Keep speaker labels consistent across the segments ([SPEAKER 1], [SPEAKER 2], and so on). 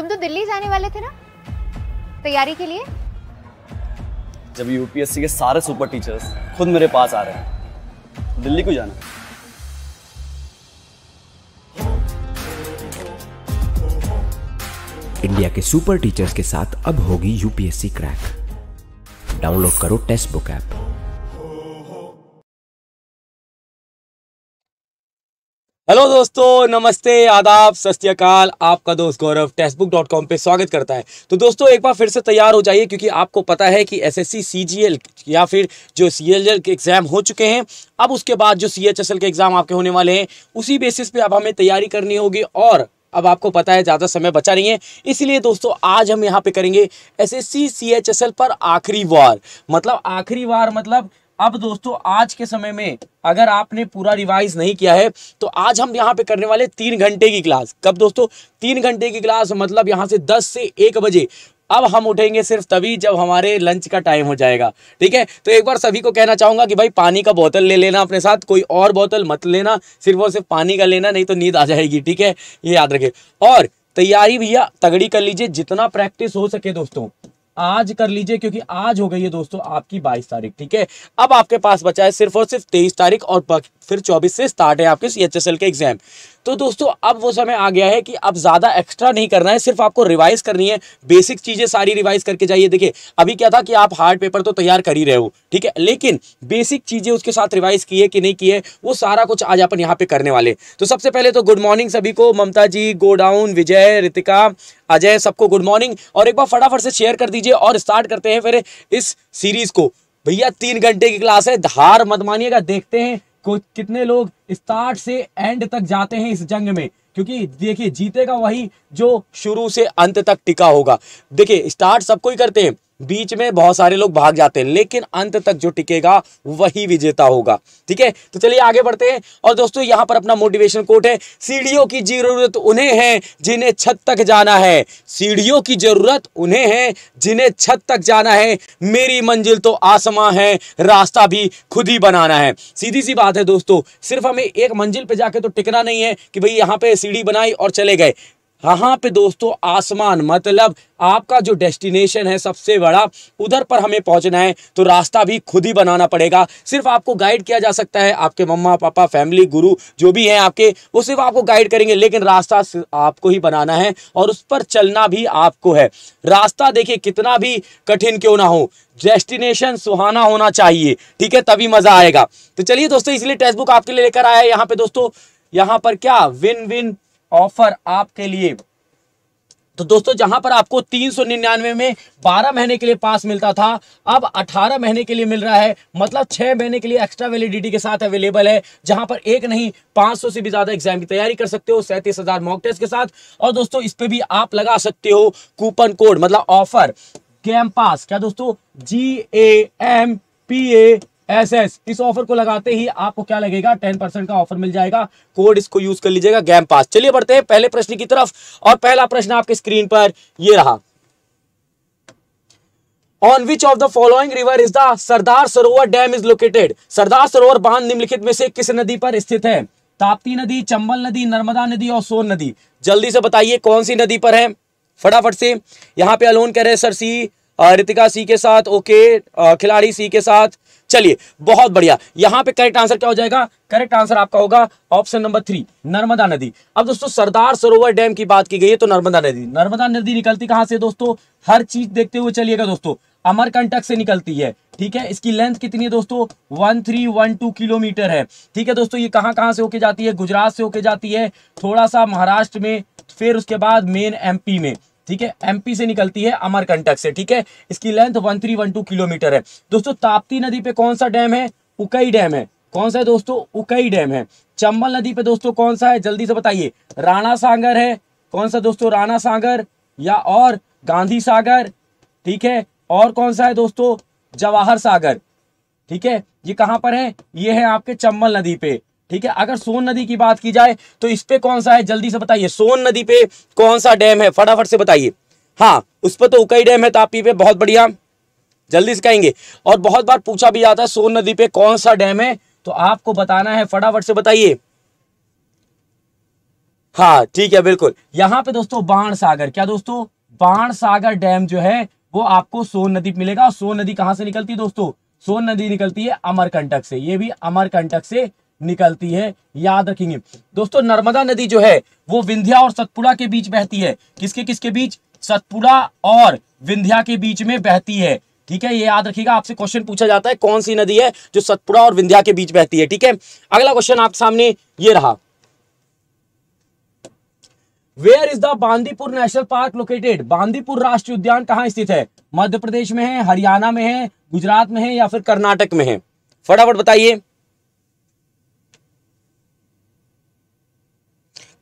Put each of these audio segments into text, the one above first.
[SPEAKER 1] तुम तो दिल्ली जाने वाले थे ना तैयारी के लिए जब यूपीएससी के सारे सुपर टीचर्स खुद मेरे पास आ रहे हैं दिल्ली को जाना इंडिया के सुपर टीचर्स के साथ अब होगी यूपीएससी क्रैक डाउनलोड करो टेक्स्ट बुक ऐप हेलो दोस्तों नमस्ते आदाब सत आपका दोस्त गौरव टेक्सटबुक डॉट कॉम पर स्वागत करता है तो दोस्तों एक बार फिर से तैयार हो जाइए क्योंकि आपको पता है कि एसएससी सीजीएल या फिर जो सीएलएल के एग्ज़ाम हो चुके हैं अब उसके बाद जो सीएचएसएल के एग्ज़ाम आपके होने वाले हैं उसी बेसिस पे अब हमें तैयारी करनी होगी और अब आपको पता है ज़्यादा समय बचा नहीं है इसलिए दोस्तों आज हम यहाँ पे करेंगे S S C C H S L पर आखिरी वार मतलब आखिरी वार मतलब अब दोस्तों आज के समय में अगर आपने पूरा रिवाइज नहीं किया है तो आज हम यहाँ पे करने वाले तीन घंटे की क्लास कब दोस्तों तीन घंटे की क्लास मतलब यहाँ से दस से एक बजे अब हम उठेंगे सिर्फ तभी जब हमारे लंच का टाइम हो जाएगा ठीक है तो एक बार सभी को कहना चाहूँगा कि भाई पानी का बोतल ले लेना अपने साथ कोई और बोतल मत लेना सिर्फ और सिर्फ पानी का लेना नहीं तो नींद आ जाएगी ठीक है ये याद रखें और तैयारी भैया तगड़ी कर लीजिए जितना प्रैक्टिस हो सके दोस्तों आज कर लीजिए क्योंकि आज हो गई है दोस्तों आपकी 22 तारीख ठीक है अब आपके पास बचा है सिर्फ और सिर्फ 23 तारीख और फिर 24 से स्टार्ट है आपके सी के एग्जाम तो दोस्तों अब वो समय आ गया है कि अब ज़्यादा एक्स्ट्रा नहीं करना है सिर्फ आपको रिवाइज करनी है बेसिक चीज़ें सारी रिवाइज करके जाइए देखिए अभी क्या था कि आप हार्ड पेपर तो तैयार कर ही रहे हो ठीक है लेकिन बेसिक चीज़ें उसके साथ रिवाइज किए कि नहीं किए वो सारा कुछ आज अपन यहाँ पे करने वाले तो सबसे पहले तो गुड मॉर्निंग सभी को ममता जी गोडाउन विजय रितिका अजय सबको गुड मॉर्निंग और एक बार फटाफट से शेयर कर दीजिए और स्टार्ट करते हैं फिर इस सीरीज को भैया तीन घंटे की क्लास है धार मत मानिएगा देखते हैं कुछ कितने लोग स्टार्ट से एंड तक जाते हैं इस जंग में क्योंकि देखिए जीतेगा वही जो शुरू से अंत तक टिका होगा देखिए स्टार्ट सब ही करते हैं बीच में बहुत सारे लोग भाग जाते हैं लेकिन अंत तक जो टिकेगा वही विजेता होगा ठीक है तो चलिए आगे बढ़ते हैं और दोस्तों यहां पर अपना मोटिवेशन कोट है सीढ़ियों की जरूरत उन्हें है जिन्हें छत तक जाना है सीढ़ियों की जरूरत उन्हें है जिन्हें छत तक जाना है मेरी मंजिल तो आसमां है रास्ता भी खुद ही बनाना है सीधी सी बात है दोस्तों सिर्फ हमें एक मंजिल पर जाके तो टिकना नहीं है कि भाई यहाँ पे सीढ़ी बनाई और चले गए वहाँ पे दोस्तों आसमान मतलब आपका जो डेस्टिनेशन है सबसे बड़ा उधर पर हमें पहुंचना है तो रास्ता भी खुद ही बनाना पड़ेगा सिर्फ आपको गाइड किया जा सकता है आपके मम्मा पापा फैमिली गुरु जो भी हैं आपके वो सिर्फ आपको गाइड करेंगे लेकिन रास्ता आपको ही बनाना है और उस पर चलना भी आपको है रास्ता देखिए कितना भी कठिन क्यों ना हो डेस्टिनेशन सुहाना होना चाहिए ठीक है तभी मज़ा आएगा तो चलिए दोस्तों इसलिए टेक्स्ट बुक आपके लिए लेकर आया है यहाँ पे दोस्तों यहाँ पर क्या विन विन ऑफर आपके लिए तो दोस्तों जहां पर आपको तीन सौ निन्यानवे में बारह महीने के लिए पास मिलता था अब अठारह महीने के लिए मिल रहा है मतलब छह महीने के लिए एक्स्ट्रा वैलिडिटी के साथ अवेलेबल है जहां पर एक नहीं 500 से भी ज्यादा एग्जाम की तैयारी कर सकते हो सैंतीस हजार मॉक टेस्ट के साथ और दोस्तों इस पर भी आप लगा सकते हो कूपन कोड मतलब ऑफर पास क्या दोस्तों G A M P A S S इस ऑफर को लगाते ही आपको क्या लगेगा टेन परसेंट का ऑफर मिल जाएगा कोड इसको यूज कर लीजिएगा गैम पास चलिए बढ़ते हैं पहले प्रश्न की तरफ और पहला प्रश्न आपके स्क्रीन पर यह रहा on which of the following river is the Sardar Sarovar dam is located सरदार सरोवर बांध निम्नलिखित में से किस नदी पर स्थित है ताप्ती नदी चंबल नदी नर्मदा नदी और सोन नदी जल्दी से बताइए कौन सी नदी पर है फटाफट से यहाँ पे अलोन कह रहे हैं सर सी रितिका सी के साथ ओके खिलाड़ी सी के साथ चलिए बहुत बढ़िया यहाँ पे करेक्ट आंसर क्या हो जाएगा करेक्ट आंसर आपका होगा ऑप्शन नंबर थ्री नर्मदा नदी अब दोस्तों सरदार सरोवर डैम की बात की गई है तो नर्मदा नदी नर्मदा नदी निकलती कहां से दोस्तों हर चीज देखते हुए चलिएगा दोस्तों अमरकंटक से निकलती है ठीक है इसकी लेंथ कितनी है दोस्तों one three one two kilometre है ठीक है दोस्तों ये कहां कहां से होके जाती है गुजरात से होके जाती है थोड़ा सा महाराष्ट्र में फिर उसके बाद मेन एमपी में ठीक है एमपी से निकलती है अमरकंटक से ठीक है इसकी length one three one two kilometre है दोस्तों ताप्ती नदी पे कौन सा डैम है उकई डैम है कौन सा है दोस्तों उकई डैम है चंबल नदी पे दोस्तों कौन सा है जल्दी से बताइए राणा सागर है कौन सा दोस्तों राणा सागर या और गांधी सागर ठीक है और कौन सा है दोस्तों जवाहर सागर ठीक है ये कहाँ पर है ये है आपके चंबल नदी पे ठीक है अगर सोन नदी की बात की जाए तो इस पे कौन सा है जल्दी से बताइए सोन नदी पे कौन सा डैम है फटाफट से बताइए हाँ उस पर तो उकई डैम है तापी तो पे बहुत बढ़िया जल्दी से कहेंगे और बहुत बार पूछा भी जाता है सोन नदी पे कौन सा डैम है तो आपको बताना है फटाफट से बताइए हाँ ठीक है बिल्कुल यहाँ पे दोस्तों बाण सागर क्या दोस्तों बाण सागर डैम जो है वो आपको सोन नदी मिलेगा और सोन नदी कहां से निकलती है दोस्तों सोन नदी निकलती है अमरकंटक से ये भी अमरकंटक से निकलती है याद रखेंगे दोस्तों नर्मदा नदी जो है वो विंध्या और सतपुड़ा के बीच बहती है किसके किसके बीच सतपुड़ा और विंध्या के बीच में बहती है ठीक है ये याद रखिएगा आपसे क्वेश्चन पूछा जाता है कौन सी नदी है जो सतपुड़ा और विंध्या के बीच बहती है ठीक है अगला क्वेश्चन आपके सामने ये रहा where is the Bandipur national park located Bandipur राष्ट्रीय उद्यान कहां स्थित है मध्य प्रदेश में है हरियाणा में है गुजरात में है या फिर कर्नाटक में है फटाफट बताइए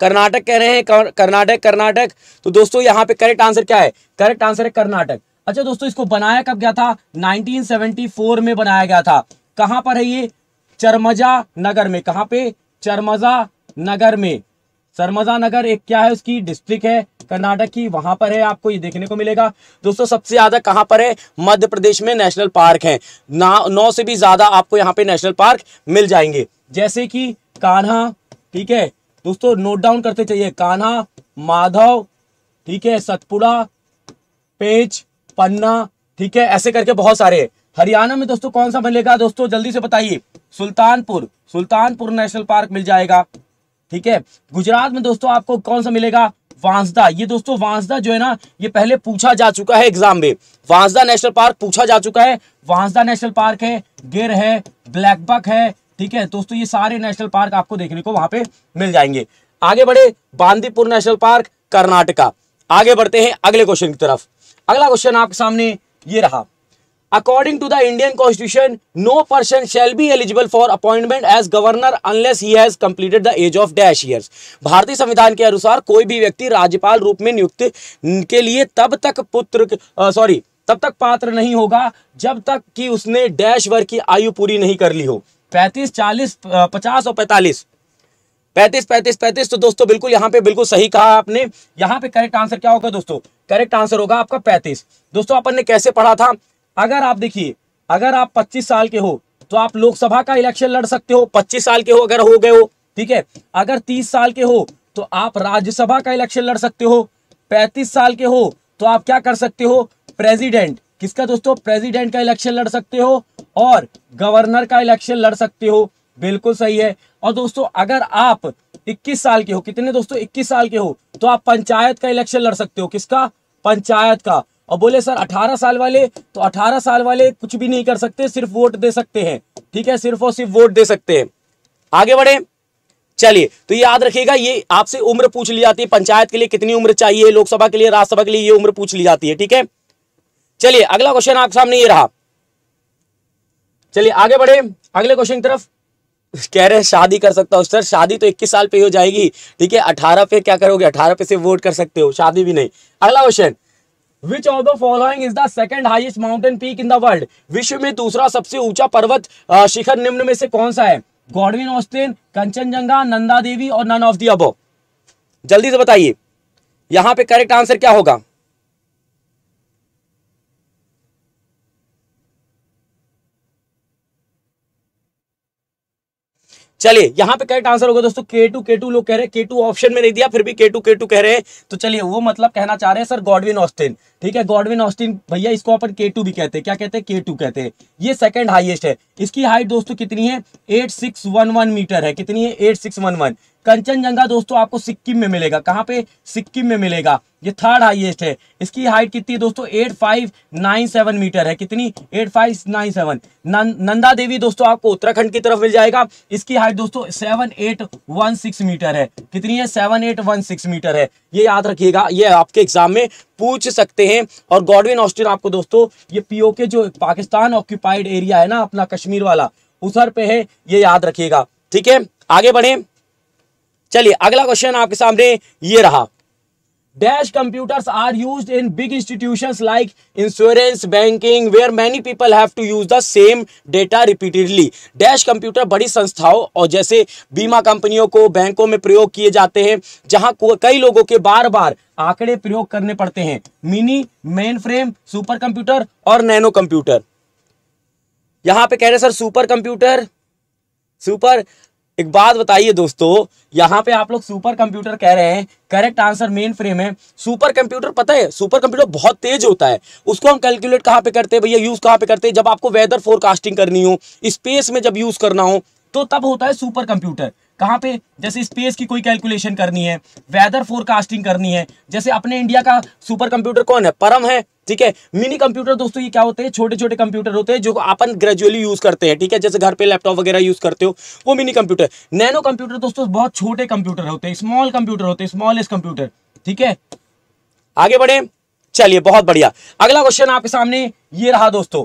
[SPEAKER 1] कर्नाटक कह रहे हैं कर्नाटक कर्नाटक तो दोस्तों यहाँ पे करेक्ट आंसर क्या है करेक्ट आंसर है कर्नाटक अच्छा दोस्तों इसको बनाया कब गया था 1974 में बनाया गया था कहाँ पर है ये चरमजा नगर में कहा पे चरमजा नगर में चरमजा नगर एक क्या है उसकी डिस्ट्रिक्ट है कर्नाटक की वहां पर है आपको ये देखने को मिलेगा दोस्तों सबसे ज्यादा कहाँ पर है मध्य प्रदेश में नेशनल पार्क है ना नौ से भी ज्यादा आपको यहाँ पे नेशनल पार्क मिल जाएंगे जैसे कि कान्हा ठीक है दोस्तों नोट डाउन करते चाहिए कान्हा माधव ठीक है सतपुड़ा पेज पन्ना ठीक है ऐसे करके बहुत सारे हरियाणा में दोस्तों कौन सा मिलेगा दोस्तों जल्दी से बताइए सुल्तानपुर सुल्तानपुर नेशनल पार्क मिल जाएगा ठीक है गुजरात में दोस्तों आपको कौन सा मिलेगा वांसदा ये दोस्तों वांसदा जो है ना ये पहले पूछा जा चुका है एग्जाम में वांसदा नेशनल पार्क पूछा जा चुका है वांसदा नेशनल पार्क है गिर है ब्लैकबक है ठीक है दोस्तों ये सारे नेशनल पार्क आपको देखने को वहां पे मिल जाएंगे आगे बढ़े बांदीपुर नेशनल पार्क कर्नाटका आगे बढ़ते हैं अगले क्वेश्चन की तरफ अगला क्वेश्चन आपके सामने ये रहा according to the Indian constitution no person shall be eligible for appointment as governor unless he has completed the age of dash years भारतीय संविधान के अनुसार कोई भी व्यक्ति राज्यपाल रूप में नियुक्त के लिए तब तक पुत्र सॉरी तब तक पात्र नहीं होगा जब तक कि उसने डैश वर्ग की आयु पूरी नहीं कर ली हो पैंतीस चालीस पचास और पैंतालीस पैंतीस पैंतीस पैंतीस तो दोस्तों बिल्कुल यहाँ पे बिल्कुल सही कहा आपने यहाँ पे करेक्ट आंसर क्या होगा दोस्तों करेक्ट आंसर होगा आपका पैंतीस दोस्तों अपन ने कैसे पढ़ा था अगर आप देखिए अगर आप पच्चीस साल के हो तो आप लोकसभा का इलेक्शन लड़ सकते हो पच्चीस साल के हो अगर हो गए हो ठीक है अगर तीस साल के हो तो आप राज्यसभा का इलेक्शन लड़ सकते हो पैंतीस साल के हो तो आप क्या कर सकते हो प्रेजिडेंट किसका दोस्तों प्रेसिडेंट का इलेक्शन लड़ सकते हो और गवर्नर का इलेक्शन लड़ सकते हो बिल्कुल सही है और दोस्तों अगर आप 21 साल के हो कितने दोस्तों 21 साल के हो तो आप पंचायत का इलेक्शन लड़ सकते हो किसका पंचायत का और बोले सर 18 साल वाले तो 18 साल वाले कुछ भी नहीं कर सकते सिर्फ वोट दे सकते हैं ठीक है सिर्फ और सिर्फ वोट दे सकते हैं आगे बढ़े चलिए तो याद रखिएगा ये आपसे उम्र पूछ ली जाती है पंचायत के लिए कितनी उम्र चाहिए लोकसभा के लिए राज्यसभा के लिए ये उम्र पूछ ली जाती है ठीक है चलिए अगला क्वेश्चन आपके सामने ये रहा चलिए आगे बढ़े अगले क्वेश्चन की तरफ कह रहे हैं शादी कर सकता हूँ सर शादी तो 21 साल पे हो जाएगी ठीक है 18 पे क्या करोगे 18 पे से वोट कर सकते हो शादी भी नहीं अगला question which of the following is the second highest mountain peak in the world विश्व में दूसरा सबसे ऊंचा पर्वत शिखर निम्न में से कौन सा है गॉडविन ऑस्टिन कंचनजंगा नंदा देवी और नन ऑफ दी अबो जल्दी से बताइए यहां पे करेक्ट आंसर क्या होगा चलिए यहाँ पे करेक्ट आंसर होगा दोस्तों के टू के टू लोग कह रहे हैं के टू ऑप्शन में नहीं दिया फिर भी के टू के टू कह रहे हैं तो चलिए वो मतलब कहना चाह रहे हैं सर गॉडविन ऑस्टिन ठीक है गॉडविन ऑस्टिन भैया इसको अपन के टू भी कहते हैं क्या कहते हैं के टू कहते हैं ये सेकंड हाईएस्ट है इसकी हाइट दोस्तों कितनी है eight six one one metre है कितनी है eight six one one Kanchenjunga दोस्तों आपको सिक्किम में मिलेगा कहाँ पे सिक्किम में मिलेगा ये थर्ड हाईएस्ट है इसकी हाइट कितनी है दोस्तों eight five nine seven metre है कितनी eight five nine seven Nanda Devi दोस्तों आपको उत्तराखंड की तरफ मिल जाएगा इसकी हाइट दोस्तों seven eight one six metre है कितनी है seven eight one six metre है ये याद रखिएगा ये आपके एग्जाम में पूछ सकते हैं और गॉडविन ऑस्टिन आपको दोस्तों ये पीओके जो पाकिस्तान ऑक्यूपाइड एरिया है ना अपना कश्मीर वाला उसर पे है ये याद रखिएगा ठीक है आगे बढ़े चलिए अगला क्वेश्चन आपके सामने ये रहा dash computers are use in big institution like insurance banking where many people have to use the same data repeatedly dash computer बड़ी संस्थाओं और जैसे बीमा कंपनियों को बैंकों में प्रयोग किए जाते हैं जहां कई लोगों के बार बार आंकड़े प्रयोग करने पड़ते हैं mini mainframe super computer और नैनो कंप्यूटर यहां पे कह रहे सर सुपर कंप्यूटर सुपर एक बात बताइए दोस्तों यहाँ पे आप लोग सुपर कंप्यूटर कह रहे हैं करेक्ट आंसर मेन फ्रेम है सुपर कंप्यूटर पता है सुपर कंप्यूटर बहुत तेज होता है उसको हम कैलकुलेट कहाँ पे करते हैं भैया यूज़ कहाँ पे करते हैं जब आपको वेदर फोरकास्टिंग करनी हो स्पेस में जब यूज़ करना हो तो तब होता है सुपर कंप्यूटर कहाँ पे जैसे स्पेस की कोई कैलकुलेशन करनी है वेदर फोरकास्टिंग करनी है जैसे अपने इंडिया का सुपर कंप्यूटर कौन है परम है ठीक है मिनी कंप्यूटर दोस्तों ये क्या होते हैं छोटे छोटे कंप्यूटर होते हैं जो अपन ग्रेजुअली यूज करते हैं ठीक है जैसे घर पे लैपटॉप वगैरह यूज करते हो वो मिनी कंप्यूटर नैनो कंप्यूटर दोस्तों बहुत छोटे कंप्यूटर होते हैं स्मॉल कंप्यूटर होते हैं स्मॉलेस्ट कंप्यूटर ठीक है आगे बढ़े चलिए बहुत बढ़िया अगला क्वेश्चन आपके सामने ये रहा दोस्तों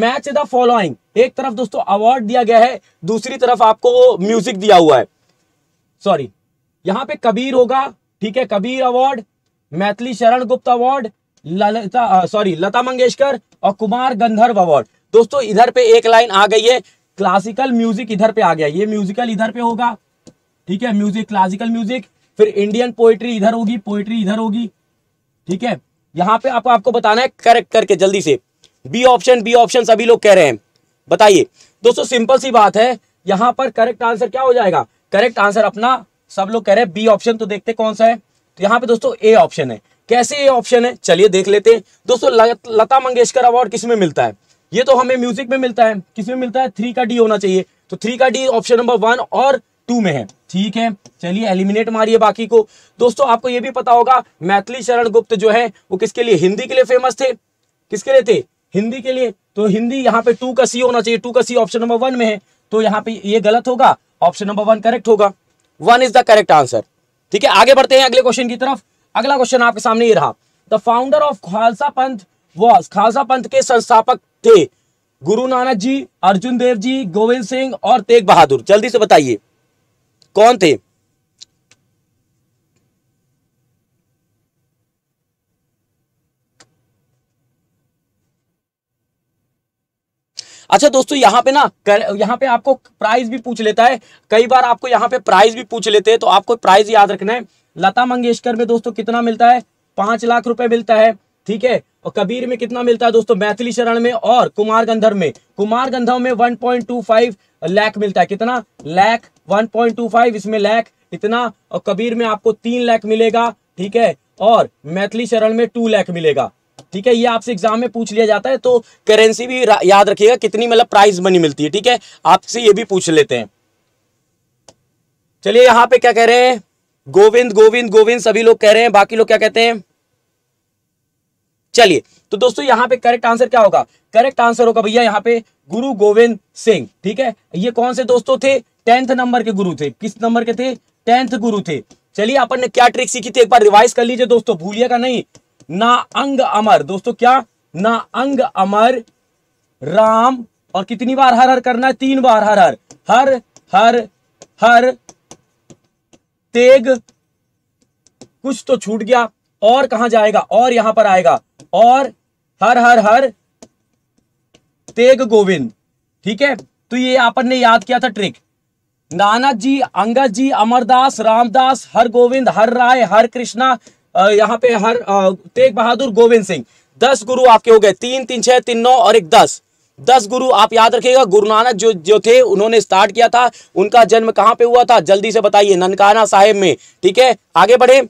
[SPEAKER 1] मैच द फॉलोइंग एक तरफ दोस्तों अवार्ड दिया गया है दूसरी तरफ आपको म्यूजिक दिया हुआ है सॉरी यहां पे कबीर होगा ठीक है Kabir award Maithili Sharan Gupt award Lalita sorry Lata Mangeshkar और कुमार गंधर्व अवार्ड दोस्तों इधर पे एक लाइन आ गई है क्लासिकल म्यूजिक इधर पे आ गया ये म्यूजिकल इधर पे होगा ठीक है म्यूजिक क्लासिकल म्यूजिक फिर इंडियन पोइट्री इधर होगी पोइट्री इधर होगी ठीक है यहां पे आपको आपको बताना है करेक्ट करके जल्दी से बी ऑप्शन बी ऑप्शन सभी लोग कह रहे हैं बताइए दोस्तों सिंपल सी बात है यहां पर करेक्ट आंसर क्या हो जाएगा करेक्ट आंसर अपना सब लोग कह रहे हैं बी ऑप्शन तो देखते कौन सा है तो यहाँ पे दोस्तों ए ऑप्शन है कैसे ए ऑप्शन है चलिए देख लेते हैं दोस्तों लता मंगेशकर अवार्ड किस में मिलता है ये तो हमें म्यूजिक में मिलता है किस में मिलता है थ्री का डी होना चाहिए तो थ्री का डी ऑप्शन नंबर वन और टू में है ठीक है चलिए एलिमिनेट मारिए बाकी को दोस्तों आपको ये भी पता होगा मैथिली शरण गुप्त जो है वो किसके लिए हिंदी के लिए फेमस थे किसके लिए थे हिंदी के लिए तो हिंदी यहाँ पे टू का सी होना चाहिए टू का सी ऑप्शन नंबर वन में है तो यहाँ पे ये गलत होगा ऑप्शन नंबर वन करेक्ट होगा one is the correct answer ठीक है आगे बढ़ते हैं अगले क्वेश्चन की तरफ अगला क्वेश्चन आपके सामने ये रहा द फाउंडर ऑफ खालसा पंथ वॉज खालसा पंथ के संस्थापक थे गुरु नानक जी अर्जुन देव जी गोविंद सिंह और तेग बहादुर जल्दी से बताइए कौन थे अच्छा दोस्तों यहाँ पे ना यहाँ पे आपको प्राइस भी पूछ लेता है कई बार आपको यहाँ पे प्राइस भी पूछ लेते हैं तो आपको प्राइस याद रखना है लता मंगेशकर में दोस्तों कितना मिलता है पांच लाख रुपए मिलता है ठीक है और कबीर में कितना मिलता है दोस्तों मैथिली शरण में और कुमार गंधर्व में कुमार गंधर्व में वन लाख मिलता है कितना लैख वन इसमें लैख इतना और कबीर में आपको तीन लाख मिलेगा ठीक है और मैथिली शरण में टू लैख मिलेगा ठीक है ये आपसे एग्जाम में पूछ लिया जाता है तो करेंसी भी याद रखिएगा कितनी मतलब प्राइस मनी मिलती है ठीक है आपसे ये भी पूछ लेते हैं चलिए यहां पे क्या कह रहे हैं गोविंद गोविंद गोविंद सभी लोग कह रहे हैं बाकी लोग क्या कहते हैं चलिए तो दोस्तों यहाँ पे करेक्ट आंसर क्या होगा करेक्ट आंसर होगा भैया यहाँ पे गुरु गोविंद सिंह ठीक है ये कौन से दोस्तों थे टेंथ नंबर के गुरु थे किस नंबर के थे टेंथ गुरु थे चलिए अपन ने क्या ट्रिक सीखी थी एक बार रिवाइज कर लीजिए दोस्तों भूलिएगा नहीं ना अंग अमर दोस्तों क्या ना अंग अमर राम और कितनी बार हर हर करना है तीन बार हर हर हर हर हर तेग कुछ तो छूट गया और कहा जाएगा और यहां पर आएगा और हर हर हर तेग गोविंद ठीक है तो ये आपन ने याद किया था ट्रिक नानक जी अंगद जी अमरदास रामदास हर गोविंद हर राय हर कृष्णा यहाँ पे हर तेग बहादुर गोविंद सिंह दस गुरु आपके हो गए तीन तीन छह तीन नौ और एक दस दस गुरु आप याद रखिएगा गुरु नानक जो जो थे उन्होंने स्टार्ट किया था उनका जन्म कहाँ पे हुआ था जल्दी से बताइए ननकाना साहेब में ठीक है आगे बढ़े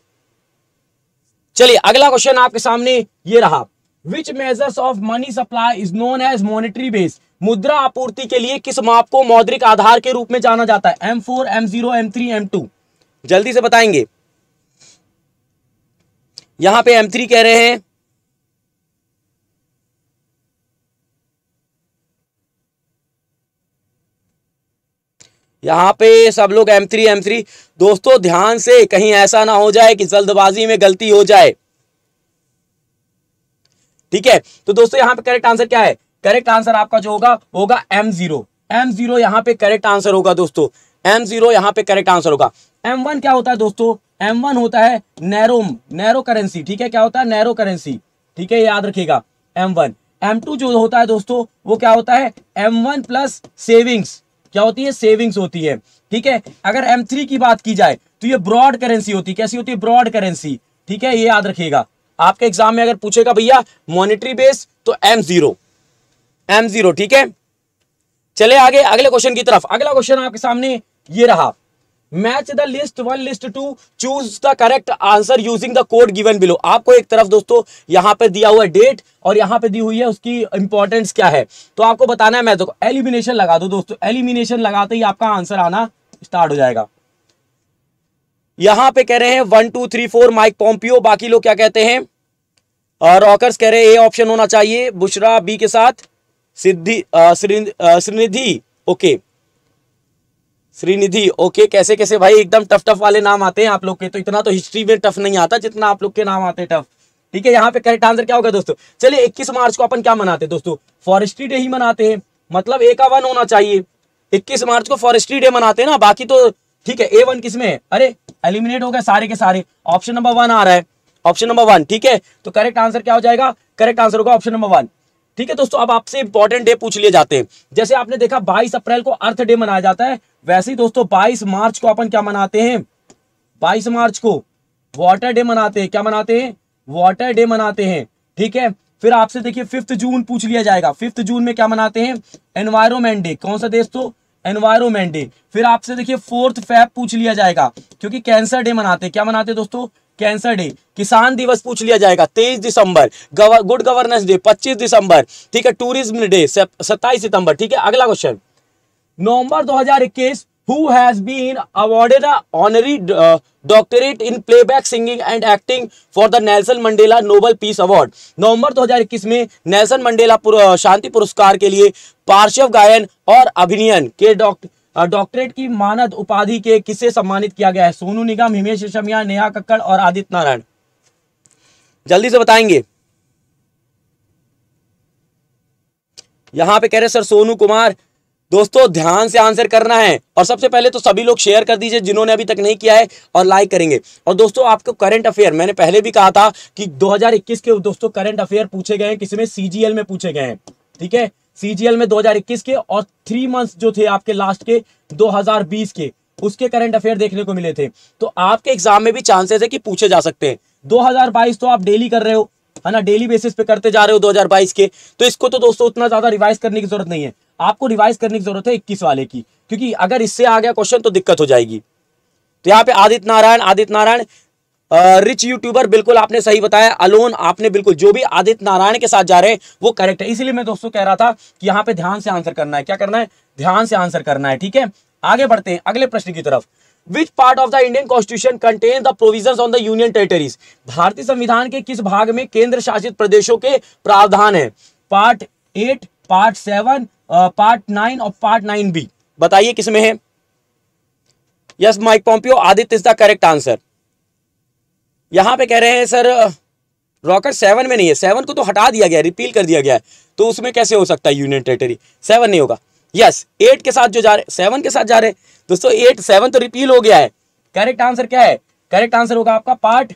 [SPEAKER 1] चलिए अगला क्वेश्चन आपके सामने ये रहा which measures of money supply is known as monetary base मुद्रा आपूर्ति के लिए किस माप को मौद्रिक आधार के रूप में जाना जाता है M four M zero M three M two जल्दी से बताएंगे यहां पे M3 कह रहे हैं यहां पे सब लोग M3 M3 दोस्तों ध्यान से कहीं ऐसा ना हो जाए कि जल्दबाजी में गलती हो जाए ठीक है तो दोस्तों यहां पे करेक्ट आंसर क्या है करेक्ट आंसर आपका जो होगा होगा M0 M0 यहां पे करेक्ट आंसर होगा दोस्तों M0 यहां पे करेक्ट आंसर होगा एम वन क्या होता है दोस्तों एम वन होता है नैरो नैरो करेंसी ठीक है क्या होता है नैरो करेंसी ठीक है याद रखिएगा एम वन एम टू जो होता है दोस्तों वो क्या होता है एम वन प्लस सेविंग्स क्या होती है सेविंग्स होती है ठीक है अगर एम थ्री की बात की जाए तो ये ब्रॉड करेंसी होती है कैसी होती है ब्रॉड करेंसी ठीक है ये याद रखिएगा आपके एग्जाम में अगर पूछेगा भैया मॉनिटरी बेस तो एम जीरो एम जीरो ठीक है चले आगे अगले क्वेश्चन की तरफ अगला क्वेश्चन आपके सामने ये रहा match the list one list two choose the correct answer using the code given below आपको एक तरफ दोस्तों यहां पे दिया हुआ डेट और यहां पे दी हुई है उसकी इंपॉर्टेंस क्या है तो आपको बताना है मैं तो एलिमिनेशन लगा दो दोस्तों एलिमिनेशन लगाते ही आपका आंसर आना स्टार्ट हो जाएगा यहां पे कह रहे हैं one two three four Mike Pompeo बाकी लोग क्या कहते हैं रॉकर्स कह रहे हैं ए ऑप्शन होना चाहिए बुशरा बी के साथ Siddhi Shrinidhi okay okay. Shrinidhi okay कैसे कैसे भाई एकदम टफ टफ वाले नाम आते हैं आप लोग के तो इतना तो हिस्ट्री में टफ नहीं आता जितना आप लोग के नाम आते हैं टफ ठीक है यहाँ पे करेक्ट आंसर क्या होगा दोस्तों चलिए 21 मार्च को अपन क्या मनाते हैं दोस्तों फॉरेस्ट्री डे ही मनाते हैं मतलब ए का वन होना चाहिए 21 मार्च को फॉरेस्ट्री डे मनाते हैं ना बाकी तो ठीक है ए वन किसमें है अरे एलिमिनेट हो गए सारे के सारे ऑप्शन नंबर वन आ रहा है ऑप्शन नंबर वन ठीक है तो करेक्ट आंसर क्या हो जाएगा करेक्ट आंसर होगा ऑप्शन नंबर वन ठीक है दोस्तों अब आपसे इंपॉर्टेंट डे पूछ लिए जाते हैं जैसे आपने देखा 22 अप्रैल को अर्थ डे मनाया जाता है वैसे ही दोस्तों 22 मार्च को अपन क्या मनाते हैं 22 मार्च को वाटर डे मनाते हैं क्या मनाते हैं वाटर डे मनाते हैं ठीक है फिर आपसे देखिए फिफ्थ जून पूछ लिया जाएगा फिफ्थ जून में क्या मनाते हैं एनवायरमेंट डे कौन सा देश तो एनवायरमेंट डे फिर आपसे देखिए फोर्थ फैप पूछ लिया जाएगा क्योंकि कैंसर डे मनाते हैं क्या मनाते हैं दोस्तों कैंसर डे किसान दिवस पूछ लिया जाएगा तेईस दिसंबर गवर, गुड गवर्नेंस डे पच्चीस दिसंबर ठीक है टूरिज्म डे सत्ताईस सितंबर ठीक है अगला question November 2021 who has been been awarded honorary doctorate in in playback singing and acting for the Nelson Mandela Nobel Peace Award नवंबर 2021 में नेल्सन मंडेला पुर, uh, शांति पुरस्कार के लिए पार्श्व गायन और अभिनयन के डॉक्टर डॉक्टरेट की मानद उपाधि के किसे सम्मानित किया गया है सोनू निगम हिमेश रेशमिया नेहा कक्कड़ और आदित्य नारायण जल्दी से बताएंगे यहां पे कह रहे सर सोनू कुमार दोस्तों ध्यान से आंसर करना है और सबसे पहले तो सभी लोग शेयर कर दीजिए जिन्होंने अभी तक नहीं किया है और लाइक करेंगे और दोस्तों आपको करंट अफेयर मैंने पहले भी कहा था कि 2021 के दोस्तों करंट अफेयर पूछे गए हैं किसी में सीजीएल में पूछे गए हैं ठीक है सीजीएल में 2021 के और थ्री मंथ्स जो थे आपके लास्ट के 2020 के उसके करंट अफेयर देखने को मिले थे तो आपके एग्जाम में भी चांसेस है कि पूछे जा सकते हैं 2022 तो आप डेली कर रहे हो है ना डेली बेसिस पे करते जा रहे हो 2022 के तो इसको तो दोस्तों उतना ज्यादा रिवाइज करने की जरूरत नहीं है आपको रिवाइज करने की जरूरत है इक्कीस वाले की क्योंकि अगर इससे आ गया क्वेश्चन तो दिक्कत हो जाएगी तो यहाँ पे आदित्य नारायण आदित्य नारायण रिच यूट्यूबर बिल्कुल आपने सही बताया अलोन आपने बिल्कुल जो भी आदित्य नारायण के साथ जा रहे हैं वो करेक्ट है इसीलिए मैं दोस्तों कह रहा था कि यहाँ पे ध्यान से आंसर करना है क्या करना है ध्यान से आंसर करना है ठीक है आगे बढ़ते हैं अगले प्रश्न की तरफ which part of the Indian constitution contain the provision on the union territories भारतीय संविधान के किस भाग में केंद्र शासित प्रदेशों के प्रावधान है part eight part seven part nine और पार्ट नाइन बी बताइए किसमें है yes Mike Pompeo Aditya is the correct answer यहाँ पे कह रहे हैं सर रॉकेट सेवन में नहीं है सेवन को तो हटा दिया गया रिपील कर दिया गया है तो उसमें कैसे हो सकता है यूनियन टेरेटरी सेवन नहीं होगा यस एट के साथ जो जा रहे सेवन के साथ जा रहे दोस्तों एट सेवन तो रिपील हो गया है करेक्ट आंसर क्या है करेक्ट आंसर होगा आपका पार्ट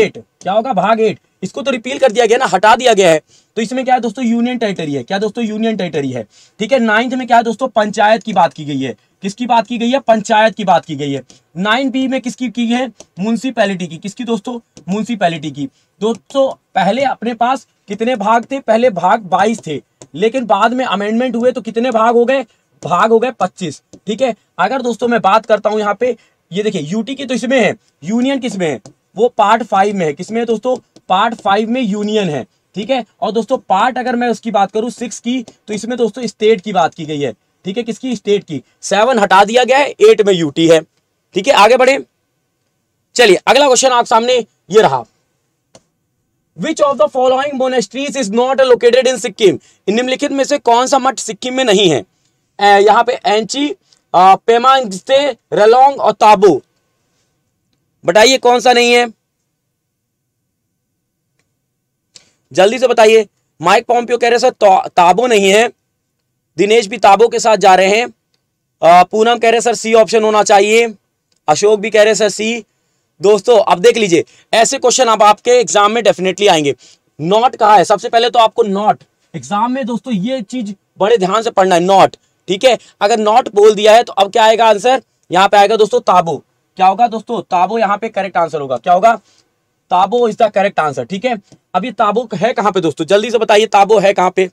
[SPEAKER 1] एट क्या होगा भाग एट इसको तो रिपील कर दिया गया ना हटा दिया गया है तो इसमें क्या है दोस्तों यूनियन टेरिटरी है क्या दोस्तों यूनियन टेरिटरी है ठीक है नाइन्थ में क्या है दोस्तों पंचायत की बात की गई है किसकी बात की गई है पंचायत की बात की गई है नाइन बी में किसकी की है म्यूनसिपैलिटी की किसकी दोस्तों म्यूनसिपैलिटी की दोस्तों पहले अपने पास कितने भाग थे पहले भाग बाईस थे लेकिन बाद में अमेंडमेंट हुए तो कितने भाग हो गए भाग हो गए पच्चीस ठीक है अगर दोस्तों मैं बात करता हूँ यहाँ पे ये देखिए यूटी की तो इसमें है यूनियन किसमें है वो पार्ट फाइव में है किसमें है दोस्तों पार्ट फाइव में यूनियन है ठीक है और दोस्तों पार्ट अगर मैं उसकी बात करूँ सिक्स की तो इसमें दोस्तों स्टेट की बात की गई है ठीक है किसकी स्टेट की सेवन हटा दिया गया है एट में यूटी है ठीक है आगे बढ़े चलिए अगला क्वेश्चन आप सामने ये रहा which of the following monasteries is not located in Sikkim निम्नलिखित में से कौन सा मठ सिक्किम में नहीं है यहां पे एंची पेमा रलोंग और ताबू बताइए कौन सा नहीं है जल्दी से बताइए माइक पॉम्पियो कह रहे सर ताबो नहीं है दिनेश भी ताबो के साथ जा रहे हैं पूनम कह रहे सर सी ऑप्शन होना चाहिए अशोक भी कह रहे सर सी दोस्तों अब देख लीजिए ऐसे क्वेश्चन आप आपके एग्जाम में डेफिनेटली आएंगे नॉट कहा है सबसे पहले तो आपको नॉट एग्जाम में दोस्तों ये चीज बड़े ध्यान से पढ़ना है नॉट ठीक है अगर नॉट बोल दिया है तो अब क्या आएगा आंसर यहाँ पे आएगा दोस्तों ताबो क्या होगा दोस्तों ताबो यहाँ पे करेक्ट आंसर होगा क्या होगा Tabo is the correct answer ठीक है अब ये ताबो है कहाँ पे दोस्तों जल्दी से बताइए ताबो है कहाँ पे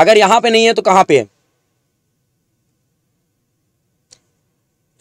[SPEAKER 1] अगर यहाँ पे नहीं है तो कहाँ पे है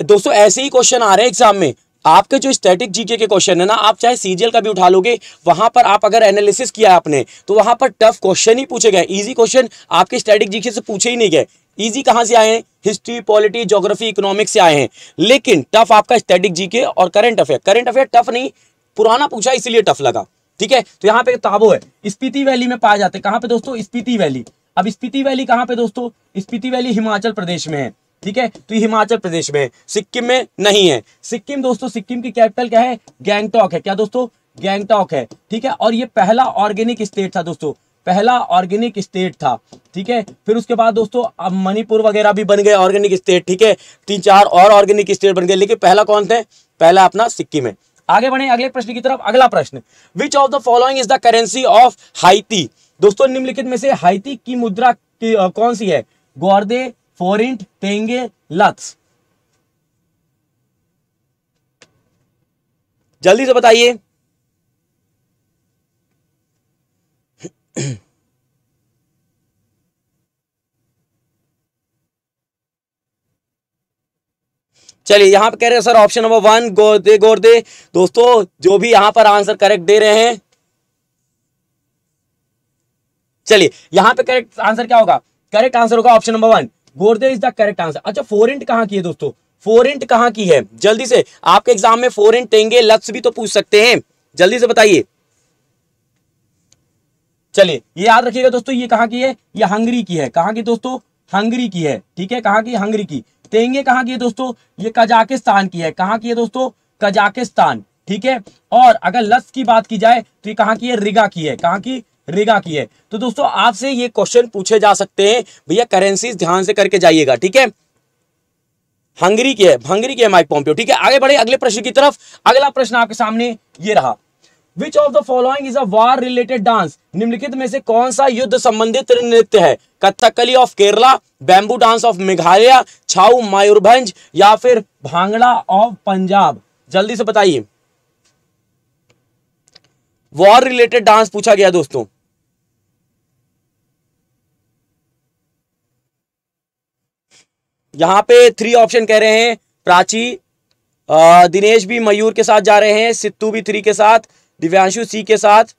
[SPEAKER 1] दोस्तों ऐसे ही क्वेश्चन आ रहे हैं एग्जाम में आपके जो स्टैटिक जीके के क्वेश्चन है ना आप चाहे सीजीएल का भी उठा लोगे वहां पर आप अगर एनालिसिस किया आपने तो वहां पर टफ क्वेश्चन ही पूछे गए इजी क्वेश्चन आपके स्टैटिक जीके से पूछे ही नहीं गए इजी कहां से आए हैं हिस्ट्री पॉलिटी ज्योग्राफी इकोनॉमिक्स से आए हैं लेकिन टफ आपका स्टैटिक जीके और current affair current affair tough नहीं पुराना पूछा इसलिए टफ लगा ठीक है तो यहाँ पे ताबो है स्पीति वैली में पाए जाते हैं कहाँ पे दोस्तों स्पीति वैली अब स्पीति वैली कहाँ पे दोस्तों स्पीति वैली हिमाचल प्रदेश में है ठीक है तो हिमाचल प्रदेश में सिक्किम में नहीं है सिक्किम दोस्तों सिक्किम की कैपिटल क्या है गैंगटॉक है क्या दोस्तों गैंगटॉक है ठीक है और ये पहला ऑर्गेनिक स्टेट था दोस्तों पहला ऑर्गेनिक स्टेट था ठीक है फिर उसके बाद दोस्तों अब मणिपुर वगैरह भी बन गए ऑर्गेनिक स्टेट ठीक है तीन चार और ऑर्गेनिक स्टेट बन गए लेकिन पहला कौन थे पहला अपना सिक्किम है आगे बढ़े अगले प्रश्न की तरफ अगला प्रश्न which of the following is the currency of Haiti दोस्तों निम्नलिखित में से हाइती की मुद्रा की, आ, कौन सी है गौरदे इंट देंगे लक्स जल्दी से बताइए चलिए यहां पर कह रहे हैं sir option number one gourde gourde दोस्तों जो भी यहां पर आंसर करेक्ट दे रहे हैं चलिए यहां पे करेक्ट आंसर क्या होगा करेक्ट आंसर होगा ऑप्शन नंबर वन गोरदे इज द करेक्ट आंसर अच्छा इंट कहाँ की है दोस्तों इंट कहाँ की है जल्दी से आपके एग्जाम में इंट टेंगे लफ्स भी तो पूछ सकते हैं जल्दी से बताइए चलिए ये याद रखिएगा दोस्तों ये कहाँ की है ये हंगरी की है कहाँ की दोस्तों हंगरी की है ठीक है कहाँ की हंगरी की तेंगे कहाँ की है दोस्तों ये कजाकिस्तान की है कहाँ की है दोस्तों कजाकिस्तान ठीक है और अगर लस की बात की जाए तो ये कहाँ की है रिगा की है कहाँ की रेगा की है तो दोस्तों आपसे ये क्वेश्चन पूछे जा सकते हैं भैया करेंसी ध्यान से करके जाइएगा ठीक है हंगरी की है हंगरी की है माइक पॉम्पियो ठीक है आगे बढ़े अगले प्रश्न की तरफ अगला प्रश्न आपके सामने ये रहा which of the following is a war related dance निम्नलिखित में से कौन सा युद्ध संबंधित नृत्य है Kathakali of Kerala bamboo dance of Meghalaya Chhau Mayurbhanj या फिर भांगड़ा ऑफ पंजाब जल्दी से बताइए वॉर रिलेटेड डांस पूछा गया दोस्तों यहां पे थ्री ऑप्शन कह रहे हैं प्राची दिनेश भी मयूर के साथ जा रहे हैं सित्तू भी थ्री के साथ दिव्यांशु सी के साथ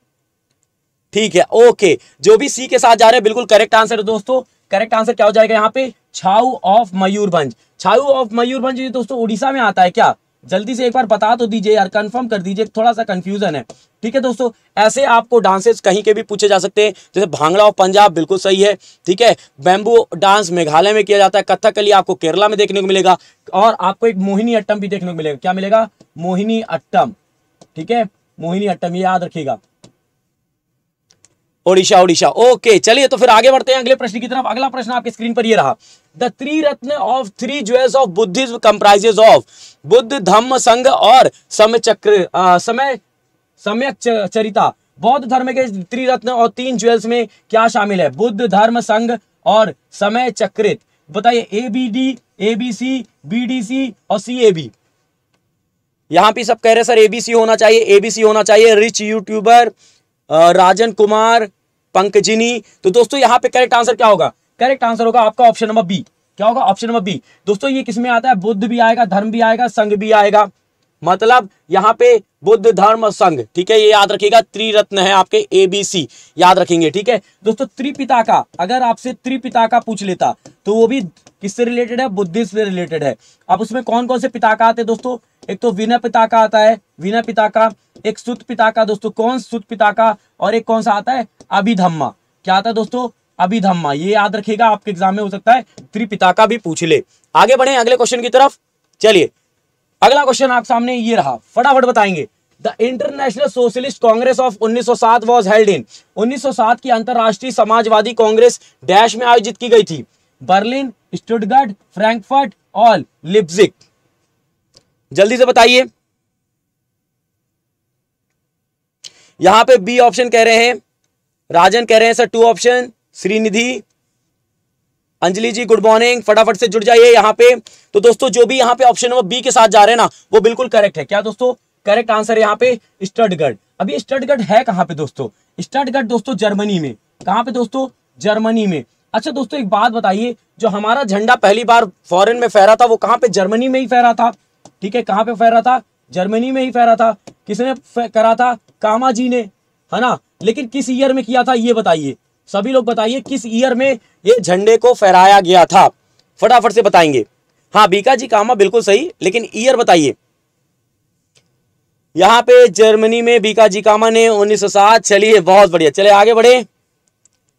[SPEAKER 1] ठीक है ओके जो भी सी के साथ जा रहे हैं बिल्कुल करेक्ट आंसर है दोस्तों करेक्ट आंसर क्या हो जाएगा यहाँ पे छाऊ ऑफ मयूरभंज छाऊ ऑफ मयूरभंज दोस्तों उड़ीसा में आता है क्या जल्दी से एक बार बता तो दीजिए यार कंफर्म कर दीजिए थोड़ा सा कंफ्यूजन है ठीक है दोस्तों ऐसे आपको डांसेस कहीं के भी पूछे जा सकते हैं जैसे भांगड़ा और पंजाब बिल्कुल सही है ठीक है बैम्बू डांस मेघालय में किया जाता है कथकली आपको केरला में देखने को मिलेगा और आपको एक मोहिनी अट्टम भी देखने को मिलेगा क्या मिलेगा मोहिनी अट्टम ठीक है मोहिनी अट्टम ये याद रखेगा ओडिशा ओडिशा ओके चलिए तो फिर आगे बढ़ते हैं अगले प्रश्न की तरफ अगला प्रश्न आपके स्क्रीन पर ये रहा the ratna of three jewels of Buddhism comprises of Buddha Dhamma Sangha और समय चक्र समय समय चरिता बौद्ध धर्म के त्रिरत्न और तीन ज्वेल्स में क्या शामिल है बुद्ध धर्म संघ और समय चक्रित बताइए A B D A B C B D C और सी ए बी यहां पे सब कह रहे सर एबीसी होना चाहिए एबीसी होना चाहिए रिच यूट्यूबर राजन कुमार पंकजिनी तो दोस्तों यहाँ पे करेक्ट आंसर क्या होगा करेक्ट आंसर होगा आपका ऑप्शन नंबर बी क्या होगा ऑप्शन नंबर बी दोस्तों ये किसमें आता है बुद्ध भी आएगा धर्म भी आएगा संघ भी आएगा मतलब यहाँ पे बुद्ध धर्म संघ ठीक है ये याद रखिएगा त्रिरत्न है आपके ए बी सी याद रखेंगे ठीक है दोस्तों त्रिपिता का अगर आपसे त्रिपिता का पूछ लेता तो वो भी किससे रिलेटेड है बुद्धिस्ट से रिलेटेड है अब उसमें कौन कौन से पिता का आते हैं दोस्तों एक तो विनय पिता का आता है विनय पिता का एक सुत पिता का दोस्तों कौन सुत पिता का और एक कौन सा आता है अभिधम्मा क्या आता है दोस्तों अभिधम्मा ये याद रखिएगा आपके एग्जाम में हो सकता है त्रिपिता का भी पूछ ले आगे बढ़े अगले क्वेश्चन की तरफ चलिए अगला क्वेश्चन आप सामने ये रहा फटाफट बताएंगे the International Socialist Congress of 1907 was held in 1907 की अंतरराष्ट्रीय समाजवादी कांग्रेस डैश में आयोजित की गई थी बर्लिन स्टुटगर्ट फ्रैंकफर्ट और लिप्जिक जल्दी से बताइए यहां पे बी ऑप्शन कह रहे हैं राजन कह रहे हैं sir two option Shrinidhi Anjali ji good morning फटाफट से जुड़ जाइए यहाँ पे तो दोस्तों जो भी यहाँ पे ऑप्शन है वो बी के साथ जा रहे हैं ना वो बिल्कुल करेक्ट है क्या दोस्तों करेक्ट आंसर यहाँ पे स्टडगढ़ अभी स्टडगढ़ है कहां पे दोस्तों स्टडगढ़ दोस्तों जर्मनी में कहां पे दोस्तों जर्मनी में अच्छा दोस्तों एक बात बताइए जो हमारा झंडा पहली बार फॉरेन में फहरा था वो कहां पे जर्मनी में ही फहरा था ठीक है कहां पे फहरा था जर्मनी में ही फहरा था किसने करा था कामा जी ने है ना लेकिन किस ईयर में किया था ये बताइए सभी लोग बताइए किस ईयर में ये झंडे को फहराया गया था फटाफट से बताएंगे हाँ बीका जी कामा बिल्कुल सही लेकिन ईयर बताइए यहाँ पे जर्मनी में बीका जी कामा ने 1907 चलिए बहुत बढ़िया चले आगे बढ़े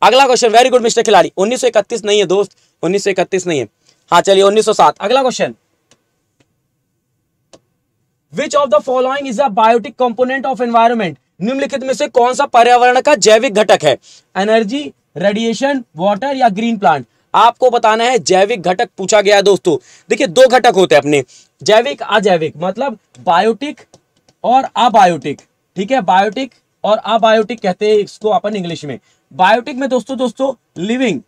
[SPEAKER 1] अगला क्वेश्चन वेरी गुड मिस्टर खिलाड़ी 1931 नहीं है दोस्त 1931 नहीं है हाँ चलिए 1907 अगला question which of the following is a biotic component of environment निम्नलिखित में से कौन सा पर्यावरण का जैविक घटक है एनर्जी रेडिएशन वाटर या ग्रीन प्लांट आपको बताना है जैविक घटक पूछा गया दोस्तों देखिए दो घटक होते हैं अपने जैविक अजैविक मतलब बायोटिक और अबायोटिक ठीक है बायोटिक और अबायोटिक कहते हैं इसको अपन इंग्लिश में बायोटिक में दोस्तों दोस्तों लिविंग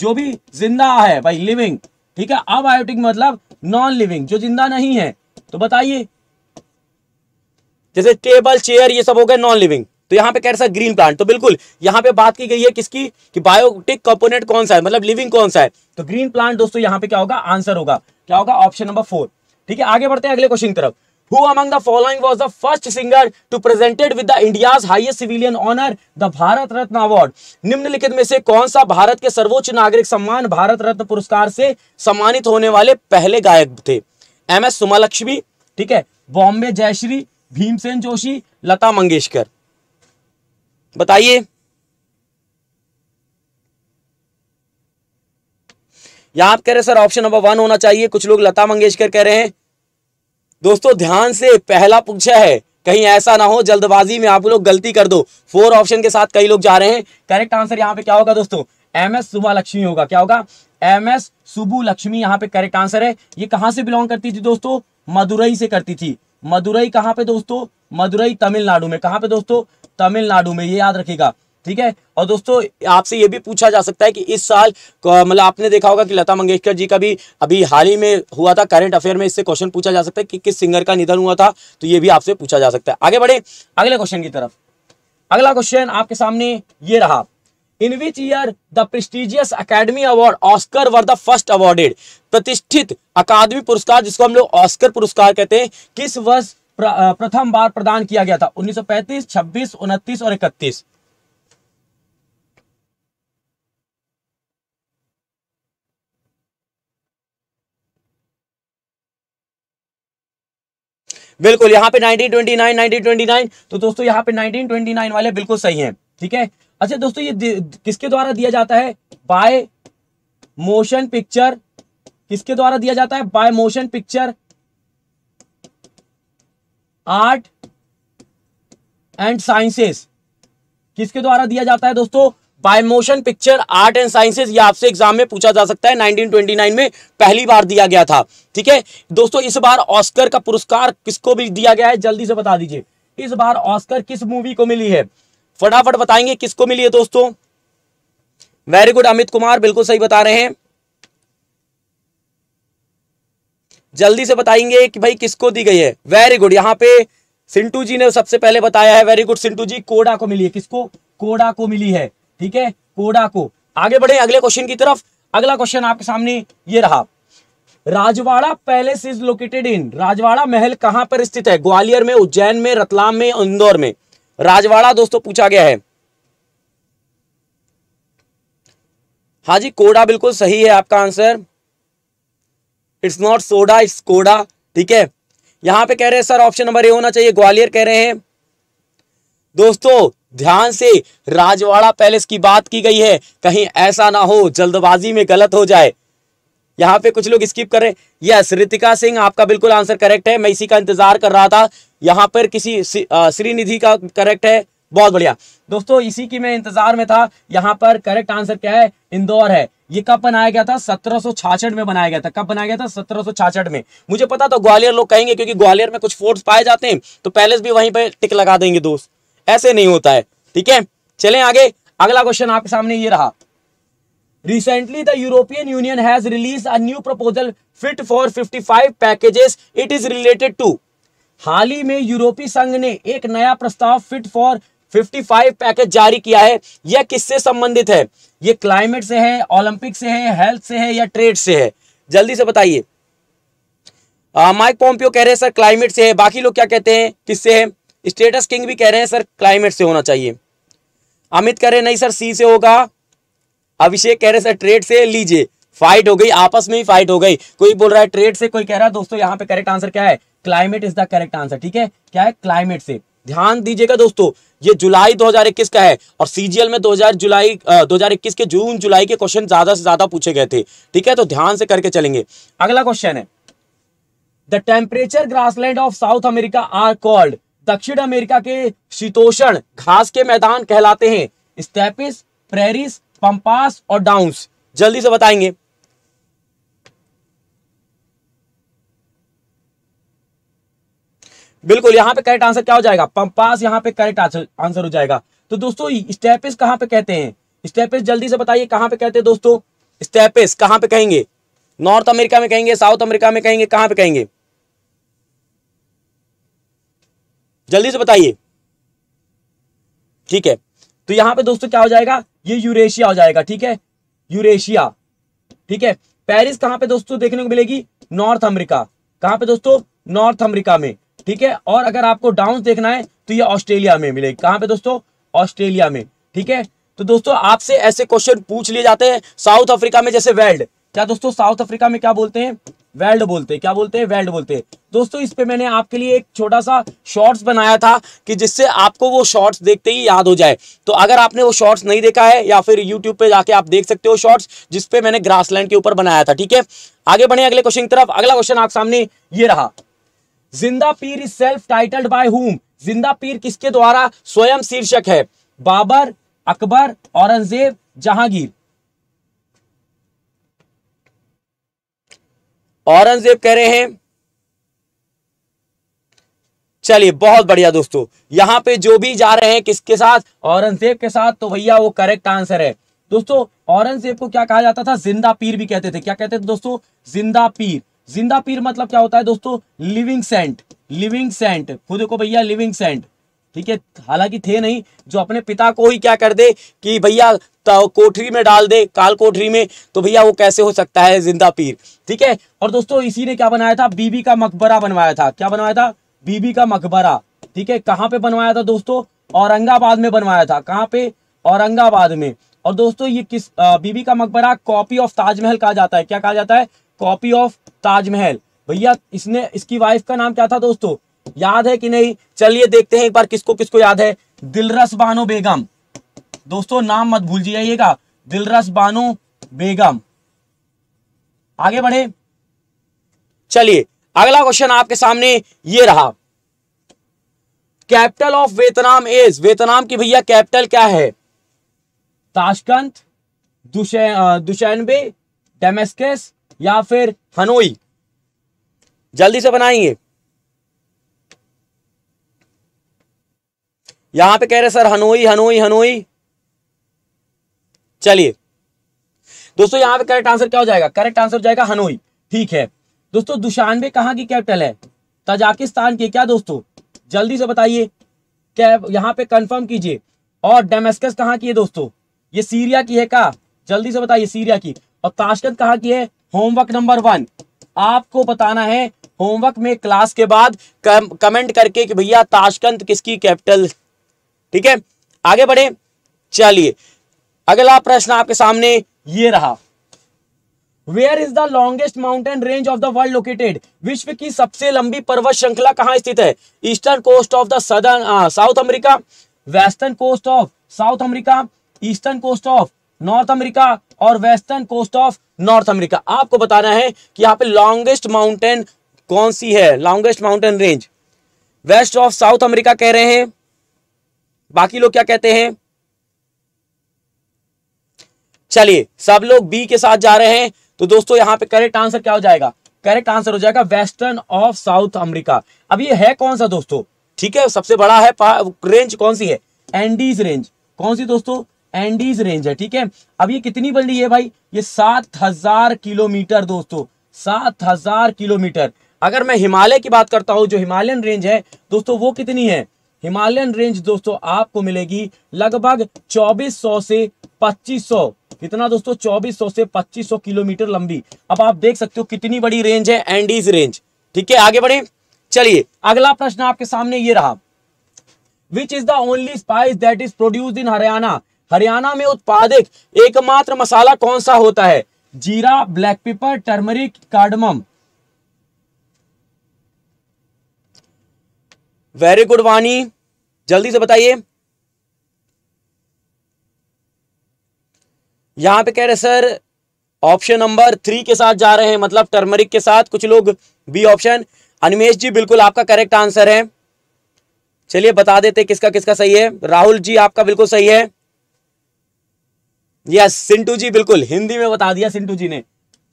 [SPEAKER 1] जो भी जिंदा है भाई लिविंग ठीक है अबायोटिक मतलब नॉन लिविंग जो जिंदा नहीं है तो बताइए जैसे टेबल चेयर ये सब हो गए नॉन लिविंग तो यहाँ पे कह रहा ग्रीन प्लांट तो बिल्कुल यहाँ पे बात की गई है किसकी कि बायोटिक कॉम्पोनेट कौन सा है मतलब लिविंग कौन सा है तो ग्रीन प्लांट दोस्तों यहाँ पे क्या होगा आंसर होगा क्या होगा ऑप्शन नंबर फोर ठीक है आगे बढ़ते हैं अगले क्वेश्चन की तरफ Who among the following was the first singer to presented with the India's highest civilian honor, the Bharat Ratna award निम्नलिखित में से कौन सा भारत के सर्वोच्च नागरिक सम्मान भारत रत्न पुरस्कार से सम्मानित होने वाले पहले गायक थे एम एस सुमालक्ष्मी ठीक है बॉम्बे जयश्री भीमसेन जोशी लता मंगेशकर बताइए यहां आप कह रहे सर ऑप्शन नंबर वन होना चाहिए कुछ लोग लता मंगेशकर कह रहे हैं दोस्तों ध्यान से पहला पूछा है कहीं ऐसा ना हो जल्दबाजी में आप लोग गलती कर दो फोर ऑप्शन के साथ कई लोग जा रहे हैं करेक्ट आंसर यहाँ पे क्या होगा दोस्तों एम एस सुबह लक्ष्मी होगा क्या होगा एम एस सुबू लक्ष्मी यहाँ पे करेक्ट आंसर है ये कहां से बिलोंग करती थी दोस्तों मदुरई से करती थी मदुरई कहाँ पे दोस्तों मदुरई तमिलनाडु में कहाँ पे दोस्तों तमिलनाडु में ये याद रखेगा ठीक है और दोस्तों आपसे ये भी पूछा जा सकता है कि इस साल मतलब आपने देखा होगा कि लता मंगेशकर जी का भी अभी हाल ही में हुआ था करंट अफेयर में इससे क्वेश्चन पूछा जा सकता है कि किस सिंगर का निधन हुआ था तो ये भी आपसे पूछा जा सकता है आगे बढ़े अगले क्वेश्चन की तरफ अगला क्वेश्चन आपके सामने ये रहा in which year the prestigious academy award Oscar were the first awarded प्रतिष्ठित अकादमी पुरस्कार जिसको हम लोग ऑस्कर पुरस्कार कहते हैं किस वर्ष प्रथम बार प्रदान किया गया था 1935, 26, 29 और 31 बिल्कुल यहां पे 1929, 1929 तो दोस्तों यहां पे 1929 वाले बिल्कुल सही हैं ठीक है अच्छा दोस्तों ये किसके द्वारा दिया जाता है बाय मोशन पिक्चर किसके द्वारा दिया जाता है by motion picture art and sciences किसके द्वारा दिया जाता है दोस्तों by motion picture art and sciences ये आपसे एग्जाम में पूछा जा सकता है 1929 में पहली बार दिया गया था ठीक है दोस्तों इस बार ऑस्कर का पुरस्कार किसको भी दिया गया है जल्दी से बता दीजिए इस बार ऑस्कर किस मूवी को मिली है फटाफट बताएंगे किसको मिली है दोस्तों वेरी गुड अमित कुमार बिल्कुल सही बता रहे हैं जल्दी से बताएंगे कि भाई किसको दी गई है वेरी गुड यहां पे सिंटू जी ने सबसे पहले बताया है वेरी गुड सिंटू जी कोडा को मिली है किसको कोडा को मिली है ठीक है कोडा को आगे बढ़े अगले क्वेश्चन की तरफ अगला क्वेश्चन आपके सामने ये रहा Rajwada palace is located in Rajwada महल कहां पर स्थित है ग्वालियर में उज्जैन में रतलाम में इंदौर में राजवाड़ा दोस्तों पूछा गया है हाँ जी कोडा बिल्कुल सही है आपका answer it's not soda it's koda ठीक है यहां पे कह रहे हैं सर ऑप्शन नंबर ए होना चाहिए ग्वालियर कह रहे हैं दोस्तों ध्यान से राजवाड़ा पैलेस की बात की गई है कहीं ऐसा ना हो जल्दबाजी में गलत हो जाए यहाँ पे कुछ लोग स्किप कर रहे यस रितिका सिंह आपका बिल्कुल आंसर करेक्ट है मैं इसी का इंतजार कर रहा था यहाँ पर किसी श्रीनिधि का करेक्ट है बहुत बढ़िया दोस्तों इसी की मैं इंतजार में था यहाँ पर करेक्ट आंसर क्या है इंदौर है ये कब बनाया गया था सत्रह में बनाया गया था कब बनाया गया था सत्रह में मुझे पता था तो ग्वालियर लोग कहेंगे क्योंकि ग्वालियर में कुछ फोर्ट्स पाए जाते हैं तो पैलेस भी वहीं पर टिक लगा देंगे दोस्त ऐसे नहीं होता है ठीक है चले आगे अगला क्वेश्चन आपके सामने ये रहा Recently, the European Union has released a new proposal fit for 55 packages. It is related to हाल ही में यूरोपीय संघ ने एक नया प्रस्ताव फिट फॉर 55 पैकेज जारी किया है यह किससे संबंधित है यह क्लाइमेट से है ओलंपिक से है हेल्थ से है या ट्रेड से है जल्दी से बताइए माइक पोम्पियो कह रहे हैं सर क्लाइमेट से है बाकी लोग क्या कहते हैं किससे है स्टेटस किंग भी कह रहे हैं सर क्लाइमेट से होना चाहिए अमित कह रहे नहीं सर सी से होगा अभिषेक कह रहे सर ट्रेड से लीजिए फाइट हो गई आपस में ही फाइट हो गई कोई बोल रहा है ट्रेड से कोई कह रहा है दोस्तों यहाँ पे करेक्ट आंसर क्या है climate is the correct answer ठीक है क्या है क्लाइमेट से ध्यान दीजिएगा दोस्तों ये जुलाई 2021 का है और सीजीएल में 2000 जुलाई 2021 के जून जुलाई के क्वेश्चन ज्यादा से ज्यादा पूछे गए थे ठीक है तो ध्यान से करके चलेंगे अगला क्वेश्चन है the temperature grassland of South America are called दक्षिण अमेरिका के शीतोषण घास के मैदान कहलाते हैं स्टेपिस प्रेरिस पंपास और डाउंस जल्दी से बताएंगे बिल्कुल यहां पे करेक्ट आंसर क्या हो जाएगा पंपास यहां पे करेक्ट आंसर हो जाएगा तो दोस्तों स्टेपिस कहां पे कहते हैं स्टेपिस जल्दी से बताइए कहां पे कहते हैं दोस्तों स्टेपिस कहां पे कहेंगे नॉर्थ अमेरिका में कहेंगे साउथ अमेरिका में कहेंगे कहां पे कहेंगे जल्दी से बताइए ठीक है तो यहां पे दोस्तों क्या हो जाएगा ये यूरेशिया हो जाएगा ठीक है यूरेशिया ठीक है पेरिस कहां पे दोस्तों देखने को मिलेगी नॉर्थ अमेरिका कहां पे दोस्तों नॉर्थ अमेरिका में ठीक है और अगर आपको डाउन देखना है तो ये ऑस्ट्रेलिया में मिलेगी कहां पे दोस्तों ऑस्ट्रेलिया में ठीक है तो दोस्तों आपसे ऐसे क्वेश्चन पूछ लिए जाते हैं साउथ अफ्रीका में जैसे वर्ल्ड क्या दोस्तों साउथ अफ्रीका में क्या बोलते हैं वेल्ड बोलते हैं क्या बोलते हैं वेल्ड बोलते हैं दोस्तों इस पे मैंने आपके लिए एक छोटा सा शॉर्ट्स बनाया था कि जिससे आपको वो शॉर्ट्स देखते ही याद हो जाए तो अगर आपने वो शॉर्ट्स नहीं देखा है या फिर यूट्यूब पे जाके आप देख सकते हो शॉर्ट्स जिसपे मैंने ग्रासलैंड के ऊपर बनाया था ठीक है आगे बढ़े अगले क्वेश्चन की तरफ अगला क्वेश्चन आपके सामने ये रहा जिंदा पीर is self titled by whom जिंदा पीर किसके द्वारा स्वयं शीर्षक है बाबर अकबर औरंगजेब जहांगीर औरंगजेब कह रहे हैं चलिए बहुत बढ़िया दोस्तों यहां पे जो भी जा रहे हैं किसके साथ औरंगजेब के साथ तो भैया वो करेक्ट आंसर है दोस्तों औरंगजेब को क्या कहा जाता था जिंदा पीर भी कहते थे क्या कहते थे दोस्तों जिंदा पीर जिंदा पीर मतलब क्या होता है दोस्तों लिविंग सेंट लिविंग सेंट खुद को भैया लिविंग सेंट ठीक है हालांकि थे नहीं जो अपने पिता को ही क्या कर दे कि भैया कोठरी में डाल दे काल कोठरी में तो भैया वो कैसे हो सकता है जिंदा पीर ठीक है और दोस्तों इसी ने क्या बनाया था बीबी का मकबरा बनवाया था क्या बनवाया था बीबी का मकबरा ठीक है कहाँ पे बनवाया था दोस्तों औरंगाबाद में बनवाया था कहाँ पे औरंगाबाद में और दोस्तों ये किस बीबी का मकबरा कॉपी ऑफ ताजमहल कहा जाता है क्या कहा जाता है कॉपी ऑफ ताजमहल भैया इसने इसकी वाइफ का नाम क्या था दोस्तों याद है कि नहीं चलिए देखते हैं एक बार किसको किसको याद है दिलरस बानो बेगम दोस्तों नाम मत भूल जाइएगा दिलरस बानो बेगम आगे बढ़े चलिए अगला क्वेश्चन आपके सामने ये रहा capital of Vietnam is Vietnam की भैया कैपिटल क्या है ताशकंत दुशैनबे डेमेस्कस या फिर हनोई जल्दी से बनाएंगे यहां पे कह रहे सर हनोई हनोई हनोई चलिए दोस्तों यहां पे करेक्ट आंसर क्या हो जाएगा करेक्ट आंसर हो जाएगा हनोई ठीक है दोस्तों दुशानबे कहां की कैपिटल है तजाकिस्तान की क्या दोस्तों जल्दी से बताइए क्या यहां पे कंफर्म कीजिए और डेमेस्कस कहाँ की है दोस्तों ये सीरिया की है का जल्दी से बताइए सीरिया की और ताशकंद कहां की है होमवर्क नंबर वन आपको बताना है होमवर्क में क्लास के बाद कम, कमेंट करके कि भैया ताशकंद किसकी कैपिटल ठीक है आगे बढ़े चलिए अगला प्रश्न आपके सामने ये रहा where is the longest mountain range of the world located विश्व की सबसे लंबी पर्वत श्रृंखला कहां स्थित है eastern coast of the southern South America western coast of South America eastern coast of North America और western coast of North America आपको बताना है कि यहाँ पे लॉन्गेस्ट माउंटेन कौन सी है longest mountain range west of South America कह रहे हैं बाकी लोग क्या कहते हैं चलिए सब लोग बी के साथ जा रहे हैं तो दोस्तों यहां पे करेक्ट आंसर क्या हो जाएगा करेक्ट आंसर हो जाएगा वेस्टर्न ऑफ साउथ अमेरिका अब ये है कौन सा दोस्तों ठीक है सबसे बड़ा है रेंज कौन सी है एंडीज रेंज कौन सी दोस्तों एंडीज रेंज है ठीक है अब ये कितनी बड़ी है भाई ये सात हजार किलोमीटर दोस्तों सात हजार किलोमीटर अगर मैं हिमालय की बात करता हूं जो हिमालयन रेंज है दोस्तों वो कितनी है हिमालयन रेंज दोस्तों आपको मिलेगी लगभग 2400 से 2500 कितना दोस्तों 2400 से 2500 किलोमीटर लंबी अब आप देख सकते हो कितनी बड़ी रेंज है एंडीज रेंज ठीक है आगे बढ़े चलिए अगला प्रश्न आपके सामने ये रहा which is the only spice that is produce in Haryana Haryana में उत्पादित एकमात्र मसाला कौन सा होता है jeera black pepper turmeric cardamom very good Vani जल्दी से बताइए यहां पे कह रहे सर ऑप्शन नंबर थ्री के साथ जा रहे हैं मतलब टर्मरिक के साथ कुछ लोग बी ऑप्शन अनिमेश जी बिल्कुल आपका करेक्ट आंसर है चलिए बता देते किसका किसका सही है राहुल जी आपका बिल्कुल सही है यस सिंटू जी बिल्कुल हिंदी में बता दिया सिंटू जी ने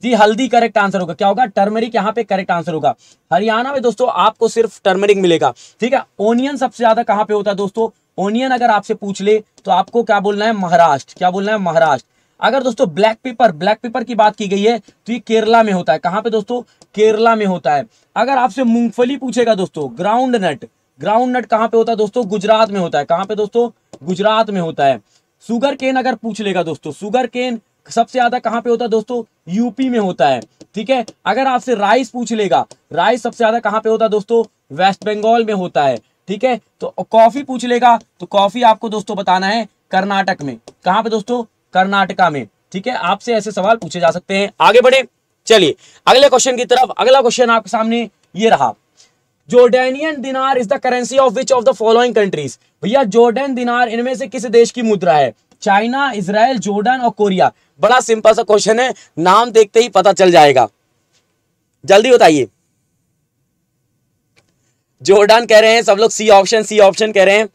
[SPEAKER 1] जी हल्दी करेक्ट आंसर होगा क्या होगा टर्मरिक यहाँ पे करेक्ट आंसर होगा हरियाणा में दोस्तों आपको सिर्फ टर्मरिक मिलेगा ठीक है ओनियन सबसे ज्यादा कहाँ पे होता है दोस्तों ओनियन अगर आपसे पूछ ले तो आपको क्या बोलना है महाराष्ट्र क्या बोलना है महाराष्ट्र अगर दोस्तों ब्लैक पेपर ब्लैक पेपर की बात की गई है तो ये केरला में होता है कहाँ पे दोस्तों केरला में होता है अगर आपसे मूंगफली पूछेगा दोस्तों ग्राउंड नट ग्राउंड नट कहाँ पे होता है दोस्तों गुजरात में होता है कहाँ पे दोस्तों गुजरात में होता है सुगर केन अगर पूछ लेगा दोस्तों सुगर केन सबसे ज्यादा कहाँ पे होता है दोस्तों यूपी में होता है ठीक है अगर आपसे राइस पूछ लेगा राइस सबसे ज्यादा कहाँ पे होता है दोस्तों वेस्ट बंगाल में होता है ठीक है तो कॉफी पूछ लेगा तो कॉफी आपको दोस्तों बताना है कर्नाटक में कहाँ पे दोस्तों कर्नाटका में ठीक है आपसे ऐसे सवाल पूछे जा सकते हैं आगे बढ़े चलिए अगले क्वेश्चन की तरफ अगला क्वेश्चन आपके सामने ये रहा Jordanian dinar is the currency of which of the following countries भैया जोर्डन दिनार इनमें से किस देश की मुद्रा है चाइना इसराइल जोर्डन और कोरिया बड़ा सिंपल सा क्वेश्चन है नाम देखते ही पता चल जाएगा जल्दी बताइए जोर्डन कह रहे हैं सब लोग सी ऑप्शन सी ऑप्शन कह रहे हैं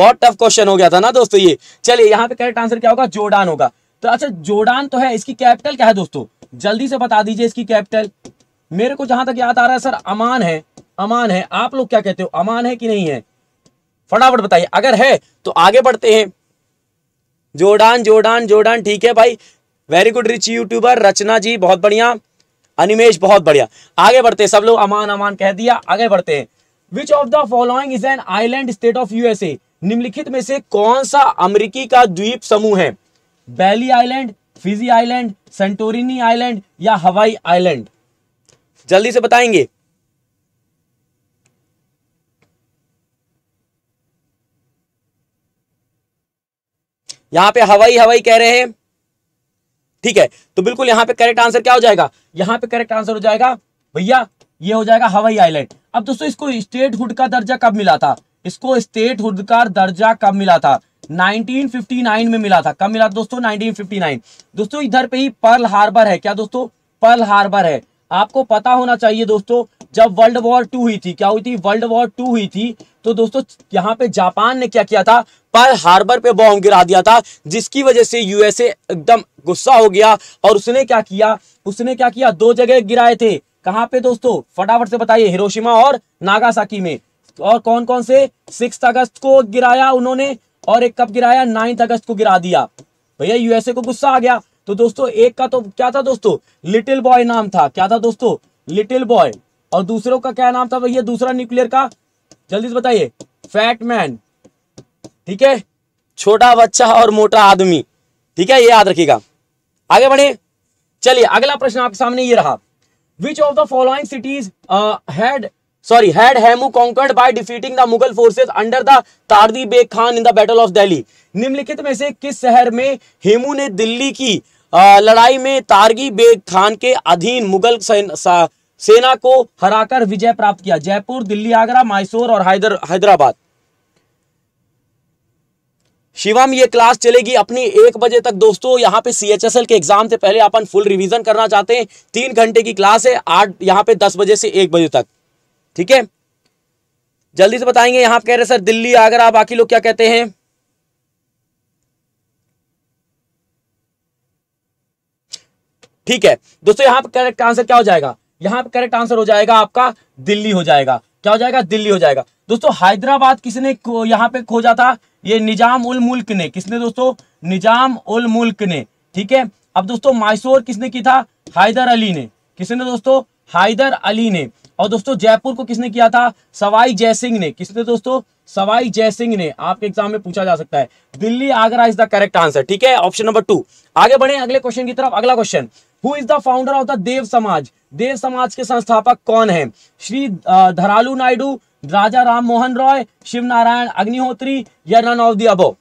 [SPEAKER 1] बहुत टफ क्वेश्चन हो गया था ना दोस्तों ये चलिए यहाँ पे करेक्ट आंसर क्या होगा जोर्डन होगा तो अच्छा जोर्डन तो है इसकी कैपिटल क्या है दोस्तों जल्दी से बता दीजिए इसकी कैपिटल मेरे को जहां तक याद आ रहा है सर अमान है अमान है आप लोग क्या कहते हो अमान है कि नहीं है फटाफट बताइए अगर है तो आगे बढ़ते हैं जोडान जोडान जोडान ठीक है भाई very good rich YouTuber Rachna ji बहुत बढ़िया अनिमेश बहुत बढ़िया आगे बढ़ते सब लोग अमान अमान कह दिया आगे बढ़ते हैं which of the following is an island state of USA निम्नलिखित में से कौन सा अमरीकी का द्वीप समूह है Bali island Fiji island Santorini island या हवाई आईलैंड जल्दी से बताएंगे यहां पे हवाई हवाई कह रहे हैं ठीक है तो बिल्कुल यहां पे करेक्ट आंसर क्या हो जाएगा यहां पे करेक्ट आंसर हो जाएगा भैया ये हो जाएगा हवाई आइलैंड अब दोस्तों इसको स्टेट हुड का दर्जा कब मिला था इसको स्टेट हुड का दर्जा कब मिला था 1959 में मिला था कब मिला था दोस्तों 1959 दोस्तों इधर पे ही पर्ल हार्बर है क्या दोस्तों पर्ल हार्बर है आपको पता होना चाहिए दोस्तों जब वर्ल्ड वॉर टू हुई थी क्या हुई थी वर्ल्ड वॉर टू हुई थी तो दोस्तों यहाँ पे जापान ने क्या किया था पर हार्बर पे बॉम्ब गिरा दिया था जिसकी वजह से यूएसए एकदम गुस्सा हो गया और उसने क्या किया उसने क्या किया दो जगह गिराए थे कहाँ पे दोस्तों फटाफट से बताइए हिरोशिमा और नागासाकी में और कौन कौन से सिक्स अगस्त को गिराया उन्होंने और एक कब गिराया नाइन्थ अगस्त को गिरा दिया भैया यूएसए को गुस्सा आ गया तो दोस्तों एक का तो क्या था दोस्तों लिटिल बॉय नाम था क्या था दोस्तों लिटिल बॉय और दूसरों का क्या नाम था भैया दूसरा न्यूक्लियर का जल्दी से बताइए फैट मैन ठीक है छोटा बच्चा और मोटा आदमी ठीक है ये याद रखिएगा आगे बढ़े चलिए अगला प्रश्न आपके सामने ये रहा which of the following cities had sorry had Hemu conquered by defeating the Mughal forces under the Tardi Beg Khan in the battle of Delhi निम्नलिखित में से किस शहर में हेमू ने दिल्ली की लड़ाई में तारगी बेग खान के अधीन मुगल सेना को हराकर विजय प्राप्त किया जयपुर दिल्ली आगरा मैसूर और हैदर हैदराबाद शिवम ये क्लास चलेगी अपनी एक बजे तक दोस्तों यहाँ पे सी के एग्जाम से पहले अपन फुल रिवीजन करना चाहते हैं तीन घंटे की क्लास है आठ यहाँ पे दस बजे से एक बजे तक ठीक है जल्दी से बताएंगे यहाँ कह रहे सर दिल्ली आगरा बाकी लोग क्या कहते हैं ठीक है दोस्तों यहाँ पर करेक्ट आंसर क्या हो जाएगा यहाँ पर करेक्ट आंसर हो जाएगा आपका दिल्ली हो जाएगा क्या हो जाएगा दिल्ली हो जाएगा दोस्तों हैदराबाद किसने यहाँ पे खोजा था ये निजाम उल मुल्क ने किसने दोस्तों निजाम उल मुल्क ने ठीक है अब दोस्तों मैसूर किसने की था हैदर अली ने किसने दोस्तों हैदर अली ने और दोस्तों जयपुर को किसने किया था सवाई जयसिंह ने किसने दोस्तों सवाई जयसिंह ने आपके एग्जाम में पूछा जा सकता है Delhi Agra is the correct answer ठीक है ऑप्शन नंबर टू आगे बढ़े अगले क्वेश्चन की तरफ अगला question who is the founder of the Dev Samaj Dev समाज के संस्थापक कौन है श्री धरालू नायडू राजा राम मोहन रॉय शिव नारायण अग्निहोत्री या नन ऑफ दी अबो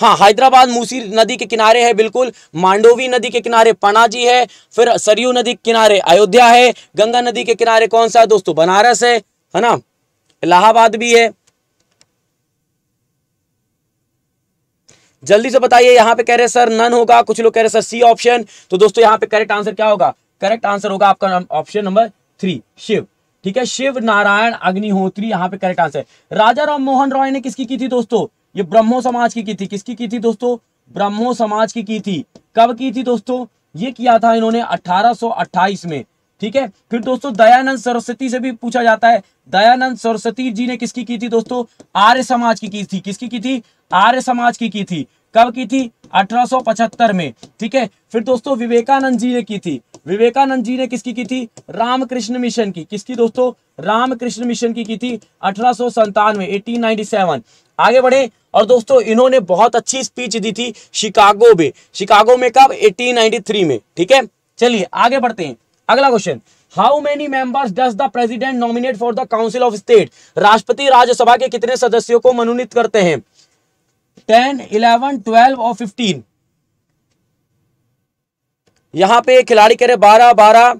[SPEAKER 1] हाँ हैदराबाद मूसी नदी के किनारे है बिल्कुल मांडोवी नदी के किनारे पनाजी है फिर सरयू नदी के किनारे अयोध्या है गंगा नदी के किनारे कौन सा है दोस्तों बनारस है है ना इलाहाबाद भी है जल्दी से बताइए यहाँ पे कह रहे सर नन होगा कुछ लोग कह रहे सर सी ऑप्शन तो दोस्तों यहाँ पे करेक्ट आंसर क्या होगा करेक्ट आंसर होगा आपका ऑप्शन नंबर थ्री शिव ठीक है शिव नारायण अग्निहोत्री यहाँ पे करेक्ट आंसर राजा राम मोहन रॉय ने किसकी की थी दोस्तों ये ब्रह्मो समाज की की थी किसकी की थी दोस्तों ब्रह्मो समाज की की थी कब की थी दोस्तों ये किया था इन्होंने 1828 में ठीक है फिर दोस्तों दयानंद सरस्वती से भी पूछा जाता है दयानंद सरस्वती जी ने किसकी की थी दोस्तों आर्य समाज की की थी किसकी की थी आर्य समाज की की थी कब की थी 1875 में ठीक है फिर दोस्तों विवेकानंद जी ने की थी विवेकानंद जी ने किसकी की थी रामकृष्ण मिशन की किसकी दोस्तों रामकृष्ण मिशन की की थी अठारह सौ आगे बढ़े और दोस्तों इन्होंने बहुत अच्छी स्पीच दी थी शिकागो में शिकागो में कब एटीन में ठीक है चलिए आगे बढ़ते हैं अगला question how many members does the president nominate for the council of state राष्ट्रपति राज्यसभा के कितने सदस्यों को मनोनीत करते हैं टेन इलेवन ट्वेल्व और फिफ्टीन यहां पे खिलाड़ी कह रहे बारह बारह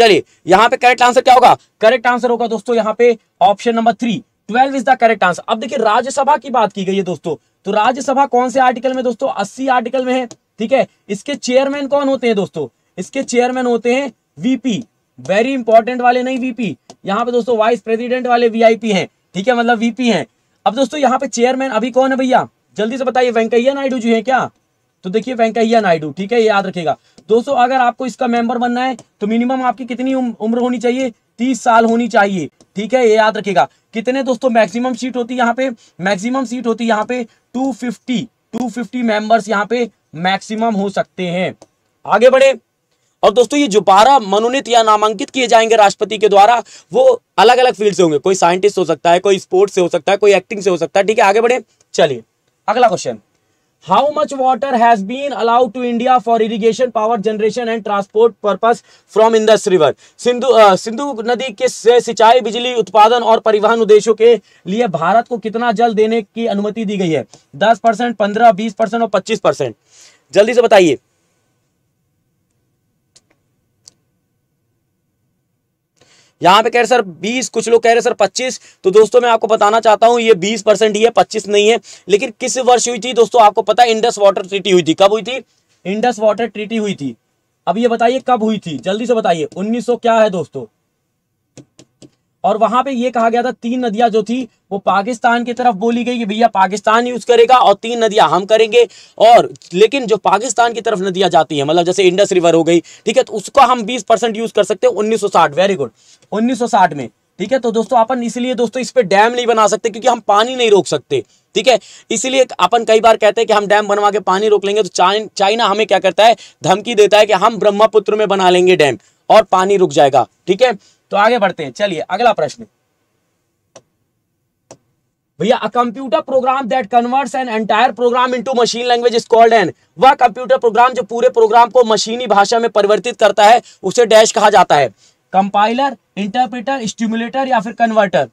[SPEAKER 1] चलिए यहां पे करेक्ट आंसर क्या होगा करेक्ट आंसर होगा दोस्तों यहां पे option number three twelve is the correct answer अब देखिए राज्यसभा की बात की गई है दोस्तों तो राज्यसभा कौन से आर्टिकल में दोस्तों अस्सी आर्टिकल में है ठीक है इसके चेयरमैन कौन होते हैं दोस्तों इसके चेयरमैन होते हैं वीपी वेरी इंपॉर्टेंट वाले नहीं वीपी यहाँ पे दोस्तों वाइस प्रेसिडेंट वाले वीआईपी हैं ठीक है मतलब वीपी हैं अब दोस्तों यहाँ पे चेयरमैन अभी कौन है भैया जल्दी से बताइए वेंकैया नायडू जी हैं क्या तो देखिए वेंकैया नायडू ठीक है याद रखेगा दोस्तों अगर आपको इसका मेंबर बनना है तो मिनिमम आपकी कितनी उम्र होनी चाहिए तीस साल होनी चाहिए ठीक है ये याद रखेगा कितने दोस्तों मैक्सिमम सीट होती है यहाँ पे मैक्सिमम सीट होती है यहाँ पे two fifty two fifty members यहाँ पे मैक्सिमम हो सकते हैं आगे बढ़े और दोस्तों ये जो बारह मनोनीत या नामांकित किए जाएंगे राष्ट्रपति के द्वारा वो अलग अलग फील्ड से होंगे कोई साइंटिस्ट हो सकता है कोई स्पोर्ट्स से हो सकता है कोई एक्टिंग से हो सकता है ठीक है आगे बढ़े चलिए अगला question how much water has been allowed to India for irrigation power generation and transport purpose from Indus river Sindhu Sindhu नदी के सिंचाई बिजली उत्पादन और परिवहन उद्देश्यों के लिए भारत को कितना जल देने की अनुमति दी गई है दस परसेंट पंद्रह बीस परसेंट और पच्चीस परसेंट जल्दी से बताइए यहाँ पे कह रहे सर बीस कुछ लोग कह रहे सर पच्चीस तो दोस्तों मैं आपको बताना चाहता हूँ ये बीस परसेंट ही है पच्चीस नहीं है लेकिन किस वर्ष हुई थी दोस्तों आपको पता है इंडस वाटर ट्रीटी हुई थी कब हुई थी इंडस वाटर ट्रीटी हुई थी अब ये बताइए कब हुई थी जल्दी से बताइए 1900 क्या है दोस्तों और वहां पे ये कहा गया था तीन नदियां जो थी वो पाकिस्तान की तरफ बोली गई कि भैया पाकिस्तान यूज करेगा और तीन नदियां हम करेंगे और लेकिन जो पाकिस्तान की तरफ नदियां जाती है मतलब जैसे इंडस रिवर हो गई ठीक है तो उसको हम बीस यूज कर सकते हैं उन्नीस वेरी गुड उन्नीस में ठीक है तो दोस्तों अपन इसलिए दोस्तों इस पर डैम नहीं बना सकते क्योंकि हम पानी नहीं रोक सकते ठीक है इसीलिए अपन कई बार कहते हैं कि हम डैम बनवा के पानी रोक लेंगे तो चाइना हमें क्या करता है धमकी देता है कि हम ब्रह्मपुत्र में बना लेंगे डैम और पानी रुक जाएगा ठीक है तो आगे बढ़ते हैं चलिए अगला प्रश्न भैया a computer program that converts an entire program into machine language is called an वह कंप्यूटर प्रोग्राम जो पूरे प्रोग्राम को मशीनी भाषा में परिवर्तित करता है उसे डैश कहा जाता है कंपाइलर इंटरप्रेटर स्टिमुलेटर या फिर कन्वर्टर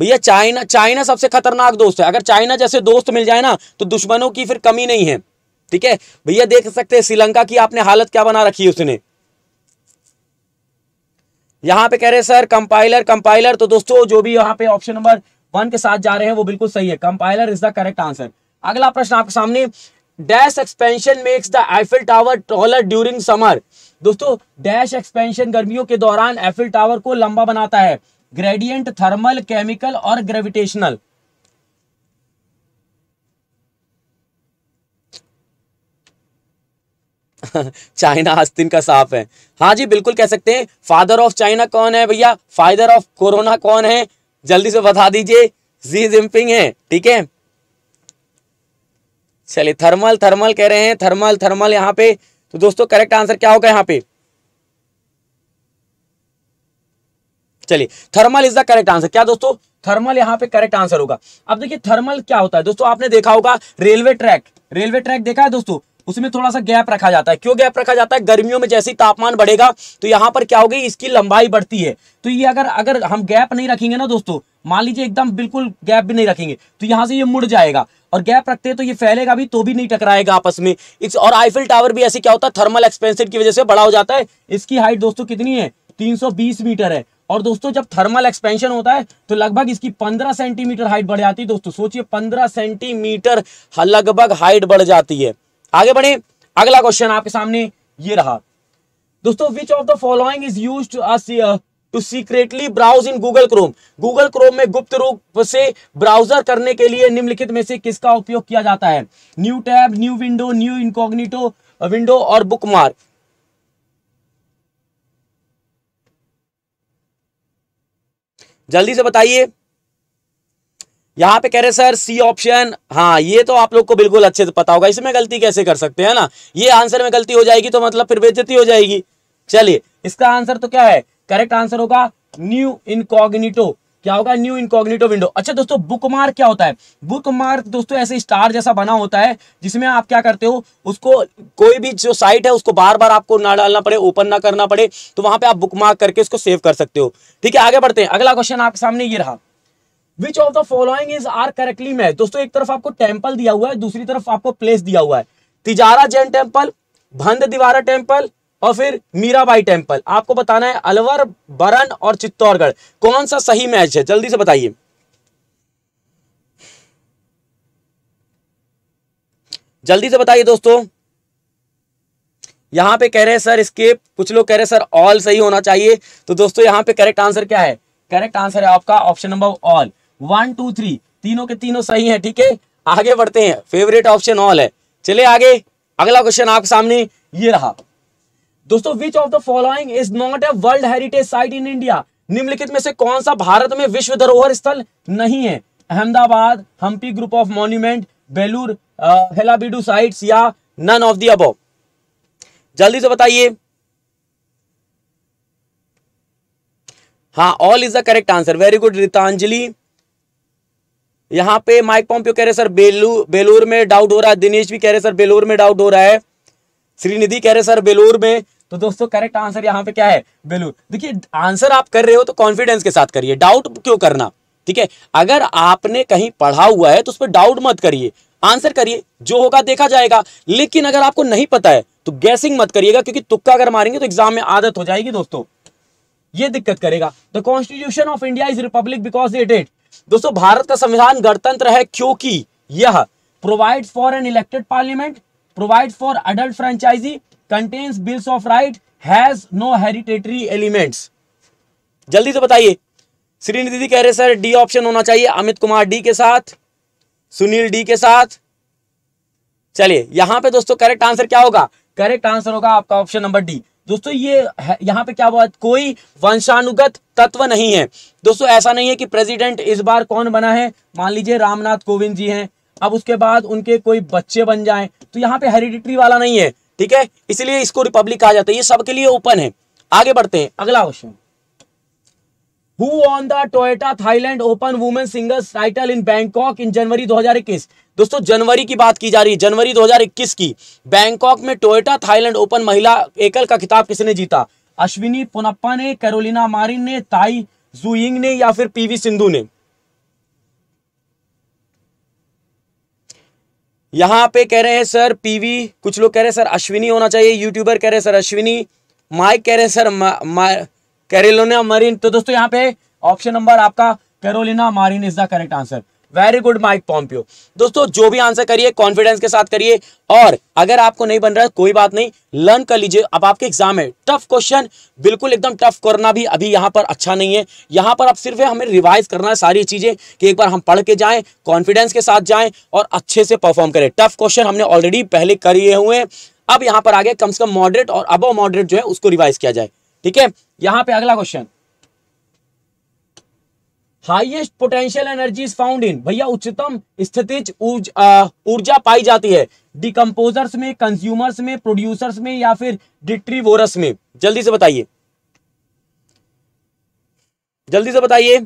[SPEAKER 1] भैया चाइना चाइना सबसे खतरनाक दोस्त है अगर चाइना जैसे दोस्त मिल जाए ना तो दुश्मनों की फिर कमी नहीं है ठीक है भैया देख सकते हैं श्रीलंका की आपने हालत क्या बना रखी है उसने यहाँ पे कह रहे सर कंपाइलर कंपाइलर तो दोस्तों जो भी यहाँ पे ऑप्शन नंबर वन के साथ जा रहे हैं वो बिल्कुल सही है compiler is the correct answer अगला प्रश्न आपके सामने dash expansion makes the Eiffel tower taller during summer दोस्तों डैश एक्सपेंशन गर्मियों के दौरान एफिल टावर को लंबा बनाता है ग्रेडियंट थर्मल केमिकल और ग्रेविटेशनल चाइना आस्तीन का सांप है हाँ जी बिल्कुल कह सकते हैं फादर ऑफ चाइना कौन है भैया फादर ऑफ कोरोना कौन है जल्दी से बता दीजिए जी जिम्पिंग है ठीक है चलिए थर्मल थर्मल कह रहे हैं थर्मल थर्मल यहाँ पे तो दोस्तों करेक्ट आंसर क्या होगा यहाँ पे चलिए thermal is the correct answer क्या दोस्तों थर्मल यहाँ पे करेक्ट आंसर होगा अब देखिए थर्मल क्या होता है दोस्तों आपने देखा होगा रेलवे ट्रैक रेलवे ट्रैक देखा है दोस्तों उसमें थोड़ा सा गैप रखा जाता है क्यों गैप रखा जाता है गर्मियों में जैसे ही तापमान बढ़ेगा तो यहाँ पर क्या होगी इसकी लंबाई बढ़ती है तो ये अगर अगर हम गैप नहीं रखेंगे ना दोस्तों मान लीजिए एकदम बिल्कुल गैप भी नहीं रखेंगे तो यहाँ से ये मुड़ जाएगा और गैप रखते हैं तो ये फैलेगा भी तो भी नहीं टकराएगा आपस में इस और आईफिल टावर भी ऐसे क्या होता है थर्मल एक्सपेंसिव की वजह से बड़ा हो जाता है इसकी हाइट दोस्तों कितनी है 320 मीटर है और दोस्तों जब थर्मल एक्सपेंशन होता है तो लगभग इसकी 15 सेंटीमीटर हाइट बढ़ जाती है दोस्तों सोचिए 15 सेंटीमीटर लगभग हाइट बढ़ जाती है आगे बढ़े अगला क्वेश्चन आपके सामने ये रहा दोस्तों which of the following is use to secretly browse in Google Chrome Google Chrome में गुप्त रूप से ब्राउजर करने के लिए निम्नलिखित में से किसका उपयोग किया जाता है new tab new window new incognito window और बुकमार्क जल्दी से बताइए यहाँ पे कह रहे सर सी ऑप्शन हाँ ये तो आप लोग को बिल्कुल अच्छे से पता होगा इसमें गलती कैसे कर सकते हैं ना ये आंसर में गलती हो जाएगी तो मतलब फिर बेजती हो जाएगी चलिए इसका आंसर तो क्या है करेक्ट आंसर होगा न्यू इनकॉग्निटो क्या होगा न्यू इनकॉग्निटो विंडो अच्छा दोस्तों बुक मार्क क्या होता है बुक मार्क दोस्तों ऐसे स्टार जैसा बना होता है जिसमें आप क्या करते हो उसको कोई भी जो साइट है उसको बार बार आपको ना डालना पड़े ओपन ना करना पड़े तो वहां पे आप बुक मार्क करके उसको सेव कर सकते हो ठीक है आगे बढ़ते हैं अगला क्वेश्चन आपके सामने ये रहा which of the following is are correctly match दोस्तों एक तरफ आपको टेम्पल दिया हुआ है दूसरी तरफ आपको प्लेस दिया हुआ है तिजारा जैन टेम्पल भंद दीवारा टेम्पल और फिर मीराबाई टेम्पल आपको बताना है अलवर बरन और चित्तौड़गढ़ कौन सा सही मैच है जल्दी से बताइए जल्दी से बताइए दोस्तों यहां पे कह रहे हैं सर इसके कुछ लोग कह रहे हैं सर ऑल सही होना चाहिए तो दोस्तों यहां पे करेक्ट आंसर क्या है करेक्ट आंसर है आपका option number all one two three तीनों के तीनों सही है ठीक है आगे बढ़ते हैं फेवरेट ऑप्शन ऑल है चले आगे अगला क्वेश्चन आपके सामने ये रहा दोस्तों which of the following is not a world heritage site in India निम्नलिखित में से कौन सा भारत में विश्व धरोहर स्थल नहीं है Ahmedabad Hampi group of monument Belur Halebidu sites या नन ऑफ दी अब जल्दी से बताइए हाँ all is the correct answer very good Ritanjali यहाँ पे माइक पॉम्पियो कह रहे सर बेलू बेलूर में डाउट हो रहा है दिनेश भी कह रहे सर बेलूर में डाउट हो रहा है श्रीनिधि कह रहे सर बेलूर में तो दोस्तों करेक्ट आंसर यहाँ पे क्या है बेलूर देखिए आंसर आप कर रहे हो तो कॉन्फिडेंस के साथ करिए डाउट क्यों करना ठीक है अगर आपने कहीं पढ़ा हुआ है तो उस पर डाउट मत करिए आंसर करिए जो होगा देखा जाएगा लेकिन अगर आपको नहीं पता है तो गैसिंग मत करिएगा क्योंकि तुक्का अगर मारेंगे तो एग्जाम में आदत हो जाएगी दोस्तों ये दिक्कत करेगा the constitution of India is republic because it it दोस्तों भारत का संविधान गणतंत्र है क्योंकि यह provide for an elected parliament provide for adult franchise contains bills of right has no hereditary elements जल्दी से बताइए श्रीनिधि कह रहे सर डी ऑप्शन होना चाहिए अमित कुमार डी के साथ सुनील डी के साथ चलिए यहां पे दोस्तों करेक्ट आंसर क्या होगा करेक्ट आंसर होगा आपका ऑप्शन नंबर डी दोस्तों ये यहाँ पे क्या बात कोई वंशानुगत तत्व नहीं है दोस्तों ऐसा नहीं है कि प्रेसिडेंट इस बार कौन बना है मान लीजिए रामनाथ कोविंद जी हैं अब उसके बाद उनके कोई बच्चे बन जाए तो यहाँ पे हेरिडिटरी वाला नहीं है ठीक है इसलिए इसको रिपब्लिक कहा जाता है ये सबके लिए ओपन है आगे बढ़ते हैं अगला question who on the Toyota Thailand open women singles title in Bangkok in January 2021 दोस्तों जनवरी की बात की जा रही है जनवरी 2021 की बैंकॉक में टोयटा थाईलैंड ओपन महिला एकल का खिताब किसने जीता अश्विनी पोनप्पा ने कैरोलिना मारिन ने ताई जुइंग ने या फिर पीवी सिंधु ने यहां पे कह रहे हैं सर पीवी कुछ लोग कह रहे हैं सर अश्विनी होना चाहिए यूट्यूबर कह रहे हैं सर अश्विनी माइक कह रहे हैं सर मा, मा, कैरोलिना मरीन तो दोस्तों यहाँ पे ऑप्शन नंबर आपका Carolina Marin is the correct answer very good Mike Pompeo दोस्तों जो भी आंसर करिए कॉन्फिडेंस के साथ करिए और अगर आपको नहीं बन रहा है कोई बात नहीं लर्न कर लीजिए अब आपके एग्जाम है टफ क्वेश्चन बिल्कुल एकदम टफ करना भी अभी यहाँ पर अच्छा नहीं है यहाँ पर अब सिर्फ हमें रिवाइज करना है सारी चीज़ें कि एक बार हम पढ़ के जाएं कॉन्फिडेंस के साथ जाएं और अच्छे से परफॉर्म करें टफ क्वेश्चन हमने ऑलरेडी पहले करिए हुए अब यहाँ पर आगे कम से कम मॉडरेट और अबव मॉडरेट जो है उसको रिवाइज किया जाए ठीक है यहां पे अगला question highest potential energy is found in भैया उच्चतम स्थिति ऊर्जा पाई जाती है डिकम्पोजर्स में कंज्यूमर्स में प्रोड्यूसर्स में या फिर डिट्रीवोरस में जल्दी से बताइए जल्दी से बताइए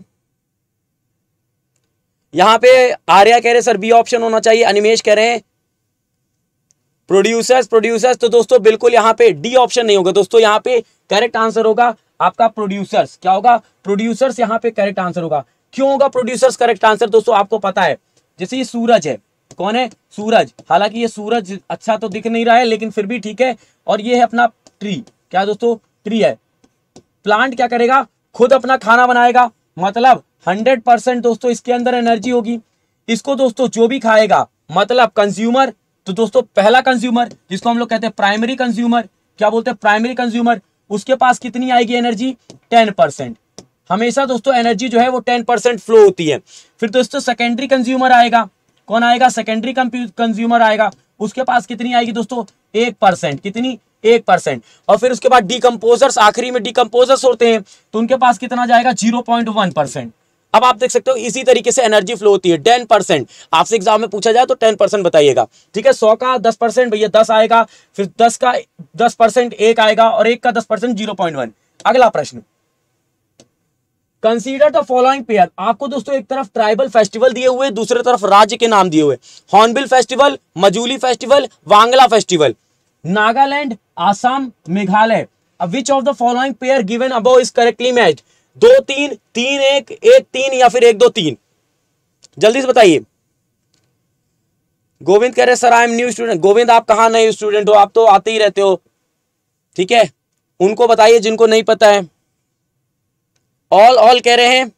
[SPEAKER 1] यहां पे आर्या कह रहे सर बी ऑप्शन होना चाहिए अनिमेश कह रहे हैं प्रोड्यूसर्स प्रोड्यूसर्स तो दोस्तों बिल्कुल यहाँ पे डी ऑप्शन नहीं होगा दोस्तों यहाँ पे करेक्ट आंसर होगा आपका प्रोड्यूसर्स क्या होगा प्रोड्यूसर्स यहाँ पे करेक्ट आंसर होगा क्यों होगा प्रोड्यूसर्स करेक्ट आंसर दोस्तों आपको पता है जैसे ये सूरज है कौन है सूरज हालांकि ये सूरज अच्छा तो दिख नहीं रहा है लेकिन फिर भी ठीक है और ये है अपना ट्री क्या दोस्तों ट्री है प्लांट क्या करेगा खुद अपना खाना बनाएगा मतलब हंड्रेड परसेंट दोस्तों इसके अंदर एनर्जी होगी इसको दोस्तों जो भी खाएगा मतलब कंज्यूमर तो दोस्तों पहला कंज्यूमर जिसको हम लोग कहते हैं प्राइमरी कंज्यूमर क्या बोलते हैं प्राइमरी कंज्यूमर उसके पास कितनी आएगी एनर्जी टेन परसेंट हमेशा दोस्तों एनर्जी जो है वो टेन परसेंट फ्लो होती है फिर दोस्तों सेकेंडरी कंज्यूमर आएगा कौन आएगा सेकेंडरी कंज्यूमर आएगा उसके पास कितनी आएगी दोस्तों एक परसेंट कितनी एक परसेंट और फिर उसके बाद डिकम्पोजर्स आखिरी में डिकम्पोजर्स होते हैं तो उनके पास कितना जाएगा जीरो पॉइंट वन परसेंट अब आप देख सकते हो इसी तरीके से एनर्जी फ्लो होती है टेन परसेंट आपसे एग्जाम में पूछा जाए तो टेन परसेंट बताइएगा ठीक है सौ का दस परसेंट भैया दस आएगा फिर दस का दस परसेंट एक आएगा और एक का दस परसेंट जीरो पॉइंट वन अगला प्रश्न कंसीडर द फॉलोइंग पेयर आपको दोस्तों एक तरफ ट्राइबल फेस्टिवल दिए हुए दूसरे तरफ राज्य के नाम दिए हुए hornbill festival Majuli festival Wangala festival Nagaland Assam Meghalaya which of the following pair given above is correctly match दो तीन तीन एक एक तीन या फिर एक दो तीन जल्दी से बताइए गोविंद कह रहे sir I am new student Govind आप कहा नए स्टूडेंट हो आप तो आते ही रहते हो ठीक है उनको बताइए जिनको नहीं पता है ऑल ऑल कह रहे हैं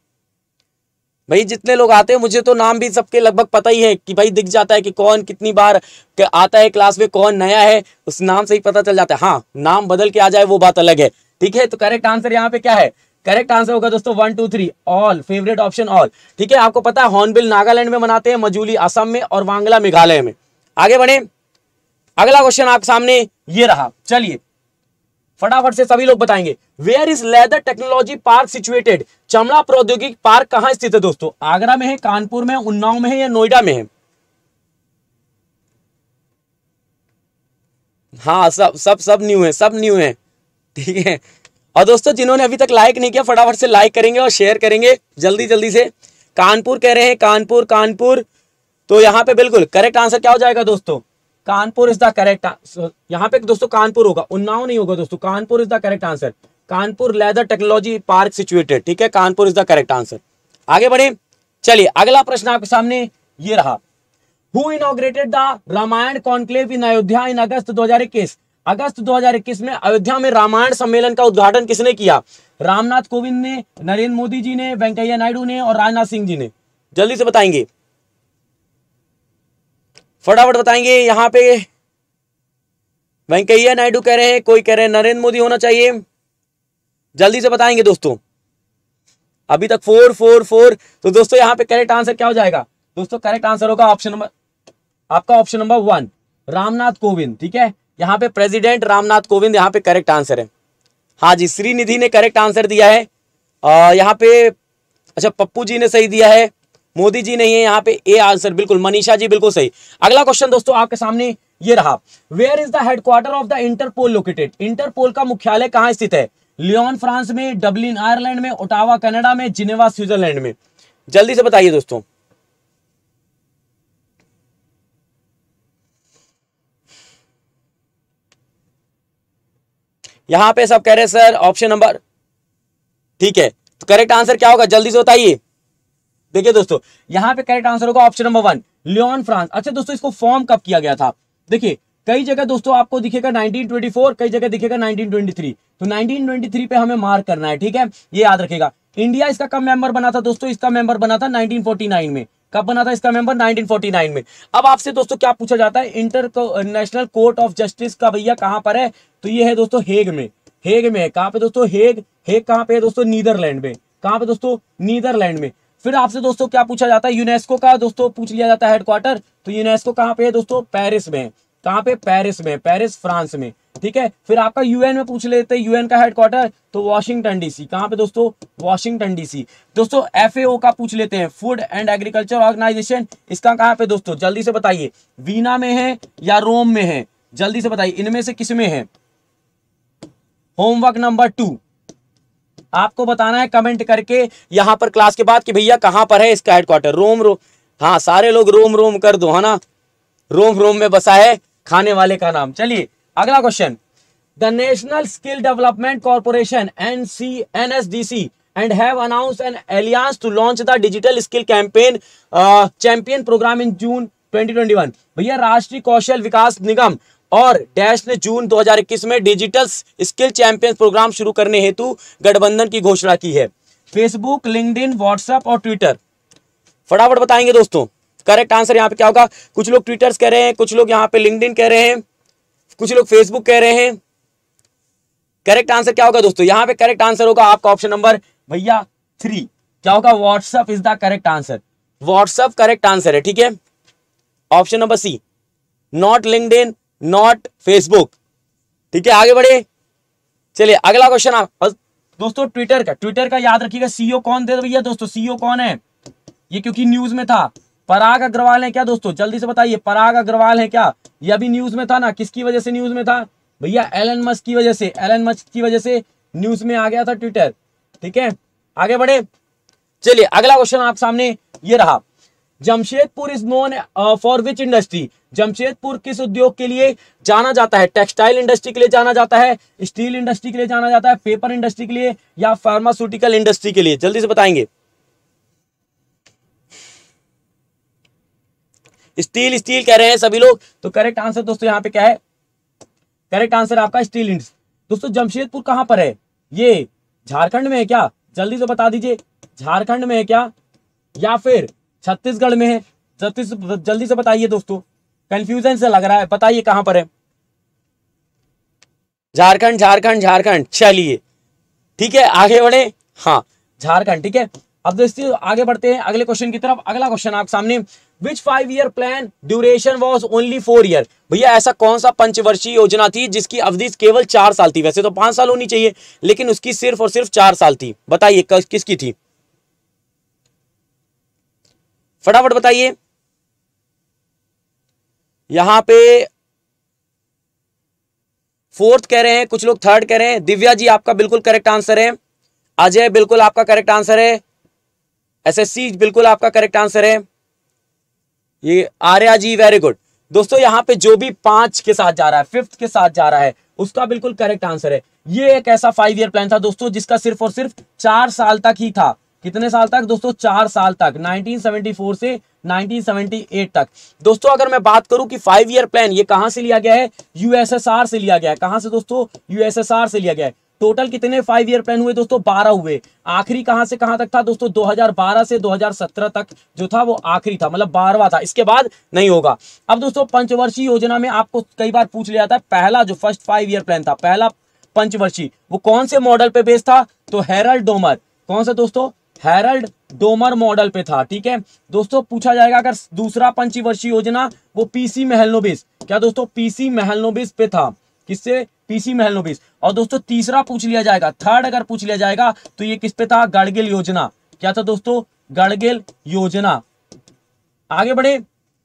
[SPEAKER 1] भाई जितने लोग आते हैं मुझे तो नाम भी सबके लगभग पता ही है कि भाई दिख जाता है कि कौन कितनी बार आता है क्लास में कौन नया है उस नाम से ही पता चल जाता है हाँ नाम बदल के आ जाए वो बात अलग है ठीक है तो करेक्ट आंसर यहाँ पे क्या है करेक्ट आंसर होगा दोस्तों one two three all favourite option all ठीक है आपको पता है हॉर्नबिल नागालैंड में मनाते हैं मजूली असम में और वांगला मेघालय में आगे बढ़े अगला क्वेश्चन आपके सामने ये रहा चलिए फटाफट से सभी लोग बताएंगे where is leather technology park situated चमड़ा प्रौद्योगिक पार्क कहां स्थित है दोस्तों आगरा में है कानपुर में उन्नाव में है या नोएडा में है हाँ सब सब सब न्यू है सब न्यू है ठीक है और दोस्तों जिन्होंने अभी तक लाइक नहीं किया फटाफट से लाइक करेंगे और शेयर करेंगे जल्दी जल्दी से कानपुर कह रहे हैं कानपुर कानपुर तो यहाँ पे बिल्कुल करेक्ट आंसर क्या हो जाएगा दोस्तों कानपुर इज द करेक्ट यहाँ पे दोस्तों कानपुर होगा उन्नाव नहीं होगा दोस्तों Kanpur is the correct answer Kanpur leather technology park situated ठीक है Kanpur is the correct answer आगे बढ़े चलिए अगला प्रश्न आपके सामने ये रहा who inaugurated the Ramayan conclave in Ayodhya in August इक्कीस अगस्त 2021 में अयोध्या में रामायण सम्मेलन का उद्घाटन किसने किया रामनाथ कोविंद ने नरेंद्र मोदी जी ने वेंकैया नायडू ने और राजनाथ सिंह जी ने जल्दी से बताएंगे फटाफट बताएंगे यहां पे वेंकैया नायडू कह रहे हैं कोई कह रहे हैं नरेंद्र मोदी होना चाहिए जल्दी से बताएंगे दोस्तों अभी तक फोर फोर फोर तो दोस्तों यहाँ पे करेक्ट आंसर क्या हो जाएगा दोस्तों करेक्ट आंसर होगा ऑप्शन नंबर आपका option number one Ramnath Kovind ठीक है यहाँ पे प्रेसिडेंट रामनाथ कोविंद यहाँ पे करेक्ट आंसर है हाँ जी श्रीनिधि ने करेक्ट आंसर दिया है और यहाँ पे अच्छा पप्पू जी ने सही दिया है मोदी जी नहीं है यहाँ पे ए आंसर बिल्कुल मनीषा जी बिल्कुल सही अगला क्वेश्चन दोस्तों आपके सामने ये रहा where is the headquarter of the Interpol located Interpol का मुख्यालय कहाँ स्थित है लियोन फ्रांस में डबलिन आयरलैंड में ओटावा कनाडा में जिनेवा स्विट्जरलैंड में जल्दी से बताइए दोस्तों यहां पे सब कह रहे सर ऑप्शन नंबर ठीक है तो करेक्ट आंसर क्या होगा जल्दी से बताइए देखिए दोस्तों यहां पे करेक्ट आंसर होगा option number one Lyon France अच्छा दोस्तों इसको फॉर्म कब किया गया था देखिए कई जगह दोस्तों आपको दिखेगा 1924 कई जगह दिखेगा 1923 तो 1923 पे हमें मार्क करना है ठीक है ये याद रखेगा इंडिया इसका कब मेंबर बना था दोस्तों इसका मेंबर बना था 1949 में कब बना था इसका मेंबर 1949 में अब आपसे दोस्तों क्या पूछा जाता है international court of justice का भैया कहां पर है तो ये है दोस्तों हेग में हेग में है कहाँ पे दोस्तों हेग हेग कहां पे है दोस्तों नीदरलैंड में कहां पे दोस्तों नीदरलैंड में फिर आपसे दोस्तों क्या पूछा जाता है यूनेस्को का दोस्तों पूछ लिया जाता है हेडक्वार्टर तो यूनेस्को कहाँ पे है दोस्तों पेरिस में कहाँ पे पेरिस में पेरिस फ्रांस में ठीक है फिर आपका यूएन में पूछ लेते यूएन का हेडक्वार्टर तो वॉशिंगटन डीसी कहाँ पे दोस्तों वॉशिंगटन डीसी दोस्तों एफएओ का पूछ लेते हैं फूड एंड एग्रीकल्चर ऑर्गेनाइजेशन इसका कहाँ पे दोस्तों जल्दी से बताइए वीना में है या रोम में है जल्दी से बताइए इनमें से किसमें है होमवर्क नंबर टू आपको बताना है कमेंट करके यहां पर क्लास के बाद कि भैया कहां पर है इसका हेडक्वार्टर रोम रोम हाँ सारे लोग रोम रोम कर दो है ना रोम रोम में बसा है खाने वाले का नाम चलिए अगला question the national skill development corporation N C N S D C and have announce an alliance to launch the digital skill campaign champion program in June 2021 भैया राष्ट्रीय कौशल विकास निगम और डैश ने जून 2021 में डिजिटल स्किल चैंपियंस प्रोग्राम शुरू करने हेतु गठबंधन की घोषणा की है फेसबुक इन व्हाट्सएप और ट्विटर फटाफट बताएंगे दोस्तों करेक्ट आंसर यहाँ पे क्या होगा कुछ लोग ट्विटर कह रहे हैं कुछ लोग यहाँ पे लिंकड कह रहे हैं कुछ लोग फेसबुक कह रहे हैं करेक्ट आंसर क्या होगा दोस्तों यहाँ पे करेक्ट आंसर होगा आपका ऑप्शन नंबर भैया थ्री क्या होगा WhatsApp is the correct answer WhatsApp correct answer है ठीक है option number C not LinkedIn not Facebook ठीक है आगे बढ़े चलिए अगला क्वेश्चन आप दोस्तों ट्विटर का ट्विटर का याद रखिएगा सीईओ कौन थे भैया दोस्तों सीईओ कौन है ये क्योंकि न्यूज में था पराग अग्रवाल है क्या दोस्तों जल्दी से बताइए पराग अग्रवाल है क्या ये अभी न्यूज में था ना किसकी वजह से न्यूज में था भैया एलन मस्क की वजह से एलन मस्क की वजह से न्यूज में आ गया था ट्विटर ठीक है आगे बढ़े चलिए अगला क्वेश्चन आप सामने ये रहा Jamshedpur is known for which industry Jamshedpur किस उद्योग के लिए जाना जाता है टेक्सटाइल इंडस्ट्री के लिए जाना जाता है स्टील इंडस्ट्री के लिए जाना जाता है पेपर इंडस्ट्री के लिए या फार्मास्यूटिकल इंडस्ट्री के लिए जल्दी से बताएंगे स्टील स्टील कह रहे हैं सभी लोग तो करेक्ट आंसर दोस्तों यहाँ पे क्या है करेक्ट आंसर आपका स्टील इंड दोस्तों जमशेदपुर कहां पर है ये झारखंड में है क्या जल्दी से बता दीजिए झारखंड में है क्या या फिर छत्तीसगढ़ में है जल्दी जल्दी से बताइए दोस्तों कंफ्यूजन से लग रहा है बताइए कहां पर है झारखंड झारखंड झारखंड चलिए ठीक है आगे बढ़े हाँ झारखंड ठीक है अब दोस्तों आगे बढ़ते हैं अगले क्वेश्चन की तरफ अगला क्वेश्चन आप सामने which five year plan duration was only four year भैया ऐसा कौन सा पंचवर्षीय योजना थी जिसकी अवधि केवल चार साल थी वैसे तो पांच साल होनी चाहिए लेकिन उसकी सिर्फ और सिर्फ चार साल थी बताइए किसकी थी फटाफट बताइए यहां पे फोर्थ कह रहे हैं कुछ लोग थर्ड कह रहे हैं दिव्या जी आपका बिल्कुल करेक्ट आंसर है अजय बिल्कुल आपका करेक्ट आंसर है एसएससी बिल्कुल आपका करेक्ट आंसर है ये आर्या जी वेरी गुड दोस्तों यहाँ पे जो भी पांच के साथ जा रहा है फिफ्थ के साथ जा रहा है उसका बिल्कुल करेक्ट आंसर है ये एक ऐसा फाइव ईयर प्लान था दोस्तों जिसका सिर्फ और सिर्फ चार साल तक ही था कितने साल तक दोस्तों चार साल तक 1974 से 1978 तक दोस्तों अगर मैं बात करूं कि फाइव ईयर प्लान ये कहां से लिया गया है यूएसएसआर से लिया गया है कहां से दोस्तों यूएसएसआर से लिया गया है टोटल कितने फाइव ईयर प्लान हुए दोस्तों बारह हुए आखिरी कहां से कहां तक था दोस्तों 2012 से 2017 तक जो था वो आखिरी था मतलब बारवा था इसके बाद नहीं होगा अब दोस्तों पंचवर्षीय योजना में आपको कई बार पूछ लिया था पहला जो फर्स्ट फाइव ईयर प्लान था पहला पंचवर्षीय वो कौन से मॉडल पे बेस्ड था तो हेरल्ड डोमर कौन सा दोस्तों हेरल्ड डोमर मॉडल पे था ठीक है दोस्तों पूछा जाएगा अगर दूसरा पंचवर्षीय योजना वो पीसी महलनोबिस क्या दोस्तों पीसी महलनोबिस पे था किससे पीसी महल नोबिस और दोस्तों तीसरा पूछ लिया जाएगा थर्ड अगर पूछ लिया जाएगा तो ये किस पे था गाड़गेल योजना क्या था दोस्तों गाड़गेल योजना आगे बढ़े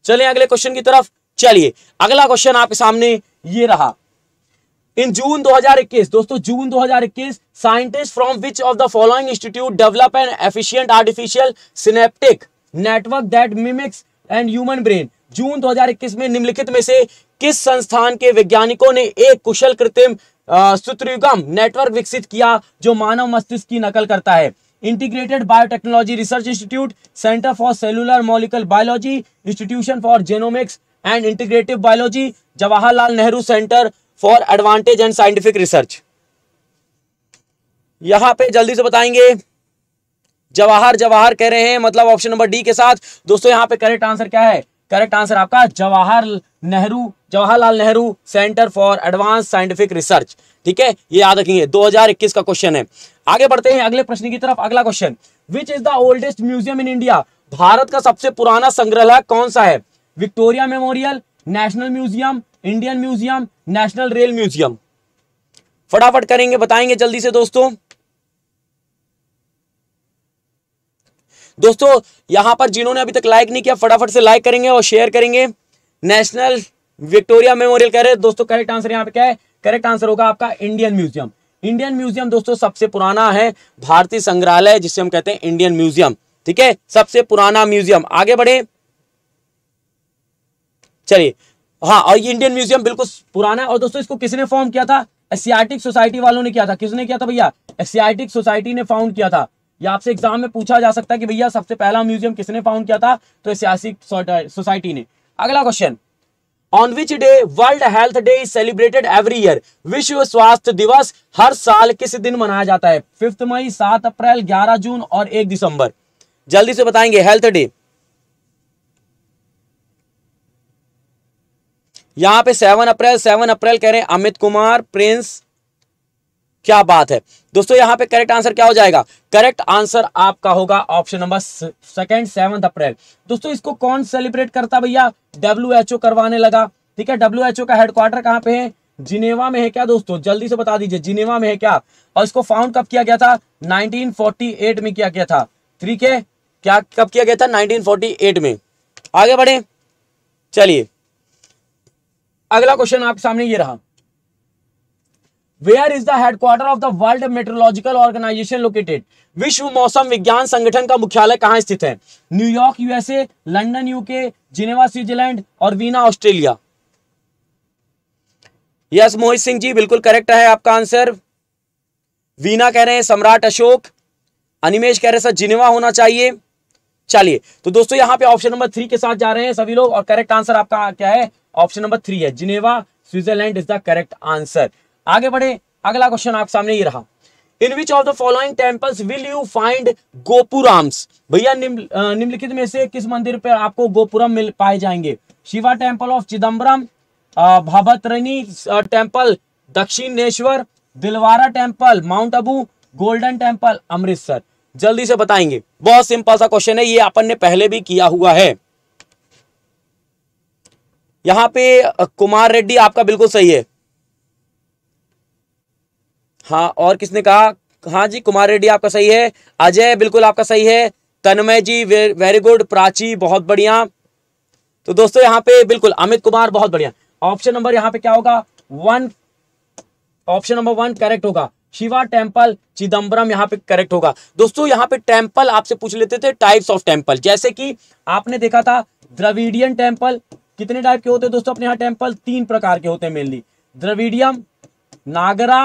[SPEAKER 1] चले अगले क्वेश्चन की तरफ चलिए अगला क्वेश्चन आपके सामने ये रहा इन जून 2021 दोस्तों June 2021 scientist from which of the following institute develop an efficient artificial synaptic network that mimics and human brain June 2021 में निम्नलिखित में से किस संस्थान के वैज्ञानिकों ने एक कुशल कृत्रिम सूत्रयुगम नेटवर्क विकसित किया जो मानव मस्तिष्क की नकल करता है integrated biotechnology research institute centre for cellular molecular biology institution for genomics and integrative biology Jawaharlal Nehru centre for advantage and scientific research यहां पे जल्दी से बताएंगे जवाहर जवाहर कह रहे हैं मतलब ऑप्शन नंबर डी के साथ दोस्तों यहां पे करेक्ट आंसर क्या है करेक्ट आंसर आपका Jawahar Nehru Jawaharlal Nehru centre for advance scientific research ठीक है ये याद रखेंगे 2021 का क्वेश्चन है आगे बढ़ते हैं अगले प्रश्न की तरफ अगला question which is the oldest museum in India Bharat का सबसे पुराना संग्रहालय कौन सा है Victoria Memorial national museum Indian museum national rail museum फटाफट करेंगे बताएंगे जल्दी से दोस्तों दोस्तों यहाँ पर जिन्होंने अभी तक लाइक नहीं किया फटाफट से लाइक करेंगे और शेयर करेंगे नेशनल विक्टोरिया मेमोरियल कह रहे दोस्तों करेक्ट आंसर यहाँ पे क्या है करेक्ट आंसर होगा आपका इंडियन म्यूजियम इंडियन म्यूजियम दोस्तों सबसे पुराना है भारतीय संग्रहालय जिसे हम कहते हैं इंडियन म्यूजियम ठीक है सबसे पुराना म्यूजियम आगे बढ़े चलिए हाँ और ये इंडियन म्यूजियम बिल्कुल पुराना है और दोस्तों इसको किसने फॉर्म किया था एशियाटिक सोसाइटी वालों ने किया था किसने किया था भैया एशियाटिक सोसाइटी ने फाउंड किया था या आपसे एग्जाम में पूछा जा सकता है कि भैया सबसे पहला म्यूजियम किसने फाउंड किया था तो सियासी सोसाइटी ने अगला question on which day World Health Day is celebrated every year विश्व स्वास्थ्य दिवस हर साल किस दिन मनाया जाता है फिफ्थ मई सात अप्रैल ग्यारह जून और एक दिसंबर जल्दी से बताएंगे हेल्थ डे यहां पे सेवन अप्रैल सेवन अप्रैल कह रहे हैं अमित कुमार प्रिंस क्या बात है दोस्तों यहां पे करेक्ट आंसर क्या हो जाएगा करेक्ट आंसर आपका होगा option number second seventh April दोस्तों इसको कौन सेलिब्रेट करता भैया डब्ल्यू करवाने लगा ठीक है डब्ल्यू का हेडक्वार्टर कहाँ पे है जिनेवा में है क्या दोस्तों जल्दी से बता दीजिए जिनेवा में है क्या और इसको फाउंड कब किया गया था 1948 में किया गया था ठीक है क्या कब किया गया था 1948 में आगे बढ़े चलिए अगला क्वेश्चन आपके सामने ये रहा where is the headquarter of the world meteorological organisation located विश्व मौसम विज्ञान संगठन का मुख्यालय कहाँ स्थित है New York USA London UK Geneva Switzerland और Vienna Australia yes Mohit Singh ji बिल्कुल करेक्ट है आपका आंसर वीना कह रहे हैं सम्राट अशोक अनिमेश कह रहे हैं सर जिनेवा होना चाहिए चलिए तो दोस्तों यहाँ पे ऑप्शन नंबर थ्री के साथ जा रहे हैं सभी लोग और करेक्ट आंसर आपका क्या है ऑप्शन नंबर थ्री है Geneva Switzerland is the correct answer आगे बढ़े अगला क्वेश्चन आपके सामने ये रहा in which of the following temples will you find gopurams भैया निम्नलिखित में से किस मंदिर पर आपको गोपुरम मिल पाए जाएंगे Shiva Temple of Chidambaram Bhavatarini Temple Dakshineswar Dilwara Temple Mount Abu Golden Temple Amritsar जल्दी से बताएंगे बहुत सिंपल सा क्वेश्चन है ये अपन ने पहले भी किया हुआ है यहाँ पे कुमार रेड्डी आपका बिल्कुल सही है हाँ और किसने कहा हाँ जी कुमार रेड्डी आपका सही है अजय बिल्कुल आपका सही है तन्मय जी वे, वेरी गुड प्राची बहुत बढ़िया तो दोस्तों यहाँ पे बिल्कुल अमित कुमार बहुत बढ़िया ऑप्शन नंबर यहाँ पे क्या होगा one option number one correct होगा शिवा टेम्पल चिदम्बरम यहाँ पे करेक्ट होगा दोस्तों यहाँ पे टेम्पल आपसे पूछ लेते थे टाइप्स ऑफ टेम्पल जैसे कि आपने देखा था द्रविडियन टेम्पल कितने टाइप के होते हैं दोस्तों अपने यहाँ टेम्पल तीन प्रकार के होते हैं मेनली द्रविडियम नागरा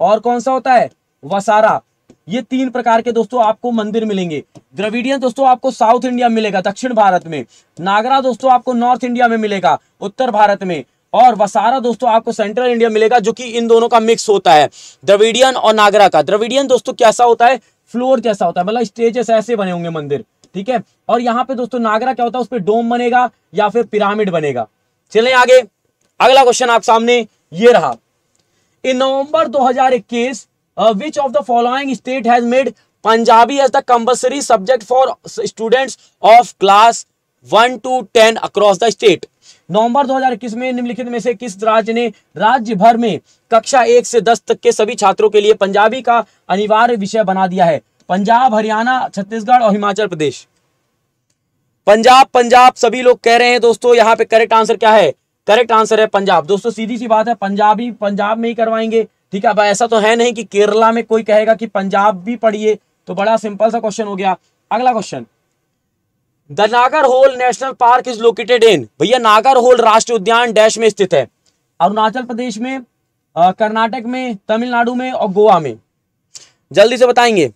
[SPEAKER 1] और कौन सा होता है वसारा ये तीन प्रकार के दोस्तों आपको मंदिर मिलेंगे द्रविडियन दोस्तों आपको साउथ इंडिया मिलेगा दक्षिण भारत में नागरा दोस्तों आपको नॉर्थ इंडिया में मिलेगा उत्तर भारत में और वसारा दोस्तों आपको सेंट्रल इंडिया मिलेगा जो कि इन दोनों का मिक्स होता है द्रविडियन और नागरा का द्रविडियन दोस्तों कैसा होता है फ्लोर जैसा होता है मतलब स्टेजेस ऐसे बने होंगे मंदिर ठीक है और यहाँ पे दोस्तों नागरा क्या होता है उस पर डोम बनेगा या फिर पिरामिड बनेगा चले आगे अगला क्वेश्चन आप सामने ये रहा इन नवंबर 2021 हजार इक्कीस which of the following state has made Punjabi as the compulsory subject for students of class one to ten across the state नवंबर 2021 में निम्नलिखित में से किस राज्य ने राज्य भर में कक्षा एक से दस तक के सभी छात्रों के लिए पंजाबी का अनिवार्य विषय बना दिया है पंजाब हरियाणा छत्तीसगढ़ और हिमाचल प्रदेश पंजाब पंजाब सभी लोग कह रहे हैं दोस्तों यहाँ पे करेक्ट आंसर क्या है करेक्ट आंसर है पंजाब दोस्तों सीधी सी बात है पंजाब ही पंजाब में ही करवाएंगे ठीक है अब ऐसा तो है नहीं कि केरला में कोई कहेगा कि पंजाब भी पढ़िए तो बड़ा सिंपल सा क्वेश्चन हो गया अगला question the Nagarhole national park is located in भैया नागर होल राष्ट्रीय उद्यान डैश में स्थित है अरुणाचल प्रदेश में कर्नाटक में तमिलनाडु में और गोवा में जल्दी से बताएंगे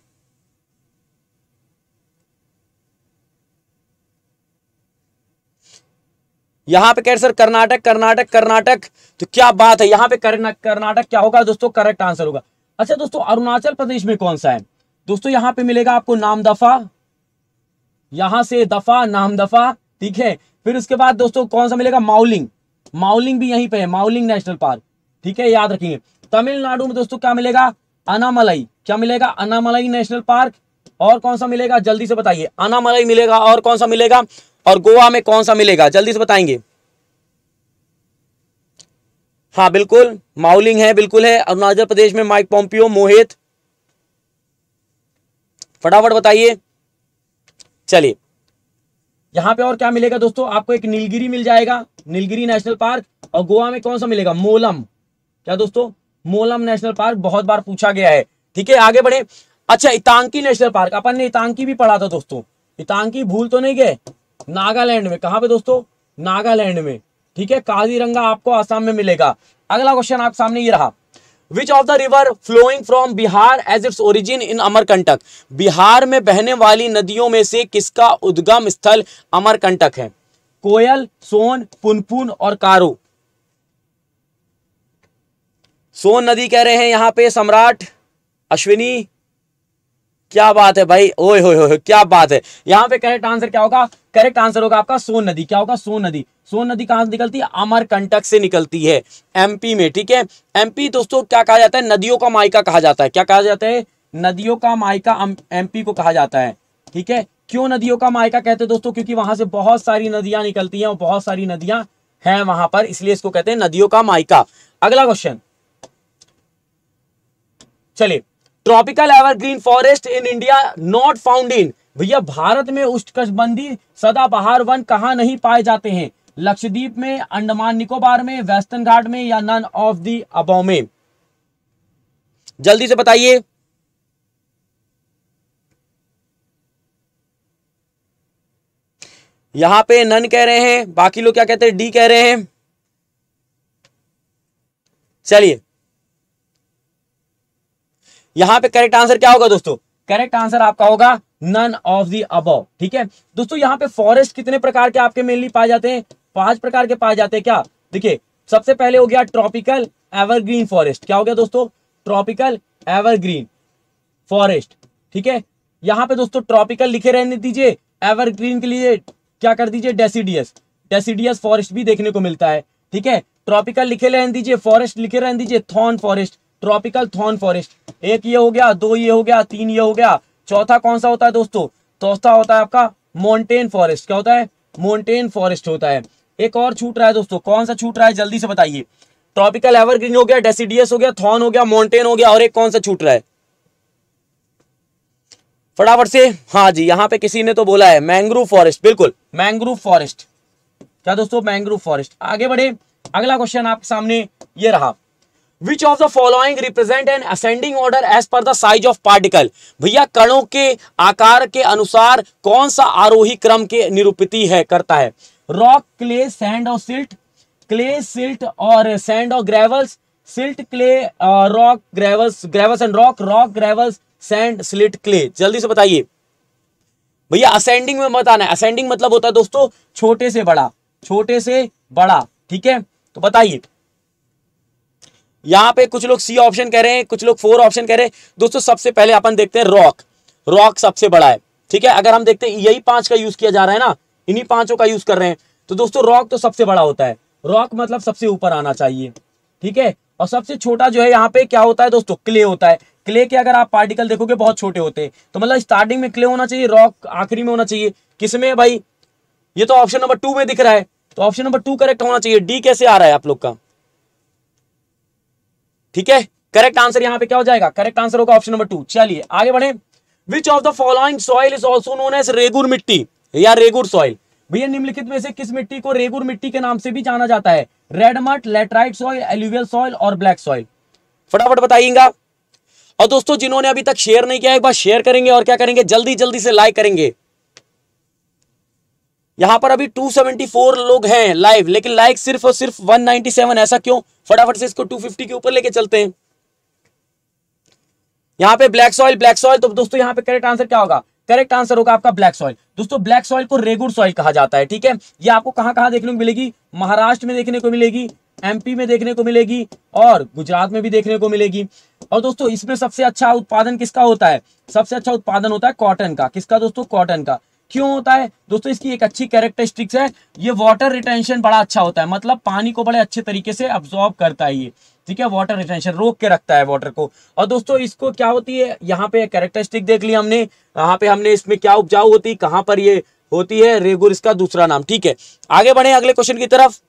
[SPEAKER 1] यहाँ पे कह सर कर्नाटक कर्नाटक कर्नाटक तो क्या बात है यहाँ पे कर्नाटक क्या होगा दोस्तों करेक्ट आंसर होगा अच्छा दोस्तों अरुणाचल प्रदेश में कौन सा है दोस्तों यहाँ पे मिलेगा आपको नाम दफा यहां से दफा नाम दफा ठीक है फिर उसके बाद दोस्तों कौन सा मिलेगा माउलिंग माउलिंग भी यहीं पे है माउलिंग नेशनल पार्क ठीक है याद रखेंगे तमिलनाडु में दोस्तों क्या मिलेगा अनामलई क्या मिलेगा अनामलई नेशनल पार्क और कौन सा मिलेगा जल्दी से बताइए अनामलई मिलेगा और कौन सा मिलेगा और गोवा में कौन सा मिलेगा जल्दी से बताएंगे हाँ बिल्कुल माउलिंग है बिल्कुल है अरुणाचल प्रदेश में माइक पोम्पियो मोहित फटाफट बताइए चलिए यहां पे और क्या मिलेगा दोस्तों आपको एक नीलगिरी मिल जाएगा नीलगिरी नेशनल पार्क और गोवा में कौन सा मिलेगा मोलम क्या दोस्तों मोलम नेशनल पार्क बहुत बार पूछा गया है ठीक है आगे बढ़े अच्छा इतांकी नेशनल पार्क अपन ने इतांकी भी पढ़ा था दोस्तों इतांकी भूल तो नहीं गए नागालैंड में कहाँ पे दोस्तों नागालैंड में ठीक है काजीरंगा आपको आसाम में मिलेगा अगला क्वेश्चन आप सामने ये रहा which of the river flowing from Bihar as its origin in Amarkantak Bihar में बहने वाली नदियों में से किसका उद्गम स्थल अमरकंटक है कोयल सोन पुनपुन और कारो सोन नदी कह रहे हैं यहां पे सम्राट अश्विनी क्या बात है भाई ओए हो क्या बात है यहाँ पे करेक्ट आंसर क्या होगा करेक्ट आंसर होगा आपका सोन नदी क्या होगा सोन नदी सोन नदी कहां से निकलती है अमरकंटक से निकलती है एमपी में ठीक है एमपी दोस्तों क्या कहा जाता है नदियों का माइका कहा जाता है क्या कहा जाता है नदियों का माइका एमपी को कहा जाता है ठीक है क्यों नदियों का मायका कहते हैं दोस्तों क्योंकि वहां से बहुत सारी नदियां निकलती हैं और बहुत सारी नदियां हैं वहां पर इसलिए इसको कहते हैं नदियों का मायका अगला क्वेश्चन चलिए tropical evergreen forest in India not found in भैया भारत में उष्णकटिबंधी सदाबहार वन कहाँ नहीं पाए जाते हैं लक्षद्वीप में अंडमान निकोबार में वेस्टर्न घाट में या नन ऑफ दी अबो में जल्दी से बताइए यहां पे नन कह रहे हैं बाकी लोग क्या कहते हैं डी कह रहे हैं चलिए यहाँ पे करेक्ट आंसर क्या होगा दोस्तों करेक्ट आंसर आपका होगा नन ऑफ दी अब ठीक है दोस्तों यहाँ पे फॉरेस्ट कितने प्रकार के आपके मेनली पाए जाते हैं पांच प्रकार के पाए जाते हैं क्या देखिए सबसे पहले हो गया ट्रॉपिकल एवरग्रीन फॉरेस्ट क्या हो गया दोस्तों ट्रॉपिकल एवरग्रीन फॉरेस्ट ठीक है यहाँ पे दोस्तों ट्रॉपिकल लिखे रहने दीजिए एवरग्रीन के लिए क्या कर दीजिए डेसीडियस डेसीडियस फॉरेस्ट भी देखने को मिलता है ठीक है ट्रॉपिकल लिखे रहने दीजिए फॉरेस्ट लिखे रहने दीजिए thorn forest tropical thorn forest एक ये हो गया दो ये हो गया तीन ये हो गया चौथा कौन सा होता है दोस्तों चौथा होता है आपका माउंटेन फॉरेस्ट क्या होता है माउंटेन फॉरेस्ट होता है एक और छूट रहा है दोस्तों कौन सा छूट रहा है जल्दी से बताइए ट्रॉपिकल एवरग्रीन हो गया डेसीडियस हो गया थॉर्न हो गया माउंटेन हो गया और एक कौन सा छूट रहा है फटाफट से हाँ जी यहाँ पे किसी ने तो बोला है मैंग्रोव फॉरेस्ट बिल्कुल मैंग्रोव फॉरेस्ट क्या दोस्तों मैंग्रोव फॉरेस्ट आगे बढ़े अगला क्वेश्चन आपके सामने ये रहा which of the following represent an ascending order as per the size of particle भैया कणों के आकार के अनुसार कौन सा आरोही क्रम के निरूपित है करता है रॉक क्ले सैंड और सिल्ट क्ले सिल्ट और सैंड और gravels silt clay rock gravels gravels and rock rock gravels sand silt clay जल्दी से बताइए भैया असेंडिंग में बताना है असेंडिंग मतलब होता है दोस्तों छोटे से बड़ा छोटे से बड़ा ठीक है तो बताइए यहाँ पे कुछ लोग सी ऑप्शन कह रहे हैं कुछ लोग फोर ऑप्शन कह रहे हैं दोस्तों सबसे पहले अपन देखते हैं रॉक रॉक सबसे बड़ा है ठीक है अगर हम देखते हैं यही पांच का यूज किया जा रहा है ना इन्हीं पांचों का यूज कर रहे हैं तो दोस्तों रॉक तो सबसे बड़ा होता है रॉक मतलब सबसे ऊपर आना चाहिए ठीक है और सबसे छोटा जो है यहाँ पे क्या होता है दोस्तों क्ले होता है क्ले के अगर आप पार्टिकल देखोगे बहुत छोटे होते हैं तो मतलब स्टार्टिंग में क्ले होना चाहिए रॉक आखिरी में होना चाहिए किसमें भाई ये तो ऑप्शन नंबर टू में दिख रहा है तो ऑप्शन नंबर टू करेक्ट होना चाहिए डी कैसे आ रहा है आप लोग का ठीक है करेक्ट आंसर यहां पे क्या हो जाएगा करेक्ट आंसर होगा ऑप्शन नंबर टू चलिए आगे बढ़े which of the following soil is also known as regur मिट्टी या रेगुर सॉइल भैया निम्नलिखित में से किस मिट्टी को रेगुर मिट्टी के नाम से भी जाना जाता है रेडमट लेटराइट सॉइल एल्यूवियल सॉइल और ब्लैक सॉइल फटाफट बताइएगा और दोस्तों जिन्होंने अभी तक शेयर नहीं किया एक बार शेयर करेंगे और क्या करेंगे जल्दी जल्दी से लाइक करेंगे यहां पर अभी 274 लोग हैं लाइव लेकिन लाइक सिर्फ और सिर्फ 197 ऐसा क्यों फटाफट से इसको 250 के ऊपर लेके चलते हैं यहाँ पे ब्लैक सॉइल ब्लैक सॉइल तो दोस्तों यहाँ पे करेक्ट आंसर क्या होगा करेक्ट आंसर होगा आपका ब्लैक सॉइल दोस्तों ब्लैक सॉइल को रेगुड सॉइल कहा जाता है ठीक है ये आपको कहाँ कहाँ देखने को मिलेगी महाराष्ट्र में देखने को मिलेगी एमपी में देखने को मिलेगी और गुजरात में भी देखने को मिलेगी और दोस्तों इसमें सबसे अच्छा उत्पादन किसका होता है सबसे अच्छा उत्पादन होता है कॉटन का किसका दोस्तों कॉटन का क्यों होता है दोस्तों इसकी एक अच्छी कैरेक्टरिस्टिक्स है ये वाटर रिटेंशन बड़ा अच्छा होता है मतलब पानी को बड़े अच्छे तरीके से अब्जॉर्ब करता है ये ठीक है वाटर रिटेंशन रोक के रखता है वाटर को और दोस्तों इसको क्या होती है यहाँ पे कैरेक्टरिस्टिक देख ली हमने यहाँ पे हमने इसमें क्या उपजाऊ होती है कहाँ पर ये होती है रेगुर इसका दूसरा नाम ठीक है आगे बढ़े अगले क्वेश्चन की तरफ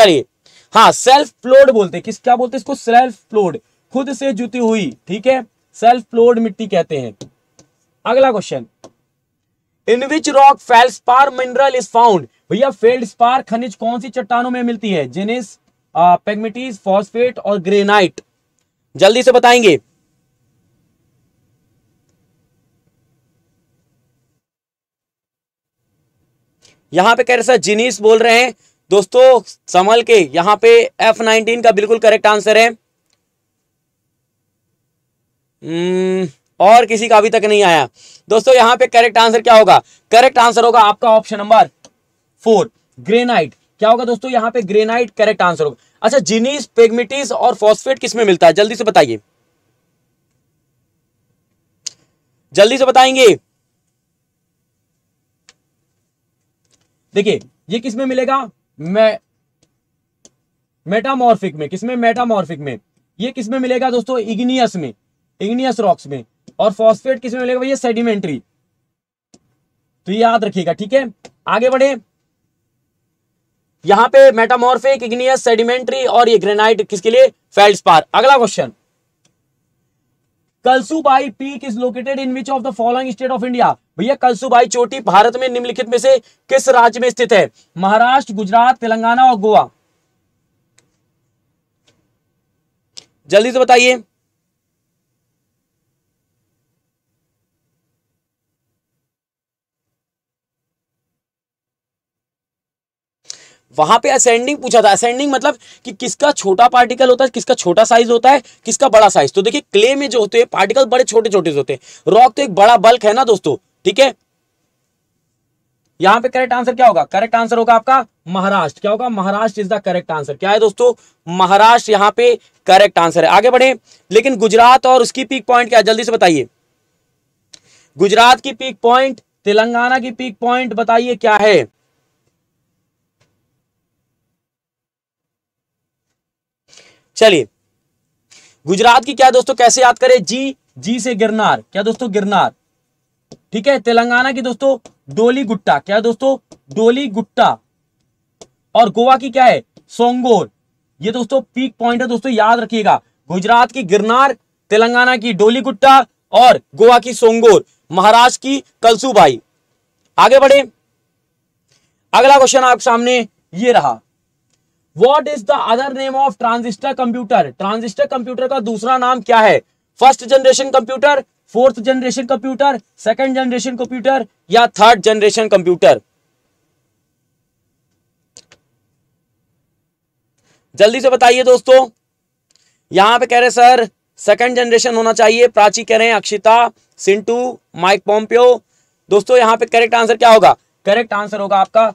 [SPEAKER 1] चलिए हाँ सेल्फ फ्लोड बोलते किस क्या बोलते इसको सेल्फ फ्लोड खुद से जुती हुई ठीक है सेल्फ फ्लोड मिट्टी कहते हैं अगला question in which rock feldspar mineral is found भैया फेल्डस्पार खनिज कौन सी चट्टानों में मिलती है जिनिस पेगमिटीज फॉस्फेट और ग्रेनाइट जल्दी से बताएंगे यहां पे कह रहे सर जिनिस बोल रहे हैं दोस्तों संभल के यहां पे एफ नाइनटीन का बिल्कुल करेक्ट आंसर है hmm. और किसी का अभी तक नहीं आया दोस्तों यहां पे करेक्ट आंसर क्या होगा करेक्ट आंसर होगा आपका ऑप्शन नंबर फोर ग्रेनाइट क्या होगा दोस्तों यहां पे ग्रेनाइट करेक्ट आंसर होगा अच्छा जीनीस पेगमिटिस और फॉस्फेट किसमें मिलता है जल्दी से बताइए जल्दी से बताएंगे देखिए ये किसमें मिलेगा मैं मेटामॉर्फिक में किसमें मेटामॉर्फिक में ये किसमें मिलेगा दोस्तों इग्नियस में इग्नियस रॉक्स में और फॉस्फेट किसमें मिलेगा भैया सेडिमेंट्री तो याद रखिएगा ठीक है आगे बढ़े यहां पे मेटामॉर्फिक इग्नियस सेडिमेंट्री और ये ग्रेनाइट किसके लिए फेल्डस्पार अगला question Kalsubai peak is located in which of the following state of India भैया कलसुबाई चोटी भारत में निम्नलिखित में से किस राज्य में स्थित है महाराष्ट्र गुजरात तेलंगाना और गोवा जल्दी से बताइए वहां पे असेंडिंग पूछा था असेंडिंग मतलब कि किसका छोटा पार्टिकल होता है किसका छोटा साइज होता है किसका बड़ा साइज तो देखिए क्ले में जो होते हैं पार्टिकल बड़े छोटे छोटे होते हैं रॉक तो एक बड़ा बल्क है ना दोस्तों ठीक है यहां पे करेक्ट आंसर क्या होगा करेक्ट आंसर होगा आपका महाराष्ट्र क्या होगा Maharashtra is the correct answer क्या है दोस्तों महाराष्ट्र यहां पे करेक्ट आंसर है आगे बढ़े लेकिन गुजरात और उसकी पीक पॉइंट क्या जल्दी से बताइए गुजरात की पीक पॉइंट तेलंगाना की पीक पॉइंट बताइए क्या है चलिए गुजरात की क्या दोस्तों कैसे याद करें जी जी से गिरनार क्या दोस्तों गिरनार ठीक है तेलंगाना की दोस्तों डोली गुट्टा क्या दोस्तों डोली गुट्टा और गोवा की क्या है सोंगोर ये दोस्तों पीक पॉइंट है दोस्तों याद रखिएगा गुजरात की गिरनार तेलंगाना की डोली गुट्टा और गोवा की सोंगोर महाराष्ट्र की कलसुबाई आगे बढ़े अगला क्वेश्चन आपके सामने ये रहा what is the other name of transistor computer transistor computer का दूसरा नाम क्या है first generation computer fourth generation computer second generation computer या थर्ड जनरेशन कंप्यूटर जल्दी से बताइए दोस्तों यहां पे कह रहे सर सेकंड जनरेशन होना चाहिए प्राची कह रहे हैं अक्षिता सिंटू माइक पॉम्पियो दोस्तों यहां पे करेक्ट आंसर क्या होगा करेक्ट आंसर होगा आपका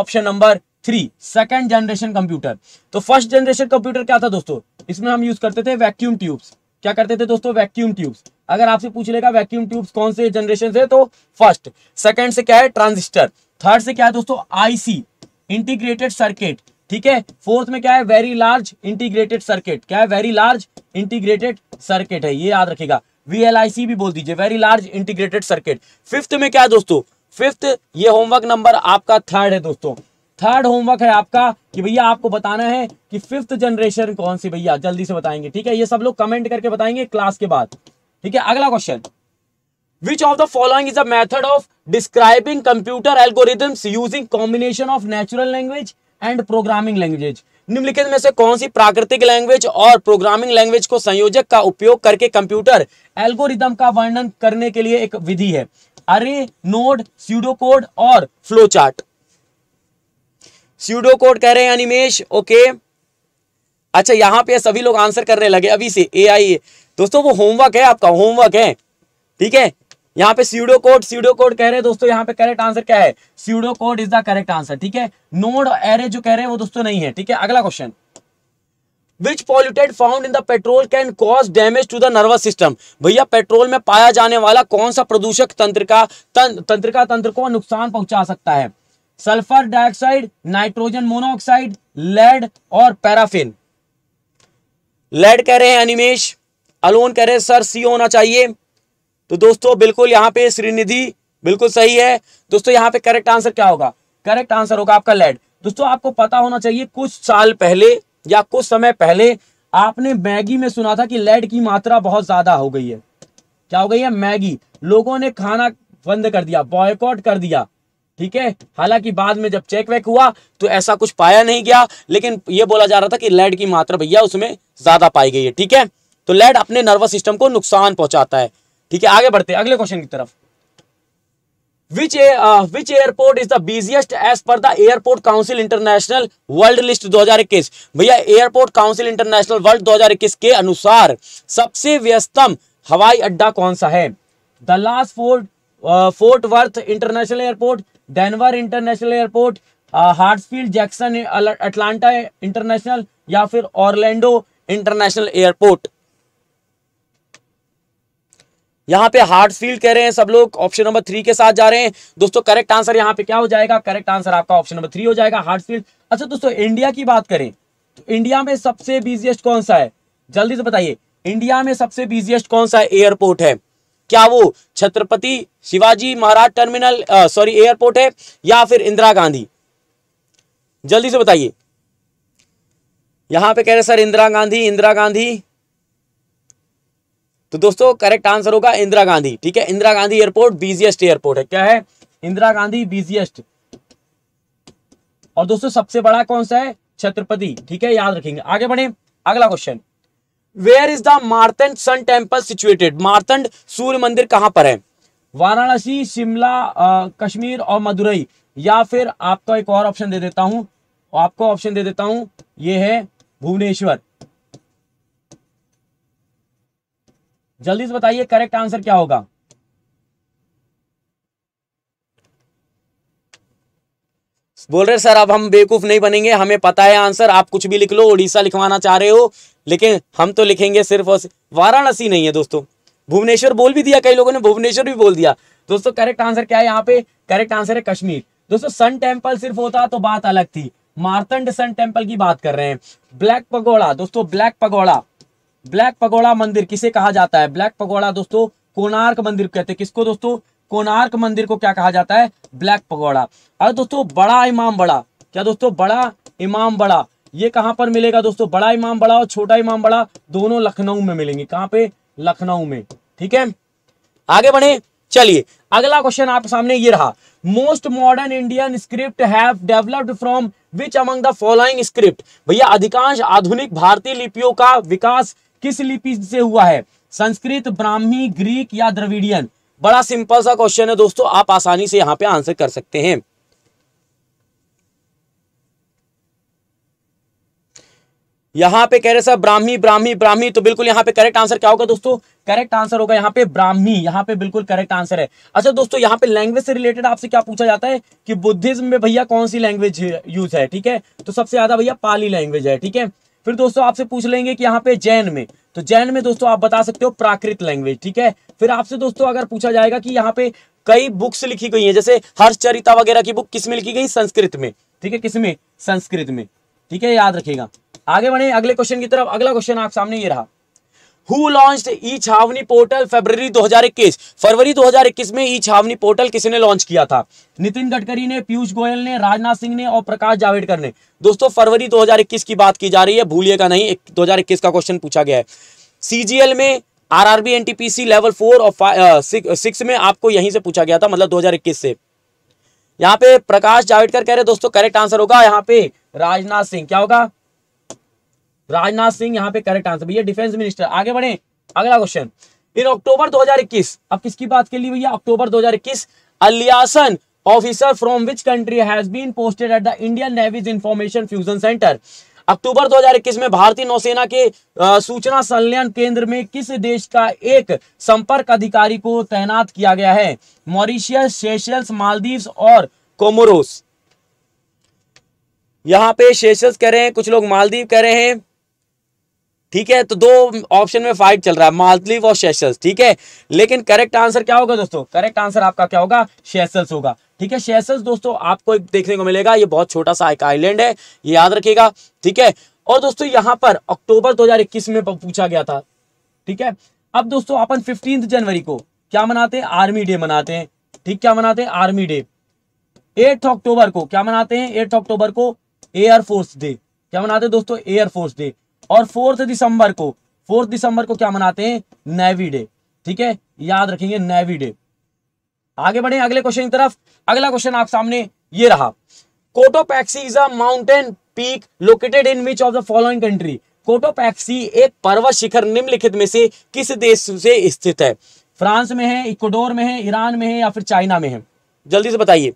[SPEAKER 1] option number three second generation computer तो फर्स्ट जनरेशन कंप्यूटर क्या था दोस्तों इसमें हम यूज करते थे वैक्यूम ट्यूब्स क्या करते थे दोस्तों वैक्यूम ट्यूब्स अगर आपसे पूछ लेगा वैक्यूम ट्यूब्स कौन से जनरेशन से तो फर्स्ट सेकेंड से क्या है ट्रांजिस्टर थर्ड से क्या है दोस्तों आईसी इंटीग्रेटेड सर्किट ठीक है फोर्थ में क्या है वेरी लार्ज इंटीग्रेटेड सर्किट क्या है वेरी लार्ज इंटीग्रेटेड सर्किट है ये याद रखेगा वीएलआईसी भी बोल दीजिए very large integrated circuit fifth में क्या है दोस्तों फिफ्थ ये होमवर्क नंबर आपका थर्ड है दोस्तों थर्ड होमवर्क है आपका कि भैया आपको बताना है कि फिफ्थ जनरेशन कौन सी भैया जल्दी से बताएंगे ठीक है ये सब लोग कमेंट करके बताएंगे क्लास के बाद ठीक है अगला question which of the following is a method of describing computer algorithms using combination of natural language and programming language निम्नलिखित में से कौन सी प्राकृतिक लैंग्वेज और प्रोग्रामिंग लैंग्वेज को संयोजक का उपयोग करके कंप्यूटर एल्गोरिदम का वर्णन करने के लिए एक विधि है अरे नोड स्यूडो कोड और फ्लो चार्ट सीडो कोड कह रहे हैं अनिमेश ओके अच्छा यहाँ पे सभी लोग आंसर करने लगे अभी से ए आई ए दोस्तों वो होमवर्क है आपका होमवर्क है ठीक है यहाँ पे सीडो कोड सीडो कोड कह रहे हैं दोस्तों यहाँ पे करेक्ट आंसर क्या है pseudo code is the correct answer ठीक है नोड एरे जो कह रहे हैं वो दोस्तों नहीं है ठीक है अगला question which polluted found in the petrol can cause damage to the nervous system भैया पेट्रोल में पाया जाने वाला कौन सा प्रदूषक तंत्र का तं, का तंत्र को नुकसान पहुंचा सकता है sulphur dioxide nitrogen monoxide lead और पैराफिन लेड कह रहे हैं अनिमेश अलोन कह रहे हैं सर सी होना चाहिए तो दोस्तों बिल्कुल यहां पे श्रीनिधि बिल्कुल सही है दोस्तों यहाँ पे करेक्ट आंसर क्या होगा करेक्ट आंसर होगा आपका लेड दोस्तों आपको पता होना चाहिए कुछ साल पहले या कुछ समय पहले आपने मैगी में सुना था कि लेड की मात्रा बहुत ज्यादा हो गई है क्या हो गई है मैगी लोगों ने खाना बंद कर दिया बॉयकॉट कर दिया ठीक है हालांकि बाद में जब चेक वेक हुआ तो ऐसा कुछ पाया नहीं गया लेकिन ये बोला जा रहा था कि लेड की मात्रा भैया उसमें ज्यादा पाई गई है ठीक है तो लेड अपने नर्वस सिस्टम को नुकसान पहुंचाता है ठीक है आगे बढ़ते हैं अगले क्वेश्चन की तरफ which which airport is the busiest as per the Airport Council International world list 2021 भैया एयरपोर्ट काउंसिल इंटरनेशनल वर्ल्ड 2021 के अनुसार सबसे व्यस्तम हवाई अड्डा कौन सा है द लास्ट Fort Fort Worth International Airport Denver International Airport Hartsfield Jackson Atlanta International या फिर ऑर्लैंडो इंटरनेशनल एयरपोर्ट यहाँ पे हार्टफील्ड कह रहे हैं सब लोग ऑप्शन नंबर थ्री के साथ जा रहे हैं दोस्तों करेक्ट आंसर यहाँ पे क्या हो जाएगा करेक्ट आंसर आपका ऑप्शन नंबर थ्री हो जाएगा हार्टफील्ड अच्छा दोस्तों इंडिया की बात करें तो इंडिया में सबसे बिजिएस्ट कौन सा है जल्दी से बताइए इंडिया में सबसे बिजिएस्ट कौन सा एयरपोर्ट है क्या वो Chhatrapati Shivaji Maharaj terminal sorry airport है या फिर इंदिरा गांधी जल्दी से बताइए यहां पे कह रहे सर इंदिरा गांधी इंदिरा गांधी तो दोस्तों करेक्ट आंसर होगा इंदिरा गांधी ठीक है Indira Gandhi airport busiest airport है क्या है इंदिरा गांधी बिजिएस्ट और दोस्तों सबसे बड़ा कौन सा है छत्रपति ठीक है याद रखेंगे आगे बढ़े अगला question where is the Martand sun temple situated Martand सूर्य मंदिर कहां पर है वाराणसी शिमला कश्मीर और मदुरई या फिर आपको एक और ऑप्शन दे देता हूं आपको ऑप्शन दे देता हूं ये है भुवनेश्वर जल्दी से बताइए करेक्ट आंसर क्या होगा बोल रहे सर अब हम बेवकूफ़ नहीं बनेंगे हमें पता है आंसर आप कुछ भी लिख लो उड़ीसा लिखवाना चाह रहे हो लेकिन हम तो लिखेंगे सिर्फ और वाराणसी नहीं है दोस्तों भुवनेश्वर बोल भी दिया कई लोगों ने भुवनेश्वर भी बोल दिया दोस्तों करेक्ट आंसर क्या है यहाँ पे करेक्ट आंसर है कश्मीर दोस्तों सन टेम्पल सिर्फ होता तो बात अलग थी मारतंड सन टेम्पल की बात कर रहे हैं ब्लैक पगोड़ा दोस्तों ब्लैक पगोड़ा ब्लैक पगोड़ा मंदिर किसे कहा जाता है ब्लैक पगोड़ा दोस्तों कोणार्क मंदिर कहते हैं किसको दोस्तों कोणार्क मंदिर को क्या कहा जाता है ब्लैक पगोड़ा अरे दोस्तों बड़ा इमाम बड़ा क्या दोस्तों बड़ा इमाम बड़ा ये कहाँ पर मिलेगा दोस्तों बड़ा इमाम बड़ा और छोटा इमाम बड़ा दोनों लखनऊ में मिलेंगे कहाँ पे लखनऊ में ठीक है आगे बढ़े चलिए अगला क्वेश्चन आपके सामने ये रहा most modern Indian script have developed from which among the following script भैया अधिकांश आधुनिक भारतीय लिपियों का विकास किस लिपि से हुआ है संस्कृत ब्राह्मी ग्रीक या द्रविडियन बड़ा सिंपल सा क्वेश्चन है दोस्तों आप आसानी से यहां पे आंसर कर सकते हैं यहां पे कह रहे सर ब्राह्मी ब्राह्मी ब्राह्मी तो बिल्कुल यहां पे करेक्ट आंसर क्या होगा दोस्तों करेक्ट आंसर होगा यहाँ पे ब्राह्मी यहाँ पे बिल्कुल करेक्ट आंसर है अच्छा दोस्तों यहाँ पे लैंग्वेज से रिलेटेड आपसे क्या पूछा जाता है कि बुद्धिज्म में भैया कौन सी लैंग्वेज यूज है ठीक है तो सबसे ज्यादा भैया पाली लैंग्वेज है ठीक है फिर दोस्तों आपसे पूछ लेंगे कि यहाँ पे जैन में तो जैन में दोस्तों आप बता सकते हो प्राकृत लैंग्वेज ठीक है फिर आपसे दोस्तों अगर पूछा जाएगा कि यहाँ पे कई बुक्स लिखी गई है जैसे हर्षचरिता वगैरह की बुक किसमें लिखी गई संस्कृत में ठीक है किसमें संस्कृत में ठीक है याद रखेगा आगे बढ़े अगले क्वेश्चन की तरफ अगला क्वेश्चन आप सामने ये रहा हु लॉन्च ई छावनी पोर्टल फरवरी 2021 फरवरी 2021 में ई छावनी पोर्टल किसने लॉन्च किया था नितिन गडकरी ने पीयूष गोयल ने राजनाथ सिंह ने और प्रकाश जावड़ेकर ने दोस्तों फरवरी 2021 की बात की जा रही है भूलिएगा नहीं 2021 का क्वेश्चन पूछा गया है सीजीएल में आरआरबी एनटीपीसी लेवल फोर और सिक्स में आपको यहीं से पूछा गया था मतलब दो से यहाँ पे प्रकाश जावड़ेकर कह रहे दोस्तों करेक्ट आंसर होगा यहाँ पे राजनाथ सिंह क्या होगा राजनाथ सिंह यहाँ पे करेक्ट आंसर भैया डिफेंस मिनिस्टर आगे बढ़े अगला क्वेश्चन इन अक्टूबर 2021 अब किसकी बात के लिए भैया October 2021 a liaison officer from which country has been posted at the Indian Navy's Information Fusion Centre अक्टूबर 2021 में भारतीय नौसेना के सूचना संलयन केंद्र में किस देश का एक संपर्क अधिकारी को तैनात किया गया है मॉरिशियस शेषल्स मालदीव्स और कोमोरोस यहां पे शेषल्स कह रहे हैं कुछ लोग मालदीव कह रहे हैं ठीक है तो दो ऑप्शन में फाइट चल रहा है मालदीव और शेसल्स ठीक है लेकिन करेक्ट आंसर क्या होगा दोस्तों करेक्ट आंसर आपका क्या होगा शेसल्स होगा ठीक है शेसल्स दोस्तों आपको देखने को मिलेगा ये बहुत छोटा सा एक आइलैंड है ये याद रखिएगा ठीक है और दोस्तों यहाँ पर अक्टूबर 2021 में पूछा गया था ठीक है अब दोस्तों अपन फिफ्टींथ जनवरी को क्या मनाते हैं आर्मी डे मनाते हैं ठीक क्या मनाते हैं आर्मी डे एट अक्टूबर को क्या मनाते हैं एट अक्टूबर को एयरफोर्स डे क्या मनाते हैं दोस्तों एयरफोर्स डे और फोर्थ दिसंबर को फोर्थ दिसंबर को क्या मनाते हैं नेवी डे ठीक है याद रखेंगे नेवी डे आगे बढ़े अगले क्वेश्चन की तरफ अगला क्वेश्चन आप सामने ये रहा Cotopaxi is a mountain peak located in which of the following country Cotopaxi एक पर्वत शिखर निम्नलिखित में से किस देश से स्थित है फ्रांस में है इक्वाडोर में है ईरान में है या फिर चाइना में है जल्दी से बताइए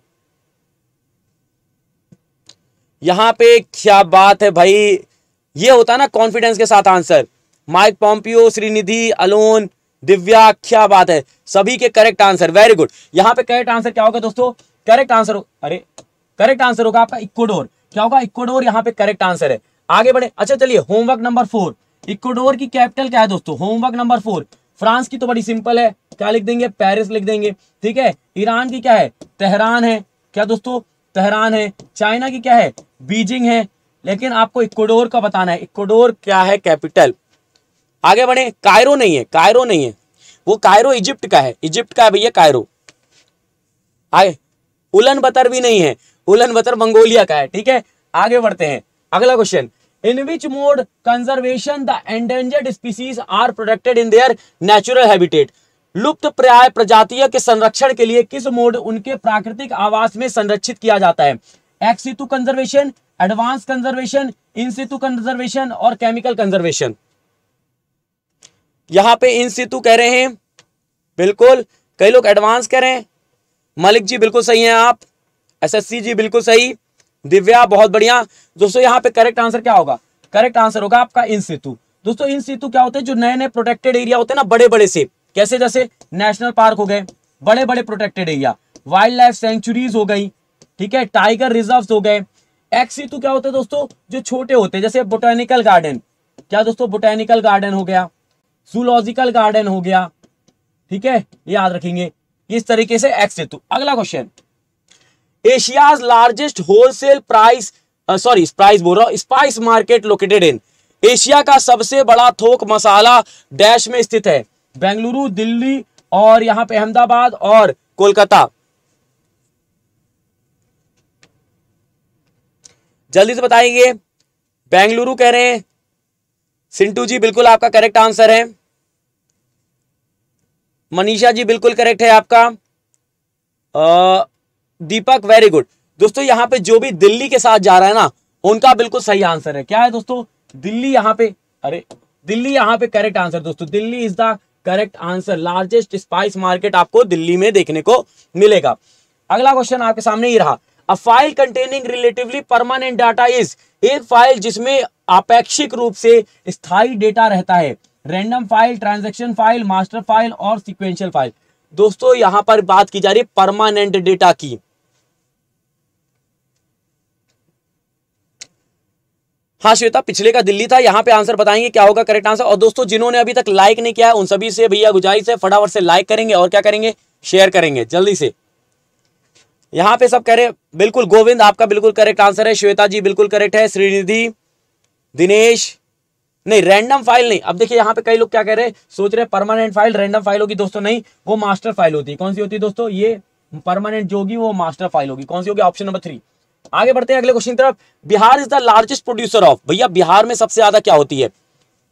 [SPEAKER 1] यहां पे क्या बात है भाई ये होता ना कॉन्फिडेंस के साथ आंसर माइक पॉम्पियो श्रीनिधि अलोन दिव्या क्या बात है सभी के करेक्ट आंसर वेरी गुड यहाँ पे करेक्ट आंसर क्या होगा दोस्तों करेक्ट आंसर हो, अरे करेक्ट आंसर होगा आपका इक्वाडोर क्या होगा इक्वाडोर यहाँ पे करेक्ट आंसर है आगे बढ़े अच्छा चलिए होमवर्क नंबर फोर इक्वाडोर की कैपिटल क्या है दोस्तों होमवर्क नंबर फोर फ्रांस की तो बड़ी सिंपल है क्या लिख देंगे पेरिस लिख देंगे ठीक है ईरान की क्या है तेहरान है क्या दोस्तों तेहरान है चाइना की क्या है बीजिंग है लेकिन आपको इक्वाडोर का बताना है इक्वाडोर क्या है कैपिटल आगे बढ़े कायरो नहीं है कायरो नहीं है वो कायरो इजिप्ट का है इजिप्ट का है भैया कायरो आगे उलन बतर भी नहीं है उलन बतर मंगोलिया का है ठीक है आगे बढ़ते हैं अगला question in which mode conservation the endangered species are protected in their natural habitat लुप्त प्राय प्रजातियों के संरक्षण के लिए किस मोड उनके प्राकृतिक आवास में संरक्षित किया जाता है ex situ conservation advance conservation in conservation और केमिकल कंजर्वेशन यहां पे इन कह रहे हैं बिल्कुल कई लोग एडवांस कह रहे हैं मलिक जी बिल्कुल सही हैं आप एसएससी जी बिल्कुल सही दिव्या बहुत बढ़िया दोस्तों यहाँ पे करेक्ट आंसर क्या होगा करेक्ट आंसर होगा आपका इन सीतु दोस्तों इन क्या होते हैं जो नए नए प्रोटेक्टेड एरिया होते हैं ना बड़े बड़े से कैसे जैसे नेशनल पार्क हो गए बड़े बड़े protected area wildlife sanctuaries हो गई ठीक है टाइगर रिजर्व हो गए एक्स तो क्या होते हैं दोस्तों जो छोटे होते हैं जैसे बोटेनिकल गार्डन क्या दोस्तों बोटेनिकल गार्डन हो गया जूलॉजिकल गार्डन हो गया ठीक है याद रखेंगे इस तरीके से एक्स तो। अगला question Asia largest wholesale price sorry price बोल रहा हूं spice market located in Asia का सबसे बड़ा थोक मसाला डैश में स्थित है बेंगलुरु दिल्ली और यहां पे अहमदाबाद और कोलकाता जल्दी से बताएंगे बेंगलुरु कह रहे हैं सिंटू जी बिल्कुल आपका करेक्ट आंसर है मनीषा जी बिल्कुल करेक्ट है आपका आ, दीपक वेरी गुड दोस्तों यहां पे जो भी दिल्ली के साथ जा रहा है ना उनका बिल्कुल सही आंसर है क्या है दोस्तों दिल्ली यहां पे अरे दिल्ली यहां पे करेक्ट आंसर दोस्तों Delhi is the correct answer largest spice market आपको दिल्ली में देखने को मिलेगा अगला क्वेश्चन आपके सामने ही रहा a file containing relatively permanent data is एक फाइल जिसमें अपेक्षिक रूप से स्थायी डेटा रहता है random file transaction file master file और सिक्वेंशियल फाइल दोस्तों यहां पर बात की जा रही है परमानेंट डेटा की हाँ श्वेता पिछले का दिल्ली था यहाँ पे आंसर बताएंगे क्या होगा करेक्ट आंसर और दोस्तों जिन्होंने अभी तक लाइक नहीं किया है उन सभी से भैया गुजारिश है फटाफट से लाइक करेंगे और क्या करेंगे शेयर करेंगे जल्दी से यहाँ पे सब कह रहे बिल्कुल गोविंद आपका बिल्कुल करेक्ट आंसर है श्वेता जी बिल्कुल करेक्ट है श्रीनिधि दिनेश नहीं रैंडम फाइल नहीं अब देखिए यहाँ पे कई लोग क्या कह रहे हैं सोच रहे परमानेंट फाइल रैंडम फाइल होगी दोस्तों नहीं वो मास्टर फाइल होती है कौन सी होती है दोस्तों ये परमानेंट जो होगी वो मास्टर फाइल होगी कौन सी होगी ऑप्शन नंबर थ्री आगे बढ़ते हैं अगले क्वेश्चन तरफ Bihar is the largest producer of भैया बिहार में सबसे ज्यादा क्या होती है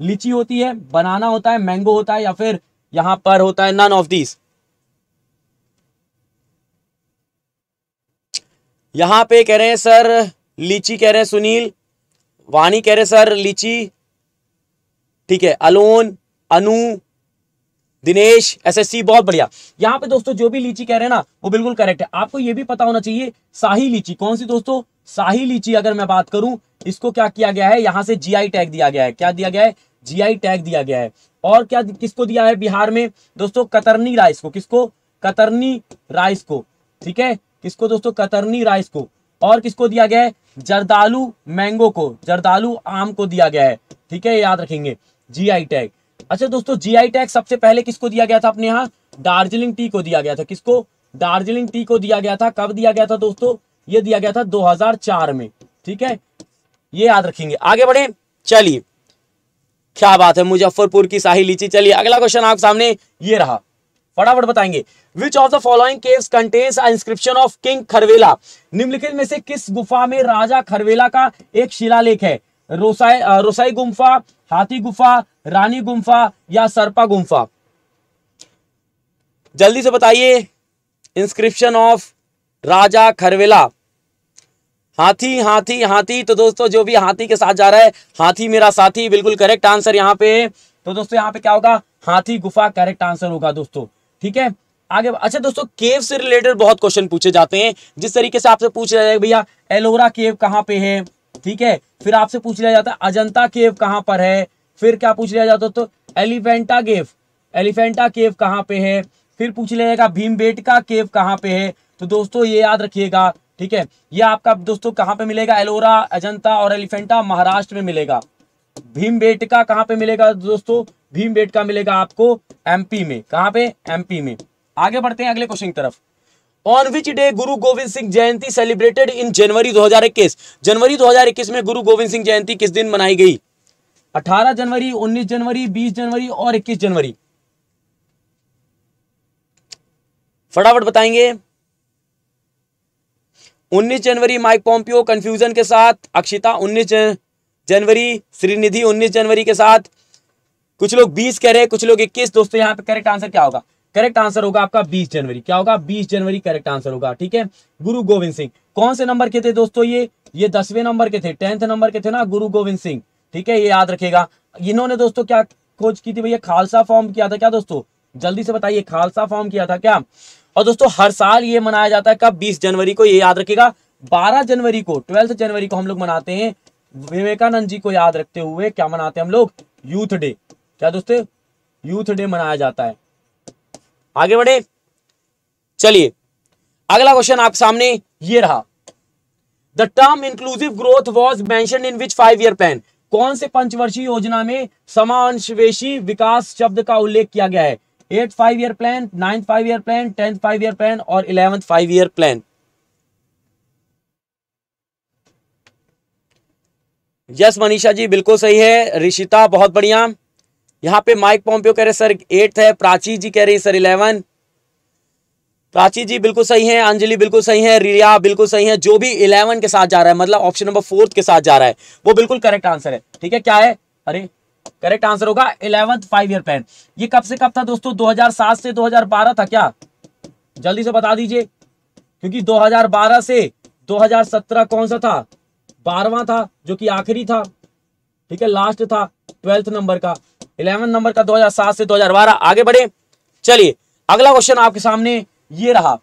[SPEAKER 1] लीची होती है बनाना होता है मैंगो होता है या फिर यहाँ पर होता है नन ऑफ दीज यहाँ पे कह रहे हैं सर लीची कह रहे हैं सुनील वानी कह रहे हैं सर लीची ठीक है अलोन अनु दिनेश एसएससी बहुत बढ़िया यहाँ पे दोस्तों जो भी लीची कह रहे हैं ना वो बिल्कुल करेक्ट है आपको ये भी पता होना चाहिए शाही लीची कौन सी दोस्तों शाही लीची अगर मैं बात करूं इसको क्या किया गया है यहां से जीआई टैग दिया गया है क्या दिया गया है जीआई टैग दिया गया है और क्या किसको दिया है बिहार में दोस्तों कतरनी राइस को किसको कतरनी राइस को ठीक है किसको दोस्तों कतरनी राइस को और किसको दिया गया है जरदालू मैंगो को जरदालू आम को दिया गया है ठीक है याद रखेंगे जीआई टैग अच्छा दोस्तों जीआई टैग सबसे पहले किसको दिया गया था अपने यहाँ दार्जिलिंग टी को दिया गया था किसको दार्जिलिंग टी को दिया गया था कब दिया गया था दोस्तों ये दिया गया था 2004 में ठीक है ये याद रखेंगे आगे बढ़े चलिए क्या बात है मुजफ्फरपुर की शाही लीची चलिए अगला क्वेश्चन आपके सामने ये रहा फटाफट बताएंगे which of the following caves contains inscription of king Kharavela निम्नलिखित में से किस गुफा में राजा खरवेला का एक शिलालेख है रोसाई रोसाई गुम्फा हाथी गुफा रानी गुम्फा या सरपा गुम्फा जल्दी से बताइए इंस्क्रिप्शन ऑफ राजा खरवेला हाथी हाथी हाथी तो दोस्तों जो भी हाथी के साथ जा रहा है हाथी मेरा साथी बिल्कुल करेक्ट आंसर यहां पे तो दोस्तों यहां पे क्या होगा हाथी गुफा करेक्ट आंसर होगा दोस्तों ठीक है आगे अच्छा दोस्तों केव से रिलेटेड बहुत क्वेश्चन पूछे जाते हैं जिस तरीके से आपसे पूछ लिया जाएगा भैया एलोरा केव कहाँ पे है ठीक है फिर आपसे पूछ लिया जाता है अजंता केव कहाँ पर है फिर क्या पूछ लिया जाता तो एलिफेंटा केव एलिफेंटा केव कहाँ पे है फिर पूछ लिया जाएगा भीमबेटका केव कहाँ पे है तो दोस्तों ये याद रखिएगा ठीक है ये आपका दोस्तों कहाँ पे मिलेगा एलोरा अजंता और एलिफेंटा महाराष्ट्र में मिलेगा भीम बेटका कहाँ पे मिलेगा दोस्तों भीम बेटका मिलेगा आपको एमपी में कहाँ पे एमपी में आगे बढ़ते हैं अगले क्वेश्चन की तरफ on which day Guru Gobind Singh Jayanti celebrated in January 2021 जनवरी 2021 में गुरु गोविंद सिंह जयंती किस दिन मनाई गई 18 जनवरी 19 जनवरी 20 जनवरी और 21 जनवरी फटाफट बताएंगे 19 जनवरी माइक पॉम्पियो कंफ्यूजन के साथ अक्षिता 19 जनवरी श्रीनिधि 19 जनवरी के साथ कुछ लोग 20 कह रहे हैं कुछ लोग 21 दोस्तों यहां पे करेक्ट आंसर क्या होगा करेक्ट आंसर होगा आपका 20 जनवरी क्या होगा 20 जनवरी करेक्ट आंसर होगा ठीक है गुरु गोविंद सिंह कौन से नंबर के थे दोस्तों ये ये दसवें नंबर के थे टेंथ नंबर के थे ना गुरु गोविंद सिंह ठीक है ये याद रखेगा इन्होंने दोस्तों क्या खोज की थी भैया खालसा फॉर्म किया था क्या दोस्तों जल्दी से बताइए खालसा फॉर्म किया था क्या और दोस्तों हर साल ये मनाया जाता है कब बीस जनवरी को ये याद रखेगा बारह जनवरी को ट्वेल्थ जनवरी को हम लोग मनाते हैं विवेकानंद जी को याद रखते हुए क्या मनाते हैं हम लोग यूथ डे क्या दोस्तों यूथ डे मनाया जाता है आगे बढ़े चलिए अगला क्वेश्चन आपके सामने ये रहा the term inclusive growth was mentioned in which five year plan कौन से पंचवर्षीय योजना में समावेशी विकास शब्द का उल्लेख किया गया है eighth five year plan ninth five year plan tenth five year plan और eleventh five year plan yes Manisha ji बिल्कुल सही है ऋषिता बहुत बढ़िया यहाँ पे माइक पॉम्पियो कह रहे सर एट्थ है प्राची जी कह रही सर इलेवन प्राची जी बिल्कुल सही है अंजलि बिल्कुल सही है रिया बिल्कुल सही है जो भी इलेवन के साथ जा रहा है मतलब ऑप्शन नंबर फोर्थ के साथ जा रहा है वो बिल्कुल करेक्ट आंसर है ठीक है क्या है अरे करेक्ट आंसर होगा इलेवंथ फाइव ईयर प्लान ये कब से कब था दोस्तों 2007 से 2012 था क्या जल्दी से बता दीजिए क्योंकि 2012 से 2017 कौन सा था बारवा था जो कि आखिरी था ठीक है लास्ट था ट्वेल्थ नंबर का इलेवन नंबर का 2007 से 2012 आगे बढ़े चलिए अगला क्वेश्चन आपके सामने ये रहा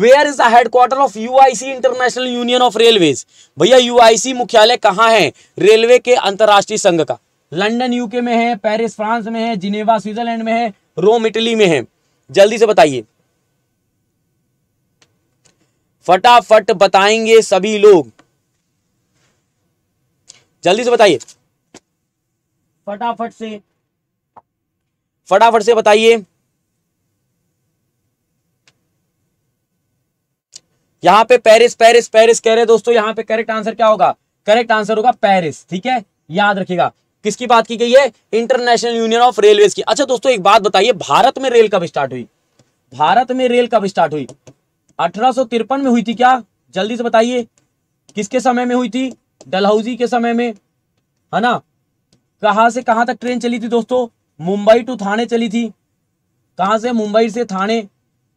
[SPEAKER 1] where is the headquarter of UIC international union of railways भैया यूआईसी मुख्यालय कहाँ है रेलवे के अंतर्राष्ट्रीय संघ का लंडन यूके में है पेरिस फ्रांस में है जिनेवा स्विट्जरलैंड में है रोम इटली में है जल्दी से बताइए फटाफट बताएंगे सभी लोग जल्दी से बताइए फटाफट से फटाफट से बताइए यहां पे पेरिस पेरिस पेरिस कह रहे दोस्तों यहां पे करेक्ट आंसर क्या होगा करेक्ट आंसर होगा पेरिस ठीक है याद रखिएगा किसकी बात की गई है इंटरनेशनल यूनियन ऑफ रेलवे की अच्छा दोस्तों एक बात बताइए भारत में रेल कब स्टार्ट हुई भारत में रेल कब स्टार्ट हुई अठारह में हुई थी क्या जल्दी से बताइए किसके समय में हुई थी डलहौजी के समय में है ना कहाँ से कहाँ तक ट्रेन चली थी दोस्तों मुंबई टू थाने चली थी कहाँ से मुंबई से थाने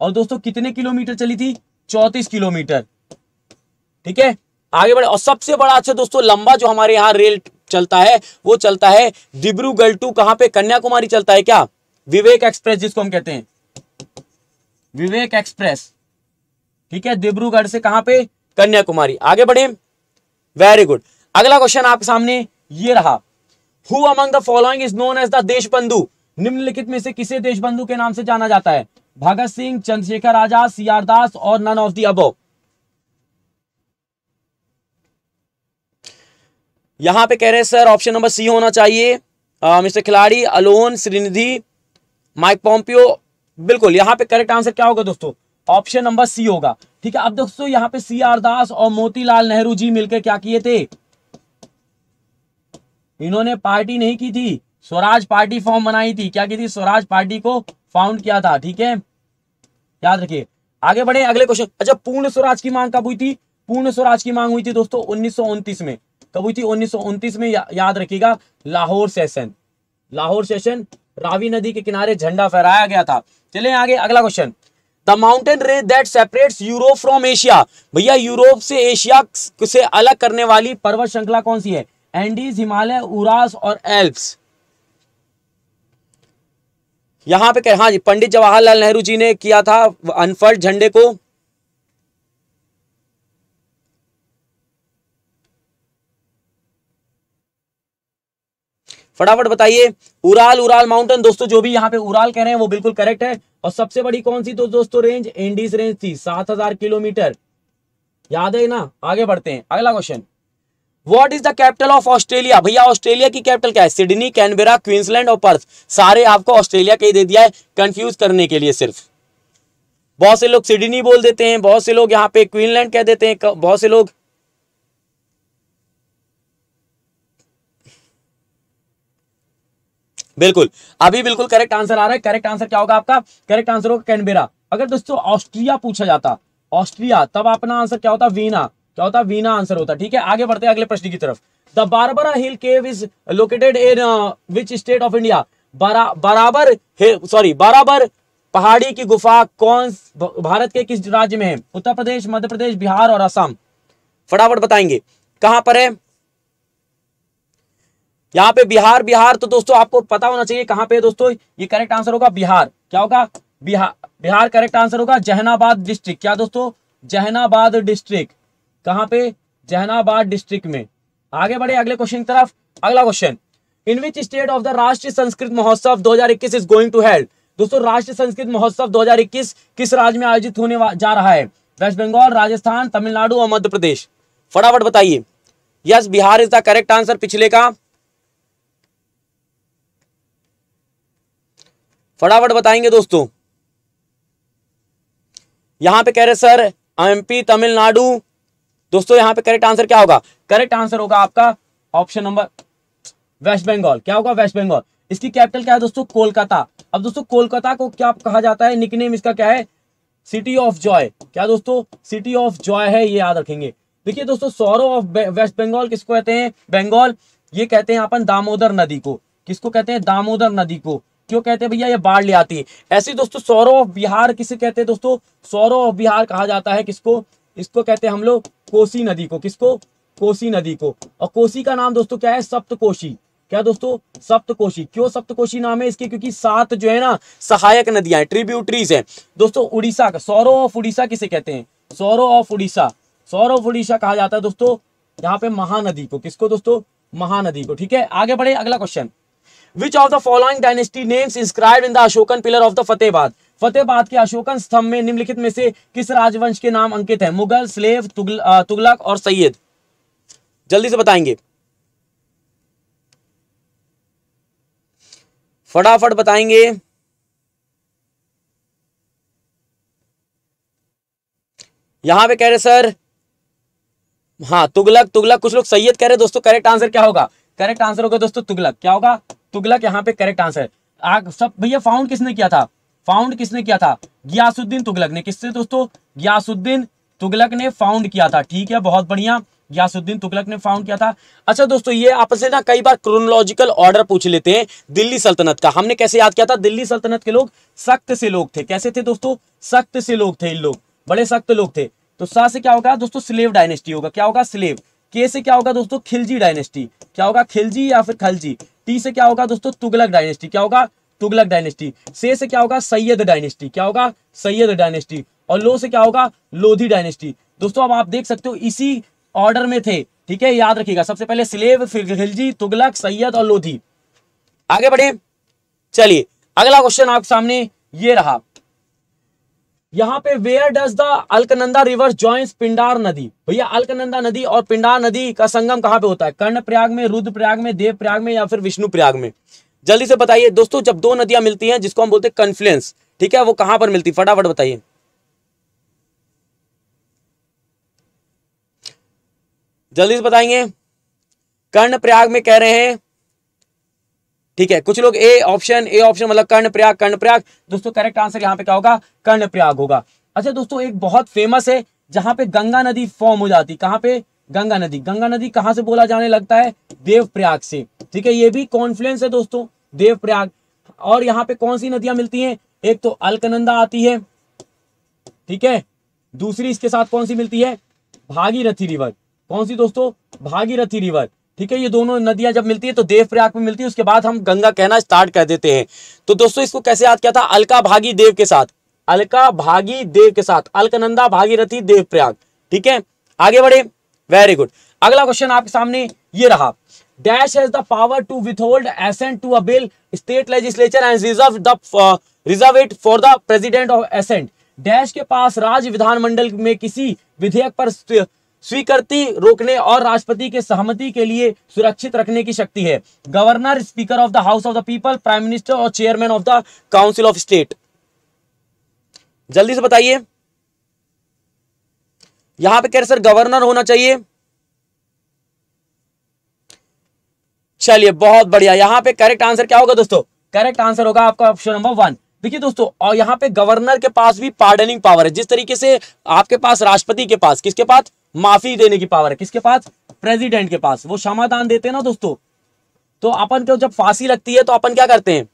[SPEAKER 1] और दोस्तों कितने किलोमीटर चली थी चौंतीस किलोमीटर ठीक है आगे बढ़े और सबसे बड़ा अच्छा दोस्तों लंबा जो हमारे यहाँ रेल चलता है वो चलता है डिब्रूगढ़ टू कहां पे कन्याकुमारी चलता है क्या विवेक एक्सप्रेस जिसको हम कहते हैं विवेक एक्सप्रेस ठीक है डिब्रूगढ़ से कहां पे कन्याकुमारी आगे बढ़े वेरी गुड अगला क्वेश्चन आपके सामने ये रहा who among the following is known as the Deshbandhu निम्नलिखित में से किसे देशबंधु के नाम से जाना जाता है भगत सिंह चंद्रशेखर आजाद सी आर दास और नन ऑफ दी अबो यहां पे कह रहे हैं सर ऑप्शन नंबर सी होना चाहिए आ, मिस्टर खिलाड़ी अलोन श्रीनिधि माइक पॉम्पियो बिल्कुल यहाँ पे करेक्ट आंसर क्या होगा दोस्तों ऑप्शन नंबर सी होगा ठीक है अब दोस्तों यहाँ पे सी आर दास और मोतीलाल नेहरू जी मिलकर क्या किए थे इन्होंने पार्टी नहीं की थी स्वराज पार्टी फॉर्म बनाई थी क्या की थी स्वराज पार्टी को फाउंड किया था ठीक है याद रखिए आगे बढ़े अगले क्वेश्चन अच्छा पूर्ण स्वराज की मांग कब हुई थी पूर्ण स्वराज की मांग हुई थी दोस्तों उन्नीस में कब हुई थी उन्नीस में या, याद रखिएगा लाहौर सेशन लाहौर सेशन रावी नदी के किनारे झंडा फहराया गया था चले आगे अगला question the mountain range that separate Europe from Asia भैया यूरोप से एशिया से अलग करने वाली पर्वत श्रृंखला कौन सी है एंडीज हिमालय उरास और एल्प्स यहां पे कह हाँ जी पंडित जवाहरलाल नेहरू जी ने किया था अनफर्ड झंडे को फटाफट बताइए उराल उराल माउंटेन दोस्तों जो भी यहां पे उराल कह रहे हैं वो बिल्कुल करेक्ट है और सबसे बड़ी कौन सी तो दोस्तों रेंज एंडीज रेंज थी सात हजार किलोमीटर याद है ना आगे बढ़ते हैं अगला question what is the capital of Australia भैया ऑस्ट्रेलिया की कैपिटल क्या है सिडनी कैनबेरा क्वींसलैंड और पर्थ सारे आपको ऑस्ट्रेलिया के ही दे दिया है कंफ्यूज करने के लिए सिर्फ बहुत से लोग सिडनी बोल देते हैं बहुत से लोग यहाँ पे क्वीनलैंड कह देते हैं बहुत से लोग बिल्कुल अभी बिल्कुल करेक्ट आंसर आ रहा है करेक्ट आंसर क्या होगा आपका करेक्ट आंसर होगा कैनबेरा अगर दोस्तों ऑस्ट्रिया पूछा जाता ऑस्ट्रिया तब अपना आंसर क्या होता वीना क्या होता है वीना आंसर होता है ठीक है आगे बढ़ते हैं अगले प्रश्न की तरफ the Barabar hill cave is located in which state of India Barabar sorry Barabar पहाड़ी की गुफा कौन भारत के किस राज्य में है उत्तर प्रदेश मध्य प्रदेश बिहार और असम फटाफट बताएंगे कहां पर है यहां पे बिहार बिहार तो दोस्तों आपको पता होना चाहिए कहां पे दोस्तों ये करेक्ट आंसर होगा बिहार क्या होगा बिहार बिहार करेक्ट आंसर होगा जहनाबाद डिस्ट्रिक्ट क्या दोस्तों जहनाबाद डिस्ट्रिक्ट कहां पे जहनाबाद डिस्ट्रिक्ट में आगे बढ़े अगले क्वेश्चन की तरफ अगला question in which state of the Rashtriya Sanskrit महोत्सव 2021 इज गोइंग टू हेल्ड दोस्तों राष्ट्रीय संस्कृत महोत्सव 2021 किस राज्य में आयोजित होने जा रहा है वेस्ट बंगाल राजस्थान तमिलनाडु और मध्य प्रदेश फटाफट बताइए yes Bihar is the correct answer पिछले का फटाफट बताएंगे दोस्तों यहां पे कह रहे सर एमपी तमिलनाडु दोस्तों यहाँ पे करेक्ट आंसर क्या होगा करेक्ट आंसर होगा आपका ऑप्शन नंबर वेस्ट बंगाल क्या होगा वेस्ट बंगाल इसकी कैपिटल क्या है दोस्तों कोलकाता अब दोस्तों कोलकाता को क्या कहा जाता है निकनेम इसका क्या है सिटी ऑफ जॉय क्या दोस्तों सिटी ऑफ जॉय है ये याद रखेंगे देखिए दोस्तों सौरव ऑफ वेस्ट बंगाल किसको कहते हैं बंगाल ये कहते हैं अपन दामोदर नदी को किसको कहते हैं दामोदर नदी को क्यों कहते हैं भैया ये बाढ़ ले आती है ऐसे दोस्तों सौरव ऑफ बिहार किसे कहते हैं दोस्तों सौरव ऑफ बिहार कहा जाता है किसको इसको कहते हैं हम लोग कोसी नदी को किसको कोसी नदी को और कोसी का नाम दोस्तों क्या है सप्तकोशी क्या दोस्तों सप्तकोशी क्यों सप्तकोशी नाम है इसके क्योंकि सात जो है ना सहायक नदियां हैं ट्रिब्यूटरीज हैं दोस्तों उड़ीसा का सौरव ऑफ उड़ीसा किसे कहते हैं sorrow of Orissa sorrow of Orissa कहा जाता है दोस्तों यहाँ पे महानदी को किसको दोस्तों महानदी को ठीक है आगे बढ़े अगला question which of the following dynasty names inscribe in the Ashokan pillar of the Fatehabad Fatehabad के अशोकन स्तंभ में निम्नलिखित में से किस राजवंश के नाम अंकित है मुगल स्लेव तुगल, तुगलक और सैयद जल्दी से बताएंगे फटाफट बताएंगे यहां पे कह रहे सर हाँ तुगलक तुगलक कुछ लोग सैयद कह रहे दोस्तों करेक्ट आंसर क्या होगा करेक्ट आंसर होगा दोस्तों तुगलक क्या होगा तुगलक यहां पे करेक्ट आंसर आग सब भैया फाउंड किसने किया था फाउंड किसने किया था गियासुद्दीन तुगलक ने किससे दोस्तों गियासुद्दीन तुगलक ने फाउंड किया था ठीक है बहुत बढ़िया गयासुद्दीन तुगलक ने फाउंड किया था अच्छा दोस्तों ये आपस में ना कई बार क्रोनोलॉजिकल ऑर्डर पूछ लेते हैं दिल्ली सल्तनत का हमने कैसे याद किया था दिल्ली सल्तनत के लोग सख्त से लोग थे कैसे थे दोस्तों सख्त से लोग थे इन लोग बड़े सख्त लोग थे तो सा से क्या होगा दोस्तों स्लेव डायनेस्टी होगा क्या होगा स्लेव के से क्या होगा दोस्तों खिलजी डायनेस्टी क्या होगा खिलजी या फिर खलजी टी से क्या होगा दोस्तों तुगलक डायनेस्टी क्या होगा तुगलक डायनेस्टी से से क्या होगा सैयद डायनेस्टी क्या होगा सैयद डायनेस्टी और लो से क्या होगा लोधी डायनेस्टी दोस्तों अब आप देख सकते हो इसी ऑर्डर में थे ठीक है याद रखिएगा सबसे पहले स्लेव फिर खिलजी तुगलक सैयद और लोधी आगे बढ़े चलिए अगला क्वेश्चन आपके सामने ये रहा यहाँ पे where does the Alaknanda river joins Pindar नदी भैया अलकनंदा नदी और पिंडार नदी का संगम कहां पे होता है कर्णप्रयाग में रुद्रप्रयाग में देवप्रयाग में या फिर विष्णु प्रयाग में जल्दी से बताइए दोस्तों जब दो नदियां मिलती हैं जिसको हम बोलते हैं कन्फ्लुएंस ठीक है वो कहां पर मिलती फटाफट बताइए जल्दी से बताएंगे कर्ण प्रयाग में कह रहे हैं ठीक है कुछ लोग ए ऑप्शन ए ऑप्शन मतलब कर्ण प्रयाग कर्ण प्रयाग दोस्तों करेक्ट आंसर यहां पे क्या होगा कर्ण प्रयाग होगा अच्छा दोस्तों एक बहुत फेमस है जहां पे गंगा नदी फॉर्म हो जाती कहां पे गंगा नदी गंगा नदी कहां से बोला जाने लगता है देव प्रयाग से ठीक है ये भी कॉन्फ्लुएंस है दोस्तों देवप्रयाग और यहाँ पे कौन सी नदियां मिलती हैं एक तो अलकनंदा आती है ठीक है दूसरी इसके साथ कौन सी मिलती है भागीरथी रिवर कौन सी दोस्तों भागीरथी रिवर ठीक है ये दोनों नदियां जब मिलती है तो देवप्रयाग में मिलती है उसके बाद हम गंगा कहना स्टार्ट कर देते हैं तो दोस्तों इसको कैसे याद किया था अलका भागी देव के साथ अलका भागी देव के साथ अलकनंदा भागीरथी देवप्रयाग ठीक है आगे बढ़े वेरी गुड अगला क्वेश्चन आपके सामने ये रहा dash has the power to withhold assent to a bill state legislature and reserve the reserve it for the president of assent dash के पास राज्य विधानमंडल में किसी विधेयक पर स्वीकृति रोकने और राष्ट्रपति के सहमति के लिए सुरक्षित रखने की शक्ति है governor speaker of the house of the people prime minister और chairman of the council of state जल्दी से बताइए यहां पे कह रहे सर गवर्नर होना चाहिए चलिए बहुत बढ़िया यहाँ पे करेक्ट आंसर क्या होगा दोस्तों करेक्ट आंसर होगा आपका ऑप्शन नंबर वन देखिए दोस्तों और यहाँ पे गवर्नर के पास भी पार्डनिंग पावर है जिस तरीके से आपके पास राष्ट्रपति के पास किसके पास माफी देने की पावर है किसके पास प्रेसिडेंट के पास वो क्षमादान देते हैं ना दोस्तों तो अपन को जब फांसी लगती है तो अपन क्या करते हैं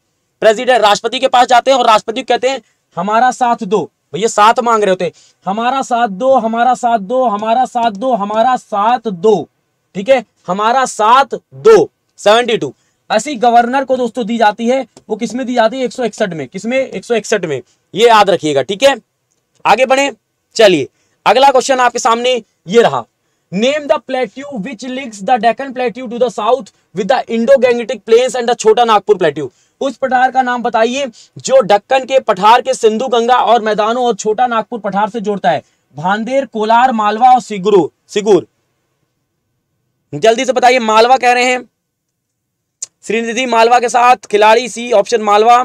[SPEAKER 1] प्रेसिडेंट राष्ट्रपति के पास जाते हैं और राष्ट्रपति कहते हैं हमारा साथ दो भैया साथ मांग रहे होते हमारा साथ दो हमारा साथ दो हमारा साथ दो हमारा साथ दो ठीक है हमारा साथ दो सेवेंटी टू ऐसी गवर्नर को दोस्तों दी जाती है वो किसमें दी जाती है एक सौ इकसठ में किसमें एक सौ इकसठ में ये याद रखिएगा ठीक है आगे बढ़े चलिए अगला क्वेश्चन आपके सामने ये रहा name the plateau which links the Deccan plateau to the south with the Indo Gangetic plains and the Chota Nagpur plateau उस पठार का नाम बताइए जो डक्कन के पठार के सिंधु गंगा और मैदानों और छोटा नागपुर पठार से जोड़ता है भांदेर कोलार मालवा और सिगुरु सिगुर जल्दी से बताइए मालवा कह रहे हैं श्रीनिधि मालवा के साथ खिलाड़ी सी ऑप्शन मालवा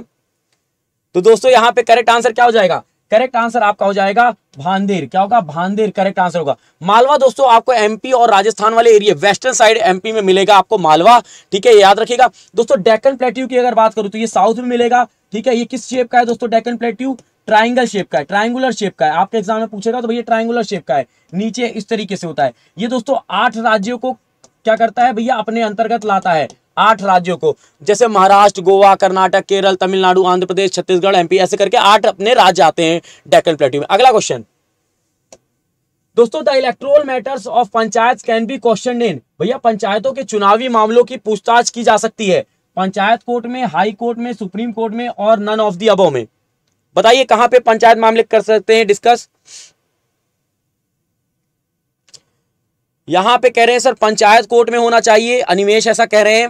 [SPEAKER 1] तो दोस्तों यहां पे करेक्ट आंसर क्या हो जाएगा करेक्ट आंसर आपका हो जाएगा भांदेर क्या होगा भांदेर करेक्ट आंसर होगा मालवा दोस्तों आपको एमपी और राजस्थान वाले एरिया वेस्टर्न साइड एमपी में मिलेगा आपको मालवा ठीक है याद रखिएगा दोस्तों डेकन प्लेट्यू की अगर बात करूं तो ये साउथ में मिलेगा ठीक है ये किस शेप का है दोस्तों डेकन प्लेट्यू ट्राइंगल शेप का है ट्राइंगुलर शेप का है आपके एग्जाम में पूछेगा तो भैया ट्राइंगुलर शेप का है नीचे इस तरीके से होता है ये दोस्तों आठ राज्यों को क्या करता है भैया अपने अंतर्गत लाता है आठ राज्यों को जैसे महाराष्ट्र गोवा कर्नाटक केरल तमिलनाडु आंध्र प्रदेश छत्तीसगढ़ एमपी ऐसे करके आठ अपने राज्य आते हैं डेकल प्लेटी में अगला क्वेश्चन दोस्तों the electoral matters of panchayat can be question in भैया पंचायतों के चुनावी मामलों की पूछताछ की जा सकती है पंचायत कोर्ट में हाई कोर्ट में सुप्रीम कोर्ट में और नन ऑफ दी अबो में बताइए कहां पे पंचायत मामले कर सकते हैं डिस्कस यहां पे कह रहे हैं सर पंचायत कोर्ट में होना चाहिए अनिमेश ऐसा कह रहे हैं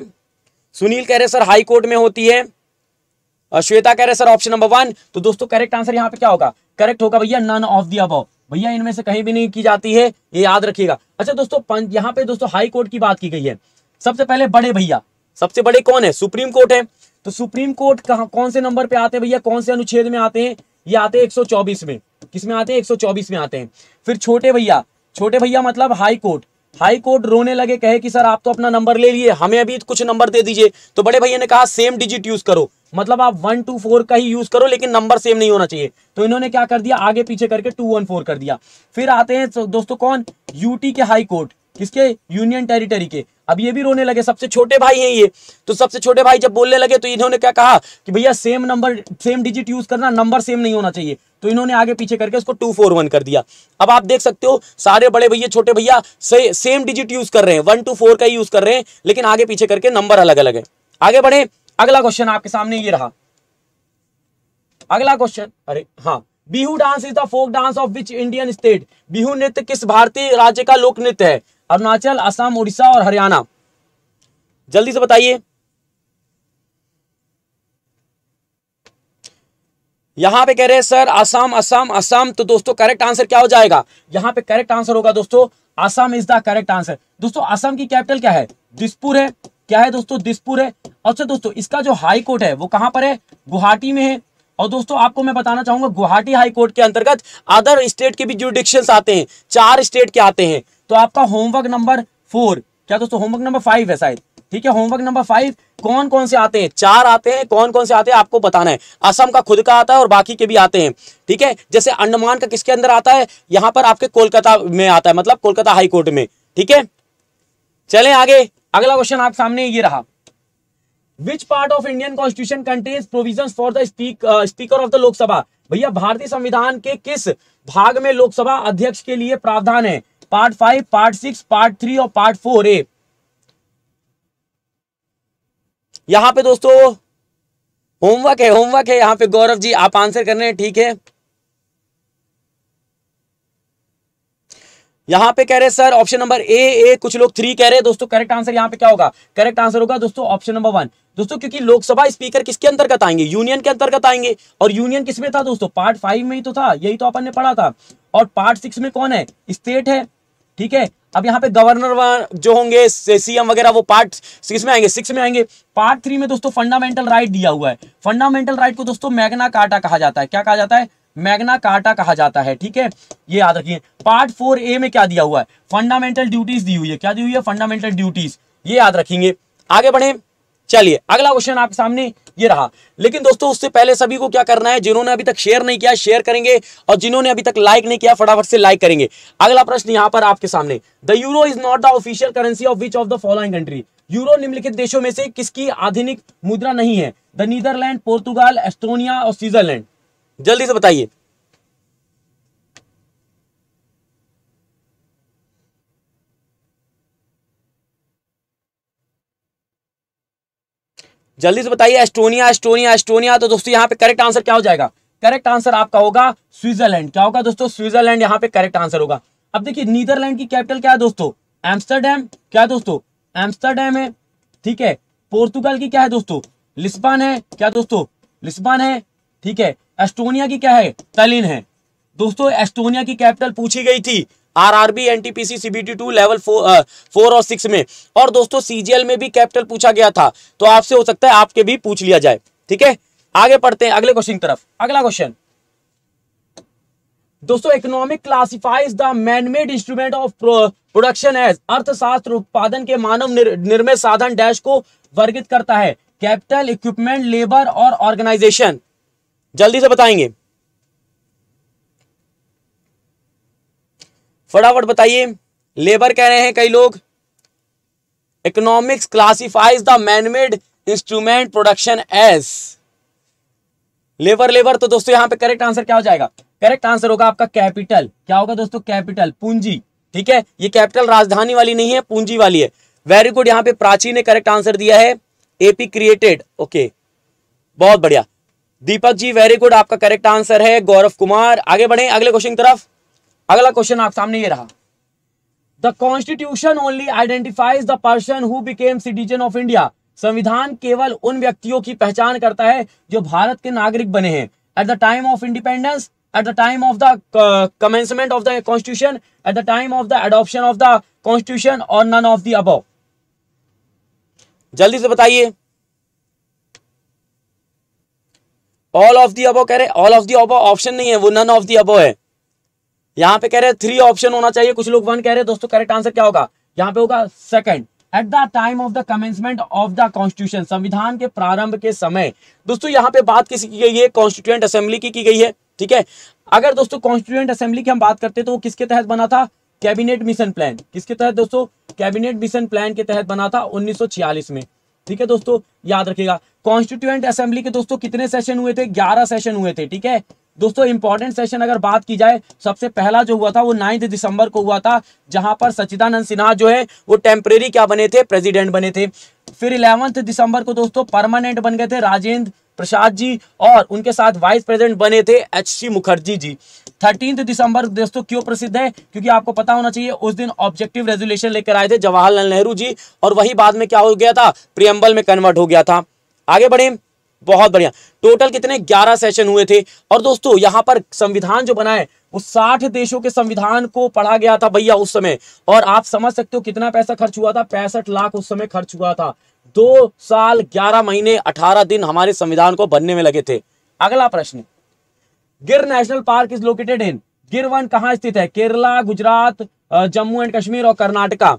[SPEAKER 1] सुनील कह रहे सर हाई कोर्ट में होती है श्वेता कह रहे सर ऑप्शन नंबर वन तो दोस्तों करेक्ट आंसर यहाँ पे क्या होगा करेक्ट होगा भैया नन ऑफ दी अबाव भैया इनमें से कहीं भी नहीं की जाती है ये याद रखिएगा अच्छा दोस्तों यहाँ पे दोस्तों हाई कोर्ट की बात की गई है सबसे पहले बड़े भैया सबसे बड़े कौन है सुप्रीम कोर्ट है तो सुप्रीम कोर्ट कहा कौन से नंबर पे आते हैं भैया कौन से अनुच्छेद में आते हैं ये आते हैं 124 में किस में आते हैं 124 में आते हैं फिर छोटे भैया छोटे भैया मतलब हाई कोर्ट हाई कोर्ट रोने लगे कहे कि सर आप तो अपना नंबर ले लिए हमें अभी कुछ नंबर दे दीजिए तो बड़े भैया ने कहा सेम डिजिट यूज करो मतलब आप वन टू फोर का ही यूज करो लेकिन नंबर सेम नहीं होना चाहिए तो इन्होंने क्या कर दिया आगे पीछे करके टू वन फोर कर दिया फिर आते हैं तो दोस्तों कौन यूटी के हाई कोर्ट किसके यूनियन टेरिटरी के अब ये भी रोने लगे सबसे छोटे भाई हैं ये तो सबसे छोटे भाई जब बोलने लगे तो इन्होंने क्या कहा कि भैया same number same digit use करना नंबर सेम नहीं होना चाहिए तो इन्होंने आगे पीछे करके इसको टू फोर वन कर दिया अब आप देख सकते हो सारे बड़े भैया छोटे भैया से, सेम डिजिट यूज कर रहे हैं वन टू फोर का ही यूज कर रहे हैं लेकिन आगे पीछे करके नंबर अलग अलग है आगे बढ़े अगला क्वेश्चन आपके सामने ये रहा अगला क्वेश्चन अरे हाँ Bihu dance is the folk dance of which Indian state Bihu नृत्य किस भारतीय राज्य का लोक नृत्य है अरुणाचल असम उड़ीसा और हरियाणा जल्दी से बताइए यहां पे कह रहे हैं सर असम असम असम तो दोस्तों करेक्ट आंसर क्या हो जाएगा यहाँ पे करेक्ट आंसर होगा दोस्तों Assam is the correct answer दोस्तों असम की कैपिटल क्या है दिसपुर है क्या है दोस्तों दिसपुर है अच्छा दोस्तों इसका जो हाई कोर्ट है वो कहां पर है गुवाहाटी में है और दोस्तों आपको मैं बताना चाहूंगा गुवाहाटी हाई कोर्ट के अंतर्गत अदर स्टेट के भी जुडिक्शन आते हैं चार स्टेट के आते हैं तो आपका होमवर्क नंबर फोर क्या दोस्तों होमवर्क नंबर फाइव है शायद ठीक है होमवर्क नंबर फाइव कौन कौन से आते हैं चार आते हैं कौन कौन से आते हैं आपको बताना है असम का खुद का आता है और बाकी के भी आते हैं ठीक है जैसे अंडमान का किसके अंदर आता है यहाँ पर आपके कोलकाता में आता है मतलब कोलकाता हाईकोर्ट में ठीक है चले आगे अगला क्वेश्चन आप सामने ये रहा which part of Indian constitution contains provision for the speaker of the Lok Sabha भैया भारतीय संविधान के किस भाग में लोकसभा अध्यक्ष के लिए प्रावधान है part five part six part three और पार्ट फोर ए यहाँ पे दोस्तों होमवर्क है होमवर्क है यहाँ पे गौरव जी आप आंसर कर रहे हैं ठीक है यहाँ पे कह रहे sir option number A A कुछ लोग थ्री कह रहे हैं दोस्तों करेक्ट आंसर यहाँ पे क्या होगा करेक्ट आंसर होगा दोस्तों ऑप्शन नंबर वन दोस्तों क्योंकि लोकसभा स्पीकर किसके अंतर्गत आएंगे यूनियन के अंतर्गत आएंगे और यूनियन किसमें था दोस्तों पार्ट फाइव में ही तो था यही तो अपन ने पढ़ा था और पार्ट सिक्स में कौन है स्टेट है ठीक है अब यहाँ पे गवर्नर जो होंगे सीएम वगैरह वो पार्ट सिक्स में आएंगे सिक्स में आएंगे पार्ट थ्री में दोस्तों फंडामेंटल राइट दिया हुआ है फंडामेंटल राइट को दोस्तों मैग्ना कार्टा कहा जाता है क्या कहा जाता है मैग्ना कार्टा कहा जाता है ठीक है ये याद रखिए पार्ट फोर ए में क्या दिया हुआ है फंडामेंटल ड्यूटीज दी हुई है क्या दी हुई है फंडामेंटल ड्यूटीज ये याद रखेंगे आगे बढ़े चलिए अगला क्वेश्चन आपके सामने ये रहा लेकिन दोस्तों उससे पहले सभी को क्या करना है जिन्होंने अभी तक शेयर नहीं किया शेयर करेंगे और जिन्होंने अभी तक लाइक नहीं किया फटाफट से लाइक करेंगे अगला प्रश्न यहां पर आपके सामने the euro is not the official currency of which of the following country euro निम्नलिखित देशों में से किसकी आधुनिक मुद्रा नहीं है द नीदरलैंड पोर्तुगाल एस्टोनिया और स्विट्जरलैंड जल्दी से बताइए जल्दी से बताइए एस्टोनिया एस्टोनिया एस्टोनिया तो दोस्तों यहाँ पे करेक्ट आंसर क्या हो जाएगा करेक्ट आंसर आपका होगा स्विट्जरलैंड क्या होगा दोस्तों स्विट्जरलैंड यहाँ पे करेक्ट आंसर होगा अब देखिए नीदरलैंड की कैपिटल क्या है दोस्तों एम्स्टरडेम क्या है दोस्तों एम्स्टरडेम है ठीक है पोर्तुगल की क्या है दोस्तों लिस्बान है क्या दोस्तों लिस्बान है ठीक है एस्टोनिया की क्या है तलिन है दोस्तों एस्टोनिया की कैपिटल पूछी गई थी RRB NTPC CBT two level four four और सिक्स में और दोस्तों सीजीएल में भी कैपिटल पूछा गया था तो आपसे हो सकता है आपके भी पूछ लिया जाए ठीक है आगे पढ़ते हैं अगले क्वेश्चन तरफ अगला क्वेश्चन दोस्तों economic classifies the manmade instrument of production as अर्थशास्त्र उत्पादन के मानव निर, निर्मित साधन डैश को वर्गित करता है कैपिटल इक्विपमेंट लेबर और ऑर्गेनाइजेशन जल्दी से बताएंगे फटाफट बताइए लेबर कह रहे हैं कई लोग economics classifies the manmade instrument production as labour labour तो दोस्तों यहां पे करेक्ट आंसर क्या हो जाएगा करेक्ट आंसर होगा आपका कैपिटल क्या होगा दोस्तों कैपिटल पूंजी ठीक है ये कैपिटल राजधानी वाली नहीं है पूंजी वाली है वेरी गुड यहाँ पे प्राची ने करेक्ट आंसर दिया है एपी क्रिएटेड ओके बहुत बढ़िया दीपक जी वेरी गुड आपका करेक्ट आंसर है गौरव कुमार आगे बढ़े अगले क्वेश्चन की तरफ अगला क्वेश्चन आप सामने ये रहा the constitution only identifies the person who became citizen of India संविधान केवल उन व्यक्तियों की पहचान करता है जो भारत के नागरिक बने हैं at the time of independence at the time of the commencement of the constitution at the time of the adoption of the constitution और नन ऑफ द अबव जल्दी से बताइए ऑल ऑफ द अबो कह रहे all of the above option नहीं है वो none of the अबो है यहाँ पे कह रहे हैं थ्री ऑप्शन होना चाहिए कुछ लोग वन कह रहे हैं दोस्तों करेक्ट आंसर क्या होगा यहाँ पे होगा second at the time of the commencement of the constitution संविधान के प्रारंभ के समय दोस्तों यहाँ पे बात किसी की गई है कॉन्स्टिट्यूएंट असेंबली की की गई है ठीक है अगर दोस्तों कॉन्स्टिट्यूएंट असेंबली की हम बात करते हैं तो वो किसके तहत बना था कैबिनेट मिशन प्लान किसके तहत दोस्तों कैबिनेट मिशन प्लान के तहत बना था उन्नीस में ठीक है दोस्तों याद रखिएगा कॉन्स्टिट्यूएंट असेंबली के दोस्तों कितने सेशन हुए थे 11 सेशन हुए थे ठीक है दोस्तों इंपॉर्टेंट सेशन अगर बात की जाए सबसे पहला जो हुआ था वो नाइन्थ दिसंबर को हुआ था जहां पर सचिदानंद सिन्हा जो है वो टेम्परेरी क्या बने थे प्रेसिडेंट बने थे फिर इलेवंथ दिसंबर को दोस्तों परमानेंट बन गए थे राजेंद्र प्रसाद जी और उनके साथ वाइस प्रेसिडेंट बने थे H C Mukherjee ji thirteenth दिसंबर दोस्तों क्यों प्रसिद्ध है क्योंकि आपको पता होना चाहिए उस दिन ऑब्जेक्टिव रेजुलेशन लेकर आए थे जवाहरलाल नेहरू जी और वही बाद में क्या हो गया था प्रियम्बल में कन्वर्ट हो गया था आगे बढ़े बहुत बढ़िया टोटल कितने 11 सेशन हुए थे और दोस्तों यहां पर संविधान जो बना है वो 60 देशों के संविधान को पढ़ा गया था भैया उस समय और आप समझ सकते हो कितना पैसा खर्च हुआ था पैंसठ लाख उस समय खर्च हुआ था दो साल ग्यारह महीने अठारह दिन हमारे संविधान को बनने में लगे थे अगला प्रश्न Gir national park is located in Gir वन कहाँ स्थित है केरला गुजरात जम्मू एंड कश्मीर और कर्नाटका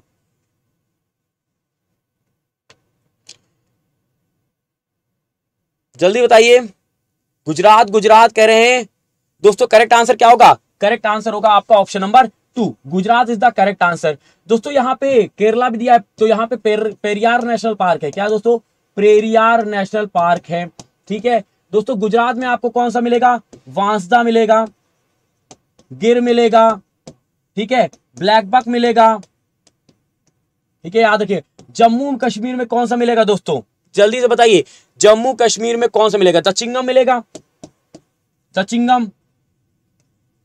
[SPEAKER 1] जल्दी बताइए गुजरात गुजरात कह रहे हैं दोस्तों करेक्ट आंसर क्या होगा करेक्ट आंसर होगा आपका option number two Gujarat is the correct answer दोस्तों यहाँ पे केरला भी दिया है तो यहाँ पे पेर, पेरियार नेशनल पार्क है क्या दोस्तों पेरियार नेशनल पार्क है ठीक है दोस्तों गुजरात में आपको कौन सा मिलेगा वांसदा मिलेगा गिर मिलेगा ठीक है ब्लैकबक मिलेगा ठीक है याद रखिए जम्मू कश्मीर में कौन सा मिलेगा दोस्तों जल्दी से बताइए जम्मू कश्मीर में कौन सा मिलेगा चचिंगम मिलेगा चचिंगम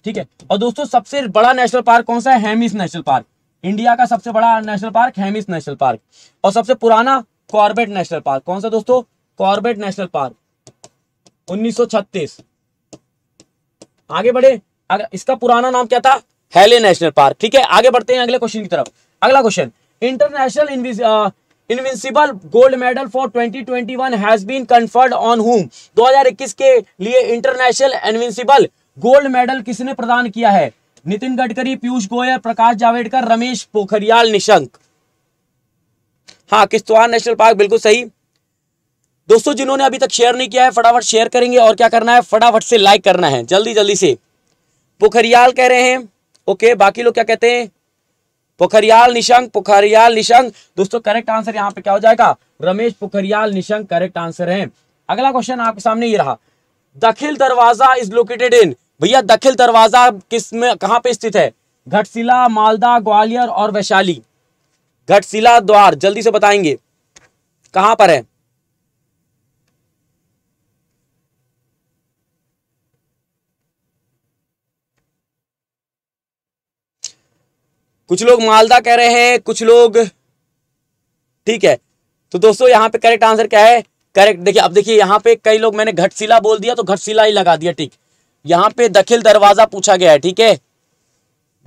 [SPEAKER 1] ठीक है और दोस्तों सबसे बड़ा नेशनल पार्क कौन सा है हेमिस नेशनल पार्क इंडिया का सबसे बड़ा national park Hemis national park और सबसे पुराना कॉर्बेट नेशनल पार्क कौन सा दोस्तों कॉर्बेट नेशनल पार्क 1936 आगे बढ़े अगर इसका पुराना नाम क्या था हेले नेशनल पार्क ठीक है आगे बढ़ते हैं अगले क्वेश्चन की तरफ अगला question international invincible gold medal for 2021 has been conferred on whom 2021 के लिए इंटरनेशनल इनविंसिबल गोल्ड मेडल किसने प्रदान किया है नितिन गडकरी पीयूष गोयल प्रकाश जावड़ेकर रमेश पोखरियाल निशंक हाँ किश्तवाड़ नेशनल पार्क बिल्कुल सही दोस्तों जिन्होंने अभी तक शेयर नहीं किया है फटाफट शेयर करेंगे और क्या करना है फटाफट से लाइक करना है जल्दी जल्दी से पोखरियाल कह रहे हैं ओके बाकी लोग क्या कहते हैं पोखरियाल निशंक पोखरियाल निशंक दोस्तों करेक्ट आंसर यहाँ पे क्या हो जाएगा रमेश पोखरियाल निशंक करेक्ट आंसर है अगला क्वेश्चन आपके सामने ये रहा दखिल दरवाजा इज लोकेटेड इन भैया दखिल दरवाजा किस में कहाँ पे स्थित है घटशिला मालदा ग्वालियर और वैशाली घटशिला द्वार जल्दी से बताएंगे कहां पर है कुछ लोग मालदा कह रहे हैं कुछ लोग ठीक है तो दोस्तों यहाँ पे करेक्ट आंसर क्या है करेक्ट देखिए अब देखिए यहाँ पे कई लोग मैंने घटशिला बोल दिया तो घटशिला ही लगा दिया ठीक यहाँ पे दखिल दरवाजा पूछा गया है ठीक है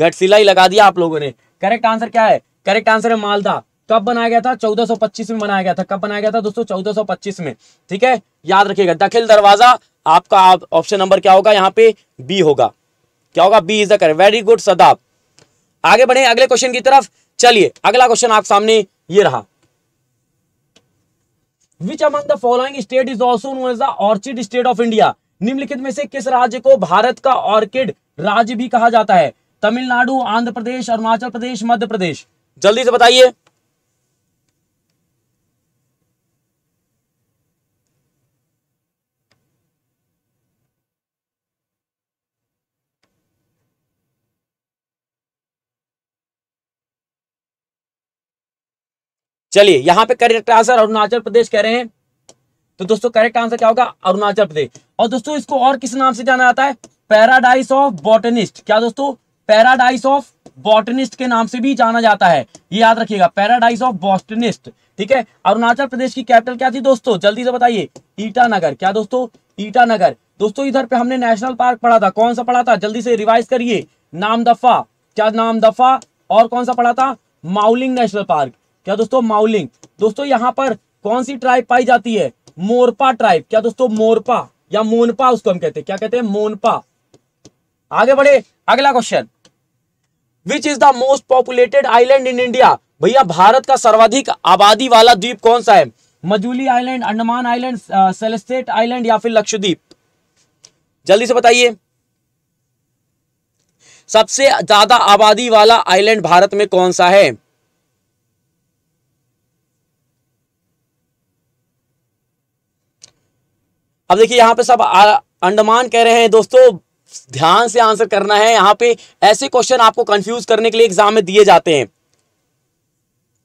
[SPEAKER 1] घटशिला ही लगा दिया आप लोगों ने करेक्ट आंसर क्या है करेक्ट आंसर है मालदा कब बनाया गया था 1425 में बनाया गया था कब बनाया गया था दोस्तों 1425 में ठीक है याद रखिएगा दखिल दरवाजा आपका ऑप्शन आप, नंबर क्या होगा यहाँ पे बी होगा क्या होगा B is the correct very good Shadab आगे बढ़े अगले क्वेश्चन की तरफ चलिए अगला क्वेश्चन आप सामने ये रहा which among the following state is also known as the orchid state of India निम्नलिखित में से किस राज्य को भारत का ऑर्किड राज्य भी कहा जाता है तमिलनाडु आंध्र प्रदेश अरुणाचल प्रदेश मध्य प्रदेश जल्दी से बताइए चलिए यहाँ पे करेक्ट आंसर अरुणाचल प्रदेश कह रहे हैं तो दोस्तों करेक्ट आंसर क्या होगा अरुणाचल प्रदेश और दोस्तों इसको और किस नाम से जाना जाता है पैराडाइस ऑफ बॉटनिस्ट क्या दोस्तों पैराडाइस ऑफ बॉटनिस्ट के नाम से भी जाना जाता है ये याद रखिएगा पैराडाइस ऑफ बॉटनिस्ट ठीक है अरुणाचल प्रदेश की कैपिटल क्या थी दोस्तों जल्दी से बताइए ईटानगर क्या दोस्तों ईटानगर दोस्तों इधर पे हमने नेशनल पार्क पढ़ा था कौन सा पढ़ा था जल्दी से रिवाइज करिए नाम दफा क्या नाम दफा और कौन सा पढ़ा था माउलिंग नेशनल पार्क क्या दोस्तों माउलिंग दोस्तों यहाँ पर कौन सी ट्राइब पाई जाती है मोरपा ट्राइब क्या दोस्तों मोरपा या मोनपा उसको हम कहते हैं क्या कहते हैं मोनपा आगे बढ़े अगला question which is the most populated island in India भैया भारत का सर्वाधिक आबादी वाला द्वीप कौन सा है Majuli island Andaman island Salsette island या फिर लक्षद्वीप जल्दी से बताइए सबसे ज्यादा आबादी वाला आइलैंड भारत में कौन सा है अब देखिए यहाँ पे सब अंडमान कह रहे हैं दोस्तों ध्यान से आंसर करना है यहाँ पे ऐसे क्वेश्चन आपको कंफ्यूज करने के लिए एग्जाम में दिए जाते हैं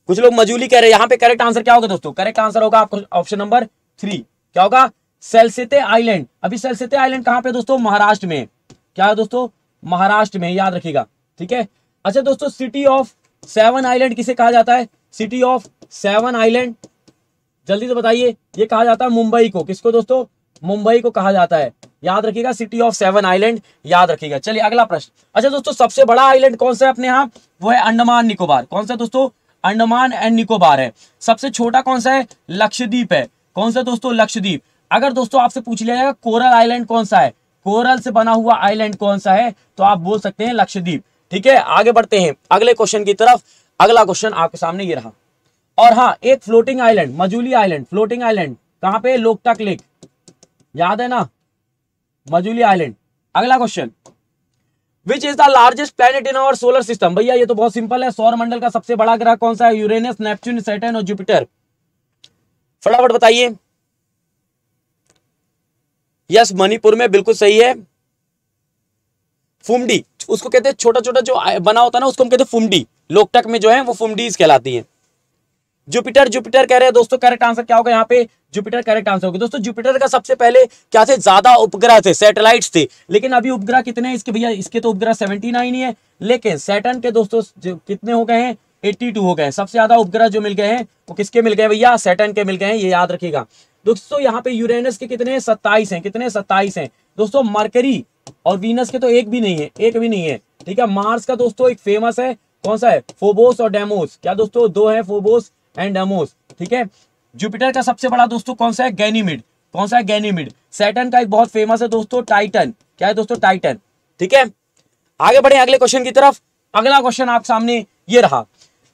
[SPEAKER 1] कुछ लोग मजूली कह रहे हैं यहाँ पे करेक्ट आंसर क्या होगा दोस्तों करेक्ट आंसर होगा आपको ऑप्शन नंबर थ्री क्या होगा सेलसेते आइलैंड अभी सेलसेते आइलैंड कहाँ पे दोस्तों महाराष्ट्र में क्या है दोस्तों महाराष्ट्र में याद रखिएगा ठीक है अच्छा दोस्तों सिटी ऑफ सेवन आइलैंड किसे कहा जाता है सिटी ऑफ सेवन आइलैंड जल्दी से बताइए ये कहा जाता है मुंबई को किसको दोस्तों मुंबई को कहा जाता है याद रखिएगा सिटी ऑफ सेवन आइलैंड याद रखिएगा चलिए अगला प्रश्न अच्छा दोस्तों सबसे बड़ा आइलैंड कौन सा है अपने यहाँ वो है अंडमान निकोबार कौन सा दोस्तों अंडमान एंड निकोबार है सबसे छोटा कौन सा है लक्षद्वीप है कौन सा दोस्तों लक्षद्वीप अगर दोस्तों आपसे पूछ लिया जाएगा कोरल आइलैंड कौन सा है कोरल से बना हुआ आइलैंड कौन सा है तो आप बोल सकते हैं लक्षद्वीप ठीक है आगे बढ़ते हैं अगले क्वेश्चन की तरफ अगला क्वेश्चन आपके सामने ये रहा और हाँ एक floating island Majuli island floating island कहाँ पे लोकटक लेक याद है ना मजूली आइलैंड अगला question which is the largest planet in our solar system भैया ये तो बहुत सिंपल है सौर मंडल का सबसे बड़ा ग्रह कौन सा है यूरेनस नेपच्यून सेटन और जुपिटर फटाफट बताइए यस मणिपुर में बिल्कुल सही है फुमडी उसको कहते हैं छोटा छोटा जो बना होता है ना उसको हम कहते हैं फुमडी लोकटक में जो है वो फुमडीज कहलाती है जुपिटर जुपिटर कह रहे हैं दोस्तों करेक्ट आंसर क्या होगा यहाँ पे जुपिटर करेक्ट आंसर होगा दोस्तों जुपिटर का सबसे पहले क्या थे ज्यादा उपग्रह थे सैटेलाइट थे लेकिन अभी उपग्रह कितने हैं इसके भैया इसके तो उपग्रह नाइन ही है लेकिन सैटन के दोस्तों कितने हो गए हैं 82 हो गए सबसे ज्यादा उपग्रह जो मिल गए हैं वो किसके मिल गए भैया सेटन के मिल गए हैं ये याद रखिएगा दोस्तों यहाँ पे यूरेनस के कितने सत्ताईस हैं कितने सत्ताईस हैं दोस्तों मरकरी और वीनस के तो एक भी नहीं है एक भी नहीं है ठीक है मार्स का दोस्तों एक फेमस है कौन सा है फोबोस और डेमोस क्या दोस्तों दो है फोबोस एंड अमोस ठीक है जुपिटर का सबसे बड़ा दोस्तों कौन सा है गैनीमिड कौन सा है गैनीमिड सैटन का एक बहुत फेमस है दोस्तों टाइटन क्या है दोस्तों टाइटन ठीक है आगे बढ़े अगले क्वेश्चन की तरफ अगला क्वेश्चन आप सामने ये रहा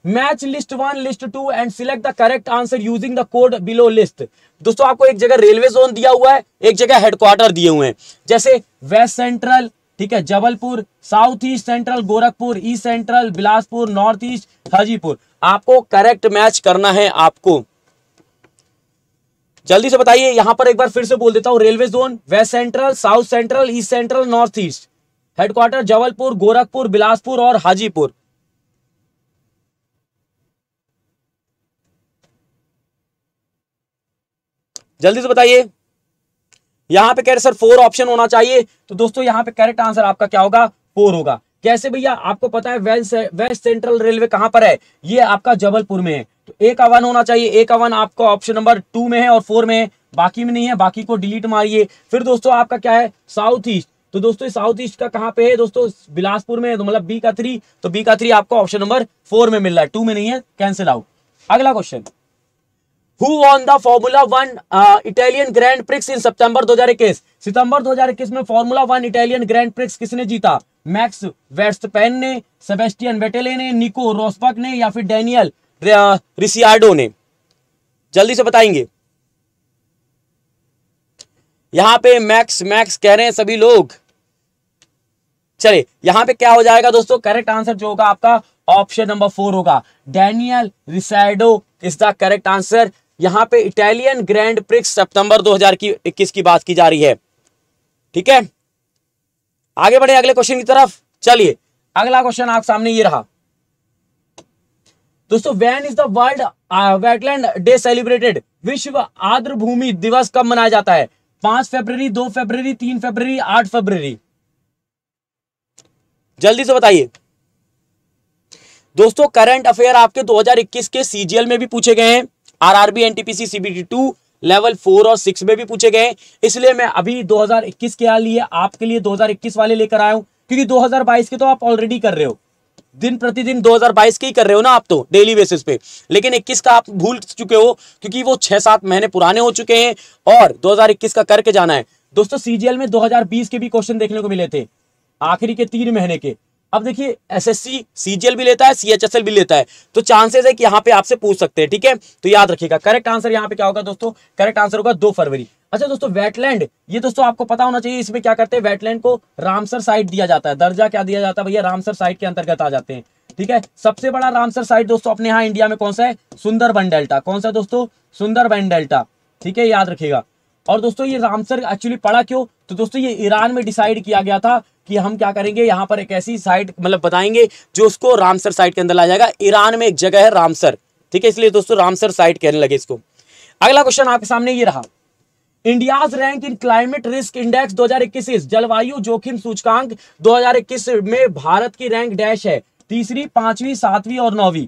[SPEAKER 1] match list one list two and select the correct answer using the code below list दोस्तों आपको एक जगह रेलवे जोन दिया हुआ है एक जगह हेडक्वार्टर दिए हुए हैं जैसे वेस्ट सेंट्रल ठीक है Jabalpur south east central Gorakhpur east central Bilaspur north east Hajipur आपको करेक्ट मैच करना है आपको जल्दी से बताइए यहां पर एक बार फिर से बोल देता हूं railway zone west central south central east central north east headquarter Jabalpur Gorakhpur Bilaspur और हाजीपुर जल्दी से बताइए यहां पे कह रहे सर फोर ऑप्शन होना चाहिए तो दोस्तों यहां पे करेक्ट आंसर आपका क्या होगा फोर होगा कैसे भैया आपको पता है वेस्ट वेस्ट सेंट्रल रेलवे कहां पर है ये आपका जबलपुर में है तो ए का वन होना चाहिए ए का वन आपका ऑप्शन नंबर टू में है और फोर में है बाकी में नहीं है बाकी को डिलीट मारिए फिर दोस्तों आपका क्या है साउथ ईस्ट तो दोस्तों साउथ ईस्ट का कहां पे है दोस्तों बिलासपुर में तो मतलब बी का थ्री तो बी का थ्री आपको ऑप्शन नंबर फोर में मिल रहा है टू में नहीं है कैंसिल आउट अगला question who on the formula one Italian grand prix in सितंबर 2021 सितंबर 2021 में formula one Italian grand prix किसने जीता मैक्स वेस्टपैन ने सेबेस्टियन बेटेले ने निको रोस्बक ने या फिर डेनियल रिसियार्डो ने जल्दी से बताएंगे यहां पे मैक्स मैक्स कह रहे हैं सभी लोग चलिए यहां पे क्या हो जाएगा दोस्तों करेक्ट आंसर जो होगा आपका ऑप्शन नंबर फोर होगा Daniel Ricciardo is the correct answer यहां पे इटालियन ग्रैंड प्रिक्स सितंबर 2021 की बात की जा रही है ठीक है आगे बढ़े अगले क्वेश्चन की तरफ चलिए अगला क्वेश्चन आप सामने ये रहा दोस्तों when is the world wetland day celebrated विश्व आर्द्र भूमि दिवस कब मनाया जाता है पांच फरवरी दो फरवरी तीन फरवरी आठ फरवरी जल्दी से बताइए दोस्तों करंट अफेयर आपके 2021 के सीजीएल में भी पूछे गए हैं RRB NTPC CBT two level four और सिक्स में भी पूछे गए इसलिए मैं अभी 2021 के लिए आपके लिए 2021 वाले लेकर आया हूं क्योंकि 2022 के तो आप ऑलरेडी कर रहे हो दिन प्रतिदिन 2022 के ही कर रहे हो ना आप तो डेली बेसिस पे लेकिन 21 का आप भूल चुके हो क्योंकि वो छह सात महीने पुराने हो चुके हैं और 2021 का करके जाना है दोस्तों सीजीएल में 2020 के भी क्वेश्चन देखने को मिले थे आखिरी के तीन महीने के अब देखिए एसएससी सीजीएल भी लेता है सीएचएसएल भी लेता है तो चांसेस है कि यहाँ पे आपसे पूछ सकते हैं ठीक है तो याद रखिएगा करेक्ट आंसर यहाँ पे क्या होगा दोस्तों करेक्ट आंसर होगा दो फरवरी अच्छा दोस्तों वेटलैंड ये दोस्तों आपको पता होना चाहिए इसमें क्या करते हैं वेटलैंड को रामसर साइट दिया जाता है दर्जा क्या दिया जाता है भैया रामसर साइट के अंतर्गत आ जाते हैं ठीक है सबसे बड़ा रामसर साइट दोस्तों अपने यहाँ इंडिया में कौन सा है सुंदर डेल्टा कौन सा दोस्तों सुंदर डेल्टा ठीक है याद रखिएगा और दोस्तों ये रामसर एक्चुअली पड़ा क्यों तो दोस्तों ये ईरान में डिसाइड किया गया था कि हम क्या करेंगे यहाँ पर एक ऐसी साइट मतलब बताएंगे जो उसको रामसर साइट के अंदर ला जाएगा ईरान में एक जगह है रामसर ठीक है इसलिए दोस्तों रामसर साइट कहने लगे इसको अगला क्वेश्चन आपके सामने ये रहा India's rank in climate risk index 2021 इस जलवायु जोखिम सूचकांक 2021 में भारत की रैंक डैश है तीसरी पांचवी सातवीं और नौवीं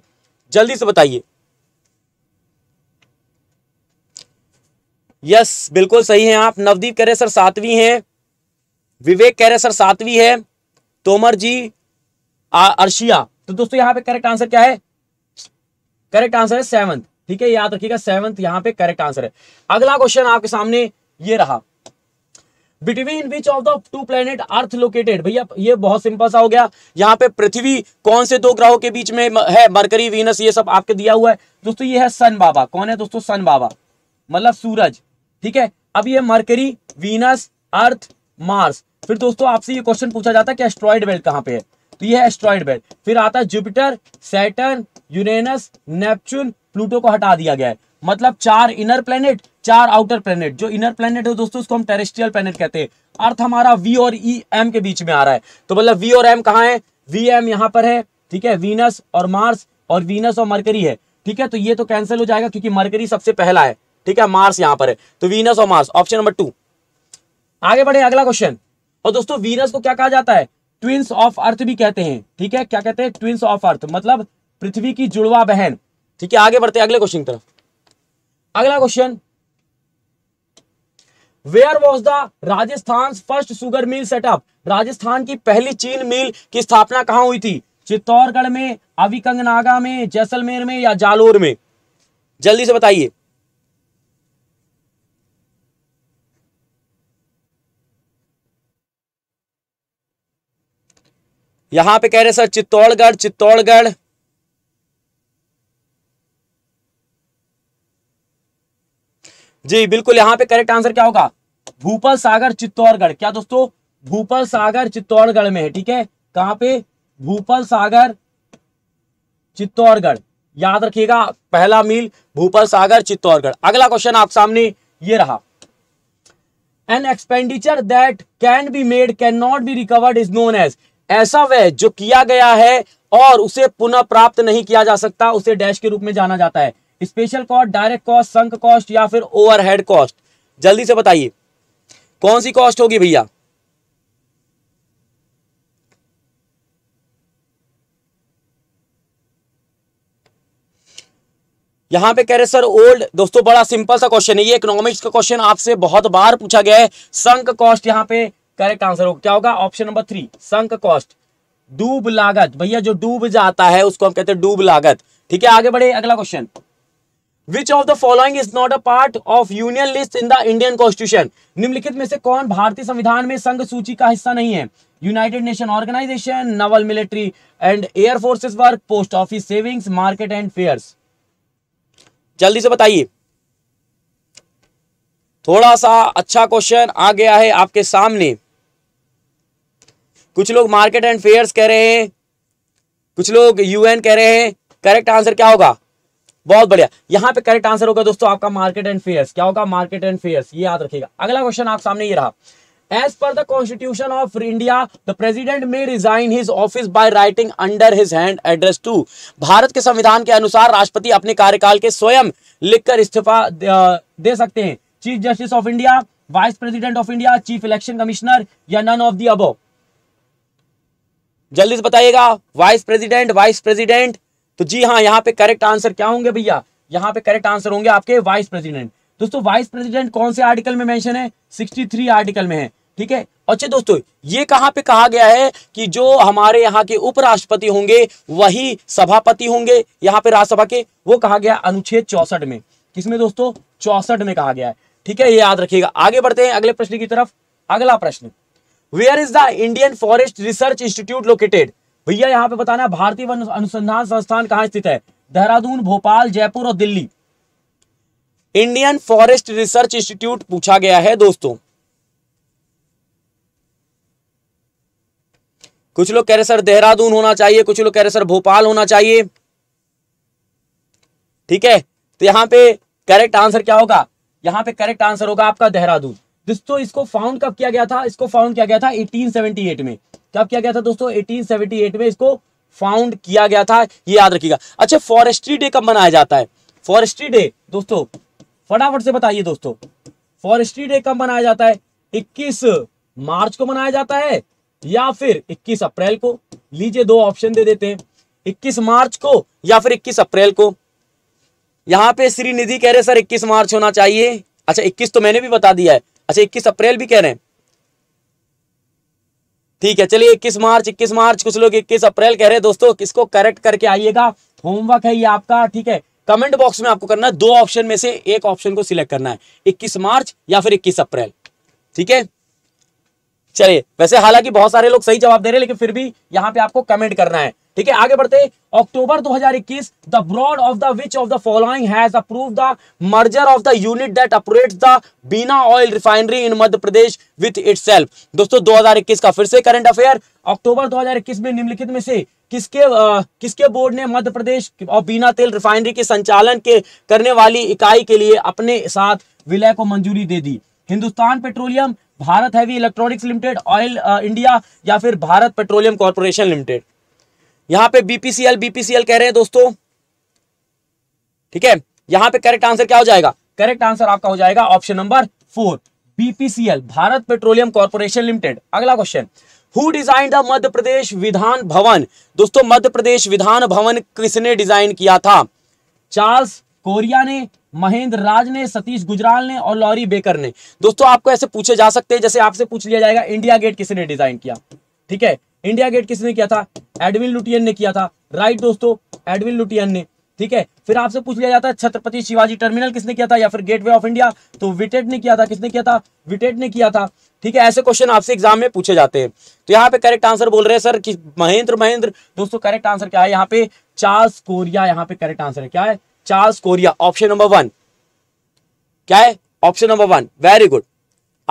[SPEAKER 1] जल्दी से बताइए यस बिल्कुल सही है आप नवदीप कह रहे सर सातवीं हैं विवेक कह रहे सर सातवीं है तोमर जी अर्शिया तो दोस्तों यहाँ पे करेक्ट आंसर क्या है करेक्ट आंसर है सेवंथ ठीक है याद रखिएगा सेवंथ यहाँ पे करेक्ट आंसर है अगला क्वेश्चन आपके सामने ये रहा between which of the two planet earth located भैया ये बहुत सिंपल सा हो गया यहाँ पे पृथ्वी कौन से दो ग्रहों के बीच में है मरकरी वीनस ये सब आपके दिया हुआ है दोस्तों ये है सन बाबा कौन है दोस्तों सन बाबा मतलब सूरज ठीक है अब ये मरकरी वीनस अर्थ मार्स फिर दोस्तों आपसे ये क्वेश्चन पूछा जाता है कि एस्ट्रॉइड बेल्ट कहाँ पे है तो ये है एस्ट्रॉइड बेल्ट फिर आता है Jupiter Saturn Uranus Neptune Pluto को हटा दिया गया है मतलब चार इनर प्लेनेट चार आउटर प्लेनेट जो इनर प्लेनेट है दोस्तों उसको हम टेरेस्ट्रियल प्लेनेट कहते हैं अर्थ हमारा वी और ई e, एम के बीच में आ रहा है तो मतलब वी और एम कहाँ है वी एम यहाँ पर है ठीक है वीनस और मार्स और वीनस और मरकरी है ठीक है तो ये तो कैंसिल हो जाएगा क्योंकि मरकरी सबसे पहला है ठीक है मार्स यहाँ पर है तो वीनस और मार्स ऑप्शन नंबर टू आगे बढ़े अगला क्वेश्चन और दोस्तों वीनस को क्या कहा जाता है ट्विंस ऑफ अर्थ भी कहते हैं ठीक है क्या कहते हैं ट्विंस ऑफ अर्थ मतलब पृथ्वी की जुड़वा बहन ठीक है आगे बढ़ते हैं अगले क्वेश्चन की तरफ अगला question where was the Rajasthan first sugar mill set up Rajasthan की पहली चीन मिल की स्थापना कहां हुई थी चित्तौड़गढ़ में अविकंगनागा में जैसलमेर में या जालोर में जल्दी से बताइए यहां पे कह रहे सर चित्तौड़गढ़ चित्तौड़गढ़ जी बिल्कुल यहां पे करेक्ट आंसर क्या होगा भूपल सागर चित्तौड़गढ़ क्या दोस्तों भूपल सागर चित्तौड़गढ़ में है ठीक है कहां पे भूपल सागर चित्तौड़गढ़ याद रखिएगा पहला मील भूपल सागर चित्तौड़गढ़ अगला क्वेश्चन आप सामने ये रहा an expenditure that can be made can not be recovered is known as ऐसा वह जो किया गया है और उसे पुनः प्राप्त नहीं किया जा सकता उसे डैश के रूप में जाना जाता है special cost direct cost sunk cost या फिर ओवरहेड कॉस्ट जल्दी से बताइए कौन सी कॉस्ट होगी भैया यहां पे कह रहे सर ओल्ड दोस्तों बड़ा सिंपल सा क्वेश्चन है ये इकोनॉमिक्स का क्वेश्चन आपसे बहुत बार पूछा गया है संक कॉस्ट यहां पे करेक्ट आंसर हो क्या होगा option number three sunk cost डूब लागत भैया जो डूब जाता है उसको हम कहते हैं डूब लागत ठीक है आगे बढ़े अगला question Which of the following is not a part of Union List in the Indian Constitution? निम्नलिखित में से कौन भारतीय संविधान में संघ सूची का हिस्सा नहीं है United Nation Organization, Naval Military and Air Forces Work, Post Office Savings, Market and Fairs. जल्दी से बताइए थोड़ा सा अच्छा क्वेश्चन आ गया है आपके सामने कुछ लोग मार्केट एंड फेयर्स कह रहे हैं कुछ लोग यूएन कह रहे हैं करेक्ट आंसर क्या होगा बहुत बढ़िया यहां पे करेक्ट आंसर होगा दोस्तों आपका मार्केट एंड फेयर्स क्या होगा मार्केट एंड फेयर्स ये याद रखिएगा अगला क्वेश्चन आप सामने ये रहा as per the constitution of India the president may resign his office by writing under his hand address to Bharat के संविधान के अनुसार राष्ट्रपति अपने कार्यकाल के स्वयं लिखकर इस्तीफा दे सकते हैं chief justice of India vice president of India chief election commissioner या नन ऑफ दी अबोव जल्दी से बताइएगा वाइस प्रेसिडेंट वाइस प्रेसिडेंट तो जी हाँ यहाँ पे करेक्ट आंसर क्या होंगे भैया यहाँ पे करेक्ट आंसर होंगे आपके वाइस प्रेसिडेंट दोस्तों वाइस प्रेसिडेंट कौन से आर्टिकल में मेंशन है 63 आर्टिकल में है ठीक है अच्छा दोस्तों ये कहाँ पे कहा गया है कि जो हमारे यहाँ के उपराष्ट्रपति होंगे वही सभापति होंगे यहाँ पे राज्यसभा के वो कहा गया अनुच्छेद चौसठ में किसमें दोस्तों चौसठ में कहा गया है ठीक है ये याद रखिएगा आगे बढ़ते हैं अगले प्रश्न की तरफ अगला प्रश्न where is the Indian Forest Research Institute located भैया यहाँ पे बताना भारतीय वन अनुसंधान संस्थान कहाँ स्थित है देहरादून भोपाल जयपुर और Delhi Indian Forest Research Institute पूछा गया है दोस्तों कुछ लोग कह रहे सर देहरादून होना चाहिए कुछ लोग कह रहे सर भोपाल होना चाहिए ठीक है तो यहां पे करेक्ट आंसर क्या होगा यहां पे करेक्ट आंसर होगा आपका देहरादून दोस्तों तो इसको फाउंड कब किया गया था इसको फाउंड किया गया था 1878 में कब किया गया था दोस्तों 1878 में इसको फाउंड किया गया था ये याद रखिएगा अच्छा फॉरेस्ट्री डे कब मनाया जाता है फॉरेस्ट्री डे दोस्तों फटाफट से बताइए दोस्तों फॉरेस्ट्री डे कब मनाया जाता है 21 मार्च को मनाया जाता है या फिर 21 अप्रैल को लीजिए दो ऑप्शन दे देते हैं 21 मार्च को या फिर 21 अप्रैल को यहां पे श्री निधि कह रहे सर 21 मार्च होना चाहिए अच्छा 21 तो मैंने भी बता दिया है अच्छा इक्कीस अप्रैल भी कह रहे हैं ठीक है चलिए इक्कीस मार्च इक्कीस मार्च कुछ लोग इक्कीस अप्रैल कह रहे हैं दोस्तों किसको करेक्ट करके आइएगा होमवर्क है ये आपका ठीक है कमेंट बॉक्स में आपको करना है दो ऑप्शन में से एक ऑप्शन को सिलेक्ट करना है इक्कीस मार्च या फिर इक्कीस अप्रैल ठीक है चलिए वैसे हालांकि बहुत सारे लोग सही जवाब दे रहे हैं लेकिन फिर भी यहाँ पे आपको कमेंट करना है ठीक है आगे बढ़ते October 2021 the board of the which of the following has approve the merger of the unit that operate the Bina oil refinery in Madhya Pradesh with itself दोस्तों 2021 का फिर से करंट अफेयर अक्टूबर 2021 में निम्नलिखित में से किसके आ, किसके बोर्ड ने मध्य प्रदेश और बीना तेल रिफाइनरी के संचालन के करने वाली इकाई के लिए अपने साथ विलय को मंजूरी दे दी Hindustan Petroleum Bharat Heavy Electronics Limited Oil India या फिर भारत पेट्रोलियम कॉरपोरेशन लिमिटेड यहां पे बीपीसीएल बीपीसीएल कह रहे हैं दोस्तों ठीक है यहां पे करेक्ट आंसर क्या हो जाएगा करेक्ट आंसर आपका हो जाएगा option number four BPCL Bharat Petroleum Corporation Limited अगला question who design the Madhya Pradesh Vidhan Bhavan दोस्तों मध्य प्रदेश विधान भवन किसने डिजाइन किया था चार्ल्स कोरिया ने महेंद्र राज ने सतीश गुजराल ने और लॉरी बेकर ने दोस्तों आपको ऐसे पूछे जा सकते हैं जैसे आपसे पूछ लिया जाएगा इंडिया गेट किसने डिजाइन किया ठीक है इंडिया गेट किसने किया था एडविन लुटियन ने किया था राइट दोस्तों एडविन लुटियन ने ठीक है फिर आपसे पूछ लिया जाता है छत्रपति शिवाजी टर्मिनल किसने किया था या फिर गेटवे ऑफ इंडिया तो विटेट ने किया था किसने किया था विटेट ने किया था ठीक है ऐसे क्वेश्चन आपसे एग्जाम में पूछे जाते हैं तो यहाँ पे करेक्ट आंसर बोल रहे हैं सर कि महेंद्र महेंद्र दोस्तों करेक्ट आंसर क्या है यहाँ पे चार्ल्स कोरिया यहाँ पे करेक्ट आंसर है क्या है Charles Correa option number one क्या है option number one very good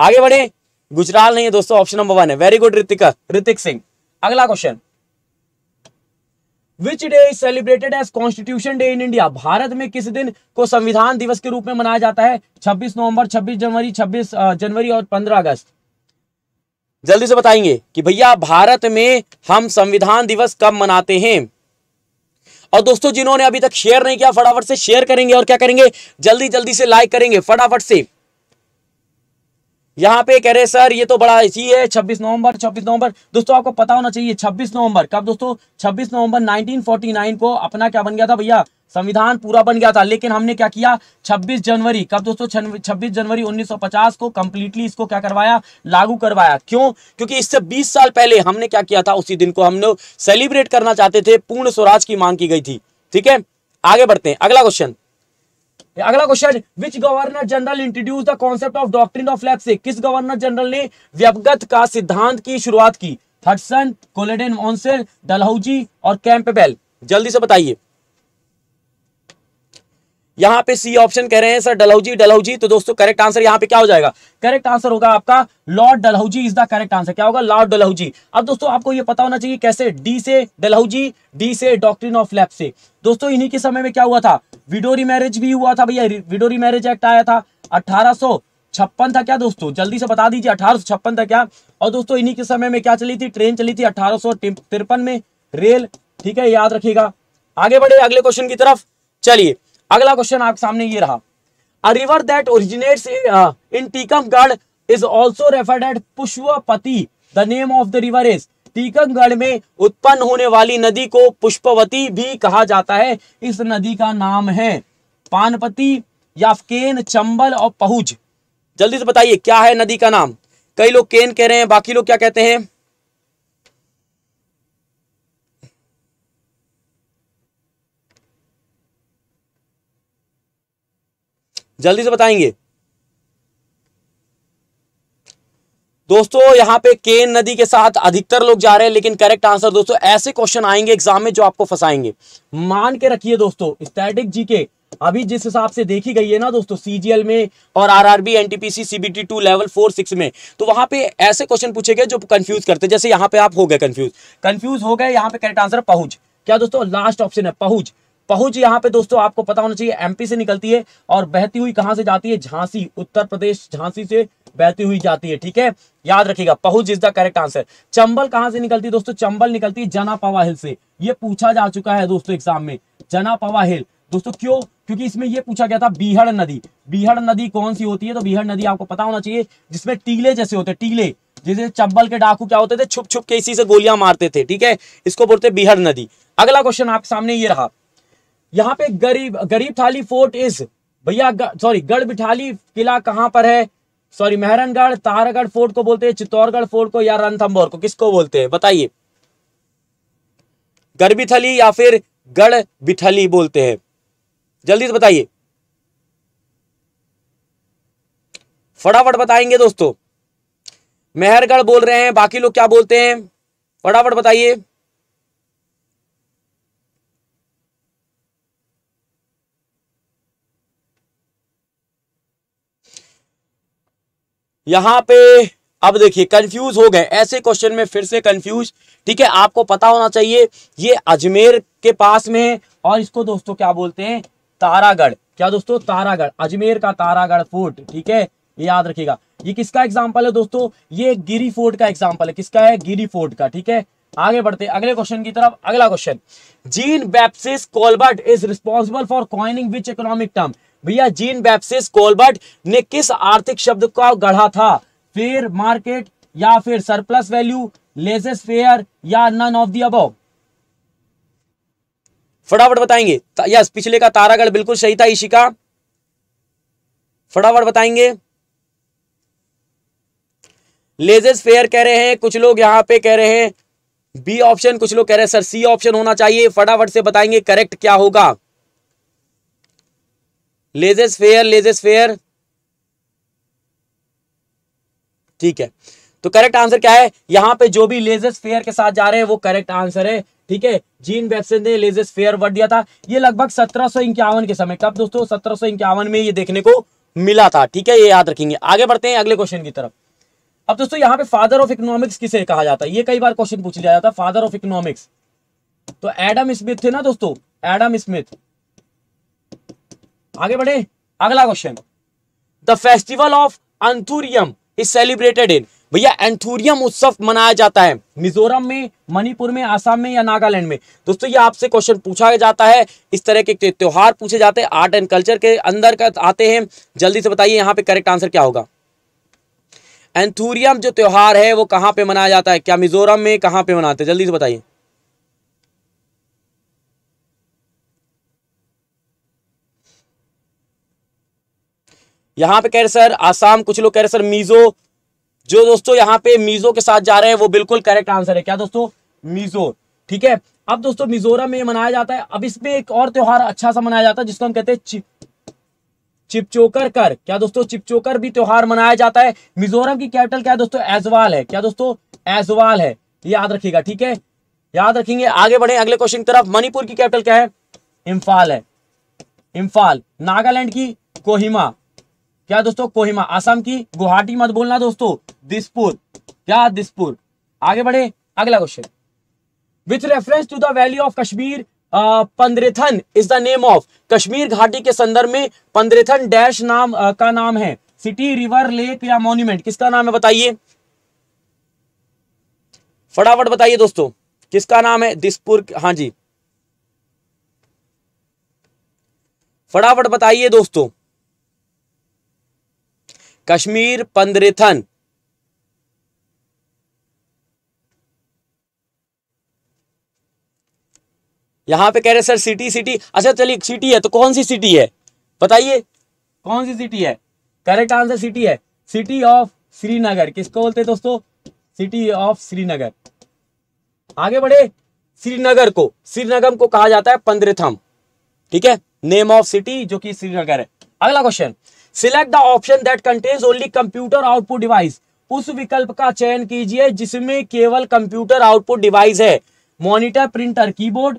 [SPEAKER 1] आगे बढ़े गुजराल नहीं है दोस्तों ऑप्शन नंबर वन है वेरी गुड ऋतिक ऋतिक सिंह अगला question which day is celebrated as Constitution Day in India Bharat में किस दिन को संविधान दिवस के रूप में मनाया जाता है 26 नवंबर 26 जनवरी 26 जनवरी और 15 अगस्त जल्दी से बताएंगे कि भैया भारत में हम संविधान दिवस कब मनाते हैं और दोस्तों जिन्होंने अभी तक शेयर नहीं किया फटाफट से शेयर करेंगे और क्या करेंगे जल्दी जल्दी से लाइक करेंगे फटाफट से यहाँ पे कह रहे सर ये तो बड़ा ही है 26 नवंबर 26 नवंबर दोस्तों आपको पता होना चाहिए 26 नवंबर कब दोस्तों 26 नवंबर 1949 को अपना क्या बन गया था भैया संविधान पूरा बन गया था लेकिन हमने क्या किया 26 जनवरी कब दोस्तों 26 जनवरी 1950 को कंप्लीटली इसको क्या करवाया लागू करवाया क्यों क्योंकि इससे 20 साल पहले हमने क्या किया था उसी दिन को हम लोग सेलिब्रेट करना चाहते थे पूर्ण स्वराज की मांग की गई थी ठीक है आगे बढ़ते हैं अगला क्वेश्चन अगला question which governor general introduce the concept of doctrine of lapse से किस गवर्नर जनरल ने व्यवगत का सिद्धांत की शुरुआत की थर्सन कोलेडेन डलहौजी और कैंपबेल जल्दी से बताइए यहाँ पे सी ऑप्शन कह रहे हैं सर डलहौजी डलहौजी तो दोस्तों करेक्ट आंसर यहाँ पे क्या हो जाएगा करेक्ट आंसर होगा आपका Lord Dalhousie is the correct answer क्या होगा लॉर्ड डलहौजी अब दोस्तों आपको ये पता होना चाहिए कैसे डी से डलहौजी डी से डॉक्ट्रिन ऑफ लैप से दोस्तों इन्हीं के समय में क्या हुआ था विडोरी मैरिज भी हुआ था भैया विडोरी मैरिज एक्ट आया था अठारह छप्पन था क्या दोस्तों जल्दी से बता दीजिए अठारह था क्या और दोस्तों इन्हीं के समय में क्या चली थी ट्रेन चली थी अठारह में रेल ठीक है याद रखिएगा आगे बढ़े अगले क्वेश्चन की तरफ चलिए अगला क्वेश्चन आपके सामने ये रहा a river that originates in Tikamgarh is also referred at Pushpati the name of the river is Tikamgarh में उत्पन्न होने वाली नदी को पुष्पवती भी कहा जाता है इस नदी का नाम है पानपति या केन चंबल और पहुज जल्दी से बताइए क्या है नदी का नाम कई लोग केन कह रहे हैं बाकी लोग क्या कहते हैं जल्दी से बताएंगे दोस्तों यहाँ पे केन नदी के साथ अधिकतर लोग जा रहे हैं लेकिन करेक्ट आंसर दोस्तों ऐसे क्वेश्चन आएंगे एग्जाम में जो आपको फंसाएंगे मान के रखिए दोस्तों स्टैटिक जीके अभी जिस हिसाब से देखी गई है ना दोस्तों सीजीएल में और RRB NTPC CBT two level four six में तो वहां पे ऐसे क्वेश्चन पूछे गए जो कंफ्यूज करते जैसे यहाँ पे आप हो गए कंफ्यूज कंफ्यूज हो गए यहाँ पे करेक्ट आंसर पहुंच क्या दोस्तों लास्ट ऑप्शन है पहुंच पहुंच यहाँ पे दोस्तों आपको पता होना चाहिए एमपी से निकलती है और बहती हुई कहां से जाती है झांसी उत्तर प्रदेश झांसी से बहती हुई जाती है ठीक है याद रखिएगा Pahuj is the correct answer Chambal कहां से निकलती है दोस्तों चंबल निकलती है जना पवा हिल से ये पूछा जा चुका है दोस्तों एग्जाम में जना पवा हिल दोस्तों क्यों क्योंकि इसमें यह पूछा गया था बीहड़ नदी बीहड़ नदी कौन सी होती है तो बीहड़ नदी आपको पता होना चाहिए जिसमें टीले जैसे होते टीले जैसे चंबल के डाकू क्या होते थे छुप छुप के इसी से गोलियां मारते थे ठीक है इसको बोलते बीहड़ नदी अगला क्वेश्चन आपके सामने ये रहा यहाँ पे गरीब गरीब थाली फोर्ट इज भैया सॉरी गढ़ बिठाली किला कहाँ पर है सॉरी मेहरनगढ़ तारागढ़ फोर्ट को बोलते हैं चित्तौड़गढ़ फोर्ट को या रणथम्बोर को किसको बोलते हैं बताइए गढ़बिथली या फिर गढ़ बिठली बोलते हैं जल्दी से बताइए फटाफट बताएंगे दोस्तों मेहरगढ़ बोल रहे हैं बाकी लोग क्या बोलते हैं फटाफट बताइए यहाँ पे अब देखिए कंफ्यूज हो गए ऐसे क्वेश्चन में फिर से कंफ्यूज ठीक है आपको पता होना चाहिए ये अजमेर के पास में है और इसको दोस्तों क्या बोलते हैं तारागढ़ क्या दोस्तों तारागढ़ अजमेर का तारागढ़ फोर्ट ठीक है ये याद रखिएगा ये किसका एग्जाम्पल है दोस्तों ये गिरी फोर्ट का एग्जाम्पल है किसका है गिरी फोर्ट का ठीक है आगे बढ़ते अगले क्वेश्चन की तरफ अगला question Jean Baptiste Colbert is responsible for coining which economic term भैया जीन बैप्सिस कोलबर्ट ने किस आर्थिक शब्द का गढ़ा था फेयर मार्केट या फिर सरप्लस वैल्यू लेजेस फेयर या नन ऑफ दी अबव फटाफट बताएंगे यस पिछले का तारागढ़ बिल्कुल सही था ईशिका फटाफट बताएंगे लेजेस फेयर कह रहे हैं कुछ लोग यहां पे कह रहे हैं बी ऑप्शन कुछ लोग कह रहे हैं सर सी ऑप्शन होना चाहिए फटाफट से बताएंगे करेक्ट क्या होगा लेजेस फेयर लेजेस फेयर ठीक है तो करेक्ट आंसर क्या है यहां पे जो भी लेजेस फेयर के साथ जा रहे हैं वो करेक्ट आंसर है ठीक है जीन वेबसेन ने लेजेस फेयर वर्ड दिया था ये लगभग सत्रह के समय कब दोस्तों सत्रह में ये देखने को मिला था ठीक है ये याद रखेंगे आगे बढ़ते हैं अगले क्वेश्चन की तरफ अब दोस्तों यहाँ पे फादर ऑफ इकोनॉमिक्स किसे कहा जाता है ये कई बार क्वेश्चन पूछ लिया जाता है फादर ऑफ इकोनॉमिक्स तो एडम स्मिथ थे ना दोस्तों एडम स्मिथ आगे बढ़े अगला question the festival of anthurium is celebrated in भैया एंथुरियम उत्सव मनाया जाता है मिजोरम में मणिपुर में आसाम में या नागालैंड में दोस्तों ये आपसे क्वेश्चन पूछा जाता है इस तरह के त्यौहार पूछे जाते हैं आर्ट एंड कल्चर के अंदर का आते हैं जल्दी से बताइए यहाँ पे करेक्ट आंसर क्या होगा एंथुरियम जो त्यौहार है वो कहाँ पे मनाया जाता है क्या मिजोरम में कहाँ पे मनाते हैं जल्दी से बताइए यहाँ पे कह रहे सर आसाम कुछ लोग कह रहे सर मीजो जो दोस्तों यहाँ पे मीजो के साथ जा रहे हैं वो बिल्कुल करेक्ट आंसर है क्या दोस्तों मीजो ठीक है अब दोस्तों मिजोरम में ये मनाया जाता है अब इसमें एक और त्योहार अच्छा सा मनाया जाता है जिसको हम कहते हैं चिप चिपचोकर कर क्या दोस्तों चिपचोकर भी त्योहार मनाया जाता है मिजोरम की कैपिटल क्या है दोस्तों एजवाल है क्या दोस्तों एजवाल है याद रखिएगा ठीक है याद रखेंगे आगे बढ़े अगले क्वेश्चन की तरफ मणिपुर की कैपिटल क्या है इम्फाल है इम्फाल नागालैंड की कोहिमा क्या दोस्तों कोहिमा आसाम की गुवाहाटी मत बोलना दोस्तों दिसपुर क्या दिसपुर आगे बढ़े अगला question with reference to the valley of Kashmir Pandrethan is the name of Kashmir घाटी के संदर्भ में पंद्रेथन डैश नाम uh, का नाम है सिटी रिवर लेक या मॉन्यूमेंट किसका नाम है बताइए फटाफट बताइए दोस्तों किसका नाम है दिसपुर हाँ जी फटाफट बताइए दोस्तों कश्मीर पंद्रिथन यहां पे कह रहे सर सिटी सिटी अच्छा चलिए सिटी है तो कौन सी सिटी है बताइए कौन सी सिटी है करेक्ट आंसर सिटी है सिटी ऑफ श्रीनगर किसको बोलते हैं दोस्तों सिटी ऑफ श्रीनगर आगे बढ़े श्रीनगर को श्रीनगर को कहा जाता है पंद्रथम ठीक है नेम ऑफ सिटी जो कि श्रीनगर है अगला question select the option that contains only computer output device उस विकल्प का चयन कीजिए जिसमें केवल कंप्यूटर आउटपुट डिवाइस है monitor printer keyboard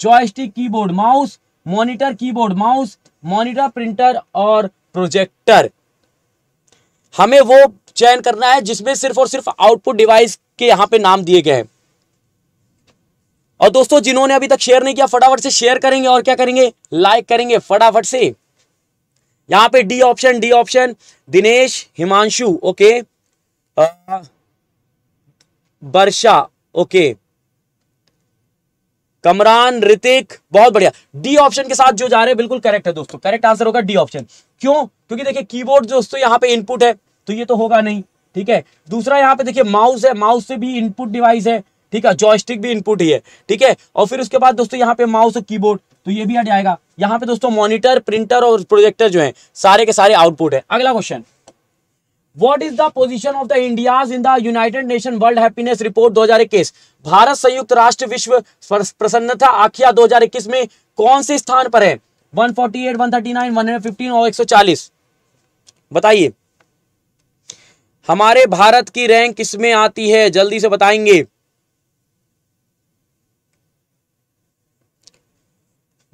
[SPEAKER 1] joystick keyboard mouse monitor keyboard mouse monitor printer और प्रोजेक्टर हमें वो चयन करना है जिसमें सिर्फ और सिर्फ आउटपुट डिवाइस के यहां पे नाम दिए गए हैं और दोस्तों जिन्होंने अभी तक शेयर नहीं किया फटाफट से शेयर करेंगे और क्या करेंगे लाइक करेंगे फटाफट से यहां पे D option D option Dinesh Himanshu okay Varsha okay Kamran Hrithik बहुत बढ़िया डी ऑप्शन के साथ जो जा रहे हैं बिल्कुल करेक्ट है दोस्तों करेक्ट आंसर होगा डी ऑप्शन क्यों क्योंकि देखिए कीबोर्ड दोस्तों यहां पे इनपुट है तो ये तो होगा नहीं ठीक है दूसरा यहां पे देखिए माउस है माउस से भी इनपुट डिवाइस है ठीक है जॉयस्टिक भी इनपुट ही है ठीक है और फिर उसके बाद दोस्तों यहाँ पे माउस और कीबोर्ड तो ये भी हट जाएगा यहाँ पे दोस्तों मॉनिटर प्रिंटर और प्रोजेक्टर जो है सारे के सारे आउटपुट है अगला question what is the position of the India in the United Nation World Happiness Report 2021 Bharat संयुक्त राष्ट्र विश्व प्रसन्नता आखिया 2021 में कौन से स्थान पर है 148, 139, 115 और 140 बताइए हमारे भारत की रैंक किसमें आती है जल्दी से बताएंगे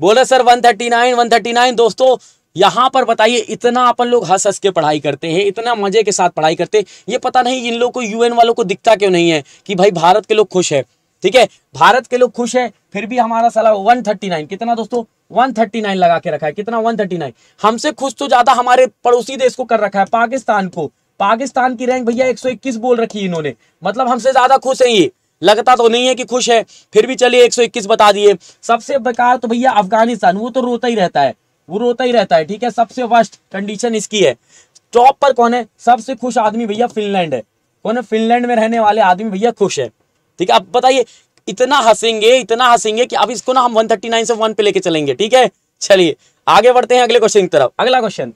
[SPEAKER 1] बोले सर 139 139 दोस्तों यहाँ पर बताइए इतना अपन लोग हंस हंस के पढ़ाई करते हैं इतना मजे के साथ पढ़ाई करते हैं ये पता नहीं इन लोग को यूएन वालों को दिखता क्यों नहीं है कि भाई भारत के लोग खुश है ठीक है भारत के लोग खुश है फिर भी हमारा थर्टी 139 कितना दोस्तों 139 लगा के रखा है कितना 139 हमसे खुश तो ज्यादा हमारे पड़ोसी देश को कर रखा है पाकिस्तान को पाकिस्तान की रैंक भैया 121 बोल रखी है इन्होंने मतलब हमसे ज्यादा खुश है ये लगता तो नहीं है कि खुश है फिर भी चलिए 121 बता दिए सबसे बेकार तो भैया अफगानिस्तान वो तो रोता ही रहता है वो रोता ही रहता है ठीक है सबसे वर्स्ट कंडीशन इसकी है टॉप पर कौन है सबसे खुश आदमी भैया फिनलैंड है कौन है फिनलैंड में रहने वाले आदमी भैया खुश है ठीक है अब बताइए इतना हंसेंगे इतना हंसेंगे कि अब इसको ना हम 139 से 1 पे लेके चलेंगे ठीक है चलिए आगे बढ़ते हैं अगले क्वेश्चन की तरफ अगला question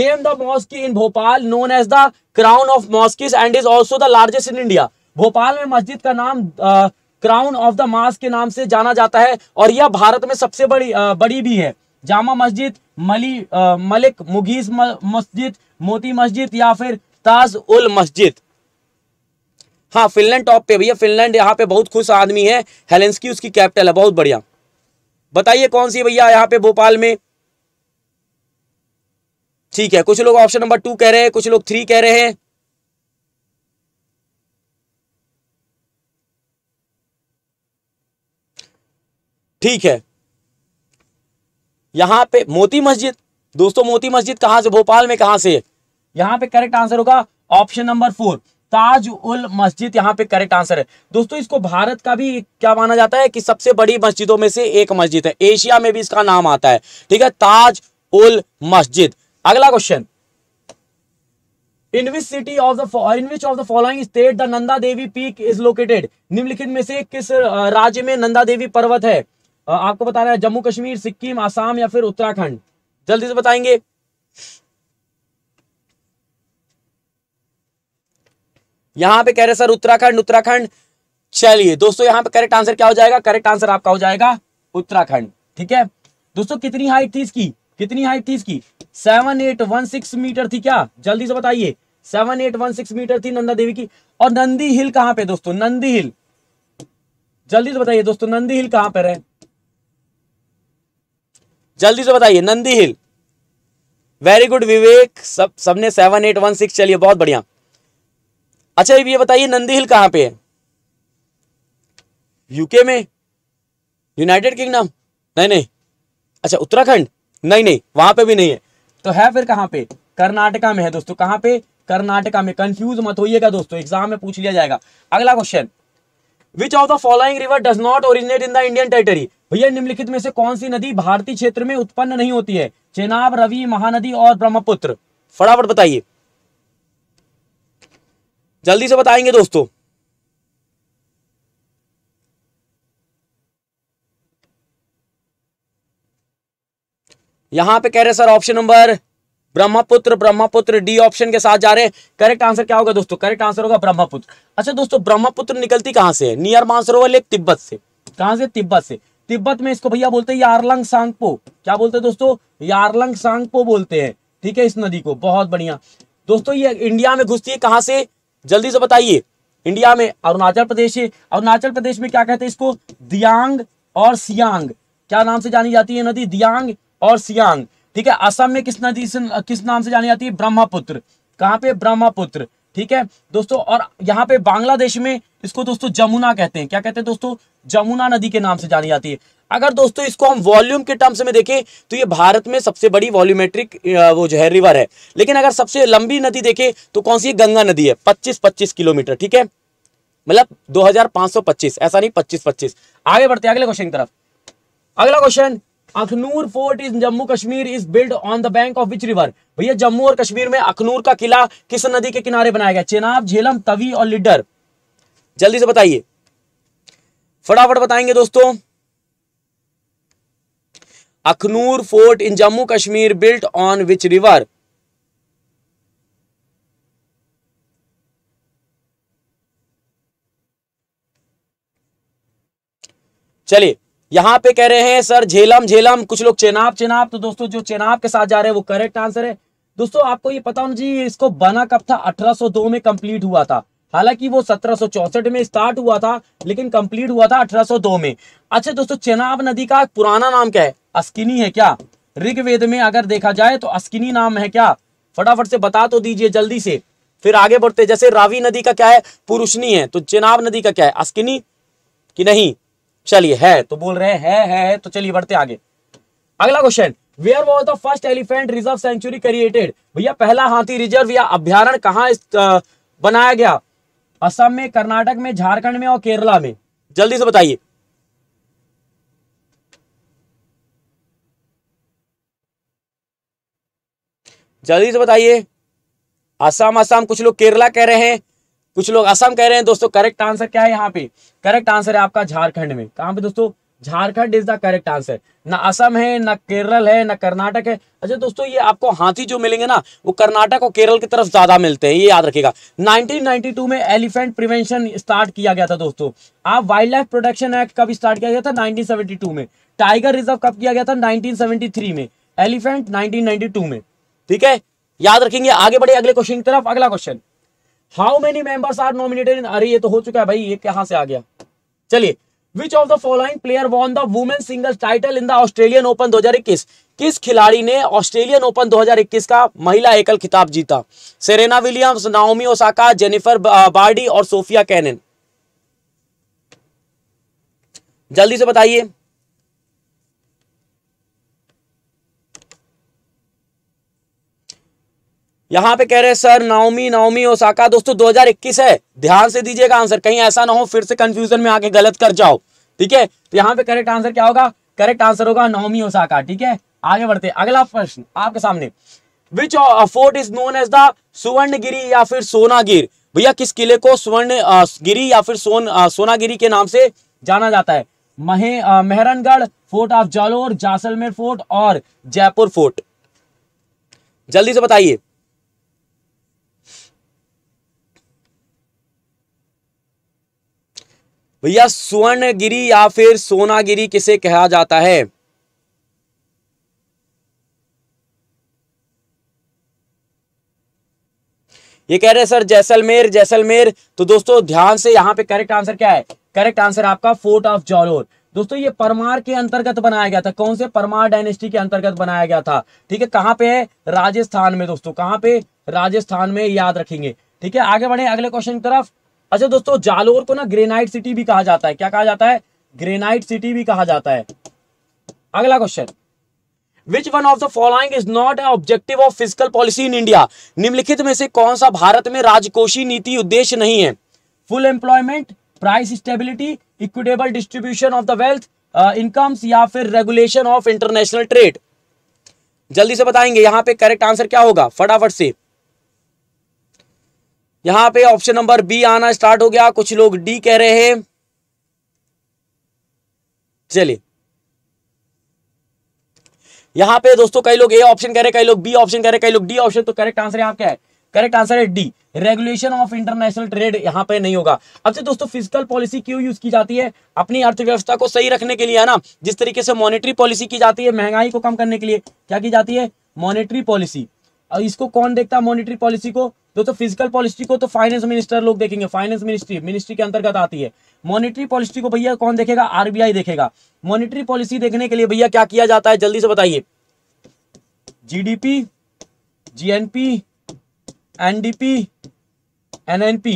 [SPEAKER 1] name the mosque in Bhopal known as the crown of mosques and is also the largest in India Bhopal में मस्जिद का नाम क्राउन ऑफ द मास के नाम से जाना जाता है और यह भारत में सबसे बड़ी आ, बड़ी भी है जामा मस्जिद मली आ, मलिक मुगीस मस्जिद मोती मस्जिद या फिर ताज उल मस्जिद हाँ फिनलैंड टॉप पे भैया फिनलैंड यहाँ पे बहुत खुश आदमी है हेलेंसकी उसकी कैपिटल है बहुत बढ़िया बताइए कौन सी भैया यहाँ पे भोपाल में ठीक है कुछ लोग ऑप्शन नंबर टू कह रहे हैं कुछ लोग थ्री कह रहे हैं ठीक है यहां पे मोती मस्जिद दोस्तों मोती मस्जिद कहां से भोपाल में कहां से यहां पे करेक्ट आंसर होगा option number four Taj ul Masjid यहां पे करेक्ट आंसर है दोस्तों इसको भारत का भी क्या माना जाता है कि सबसे बड़ी मस्जिदों में से एक मस्जिद है एशिया में भी इसका नाम आता है ठीक है ताज उल मस्जिद अगला question in which city of the in which of the following state the Nanda Devi peak is located निम्नलिखित में से किस राज्य में नंदा देवी पर्वत है आपको बताना है जम्मू कश्मीर सिक्किम आसाम या फिर उत्तराखंड जल्दी से बताएंगे यहां पे कह रहे सर उत्तराखंड उत्तराखंड चलिए दोस्तों यहां पे करेक्ट आंसर क्या हो जाएगा करेक्ट आंसर आपका हो जाएगा उत्तराखंड ठीक है दोस्तों कितनी हाइट थी इसकी कितनी हाइट थी इसकी seven eight one six metre थी क्या जल्दी से बताइए seven eight one six metre थी नंदा देवी की और नंदी हिल कहां पे दोस्तों नंदी हिल जल्दी से बताइए दोस्तों नंदी हिल कहां पर है जल्दी से बताइए Nandi hill very good Vivek सब सबने सेवन एट वन सिक्स चलिए बहुत बढ़िया अच्छा ये बताइए नंदी हिल कहां पे है यूके में यूनाइटेड किंगडम नहीं नहीं अच्छा उत्तराखंड नहीं नहीं वहां पे भी नहीं है तो है फिर कहां पे कर्नाटका में है दोस्तों कहां पे कर्नाटका में कंफ्यूज मत होइएगा दोस्तों एग्जाम में पूछ लिया जाएगा अगला question which of the following river does not originate in the Indian territory भैया निम्नलिखित में से कौन सी नदी भारतीय क्षेत्र में उत्पन्न नहीं होती है चेनाब रवि महानदी और ब्रह्मपुत्र फटाफट बताइए जल्दी से बताएंगे दोस्तों यहां पे कह रहे sir option number Brahmaputra Brahmaputra D option के साथ जा रहे हैं करेक्ट आंसर क्या होगा दोस्तों करेक्ट आंसर होगा ब्रह्मपुत्र अच्छा दोस्तों ब्रह्मपुत्र निकलती कहां से है नियर मानसरोवर लेक तिब्बत से कहां से तिब्बत से तिब्बत में इसको भैया बोलते हैं यारलंग सांगपो क्या बोलते हैं दोस्तों यारलंग सांगपो बोलते हैं ठीक है इस नदी को बहुत बढ़िया दोस्तों ये इंडिया में घुसती है कहाँ से जल्दी से बताइए इंडिया में अरुणाचल प्रदेश है अरुणाचल प्रदेश में क्या कहते हैं इसको दियांग और सियांग क्या नाम से जानी जाती है नदी दियांग और सियांग ठीक है असम में किस नदी से किस नाम से जानी जाती है ब्रह्मपुत्र कहाँ पे ब्रह्मपुत्र ठीक है दोस्तों और यहाँ पे बांग्लादेश में इसको दोस्तों जमुना कहते हैं क्या कहते हैं दोस्तों जमुना नदी के नाम से जानी जाती है अगर दोस्तों इसको हम वॉल्यूम के टर्म्स में देखें तो ये भारत में सबसे बड़ी वॉल्यूमेट्रिक वो जो है रिवर है लेकिन अगर सबसे लंबी नदी देखें तो कौन सी गंगा नदी है 25-25 किलोमीटर ठीक है मतलब 2525 ऐसा नहीं 25-25 आगे बढ़ते हैं अगले क्वेश्चन की तरफ अगला question Akhnoor fort is Jammu Kashmir is build on the bank of which river भैया जम्मू और कश्मीर में अखनूर का किला किस नदी के किनारे बनाया गया चेनाब झेलम तवी और लिडर जल्दी से बताइए फटाफट बताएंगे दोस्तों Akhnoor fort in Jammu Kashmir built on which river चलिए यहां पे कह रहे हैं सर झेलम झेलम कुछ लोग चेनाब चेनाब तो दोस्तों जो चेनाब के साथ जा रहे हैं वो करेक्ट आंसर है दोस्तों आपको ये पता होना चाहिए इसको बना कब था 1802 में कंप्लीट हुआ था हालांकि वो सत्रह में स्टार्ट हुआ था लेकिन कंप्लीट हुआ था 1802 में अच्छा दोस्तों चेनाब नदी का पुराना नाम क्या है अस्किनी है क्या ऋग्वेद में अगर देखा जाए तो अस्किनी नाम है क्या फटाफट से बता तो दीजिए जल्दी से फिर आगे बढ़ते जैसे रावी नदी का क्या है पुरुषनी है तो चेनाब नदी का क्या है अस्किनी कि नहीं चलिए है तो बोल रहे हैं है, है, तो चलिए बढ़ते आगे अगला question where was the first elephant reserve sanctuary created भैया पहला हाथी रिजर्व या अभ्यारण कहा बनाया गया असम में कर्नाटक में झारखंड में और केरला में जल्दी से बताइए जल्दी से बताइए असम असम कुछ लोग केरला कह रहे हैं कुछ लोग असम कह रहे हैं दोस्तों करेक्ट आंसर क्या है यहाँ पे करेक्ट आंसर है आपका झारखंड में कहां पे दोस्तों Jharkhand is the correct answer ना असम है ना केरल है ना कर्नाटक है अच्छा दोस्तों ये आपको हाथी जो मिलेंगे ना वो कर्नाटक और केरल की तरफ ज्यादा मिलते हैं ये याद रखिएगा 1992 में एलिफेंट प्रिवेंशन स्टार्ट किया गया था दोस्तों आप वाइल्ड लाइफ प्रोटेक्शन एक्ट कब स्टार्ट किया गया था 1972 में टाइगर रिजर्व कब किया गया था नाइनटीन में एलिफेंट नाइनटीन में ठीक है याद रखेंगे आगे बढ़े अगले क्वेश्चन की तरफ अगला question how many members are nominated अरे ये तो हो चुका है भाई ये कहां से आ गया चलिए which of the following player won the women single title in the Australian Open 2021 किस खिलाड़ी ने ऑस्ट्रेलियन ओपन 2021 का महिला एकल खिताब जीता Serena Williams Naomi Osaka Jennifer Brady और सोफिया कैनन जल्दी से बताइए यहाँ पे कह रहे सर नाउमी नाउमी ओसाका दोस्तों 2021 है ध्यान से दीजिएगा आंसर कहीं ऐसा ना हो फिर से कंफ्यूजन में आके गलत कर जाओ ठीक है तो यहाँ पे करेक्ट आंसर क्या होगा करेक्ट आंसर होगा नाओमी ओसाका ठीक है आगे बढ़ते अगला प्रश्न आपके सामने which fort is known as the Suvarnagiri या फिर सोनागिर भैया किस किले को स्वर्ण uh, गिरी या फिर सोन सोनागिरी uh, के नाम से जाना जाता है महे uh, Mehrangarh fort of Jalore Jaisalmer fort और जयपुर फोर्ट जल्दी से बताइए भैया स्वर्णगिरी या फिर सोनागिरी किसे कहा जाता है ये कह रहे सर जैसलमेर जैसलमेर तो दोस्तों ध्यान से यहां पे करेक्ट आंसर क्या है करेक्ट आंसर आपका फोर्ट ऑफ जालोर दोस्तों ये परमार के अंतर्गत बनाया गया था कौन से परमार डायनेस्टी के अंतर्गत बनाया गया था ठीक है कहां पे है राजस्थान में दोस्तों कहां पे राजस्थान में याद रखेंगे ठीक है आगे बढ़े अगले क्वेश्चन की तरफ अच्छा दोस्तों जालोर को ना ग्रेनाइट सिटी भी कहा जाता है क्या कहा जाता है ग्रेनाइट सिटी भी कहा जाता है अगला question which one of the following is not a objective of physical policy in India निम्नलिखित में से कौन सा भारत में राजकोषीय नीति उद्देश्य नहीं है full employment price stability equitable distribution of the wealth incomes या फिर रेगुलेशन ऑफ इंटरनेशनल ट्रेड जल्दी से बताएंगे यहां पे करेक्ट आंसर क्या होगा फटाफट से यहां पे ऑप्शन नंबर बी आना स्टार्ट हो गया कुछ लोग डी कह रहे हैं चलिए यहां पे दोस्तों कई लोग ए ऑप्शन कह रहे हैं कई लोग बी ऑप्शन कह रहे हैं कई लोग डी ऑप्शन तो करेक्ट आंसर यहाँ क्या है करेक्ट आंसर है D regulation of international trade यहाँ पे नहीं होगा अब से दोस्तों फिजिकल पॉलिसी क्यों यूज की जाती है अपनी अर्थव्यवस्था को सही रखने के लिए है ना जिस तरीके से मॉनेटरी पॉलिसी की जाती है महंगाई को कम करने के लिए क्या की जाती है मॉनेटरी पॉलिसी इसको कौन देखता है मॉनिटरी पॉलिसी को दोस्तों फिजिकल पॉलिसी को तो फाइनेंस मिनिस्टर लोग देखेंगे फाइनेंस मिनिस्ट्री मिनिस्ट्री के अंतर्गत आती है मॉनिटरी पॉलिसी को भैया कौन देखेगा आरबीआई देखेगा मॉनिटरी पॉलिसी देखने के लिए भैया क्या किया जाता है जल्दी से बताइए जीडीपी जीएनपी एनडीपी एनएनपी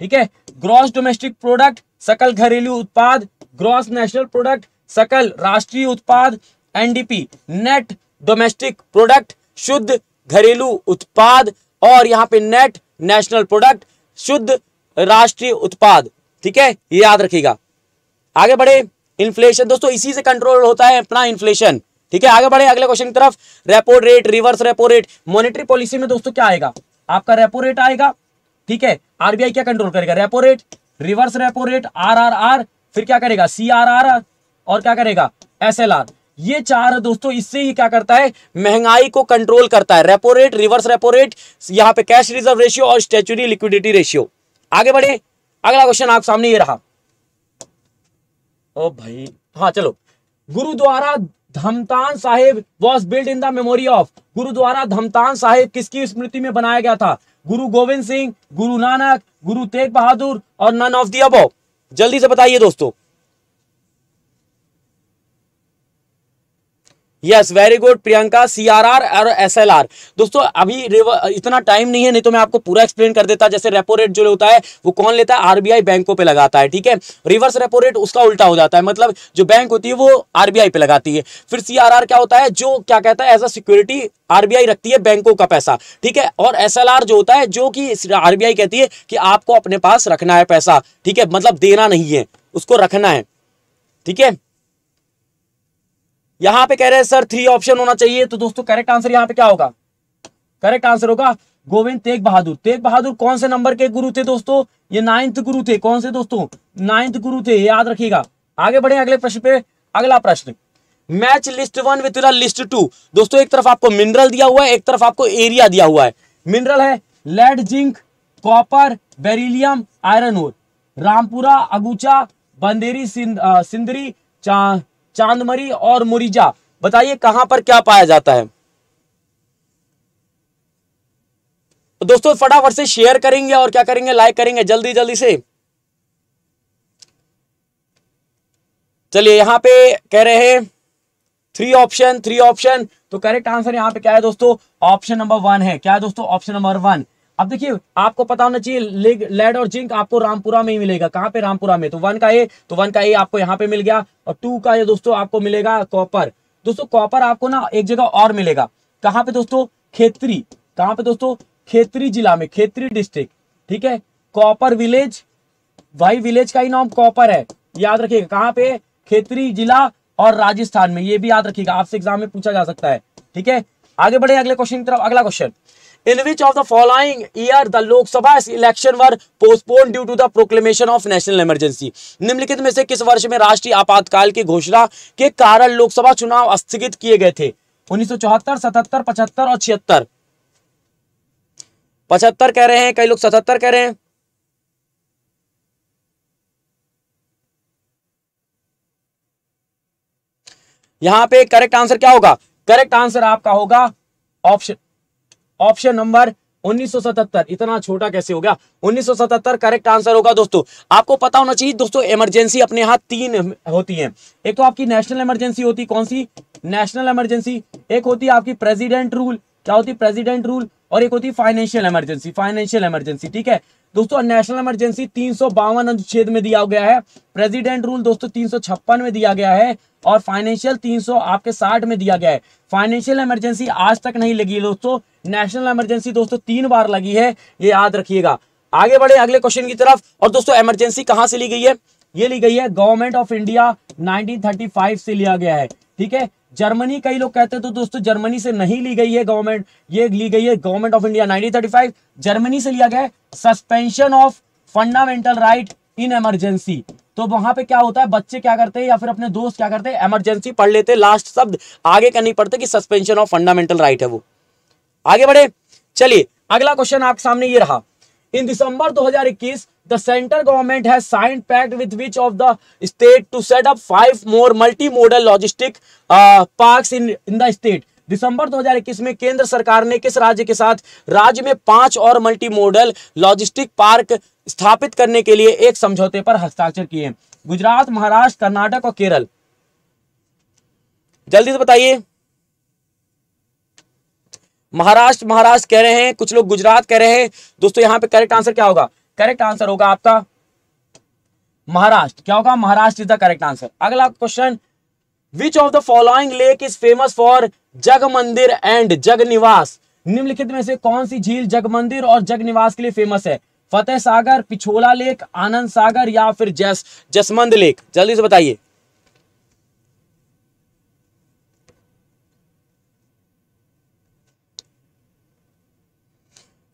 [SPEAKER 1] ठीक है ग्रॉस डोमेस्टिक प्रोडक्ट सकल घरेलू उत्पाद ग्रॉस नेशनल प्रोडक्ट सकल राष्ट्रीय उत्पाद एनडीपी नेट डोमेस्टिक प्रोडक्ट शुद्ध घरेलू उत्पाद और यहाँ पे नेट नेशनल प्रोडक्ट शुद्ध राष्ट्रीय उत्पाद ठीक है ये याद रखिएगा आगे बढ़े इन्फ्लेशन दोस्तों इसी से कंट्रोल होता है अपना इन्फ्लेशन ठीक है आगे बढ़े अगले क्वेश्चन की तरफ repo rate reverse repo rate monetary policy में दोस्तों क्या आएगा आपका रेपो रेट आएगा ठीक है आरबीआई क्या कंट्रोल करेगा repo rate reverse repo rate RRR फिर क्या करेगा सीआरआर और क्या करेगा एसएलआर ये चार है दोस्तों इससे ही क्या करता है महंगाई को कंट्रोल करता है repo rate reverse repo rate यहां पे कैश रिजर्व रेशियो और स्टेचुरी लिक्विडिटी रेशियो आगे बढ़े अगला क्वेश्चन आप सामने ये रहा ओ भाई हाँ चलो Gurdwara Dhamtan Sahib was build in the memory of Gurdwara Dhamtan Sahib किसकी स्मृति में बनाया गया था गुरु गोविंद सिंह गुरु नानक गुरु तेग बहादुर और नन ऑफ दी जल्दी से बताइए दोस्तों yes very good Priyanka R और आर दोस्तों अभी इतना टाइम नहीं है नहीं तो मैं आपको पूरा एक्सप्लेन कर देता जैसे रेपो रेट जो होता है वो कौन लेता है आरबीआई बैंकों पे लगाता है ठीक है रिवर्स रेपो रेट उसका उल्टा हो जाता है मतलब जो बैंक होती है वो आरबीआई पे लगाती है फिर आर क्या होता है जो क्या कहता है एज अ सिक्योरिटी आरबीआई रखती है बैंकों का पैसा ठीक है और आर जो होता है जो कि आरबीआई कहती है कि आपको अपने पास रखना है पैसा ठीक है मतलब देना नहीं है उसको रखना है ठीक है यहां पे कह रहे हैं सर थ्री ऑप्शन होना चाहिए तो दोस्तों करेक्ट आंसर यहां पे क्या होगा करेक्ट आंसर होगा गोविंद तेग बहादुर तेग बहादुर कौन से नंबर के गुरु थे दोस्तों ये नाइन्थ गुरु थे कौन से दोस्तों नाइन्थ गुरु थे याद रखिएगा आगे बढ़े अगले प्रश्न पे अगला प्रश्न match list one with list two दोस्तों एक तरफ आपको मिनरल दिया हुआ है एक तरफ आपको एरिया दिया हुआ है मिनरल है lead zinc copper beryllium iron ore Rampura Agucha Banderi Sindri Chandmari और मुरीजा बताइए कहां पर क्या पाया जाता है तो दोस्तों फटाफट से शेयर करेंगे और क्या करेंगे लाइक करेंगे जल्दी जल्दी से चलिए यहां पे कह रहे हैं थ्री ऑप्शन थ्री ऑप्शन तो करेक्ट आंसर यहां पे क्या है दोस्तों ऑप्शन नंबर वन है क्या है दोस्तों ऑप्शन नंबर वन अब देखिए आपको पता होना चाहिए लेड और जिंक आपको रामपुरा में ही मिलेगा कहाँ पे रामपुरा में तो वन का ए तो वन का ए आपको यहाँ पे मिल गया और टू का ये दोस्तों आपको मिलेगा कॉपर दोस्तों कॉपर आपको ना एक जगह और मिलेगा कहाँ पे दोस्तों खेतरी कहाँ पे दोस्तों खेतरी जिला में खेतरी डिस्ट्रिक्ट ठीक है कॉपर विलेज वही विलेज का ही नाम कॉपर है याद रखिएगा कहाँ पे खेतरी जिला और राजस्थान में ये भी याद रखिएगा आपसे एग्जाम में पूछा जा सकता है ठीक है आगे बढ़े अगले क्वेश्चन की तरफ अगला question in which of the following year the Lok Sabha election were postpone due to the proclamation of national emergency निम्नलिखित में से किस वर्ष में राष्ट्रीय आपातकाल की घोषणा के कारण लोकसभा चुनाव स्थगित किए गए थे उन्नीस सौ चौहत्तर सतहत्तर पचहत्तर और छिहत्तर पचहत्तर कह रहे हैं कई लोग सतहत्तर कह रहे हैं यहां पे करेक्ट आंसर क्या होगा करेक्ट आंसर आपका होगा ऑप्शन ऑप्शन नंबर 1977 इतना छोटा कैसे हो गया 1977 करेक्ट आंसर होगा दोस्तों आपको पता होना चाहिए दोस्तों इमरजेंसी अपने हाथ तीन होती है एक तो आपकी नेशनल इमरजेंसी होती कौन सी नेशनल इमरजेंसी एक होती है आपकी प्रेसिडेंट रूल क्या होती है प्रेसिडेंट रूल और एक होती है फाइनेंशियल इमरजेंसी फाइनेंशियल इमरजेंसी ठीक है दोस्तों नेशनल इमरजेंसी तीन सौ बावन अनुच्छेद में दिया गया है प्रेसिडेंट रूल दोस्तों तीन सौ छप्पन में दिया गया है और फाइनेंशियल तीन सौ आपके साठ में दिया गया है फाइनेंशियल इमरजेंसी आज तक नहीं लगी दोस्तों नेशनल इमरजेंसी दोस्तों तीन बार लगी है ये याद रखिएगा आगे बढ़े अगले क्वेश्चन की तरफ और दोस्तों इमरजेंसी कहां से ली गई है ये ली गई है गवर्नमेंट ऑफ इंडिया नाइनटीन से लिया गया है ठीक है जर्मनी कई लोग कहते तो दोस्तों जर्मनी से नहीं ली गई है गवर्नमेंट ये ली गई है गवर्नमेंट ऑफ इंडिया 1935 जर्मनी से लिया गया suspension of fundamental right in emergency तो वहां पे क्या होता है बच्चे क्या करते हैं या फिर अपने दोस्त क्या करते हैं इमरजेंसी पढ़ लेते हैं लास्ट शब्द आगे का नहीं पढ़ते कि सस्पेंशन ऑफ फंडामेंटल राइट है वो आगे बढ़े चलिए अगला क्वेश्चन आपके सामने ये रहा in December 2021 the central government has sign pact with which of the state to set up five more multi logistic logistic park in in the state दिसंबर 2021 में केंद्र सरकार ने किस राज्य के साथ राज्य में पांच और मल्टी मॉडल लॉजिस्टिक पार्क स्थापित करने के लिए एक समझौते पर हस्ताक्षर किए गुजरात महाराष्ट्र कर्नाटक और केरल जल्दी से बताइए महाराष्ट्र महाराष्ट्र कह रहे हैं कुछ लोग गुजरात कह रहे हैं दोस्तों यहां पे करेक्ट आंसर क्या होगा करेक्ट आंसर होगा आपका महाराष्ट्र क्या होगा Maharashtra is the correct answer अगला question which of the following lake is famous for Jag Mandir and जग निवास निम्नलिखित में से कौन सी झील जग मंदिर और जग निवास के लिए फेमस है फतेह सागर पिछोला लेक आनंद सागर या फिर जस जसमंद लेक जल्दी से बताइए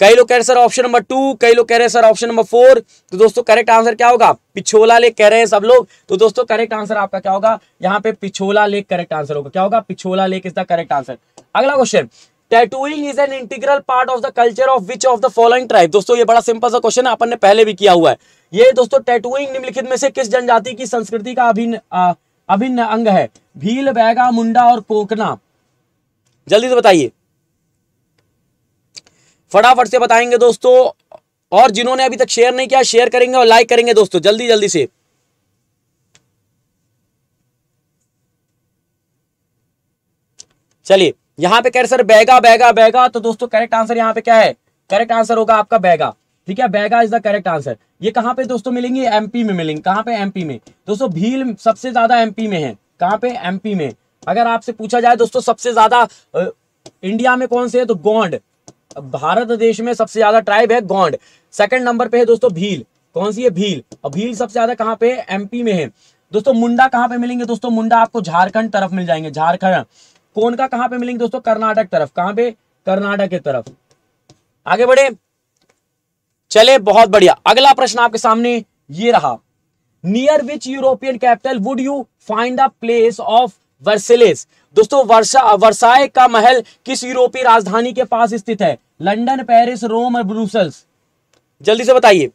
[SPEAKER 1] कई लोग कह रहे सर ऑप्शन नंबर टू कई लोग कह रहे सर ऑप्शन नंबर फोर तो दोस्तों करेक्ट आंसर क्या होगा पिछोला लेक कह रहे हैं सब लोग तो दोस्तों करेक्ट आंसर आपका क्या होगा यहाँ पे पिछोला लेक करेक्ट आंसर होगा क्या होगा Pichola lake is the correct answer अगला question tattooing is an integral part of the culture of which of the following tribe दोस्तों ये बड़ा सिंपल सा क्वेश्चन है अपन ने पहले भी किया हुआ है ये दोस्तों टैटूइंग निम्नलिखित में से किस जनजाति की संस्कृति का अभिन्न अभिन्न अंग है भील बैगा मुंडा और कोकना जल्दी से बताइए फटाफट से बताएंगे दोस्तों और जिन्होंने अभी तक शेयर नहीं किया शेयर करेंगे और लाइक करेंगे दोस्तों जल्दी जल्दी से चलिए यहां पे कह रहे सर बैगा बैगा बैगा तो दोस्तों करेक्ट आंसर यहाँ पे क्या है करेक्ट आंसर होगा आपका बैगा ठीक है Baiga is the correct answer ये कहां पे दोस्तों मिलेंगे एमपी में मिलेंगे कहां पे एमपी में दोस्तों भील सबसे ज्यादा एमपी में है कहां पे एमपी में अगर आपसे पूछा जाए दोस्तों सबसे ज्यादा इंडिया में कौन से है तो गोंड भारत देश में सबसे ज्यादा ट्राइब है गोंड सेकंड नंबर पे है दोस्तों भील कौन सी है भील और भील सबसे ज्यादा कहाँ पे एमपी में है दोस्तों मुंडा कहाँ पे मिलेंगे दोस्तों मुंडा आपको झारखंड तरफ मिल जाएंगे झारखंड कौन का कहाँ पे मिलेंगे दोस्तों कर्नाटक तरफ कहाँ पे कर्नाटक के तरफ आगे बढ़े चले बहुत बढ़िया अगला प्रश्न आपके सामने ये रहा near which European capital would you find the place of Versailles दोस्तों वर्षा वर्षाए का महल किस यूरोपीय राजधानी के पास स्थित है लंदन पेरिस रोम और ब्रूसल्स जल्दी से बताइए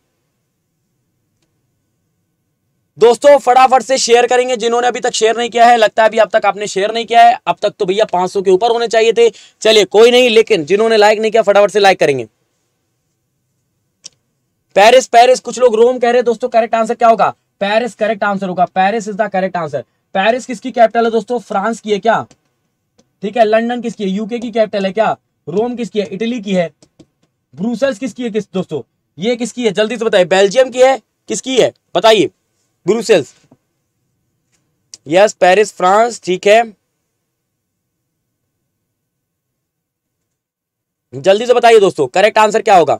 [SPEAKER 1] दोस्तों फटाफट से शेयर करेंगे जिन्होंने अभी तक शेयर नहीं किया है लगता है अभी अब तक आपने शेयर नहीं किया है अब तक तो भैया 500 के ऊपर होने चाहिए थे चलिए कोई नहीं लेकिन जिन्होंने लाइक नहीं किया फटाफट से लाइक करेंगे पेरिस पेरिस कुछ लोग रोम कह रहे हैं दोस्तों करेक्ट आंसर क्या होगा पेरिस करेक्ट आंसर होगा Paris is the correct answer Paris किसकी कैपिटल है दोस्तों फ्रांस की है क्या ठीक है लंडन किसकी है यूके की कैपिटल है क्या रोम किसकी है इटली की है ब्रूसल्स किसकी है किस दोस्तों ये किसकी है जल्दी से बताइए बेल्जियम की है किसकी है बताइए ब्रूसेल्स यस पेरिस फ्रांस ठीक है जल्दी से बताइए दोस्तों करेक्ट आंसर क्या होगा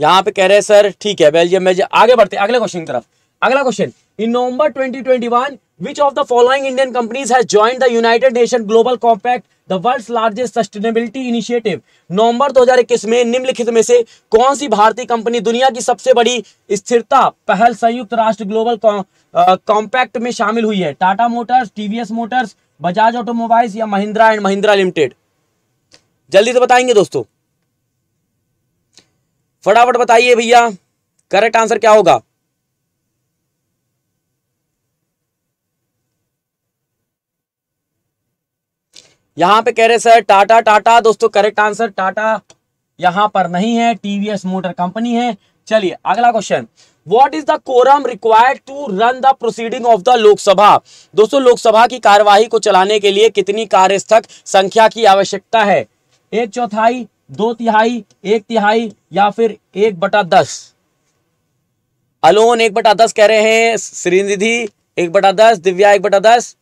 [SPEAKER 1] यहाँ पे कह रहे हैं सर ठीक है बेल्जियम में आगे बढ़ते अगले क्वेश्चन की तरफ अगला question in November 2021 which of the following Indian companies has joined the United Nation Global Compact the world's largest sustainability initiative नवंबर 2021 में निम्नलिखित में से कौन सी भारतीय कंपनी दुनिया की सबसे बड़ी स्थिरता पहल संयुक्त राष्ट्र ग्लोबल कॉम्पैक्ट में शामिल हुई है Tata Motors TVS Motors Bajaj automobiles या महिंद्रा एंड महिंद्रा लिमिटेड जल्दी से बताएंगे दोस्तों फटाफट बताइए भैया करेक्ट आंसर क्या होगा यहां पे कह रहे सर टाटा टाटा दोस्तों करेक्ट आंसर टाटा यहां पर नहीं है टीवीएस मोटर कंपनी है चलिए अगला question what is the quorum required to run the proceeding of the Lok Sabha दोस्तों लोकसभा की कार्यवाही को चलाने के लिए कितनी कार्यस्थक संख्या की आवश्यकता है एक चौथाई दो तिहाई एक तिहाई या फिर एक बटा दस अलोन एक बटा दस कह रहे हैं श्रीनिधि एक बटा दस दिव्या एक बटा दस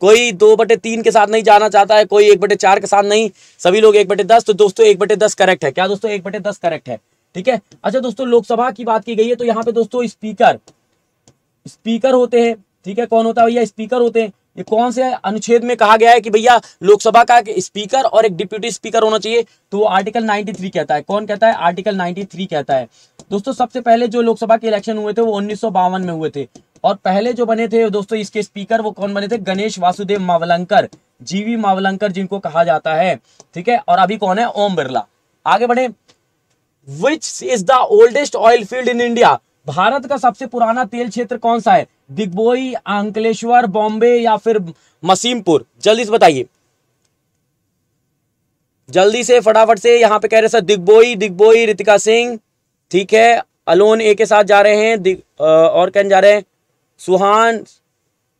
[SPEAKER 1] कोई दो बटे तीन के साथ नहीं जाना चाहता है कोई एक बटे चार के साथ नहीं सभी लोग एक बटे दस तो दोस्तों एक बटे दस करेक्ट है क्या दोस्तों एक बटे दस करेक्ट है ठीक है अच्छा दोस्तों लोकसभा की बात की गई है तो यहाँ पे दोस्तों स्पीकर स्पीकर होते हैं ठीक है कौन होता है भैया स्पीकर होते हैं ये कौन से अनुच्छेद में कहा गया है कि भैया लोकसभा का एक स्पीकर और एक डिप्यूटी स्पीकर होना चाहिए तो वो आर्टिकल 93 कहता है कौन कहता है आर्टिकल 93 कहता है दोस्तों सबसे पहले जो लोकसभा के इलेक्शन हुए थे वो उन्नीस में हुए थे और पहले जो बने थे दोस्तों इसके स्पीकर वो कौन बने थे गणेश वासुदेव मावलंकर जीवी मावलंकर जिनको कहा जाता है ठीक है और अभी कौन है ओम बिरला आगे बढ़े which is the oldest oil field in India Bharat का सबसे पुराना तेल क्षेत्र कौन सा है दिग्बोई अंकलेश्वर बॉम्बे या फिर मसीमपुर जल्दी से बताइए जल्दी से फटाफट से यहाँ पे कह रहे सर दिग्बोई दिग्बोई रितिका सिंह ठीक है अलोन ए के साथ जा रहे हैं और कहने जा रहे हैं सुहान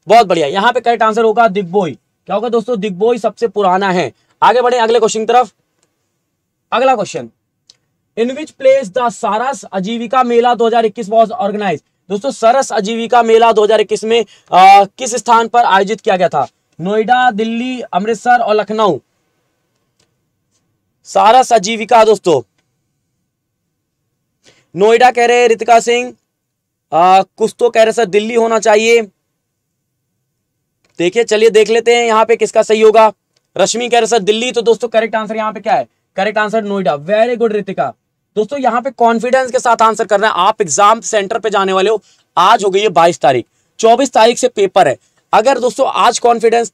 [SPEAKER 1] बहुत बढ़िया यहाँ पे करेक्ट आंसर होगा दिग्बोई क्या होगा दोस्तों दिग्बोई सबसे पुराना है आगे बढ़े अगले क्वेश्चन की तरफ अगला question in which place the Saras Aajeevika Mela 2021 was organise दोस्तों सरस आजीविका मेला 2021 में आ, किस स्थान पर आयोजित किया गया था नोएडा दिल्ली अमृतसर और लखनऊ सारस आजीविका दोस्तों नोएडा कह रहे रितिका सिंह कुछ तो कह रहे सर दिल्ली होना चाहिए देखिए चलिए देख लेते हैं यहां पे किसका सही होगा रश्मि कह रहे सर दिल्ली तो दोस्तों करेक्ट आंसर यहां पे क्या है correct answer Noida very good Ritika दोस्तों यहाँ पे कॉन्फिडेंस के साथ आंसर करना है आप एग्जाम सेंटर पे जाने वाले हो आज हो गई है बाईस तारीख चौबीस तारीख से पेपर है अगर दोस्तों आज कॉन्फिडेंस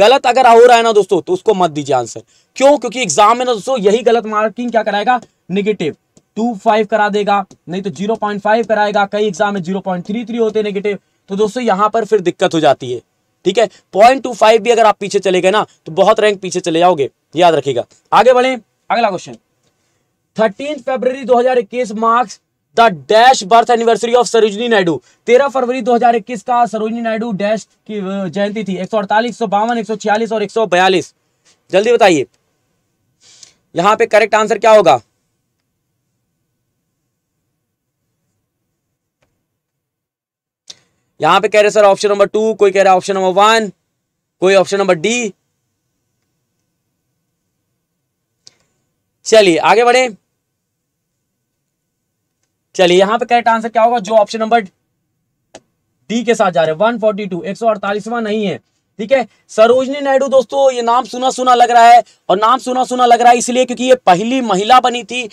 [SPEAKER 1] गलत अगर हो रहा है ना दोस्तों तो उसको मत दीजिए आंसर क्यों क्योंकि एग्जाम में ना दोस्तों यही गलत मार्किंग क्या कराएगा निगेटिव टू फाइव करा देगा नहीं तो जीरो पॉइंट फाइव कराएगा कई एग्जाम में जीरो पॉइंट थ्री थ्री होते नेगेटिव तो दोस्तों यहां पर फिर दिक्कत हो जाती है ठीक है पॉइंट टू फाइव भी अगर आप पीछे चले गए ना तो बहुत रैंक पीछे चले जाओगे याद रखिएगा आगे बढ़े अगला question thirteen February 2021 marks the dash birth anniversary of Sarojini Naidu तेरह फरवरी 2021 का सरोजनी नायडू डैश की जयंती थी एक सौ अड़तालीस और एक जल्दी बताइए यहां पे करेक्ट आंसर क्या होगा यहां पे कह रहे सर ऑप्शन नंबर टू कोई कह रहा है ऑप्शन नंबर वन कोई ऑप्शन नंबर डी चलिए आगे बढ़े चलिए यहां पे करेक्ट आंसर क्या होगा जो ऑप्शन नंबर डी के साथ जा रहे वन फोर्टी टू एक सौ अड़तालीसवा नहीं है ठीक है सरोजनी नायडू दोस्तों ये नाम सुना सुना लग रहा है और नाम सुना सुना लग रहा है इसलिए क्योंकि ये पहली महिला बनी थी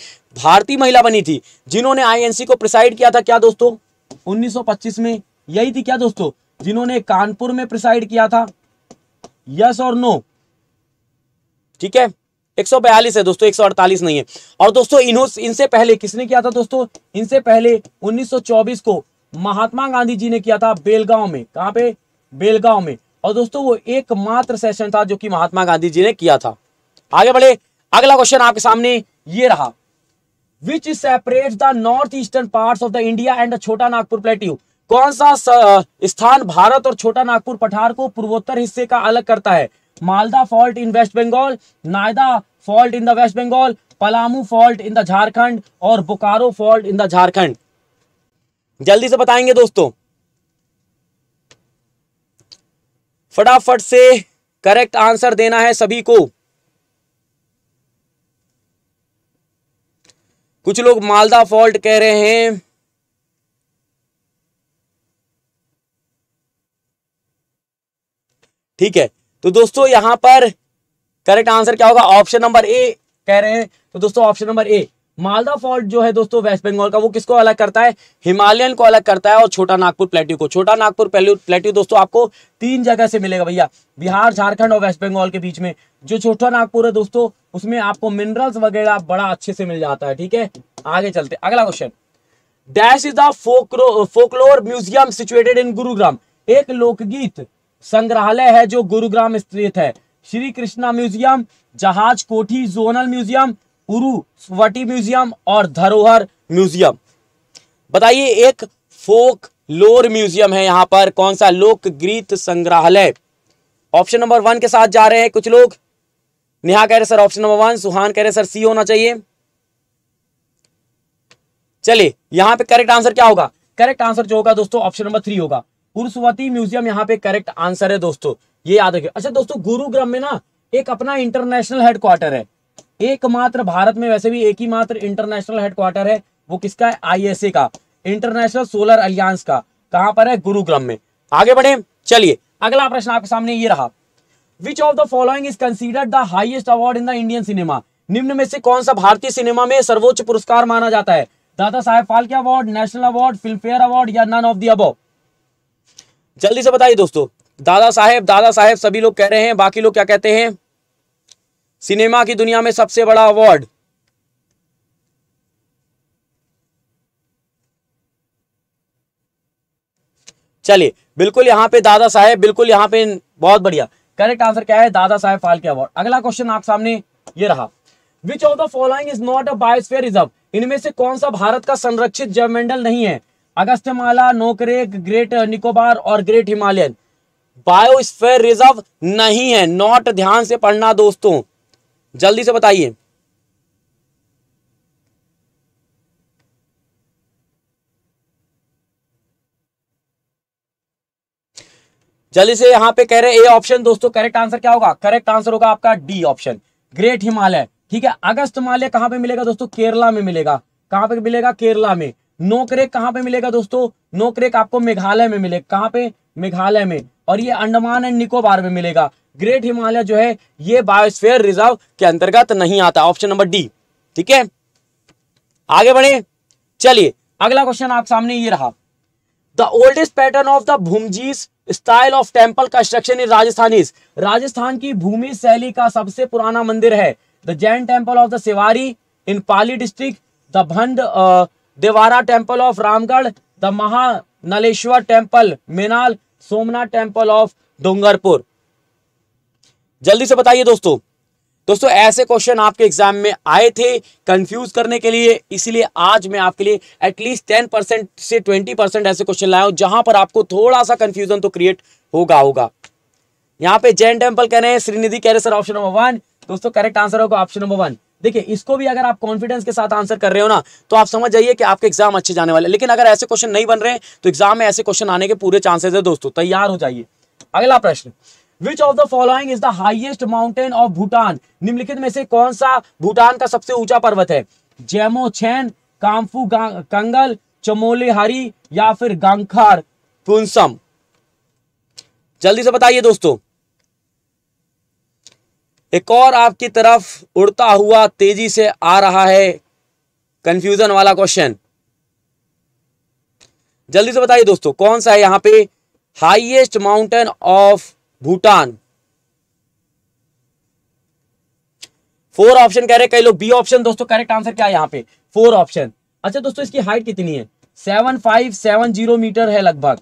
[SPEAKER 1] भारतीय महिला बनी थी जिन्होंने आईएनसी को प्रिसाइड किया था क्या दोस्तों 1925 में यही थी क्या दोस्तों जिन्होंने कानपुर में प्रिसाइड किया था यस और नो ठीक है 142 है दोस्तों 148 नहीं है और दोस्तों इन्हों इनसे पहले किसने किया था दोस्तों इनसे पहले 1924 को महात्मा गांधी जी ने किया था बेलगांव में कहाँ पे बेलगांव में और दोस्तों वो एकमात्र सेशन था जो कि महात्मा गांधी जी ने किया था आगे बढ़े अगला क्वेश्चन आपके सामने ये रहा which separate the north eastern part of the India and Chota Nagpur plateau कौन सा स्थान भारत और छोटा नागपुर पठार को पूर्वोत्तर हिस्से का अलग करता है Malda fault in West Bengal Nayda fault in the West Bengal Palamu fault in the Jharkhand और Bokaro fault in the Jharkhand जल्दी से बताएंगे दोस्तों फटाफट से करेक्ट आंसर देना है सभी को कुछ लोग मालदा फॉल्ट कह रहे हैं ठीक है तो दोस्तों यहां पर करेक्ट आंसर क्या होगा ऑप्शन नंबर ए कह रहे हैं तो दोस्तों option number A Malda fault जो है दोस्तों वेस्ट बंगाल का वो किसको अलग करता है हिमालयन को अलग करता है और छोटा नागपुर प्लेट्यू को छोटा नागपुर प्लेट्यू दोस्तों आपको तीन जगह से मिलेगा भैया बिहार झारखंड और वेस्ट बंगाल के बीच में जो छोटा नागपुर है दोस्तों उसमें आपको मिनरल्स वगैरह बड़ा अच्छे से मिल जाता है ठीक है आगे चलते अगला question dash is the folklore museum situated in Gurugram एक लोकगीत संग्रहालय है जो गुरुग्राम स्थित है श्री कृष्णा म्यूजियम जहाज कोठी जोनल म्यूजियम उरुवटी म्यूजियम और धरोहर म्यूजियम बताइए एक फोक लोर म्यूजियम है यहाँ पर कौन सा लोक गीत संग्रहालय ऑप्शन नंबर वन के साथ जा रहे हैं कुछ लोग नेहा कह रहे sir option number one Suhan कह रहे सर सी होना चाहिए चलिए यहां पे करेक्ट आंसर क्या होगा करेक्ट आंसर जो होगा दोस्तों ऑप्शन नंबर थ्री होगा पुरुषवती म्यूजियम यहाँ पे करेक्ट आंसर है दोस्तों ये याद रखिए अच्छा दोस्तों गुरुग्राम में ना एक अपना इंटरनेशनल हेडक्वार्टर है एकमात्र भारत में वैसे भी एक ही मात्र इंटरनेशनल हेडक्वार्टर है वो किसका है आईएसए का इंटरनेशनल सोलर अलियांस का कहां पर है गुरुग्राम में आगे बढ़े चलिए अगला प्रश्न आपके सामने ये रहा which of the following is considered the highest award in the Indian cinema निम्न में से कौन सा भारतीय सिनेमा में सर्वोच्च पुरस्कार माना जाता है Dada Saheb Phalke award national award Filmfare award या नन ऑफ द अबव जल्दी से बताइए दोस्तों दादा साहेब दादा साहेब सभी लोग कह रहे हैं बाकी लोग क्या कहते हैं सिनेमा की दुनिया में सबसे बड़ा अवार्ड चलिए बिल्कुल यहां पे दादा साहेब बिल्कुल यहां पे बहुत बढ़िया करेक्ट आंसर क्या है दादा साहेब फालके अवार्ड अगला क्वेश्चन आप सामने ये रहा which of the following is not a biosphere reserve इनमें से कौन सा भारत का संरक्षित जैवमंडल नहीं है अगस्तमाला नोकरेक ग्रेट निकोबार और ग्रेट हिमालयन बायोस्फेयर रिजर्व नहीं है नॉट ध्यान से पढ़ना दोस्तों जल्दी से बताइए जल्दी से यहां पे कह रहे ए ऑप्शन दोस्तों करेक्ट आंसर क्या होगा करेक्ट आंसर होगा आपका डी ऑप्शन ग्रेट हिमालय ठीक है अगस्त हिमालय कहां पे मिलेगा दोस्तों केरला में मिलेगा कहां पे मिलेगा केरला में नो क्रेक कहाँ पे मिलेगा दोस्तों नो क्रेक आपको मेघालय में मिलेगा कहाँ पे मेघालय में और ये अंडमान एंड निकोबार में मिलेगा ग्रेट हिमालय जो है ये बायोस्फेयर रिजर्व के अंतर्गत नहीं आता ऑप्शन नंबर डी ठीक है आगे बढ़े चलिए अगला क्वेश्चन आप सामने ये रहा the oldest pattern of the Bhumija style of temple construction in Rajasthan is Rajasthan की भूमि शैली का सबसे पुराना मंदिर है the Jain temple of the Sewari in Pali district the Bhand Devara temple of Ramgarh the Mahanaleshwar temple Menal Somnath temple of Dungarpur जल्दी से बताइए दोस्तों दोस्तों ऐसे क्वेश्चन आपके एग्जाम में आए थे कंफ्यूज करने के लिए इसलिए आज मैं आपके लिए एटलीस्ट टेन परसेंट से ट्वेंटी परसेंट ऐसे क्वेश्चन लाया हूं जहां पर आपको थोड़ा सा कंफ्यूजन तो क्रिएट होगा होगा यहां पे जैन टेम्पल कह रहे हैं श्रीनिधि कह रहे सर ऑप्शन नंबर वन दोस्तों करेक्ट आंसर होगा ऑप्शन नंबर वन देखिए इसको भी अगर आप कॉन्फिडेंस के साथ आंसर कर रहे हो ना तो आप समझ जाइए कि आपके एग्जाम अच्छे जाने वाले लेकिन अगर ऐसे क्वेश्चन नहीं बन रहे तो एग्जाम में ऐसे क्वेश्चन आने के पूरे चांसेस है दोस्तों तैयार हो जाइए अगला प्रश्न which of the following is the highest mountain of Bhutan निम्नलिखित में से कौन सा भूटान का सबसे ऊंचा पर्वत है जैमो छैन काम्फू कंगल हरी या फिर गांखार पुनसम जल्दी से बताइए दोस्तों एक और आपकी तरफ उड़ता हुआ तेजी से आ रहा है कंफ्यूजन वाला क्वेश्चन जल्दी से बताइए दोस्तों कौन सा है यहां पे highest mountain of Bhutan four option कह रहे कई लोग बी ऑप्शन दोस्तों करेक्ट आंसर क्या है यहां पे फोर ऑप्शन अच्छा दोस्तों इसकी हाइट कितनी है seven five seven zero meter है लगभग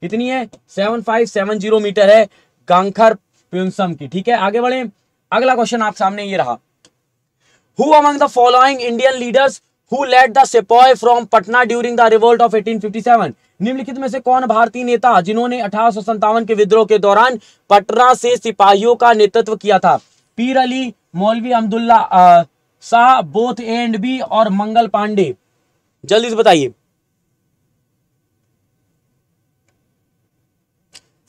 [SPEAKER 1] कितनी है seven five seven zero meter है गांखर प्यूनसम की ठीक है आगे बढ़े अगला क्वेश्चन आप सामने ये रहा who among the following Indian leaders who led the sepoy from Patna during the revolt of 1857 निम्नलिखित में से कौन भारतीय नेता जिन्होंने अठारह के विद्रोह के दौरान पटना से सिपाहियों का नेतृत्व किया था Pir Ali Maulvi Abdullah Shah both and B और मंगल पांडे जल्दी से बताइए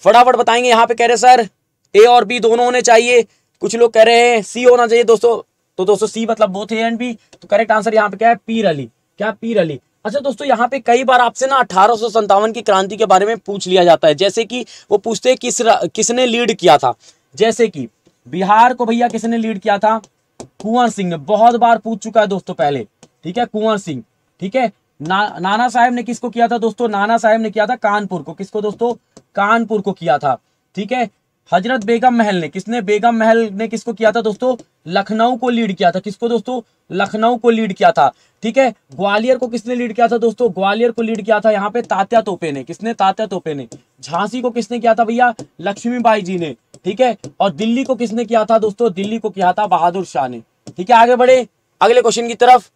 [SPEAKER 1] फटाफट बताएंगे यहां पे कह रहे सर ए और बी दोनों होने चाहिए कुछ लोग कह रहे हैं सी होना चाहिए दोस्तों तो दोस्तों सी मतलब बोथ ए एंड बी तो करेक्ट आंसर यहाँ पे क्या है पीर अली क्या पीर अली अच्छा दोस्तों यहाँ पे कई बार आपसे ना अठारह की क्रांति के बारे में पूछ लिया जाता है जैसे कि वो पूछते किस किसने लीड किया था जैसे कि बिहार को भैया किसने लीड किया था कुंवर सिंह बहुत बार पूछ चुका है दोस्तों पहले ठीक है कुंवर सिंह ठीक है ना, नाना साहब ने किसको किया था दोस्तों नाना साहब ने किया था कानपुर को किसको दोस्तों कानपुर को किया था ठीक है हजरत बेगम महल ने किसने बेगम महल ने किसको किया था दोस्तों लखनऊ को लीड किया था किसको दोस्तों लखनऊ को लीड किया था ठीक है ग्वालियर को किसने लीड किया था दोस्तों ग्वालियर को लीड किया था यहाँ पे तात्या तोपे ने किसने तात्या तोपे ने झांसी को किसने किया था भैया लक्ष्मीबाई जी ने ठीक है और दिल्ली को किसने किया था दोस्तों दिल्ली को किया था बहादुर शाह ने ठीक है आगे बढ़े अगले क्वेश्चन की तरफ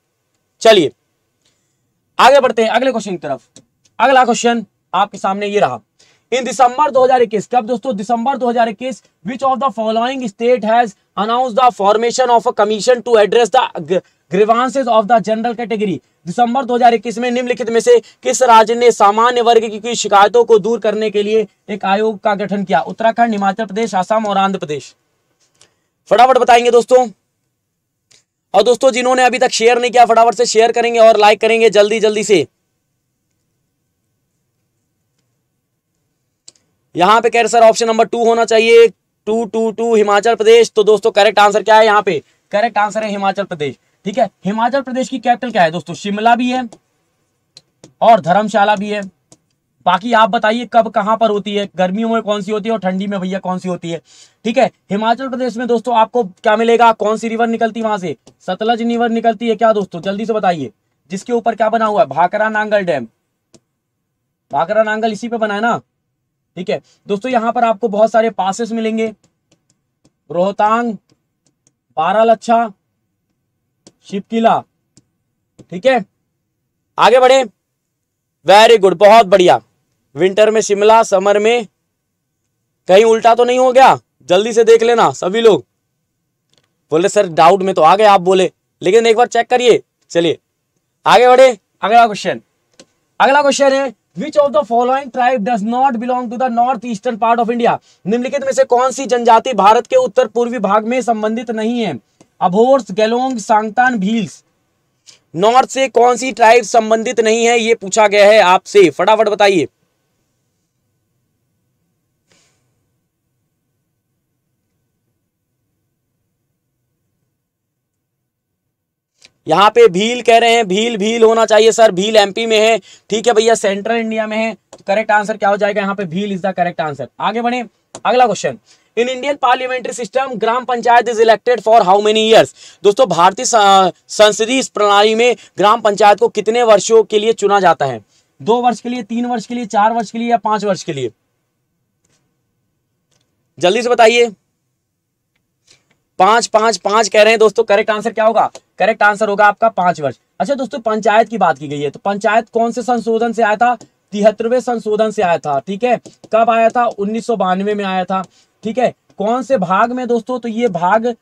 [SPEAKER 1] चलिए आगे बढ़ते हैं अगले क्वेश्चन की तरफ अगला क्वेश्चन आपके सामने ये रहा इन दिसंबर 2021 कब दोस्तों दिसंबर 2021 हजार इक्कीस which of the following state has announce the formation of a commission to address the grievances of the general category दिसंबर 2021 में निम्नलिखित में से किस राज्य ने सामान्य वर्ग की शिकायतों को दूर करने के लिए एक आयोग का गठन किया उत्तराखंड हिमाचल प्रदेश आसाम और आंध्र प्रदेश फटाफट बताएंगे दोस्तों और दोस्तों जिन्होंने अभी तक शेयर नहीं किया फटाफट से शेयर करेंगे और लाइक करेंगे जल्दी जल्दी से यहाँ पे कह सर ऑप्शन नंबर टू होना चाहिए two two two Himachal Pradesh तो दोस्तों करेक्ट आंसर क्या है यहाँ पे करेक्ट आंसर है हिमाचल प्रदेश ठीक है हिमाचल प्रदेश की कैपिटल क्या है दोस्तों शिमला भी है और धर्मशाला भी है बाकी आप बताइए कब कहां पर होती है गर्मियों में कौन सी होती है और ठंडी में भैया कौन सी होती है ठीक है हिमाचल प्रदेश में दोस्तों आपको क्या मिलेगा कौन सी रिवर निकलती है वहां से सतलज रिवर निकलती है क्या दोस्तों जल्दी से बताइए जिसके ऊपर क्या बना हुआ है भाकरा नांगल डैम भाकरा नांगल इसी पे बना है ना ठीक है दोस्तों यहां पर आपको बहुत सारे पासेस मिलेंगे रोहतांग बारालच्छा शिवकिला ठीक है आगे बढ़े वेरी गुड बहुत बढ़िया विंटर में शिमला समर में कहीं उल्टा तो नहीं हो गया जल्दी से देख लेना सभी लोग बोले सर डाउट में तो आ गए आप बोले लेकिन एक बार चेक करिए चलिए आगे बढ़े अगला क्वेश्चन अगला क्वेश्चन है which of the following tribe does not belong to the north eastern part of India निम्नलिखित में से कौन सी जनजाति भारत के उत्तर पूर्वी भाग में संबंधित नहीं है अभोर्स गैलोंग सांगतान भील्स नॉर्थ से कौन सी ट्राइब संबंधित नहीं है ये पूछा गया है आपसे फटाफट बताइए यहाँ पे भील कह रहे हैं भील भील होना चाहिए सर भील एमपी में है ठीक है भैया सेंट्रल इंडिया में है करेक्ट आंसर क्या हो जाएगा यहाँ पे Bhil is the correct answer आगे बढ़े अगला question in Indian parliamentary system gram panchayat is elected for how many years दोस्तों भारतीय संसदीय प्रणाली में ग्राम पंचायत को कितने वर्षों के लिए चुना जाता है दो वर्ष के लिए तीन वर्ष के लिए चार वर्ष के लिए या पांच वर्ष के लिए जल्दी से बताइए पांच पांच पांच कह रहे हैं दोस्तों करेक्ट आंसर क्या होगा करेक्ट आंसर होगा आपका पांच वर्ष अच्छा दोस्तों पंचायत की बात की गई है तो पंचायत कौन से संशोधन से आया था तिहत्तरवे संशोधन से आया था ठीक है कब आया था उन्नीस में आया था ठीक है कौन से भाग में दोस्तों तो ये भाग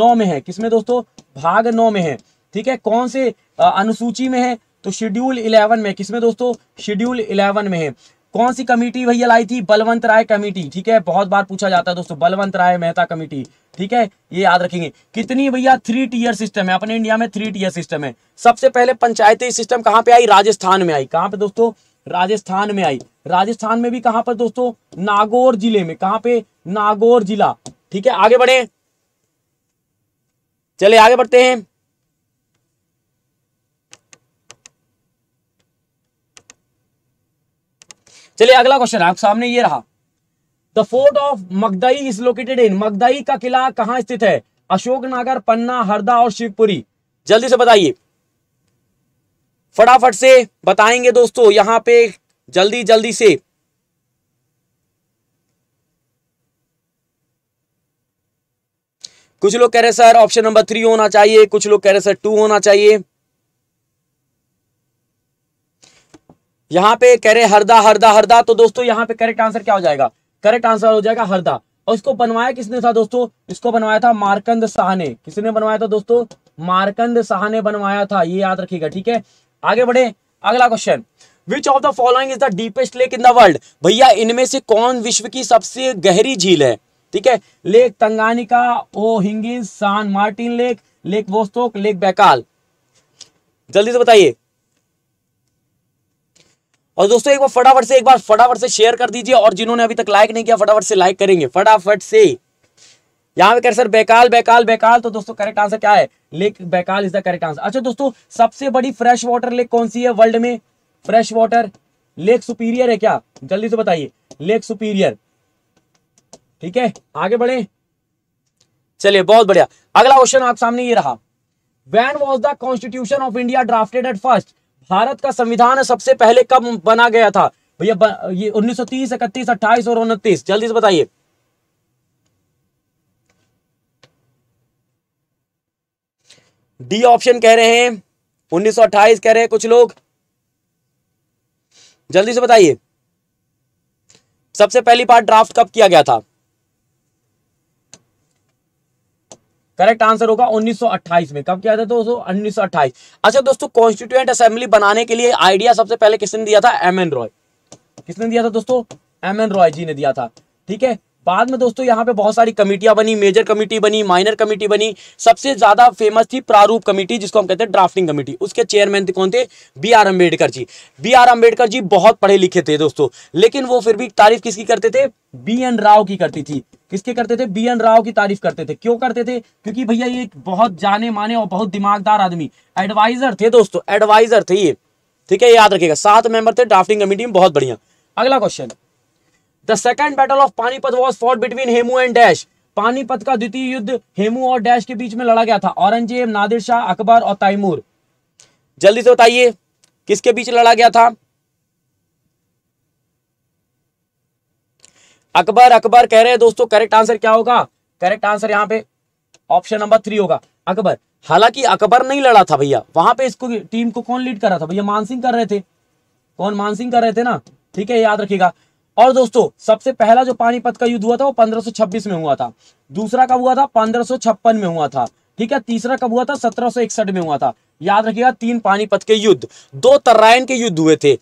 [SPEAKER 1] नौ में है किसमें दोस्तों भाग नौ में है ठीक है कौन से अनुसूची में है तो शेड्यूल इलेवन में किसमें दोस्तों शेड्यूल इलेवन में है कौन सी कमेटी भैया लाई थी बलवंत राय कमेटी ठीक है बहुत बार पूछा जाता है दोस्तों बलवंत राय मेहता कमेटी ठीक है ये याद रखेंगे कितनी भैया थ्री टीयर सिस्टम है अपने इंडिया में थ्री टीयर सिस्टम है सबसे पहले पंचायती सिस्टम कहां पे आई राजस्थान में आई कहां पे दोस्तों राजस्थान में आई राजस्थान में भी कहां पर दोस्तों नागौर जिले में कहां पे नागौर जिला ठीक है आगे बढ़े चले आगे बढ़ते हैं चलिए अगला क्वेश्चन आपके सामने ये रहा the fort of Magadi is located in Magadi का किला कहां स्थित है अशोकनगर पन्ना हरदा और शिवपुरी जल्दी से बताइए फटाफट से बताएंगे दोस्तों यहां पे जल्दी जल्दी से कुछ लोग कह रहे सर ऑप्शन नंबर थ्री होना चाहिए कुछ लोग कह रहे सर टू होना चाहिए यहाँ पे कह रहे हरदा हरदा हरदा तो दोस्तों यहाँ पे करेक्ट आंसर क्या हो जाएगा करेक्ट आंसर हो जाएगा हरदा और इसको बनवाया किसने था दोस्तों इसको बनवाया था मारकंद शाह ने किसने बनवाया था दोस्तों मारकंद शाह ने बनवाया था ये याद रखिएगा ठीक है आगे बढ़े अगला question which of the following is the deepest lake in the world भैया इनमें से कौन विश्व की सबसे गहरी झील है ठीक है लेक तंगानिका ओ हिंगिन San Martin lake lake Vostok lake Baikal जल्दी से बताइए और दोस्तों एक बार फटाफट से एक बार फटाफट से शेयर कर दीजिए और जिन्होंने अभी तक लाइक नहीं किया फटाफट से लाइक करेंगे फटाफट से यहाँ पे कह सर बेकाल बेकाल बेकाल तो दोस्तों करेक्ट आंसर क्या है lake Baikal is the correct answer अच्छा दोस्तों सबसे बड़ी फ्रेश वाटर लेक कौन सी है वर्ल्ड में फ्रेश वाटर लेक सुपीरियर है क्या जल्दी से बताइए लेक सुपीरियर ठीक है आगे बढ़े चलिए बहुत बढ़िया अगला क्वेश्चन आप सामने ये रहा when was the constitution of India drafted at first भारत का संविधान सबसे पहले कब बना गया था भैया ये उन्नीस सौ तीस इकतीस अट्ठाईस और उनतीस जल्दी से बताइए डी ऑप्शन कह रहे हैं 1928 कह रहे हैं कुछ लोग जल्दी से बताइए सबसे पहली बार ड्राफ्ट कब किया गया था करेक्ट आंसर होगा 1928 में कब किया था दोस्तों 1928 अच्छा दोस्तों कॉन्स्टिट्यूएंट असेंबली बनाने के लिए आइडिया सबसे पहले किसने दिया था एम एन रॉय किसने दिया था दोस्तों एम एन रॉय जी ने दिया था ठीक है बाद में दोस्तों यहाँ पे बहुत सारी कमेटियां बनी मेजर कमेटी बनी माइनर कमेटी बनी सबसे ज्यादा फेमस थी प्रारूप कमेटी जिसको हम कहते हैं ड्राफ्टिंग कमेटी उसके चेयरमैन थे कौन थे B R Ambedkar ji B R Ambedkar ji बहुत पढ़े लिखे थे दोस्तों लेकिन वो फिर भी तारीफ किसकी करते थे बी एन राव की करती थी किसके करते थे बी एन राव की तारीफ करते थे क्यों करते थे क्योंकि भैया ये एक बहुत जाने माने और बहुत दिमागदार आदमी एडवाइजर थे दोस्तों एडवाइजर थे ये ठीक है याद रखिएगा सात मेंबर थे ड्राफ्टिंग कमेटी में बहुत बढ़िया अगला question the second battle of Panipat was for between Hemu and dash Panipat का द्वितीय युद्ध हेमू और डैश के बीच में लड़ा गया था औरंगजेब नादिर शाह अकबर और तैमूर जल्दी से बताइए किसके बीच लड़ा गया था अकबर अकबर कह रहे हैं दोस्तों करेक्ट आंसर क्या होगा करेक्ट आंसर यहाँ पे ऑप्शन नंबर थ्री होगा अकबर हालांकि अकबर नहीं लड़ा था भैया वहां पे इसको टीम को कौन लीड कर रहा था भैया मानसिंह कर रहे थे कौन मानसिंह कर रहे थे ना ठीक है याद रखिएगा और दोस्तों सबसे पहला जो पानीपत का युद्ध हुआ था वो 1526 में हुआ था दूसरा कब हुआ था 1556 में हुआ था ठीक है तीसरा कब हुआ था सत्रह में हुआ था याद रखिएगा तीन पानीपत के युद्ध दो तर्रायन के युद्ध हुए थे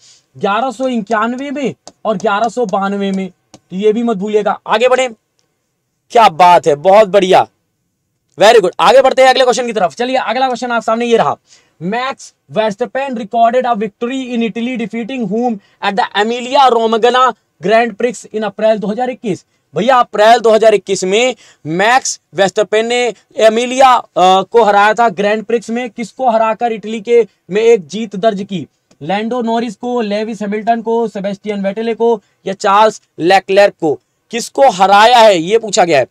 [SPEAKER 1] ग्यारह में और ग्यारह में तो ये भी मत भूलिएगा आगे बढ़े क्या बात है बहुत बढ़िया वेरी गुड आगे बढ़ते हैं अगले क्वेश्चन की तरफ चलिए अगला क्वेश्चन आप सामने ये रहा Max Verstappen recorded a victory in Italy defeating whom at the Emilia Romagna Grand prix in April 2021 भैया अप्रैल 2021 में मैक्स वेस्टपेन ने एमिलिया को हराया था ग्रैंड प्रिक्स में किसको हराकर इटली के में एक जीत दर्ज की लैंडो नॉरिस को लेविस हैमिल्टन को सेबेस्टियन वेटेले को या चार्ल्स लेकलेर को किसको हराया है ये पूछा गया है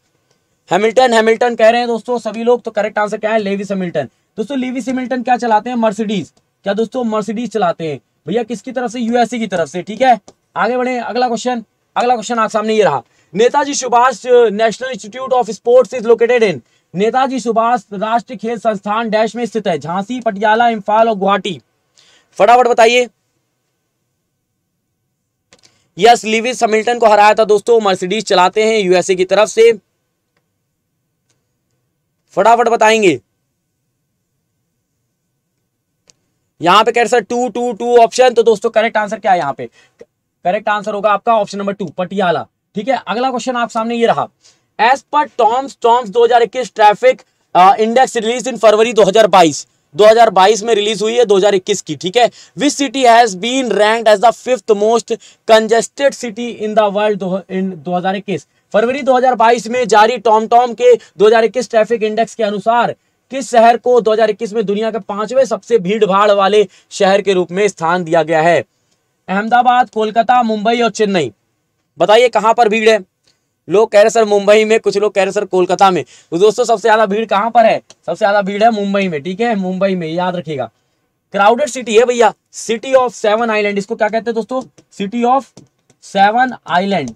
[SPEAKER 1] हैमिल्टन हैमिल्टन कह रहे हैं दोस्तों सभी लोग तो करेक्ट आंसर क्या है लेविस हैमिल्टन दोस्तों लेविस हैमिल्टन क्या चलाते हैं मर्सिडीज क्या दोस्तों मर्सिडीज चलाते हैं भैया किसकी तरफ से यूएसए की तरफ से ठीक है आगे बढ़े अगला क्वेश्चन अगला क्वेश्चन आप सामने ये रहा Netaji Subhas national institute of sports is located in Netaji Subhas राष्ट्रीय खेल संस्थान डैश में स्थित है झांसी पटियाला इम्फाल और गुवाहाटी फटाफट बताइए यस लिविस समिल्टन को हराया था दोस्तों मर्सिडीज चलाते हैं यूएसए की तरफ से फटाफट बताएंगे यहां पे correct sir two two two option तो दोस्तों करेक्ट आंसर क्या है यहां पे करेक्ट आंसर होगा आपका ऑप्शन नंबर टू पटियाला ठीक है अगला क्वेश्चन आप सामने ये रहा as per TomTom 2021 traffic index release in February 2022 2022 में रिलीज हुई है 2021 की ठीक है which city has been ranked as the fifth most congested city in the world in 2021 फरवरी 2022 में जारी टॉम टॉम के 2021 ट्रैफिक इंडेक्स के अनुसार किस शहर को 2021 में दुनिया के पांचवें सबसे भीड़ भाड़ वाले शहर के रूप में स्थान दिया गया है अहमदाबाद कोलकाता मुंबई और चेन्नई बताइए कहां पर भीड़ है लोग कह रहे सर मुंबई में कुछ लोग कह रहे सर कोलकाता में तो दोस्तों सबसे ज़्यादा भीड़ कहाँ पर है सबसे ज़्यादा भीड़ है मुंबई में ठीक है मुंबई में याद रखिएगा क्राउडेड सिटी है भैया सिटी ऑफ सेवन आइलैंड इसको क्या कहते हैं दोस्तों सिटी ऑफ सेवन आइलैंड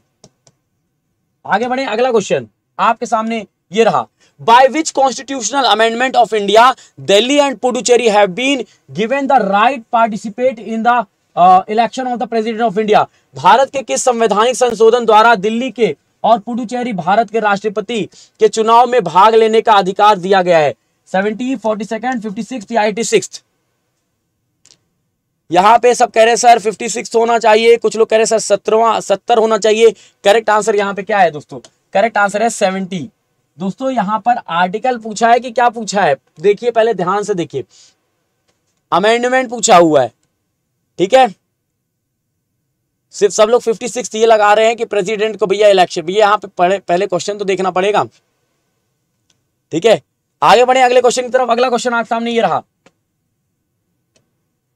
[SPEAKER 1] आगे बढ़े अगला क्वेश्चन आपके सामने ये रहा by which constitutional amendment of India Delhi and Puducherry have been given the right participate in the election of the president of India भारत के किस संवैधानिक संशोधन द्वारा दिल्ली के और पुडुचेरी भारत के राष्ट्रपति के चुनाव में भाग लेने का अधिकार दिया गया है seventy forty second fifty six यहाँ पे सब कह रहे सर फिफ्टी सिक्स होना चाहिए कुछ लोग कह रहे सर सत्रवा सत्तर होना चाहिए करेक्ट आंसर यहाँ पे क्या है दोस्तों करेक्ट आंसर है सेवेंटी दोस्तों यहाँ पर आर्टिकल पूछा है कि क्या पूछा है देखिए पहले ध्यान से देखिए अमेंडमेंट पूछा हुआ है ठीक है सिर्फ सब लोग फिफ्टी सिक्स ये लगा रहे हैं कि प्रेसिडेंट को भैया इलेक्शन भैया यहाँ पे पहले क्वेश्चन तो देखना पड़ेगा ठीक है आगे बढ़े अगले क्वेश्चन की तरफ अगला क्वेश्चन आपके सामने ये रहा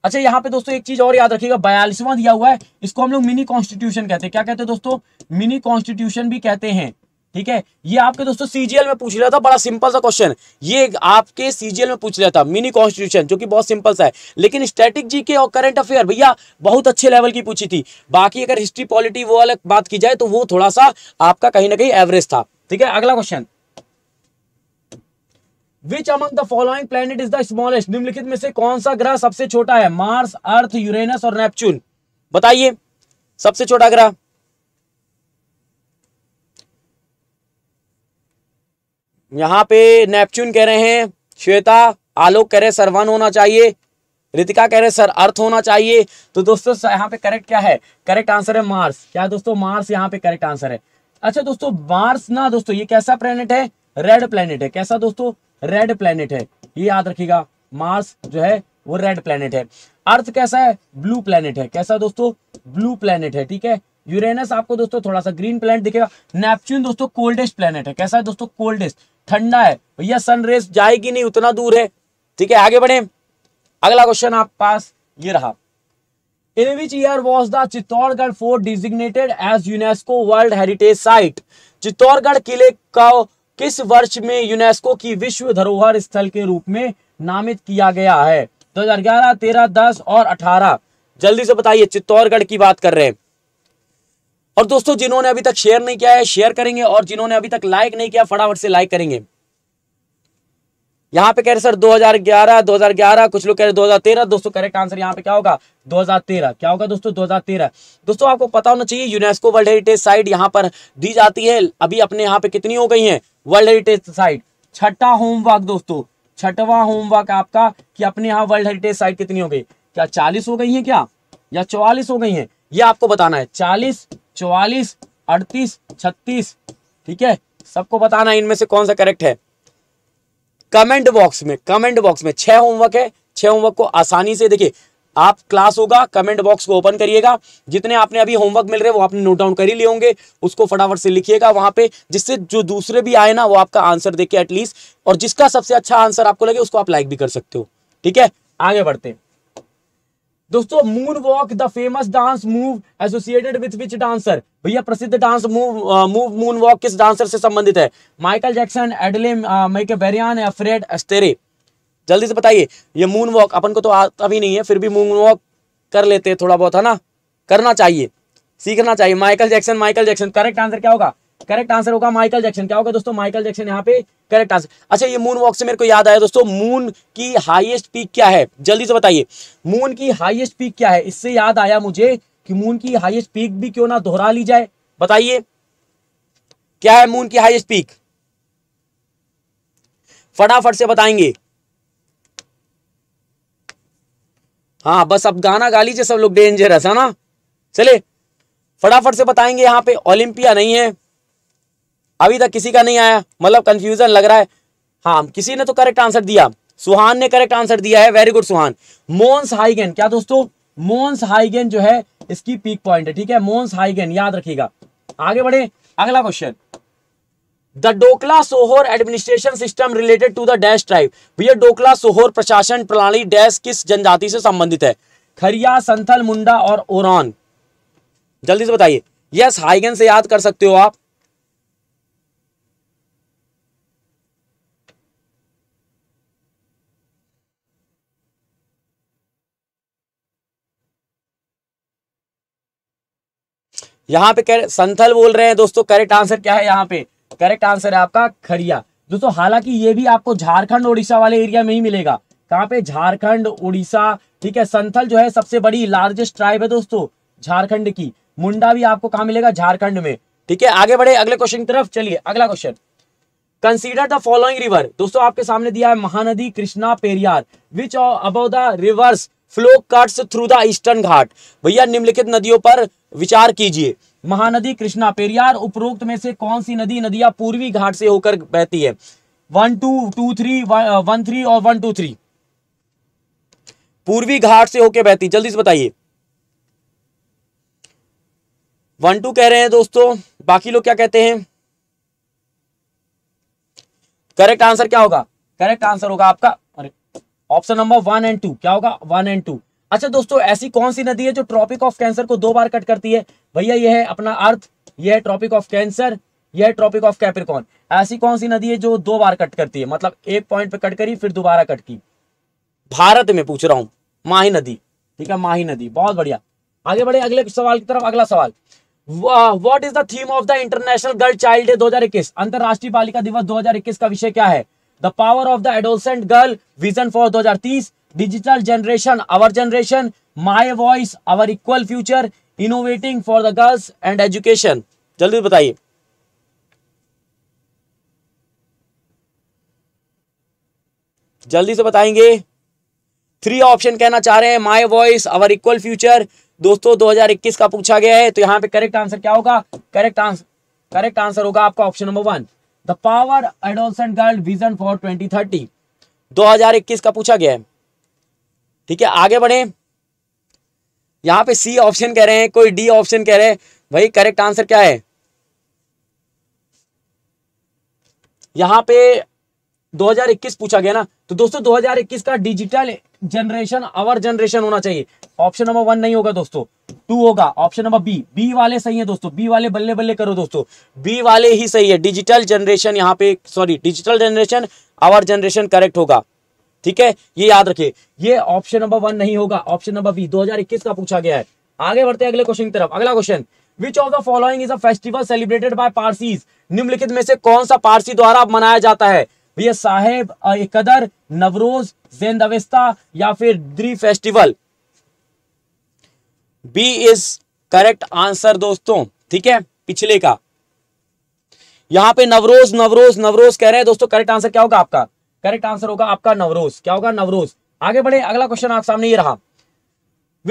[SPEAKER 1] अच्छा यहाँ पे दोस्तों एक चीज और याद रखिएगा बयालीसवां दिया हुआ है इसको हम लोग मिनी कॉन्स्टिट्यूशन कहते हैं क्या कहते हैं दोस्तों मिनी कॉन्स्टिट्यूशन भी कहते हैं ठीक है ये आपके दोस्तों सीजीएल में पूछ रहा था बड़ा सिंपल सा क्वेश्चन ये आपके सीजीएल में पूछ रहा था मिनी कॉन्स्टिट्यूशन जो कि बहुत सिंपल सा है लेकिन स्टैटिक जीके और करंट अफेयर भैया बहुत अच्छे लेवल की पूछी थी बाकी अगर हिस्ट्री पॉलिटी वो अलग बात की जाए तो वो थोड़ा सा आपका कहीं ना कहीं एवरेज था ठीक है अगला question which among the following planet is the smallest निम्नलिखित में से कौन सा ग्रह सबसे छोटा है मार्स अर्थ यूरेनस और नेपच्यून बताइए सबसे छोटा ग्रह यहाँ पे नेपच्यून कह रहे हैं श्वेता आलोक कह रहे सरवन होना चाहिए रितिका कह रहे सर अर्थ होना चाहिए तो दोस्तों यहाँ पे करेक्ट क्या है करेक्ट आंसर है मार्स क्या है दोस्तों मार्स यहाँ पे करेक्ट आंसर है अच्छा दोस्तों मार्स ना दोस्तों ये कैसा प्लेनेट है रेड प्लेनेट है कैसा दोस्तों रेड प्लेनेट है ये याद रखिएगा मार्स जो है वो रेड प्लेनेट है अर्थ कैसा है ब्लू प्लेनेट है कैसा दोस्तों ब्लू प्लेनेट है ठीक है यूरेनस आपको दोस्तों थोड़ा सा ग्रीन प्लेनेट दिखेगा नेपच्यून दोस्तों कोल्डेस्ट प्लेनेट है कैसा है दोस्तों कोल्डेस्ट ठंडा है भैया सन रेस जाएगी नहीं उतना दूर है ठीक है आगे बढ़े अगला क्वेश्चन आप पास ये रहा in which year was the Chittorgarh fort designated as UNESCO world heritage site Chittorgarh किले का किस वर्ष में यूनेस्को की विश्व धरोहर स्थल के रूप में नामित किया गया है दो हजार ग्यारह तेरह दस और अठारह जल्दी से बताइए चित्तौड़गढ़ की बात कर रहे हैं और दोस्तों जिन्होंने अभी तक शेयर नहीं किया है शेयर करेंगे और जिन्होंने अभी तक लाइक नहीं किया फटाफट से लाइक करेंगे यहाँ पे कह रहे सर 2011 2011 कुछ लोग कह रहे 2013 दोस्तों करेक्ट आंसर यहाँ पे क्या होगा 2013 क्या होगा दोस्तों 2013 दोस्तों आपको पता होना चाहिए यूनेस्को वर्ल्ड हेरिटेज साइट यहाँ पर दी जाती है अभी अपने यहाँ पे कितनी हो गई है वर्ल्ड हेरिटेज साइट छठा होमवर्क दोस्तों छठवा होमवर्क आपका कि अपने यहाँ वर्ल्ड हेरिटेज साइट कितनी हो गई क्या चालीस हो गई है क्या या चौवालीस हो गई है ये आपको बताना है चालीस चौवालीस अड़तीस छत्तीस ठीक है सबको बताना इनमें से कौन सा करेक्ट है कमेंट बॉक्स में कमेंट बॉक्स में छह होमवर्क है छह होमवर्क को आसानी से देखिए आप क्लास होगा कमेंट बॉक्स को ओपन करिएगा जितने आपने अभी होमवर्क मिल रहे वो आपने नोट डाउन कर ही लिए होंगे उसको फटाफट से लिखिएगा वहां पे जिससे जो दूसरे भी आए ना वो आपका आंसर देखे एटलीस्ट और जिसका सबसे अच्छा आंसर आपको लगे उसको आप लाइक भी कर सकते हो ठीक है आगे बढ़ते हैं दोस्तों moon walk the famous dance move associated with which dancer भैया प्रसिद्ध dance move move moon walk किस डांसर से संबंधित है माइकल जैक्सन एडले मैकेबेरियन या फ्रेड एस्टेरे जल्दी से बताइए ये मून वॉक अपन को तो आता भी नहीं है फिर भी मून वॉक कर लेते हैं थोड़ा बहुत है ना करना चाहिए सीखना चाहिए Michael Jackson Michael Jackson correct answer क्या होगा करेक्ट आंसर होगा माइकल जैक्सन क्या होगा दोस्तों माइकल जैक्सन यहाँ पे करेक्ट आंसर अच्छा ये मून वॉक से मेरे को याद आया दोस्तों मून की हाईएस्ट पीक क्या है जल्दी से बताइए मून की हाईएस्ट पीक क्या है इससे याद आया मुझे कि मून की हाईएस्ट पीक भी क्यों ना दोहरा ली जाए बताइए क्या है मून की हाइएस्ट पीक फटाफट से बताएंगे हाँ बस अब गाना गा लीजिए सब लोग डेंजरस है ना चले फटाफट से बताएंगे यहाँ पे ओलंपिया नहीं है अभी तक किसी का नहीं आया मतलब कंफ्यूजन लग रहा है हाँ किसी ने तो करेक्ट आंसर दिया सुहान ने करेक्ट आंसर दिया है वेरी गुड सुहान मोन्स हाइगेन क्या दोस्तों मोन्स हाइगेन जो है इसकी पीक पॉइंट है ठीक है मोन्स हाइगेन याद रखिएगा आगे बढ़े अगला question the Dhokla Sohor administration system related to the dash tribe भैया डोकला सोहोर प्रशासन प्रणाली डैश किस जनजाति से संबंधित है खरिया संथल मुंडा और ओरान जल्दी से बताइए यस हाइगन से याद कर सकते हो आप यहाँ पे कह संथल बोल रहे हैं दोस्तों करेक्ट आंसर क्या है यहाँ पे करेक्ट आंसर है आपका खरिया दोस्तों हालांकि ये भी आपको झारखंड उड़ीसा वाले एरिया में ही मिलेगा कहाँ पे झारखंड उड़ीसा ठीक है संथल जो है सबसे बड़ी लार्जेस्ट ट्राइब है दोस्तों झारखंड की मुंडा भी आपको कहा मिलेगा झारखंड में ठीक है आगे बढ़े अगले क्वेश्चन की तरफ चलिए अगला question consider the following river दोस्तों आपके सामने दिया है Mahanadi Krishna Periyar which about the rivers flow cuts through the eastern Ghat भैया निम्नलिखित नदियों पर विचार कीजिए महानदी कृष्णा पेरियार उपरोक्त में से कौन सी नदी नदियां पूर्वी घाट से होकर बहती है one two two three one three और वन टू थ्री पूर्वी घाट से होकर बहती जल्दी से बताइए वन टू कह रहे हैं दोस्तों बाकी लोग क्या कहते हैं करेक्ट आंसर क्या होगा करेक्ट आंसर होगा आपका option number one and two क्या होगा वन एंड टू अच्छा दोस्तों ऐसी कौन सी नदी है जो ट्रॉपिक ऑफ कैंसर को दो बार कट करती है भैया यह है अपना अर्थ यह है ट्रॉपिक ऑफ कैंसर यह है ट्रॉपिक ऑफ कैप्रिकॉन ऐसी कौन सी नदी है जो दो बार कट करती है मतलब एक पॉइंट पे कट करी फिर दोबारा कट की भारत में पूछ रहा हूं माही नदी ठीक है माही नदी बहुत बढ़िया आगे बढ़े अगले सवाल की तरफ अगला सवाल what is the theme of the international girl child day इक्कीस अंतरराष्ट्रीय बालिका दिवस दो का विषय क्या है the power of the adolescent girl vision for 2030 digital generation our generation my voice our equal future innovating for the girls and education जल्दी बताइए जल्दी से बताएंगे थ्री ऑप्शन कहना चाह रहे हैं my voice our equal future दोस्तों 2021 का पूछा गया है तो यहां पे करेक्ट आंसर क्या होगा करेक्ट आंसर करेक्ट आंसर होगा आपका option number one the power adolescent girl vision for हजार इक्कीस का पूछा गया है ठीक है आगे बढ़े यहां पे सी ऑप्शन कह रहे हैं कोई डी ऑप्शन कह रहे हैं भाई करेक्ट आंसर क्या है यहां पे 2021 पूछा गया ना तो दोस्तों 2021 का डिजिटल जनरेशन आवर जनरेशन होना चाहिए ऑप्शन नंबर वन नहीं होगा दोस्तों टू होगा ऑप्शन नंबर बी बी वाले सही है दोस्तों बी वाले बल्ले बल्ले करो दोस्तों बी वाले ही सही है डिजिटल जनरेशन यहाँ पे sorry digital generation our generation correct होगा ठीक है ये याद रखिए ये ऑप्शन नंबर वन नहीं होगा ऑप्शन नंबर बी 2021 का पूछा गया है आगे बढ़ते हैं अगले क्वेश्चन की तरफ अगला question which of the following is a festival celebrated by Parsis निम्नलिखित में से कौन सा पारसी द्वारा मनाया जाता है भैया साहेब एकदर नवरोज जेंदवेस्ता या फिर द्री festival B is correct answer दोस्तों ठीक है पिछले का यहां पे नवरोज नवरोज नवरोज कह रहे हैं दोस्तों करेक्ट आंसर क्या होगा आपका करेक्ट आंसर होगा आपका नवरोज क्या होगा नवरोज आगे बढ़े अगला क्वेश्चन आपके सामने ये रहा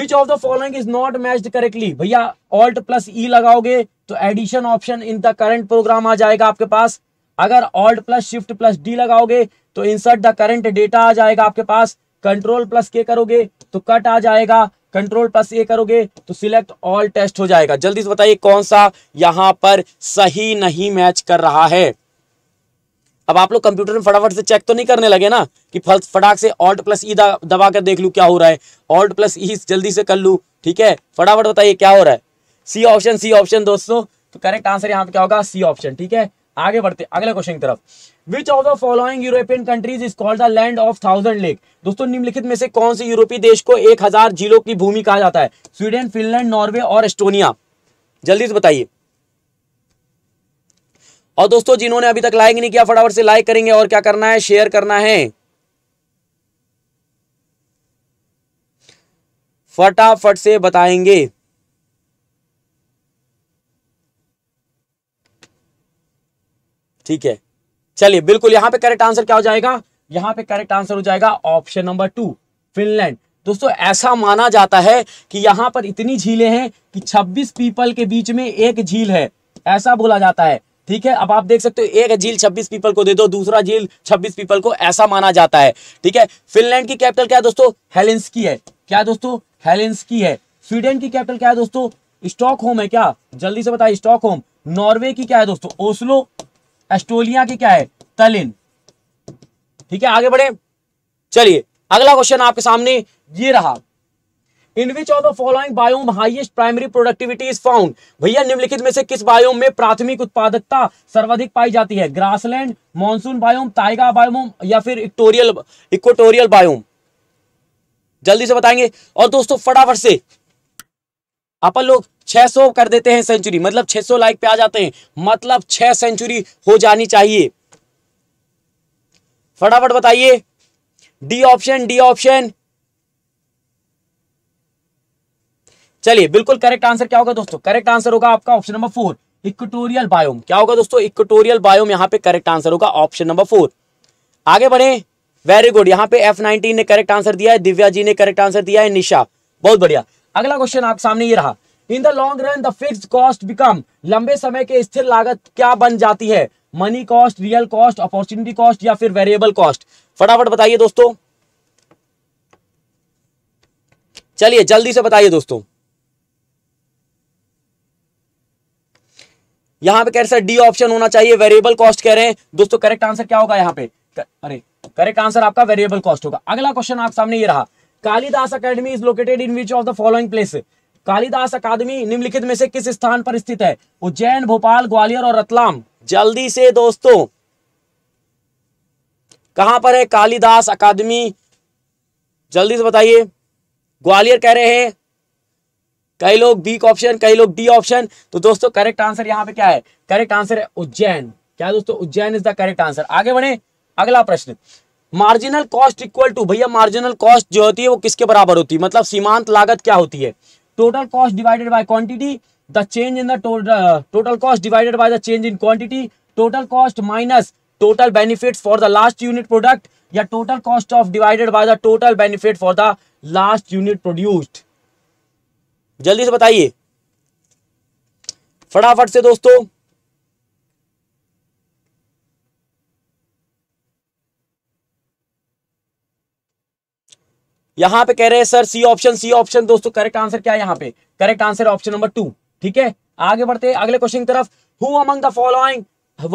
[SPEAKER 1] which of the following is not matched correctly भैया ऑल्ट प्लस ई लगाओगे तो edition option in the current program आ जाएगा आपके पास अगर alt plus shift plus D लगाओगे तो इंसर्ट द करंट डेटा आ जाएगा आपके पास कंट्रोल प्लस के करोगे तो कट आ जाएगा कंट्रोल प्लस ए करोगे तो सिलेक्ट ऑल टेस्ट हो जाएगा जल्दी से बताइए कौन सा यहां पर सही नहीं मैच कर रहा है अब आप लोग कंप्यूटर में फटाफट से चेक तो नहीं करने लगे ना कि फटाक से ऑल्ट प्लस ई दबा कर देख लू क्या हो रहा है ऑल्ट प्लस ई जल्दी से कर लू ठीक है फटाफट बताइए क्या हो रहा है सी ऑप्शन सी ऑप्शन दोस्तों तो करेक्ट आंसर यहाँ पे क्या होगा सी ऑप्शन ठीक है आगे बढ़ते अगले क्वेश्चन की तरफ which of the following European countries is called the land of thousand lake दोस्तों निम्नलिखित में से कौन से यूरोपीय देश को एक हजार जिलों की भूमि कहा जाता है स्वीडन फिनलैंड नॉर्वे और एस्टोनिया जल्दी से बताइए और दोस्तों जिन्होंने अभी तक लाइक नहीं किया फटाफट से लाइक करेंगे और क्या करना है शेयर करना है फटाफट से बताएंगे ठीक है चलिए बिल्कुल यहाँ पे करेक्ट आंसर क्या हो जाएगा यहाँ पे करेक्ट आंसर हो जाएगा ऑप्शन नंबर टू फिनलैंड दोस्तों ऐसा माना जाता है कि यहां पर इतनी झीलें हैं कि 26 पीपल के बीच में एक झील है ऐसा बोला जाता है ठीक है अब आप देख सकते हो एक झील 26 पीपल को दे दो दूसरा झील 26 पीपल को ऐसा माना जाता है ठीक है फिनलैंड की कैपिटल क्या है दोस्तों हेलेंस्की है क्या दोस्तों हेलेंस्की है स्वीडन की कैपिटल क्या है दोस्तों स्टॉक है क्या जल्दी से बताए स्टॉक नॉर्वे की क्या है दोस्तों ओस्लो एस्टोलिया की क्या है तलिन ठीक है आगे बढ़े चलिए अगला क्वेश्चन आपके सामने ये रहा in which of the following biome highest primary productivity is found भैया निम्नलिखित में से किस बायोम में प्राथमिक उत्पादकता सर्वाधिक पाई जाती है grassland monsoon biome taiga biome या फिर इक्टोरियल इक्वेटोरियल बायोम जल्दी से बताएंगे और दोस्तों फटाफट से अपन लोग 600 कर देते हैं सेंचुरी मतलब 600 लाइक पे आ जाते हैं मतलब छह सेंचुरी हो जानी चाहिए फटाफट बताइए डी ऑप्शन डी ऑप्शन चलिए बिल्कुल करेक्ट आंसर क्या होगा दोस्तों करेक्ट आंसर होगा आपका option number four equatorial biome क्या होगा दोस्तों इक्वेटोरियल बायोम यहां पे करेक्ट आंसर होगा ऑप्शन नंबर फोर आगे बढ़े वेरी गुड यहां पे नाइनटीन ने करेक्ट आंसर दिया है दिव्या जी ने करेक्ट आंसर दिया है निशा बहुत बढ़िया अगला क्वेश्चन आपके सामने ये रहा in the long run the fix cost become लंबे समय के स्थिर लागत क्या बन जाती है money cost real cost opportunity cost या फिर वेरिएबल कॉस्ट फटाफट बताइए दोस्तों चलिए जल्दी से बताइए दोस्तों यहां पे कह सर डी ऑप्शन होना चाहिए वेरिएबल कॉस्ट कह रहे हैं दोस्तों करेक्ट आंसर क्या होगा यहां पे कर, अरे करेक्ट आंसर आपका वेरिएबल कॉस्ट होगा अगला क्वेश्चन आप सामने ये रहा Kalidas academy is located in which of the following place Kalidas अकादमी निम्नलिखित में से किस स्थान पर स्थित है उज्जैन भोपाल ग्वालियर और रतलाम जल्दी से दोस्तों कहां पर है कालिदास अकादमी जल्दी से बताइए ग्वालियर कह रहे हैं कई लोग बी ऑप्शन कई लोग डी ऑप्शन तो दोस्तों करेक्ट आंसर यहां पे क्या है करेक्ट आंसर है उज्जैन क्या दोस्तों Ujjain is the correct answer आगे बढ़े अगला प्रश्न मार्जिनल कॉस्ट इक्वल टू भैया मार्जिनल कॉस्ट जो होती है वो किसके बराबर होती है मतलब सीमांत लागत क्या होती है total cost divided by quantity the change in the total cost divided by the change in quantity total cost minus total benefit for the last unit product या total cost of divided by the total benefit for the last unit produced जल्दी से बताइए फटाफट से दोस्तों यहां पे कह रहे हैं sir C option C option दोस्तों करेक्ट आंसर क्या है यहाँ पे correct answer option number two ठीक है आगे बढ़ते हैं अगले क्वेश्चन की तरफ who among the following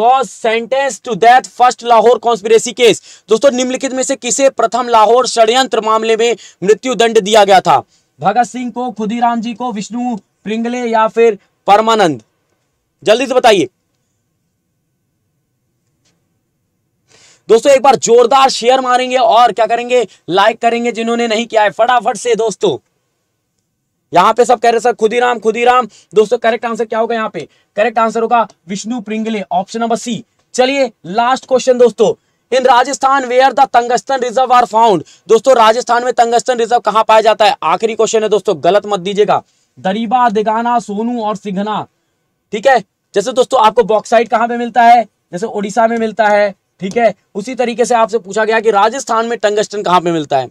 [SPEAKER 1] was sentence to death first Lahore conspiracy case दोस्तों निम्नलिखित में से किसे प्रथम लाहौर षड्यंत्र मामले में मृत्यु दंड दिया गया था भगत सिंह को खुदीराम जी को विष्णु प्रिंगले या फिर परमानंद जल्दी से बताइए दोस्तों एक बार जोरदार शेयर मारेंगे और क्या करेंगे लाइक करेंगे जिन्होंने नहीं किया है फटाफट से दोस्तों यहाँ पे सब कह रहे सर खुदीराम खुदीराम दोस्तों करेक्ट आंसर क्या होगा यहाँ पे करेक्ट आंसर होगा Vishnu Pingle option number C चलिए लास्ट क्वेश्चन दोस्तों in Rajasthan where the tungsten reserve are found दोस्तों राजस्थान में तंगस्तन रिजर्व कहां पाया जाता है आखिरी क्वेश्चन है दोस्तों गलत मत दीजिएगा दरीबा दिगाना सोनू और सिंघना ठीक है जैसे दोस्तों आपको बॉक्साइट कहां पे मिलता है जैसे ओडिशा में मिलता है ठीक है उसी तरीके से आपसे पूछा गया कि राजस्थान में टंगस्टन कहां पे मिलता है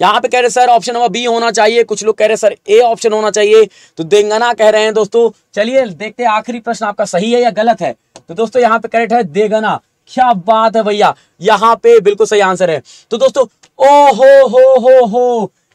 [SPEAKER 1] यहां पे कह रहे सर ऑप्शन नंबर बी होना चाहिए कुछ लोग कह रहे सर ए ऑप्शन होना चाहिए तो देंगना कह रहे हैं दोस्तों चलिए देखते हैं आखिरी प्रश्न आपका सही है या गलत है तो दोस्तों यहां पे करेक्ट है देगना क्या बात है भैया यहां पे बिल्कुल सही आंसर है तो दोस्तों ओ हो हो हो हो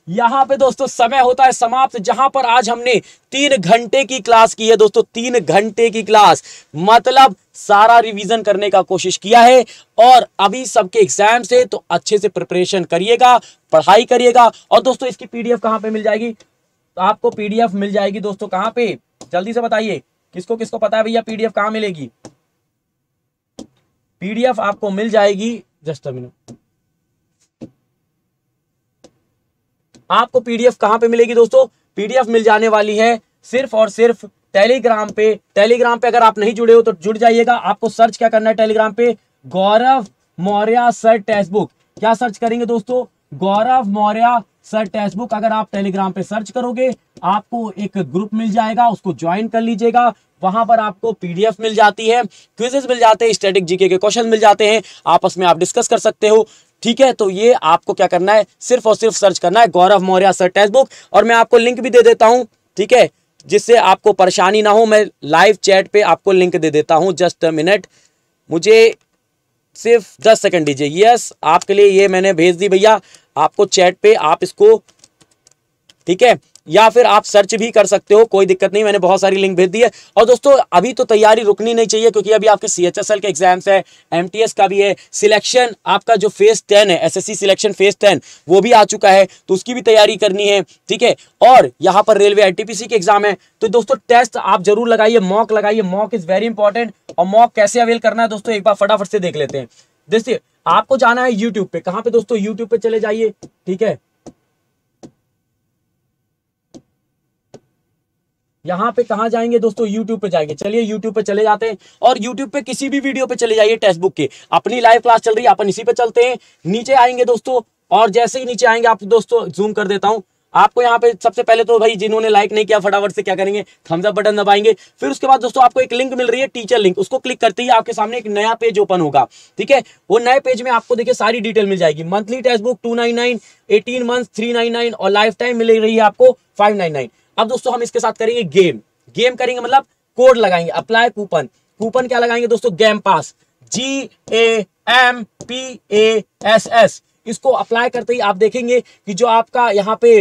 [SPEAKER 1] यहाँ पे दोस्तों समय होता है समाप्त जहां पर आज हमने तीन घंटे की क्लास की है दोस्तों तीन घंटे की क्लास मतलब सारा रिवीजन करने का कोशिश किया है और अभी सबके एग्जाम से तो अच्छे से प्रिपरेशन करिएगा पढ़ाई करिएगा और दोस्तों इसकी पीडीएफ कहाँ पे मिल जाएगी तो आपको पीडीएफ मिल जाएगी दोस्तों कहाँ पे जल्दी से बताइए किसको किसको पता है भैया पीडीएफ कहाँ मिलेगी पीडीएफ आपको मिल जाएगी जस्ट मिनट आपको पीडीएफ कहाँ पे मिलेगी दोस्तों पीडीएफ मिल जाने वाली है सिर्फ और सिर्फ टेलीग्राम पे टेलीग्राम पे अगर आप नहीं जुड़े हो तो जुड़ जाइएगा आपको सर्च क्या करना है टेलीग्राम पे Gaurav Maurya sir text book क्या सर्च करेंगे दोस्तों Gaurav Maurya sir text book अगर आप टेलीग्राम पे सर्च करोगे आपको एक ग्रुप मिल जाएगा उसको ज्वाइन कर लीजिएगा वहां पर आपको पीडीएफ मिल जाती है क्विजेस मिल जाते हैं स्टैटिक जीके के क्वेश्चन मिल जाते हैं आपस में आप डिस्कस कर सकते हो ठीक है तो ये आपको क्या करना है सिर्फ और सिर्फ सर्च करना है Gaurav Maurya sir text book और मैं आपको लिंक भी दे देता हूँ ठीक है जिससे आपको परेशानी ना हो मैं लाइव चैट पे आपको लिंक दे देता हूँ जस्ट अ मिनट मुझे सिर्फ दस सेकंड दीजिए यस आपके लिए ये मैंने भेज दी भैया आपको चैट पे आप इसको ठीक है या फिर आप सर्च भी कर सकते हो कोई दिक्कत नहीं मैंने बहुत सारी लिंक भेज दी है और दोस्तों अभी तो तैयारी रुकनी नहीं चाहिए क्योंकि अभी आपके सी एच एस एल के एग्जाम्स है एम टी एस का भी है सिलेक्शन आपका जो फेज टेन है S S C selection phase ten वो भी आ चुका है तो उसकी भी तैयारी करनी है ठीक है और यहाँ पर railway I T P C के एग्जाम है तो दोस्तों टेस्ट आप जरूर लगाइए मॉक लगाइए मॉक इज वेरी इंपॉर्टेंट और मॉक कैसे अवेल करना है दोस्तों एक बार फटाफट से देख लेते हैं देखिए आपको जाना है यूट्यूब पे कहाँ पे दोस्तों यूट्यूब पे चले जाइए ठीक है यहाँ पे कहाँ जाएंगे दोस्तों यूट्यूब पे जाएंगे चलिए यूट्यूब पे चले जाते हैं और यूट्यूब पे किसी भी वीडियो पे चले जाइए टेक्स्ट बुक के अपनी लाइव क्लास चल रही है अपन इसी पे चलते हैं नीचे आएंगे दोस्तों और जैसे ही नीचे आएंगे आप दोस्तों जूम कर देता हूँ आपको यहाँ पे सबसे पहले तो भाई जिन्होंने लाइक नहीं किया फटाफट से क्या करेंगे थम्सअप बटन दबाएंगे फिर उसके बाद दोस्तों आपको एक लिंक मिल रही है टीचर लिंक उसको क्लिक करते ही आपके सामने एक नया पेज ओपन होगा ठीक है वो नए पेज में आपको देखिए सारी डिटेल मिल जाएगी monthly text book two nine nine eighteen month three nine nine और लाइफ टाइम मिल रही है आपको फाइव नाइन नाइन अब दोस्तों हम इसके साथ करेंगे गेम गेम करेंगे मतलब कोड लगाएंगे अप्लाई कूपन कूपन क्या लगाएंगे दोस्तों game pass G A M P A S S इसको अप्लाई करते ही आप देखेंगे कि जो आपका यहाँ पे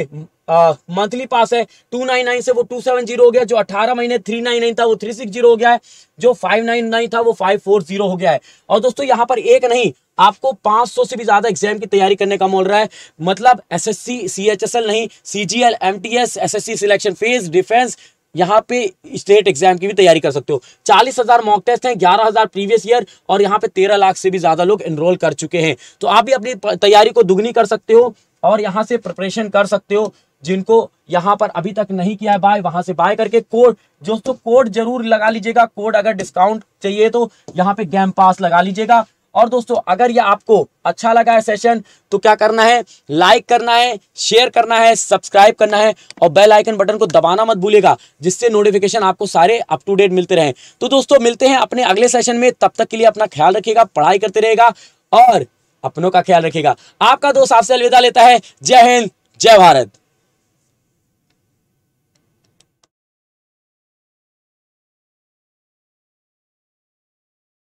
[SPEAKER 1] मंथली पास है 299 से वो 270 हो गया जो 18 महीने 399 था वो 360 हो गया है जो 599 था वो 540 हो गया है और दोस्तों यहाँ पर एक नहीं आपको 500 से भी ज्यादा एग्जाम की तैयारी करने का मिल रहा है मतलब एसएससी सीएचएसएल नहीं CGL MTS SSC selection phase defence यहाँ पे स्टेट एग्जाम की भी तैयारी कर सकते हो चालीस हजार मॉक टेस्ट हैं ग्यारह हजार प्रीवियस ईयर और यहाँ पे तेरह लाख से भी ज्यादा लोग एनरोल कर चुके हैं तो आप भी अपनी तैयारी को दुगनी कर सकते हो और यहाँ से प्रिपरेशन कर सकते हो जिनको यहाँ पर अभी तक नहीं किया है बाय वहां से बाय करके कोड दोस्तों कोड जरूर लगा लीजिएगा कोड अगर डिस्काउंट चाहिए तो यहाँ पे गैम पास लगा लीजिएगा और दोस्तों अगर ये आपको अच्छा लगा है सेशन तो क्या करना है लाइक करना है शेयर करना है सब्सक्राइब करना है और बेल आइकन बटन को दबाना मत भूलेगा जिससे नोटिफिकेशन आपको सारे अप टू डेट मिलते रहे तो दोस्तों मिलते हैं अपने अगले सेशन में तब तक के लिए अपना ख्याल रखिएगा पढ़ाई करते रहेगा और अपनों का ख्याल रखेगा आपका दोस्त आपसे अलविदा लेता है जय हिंद जय भारत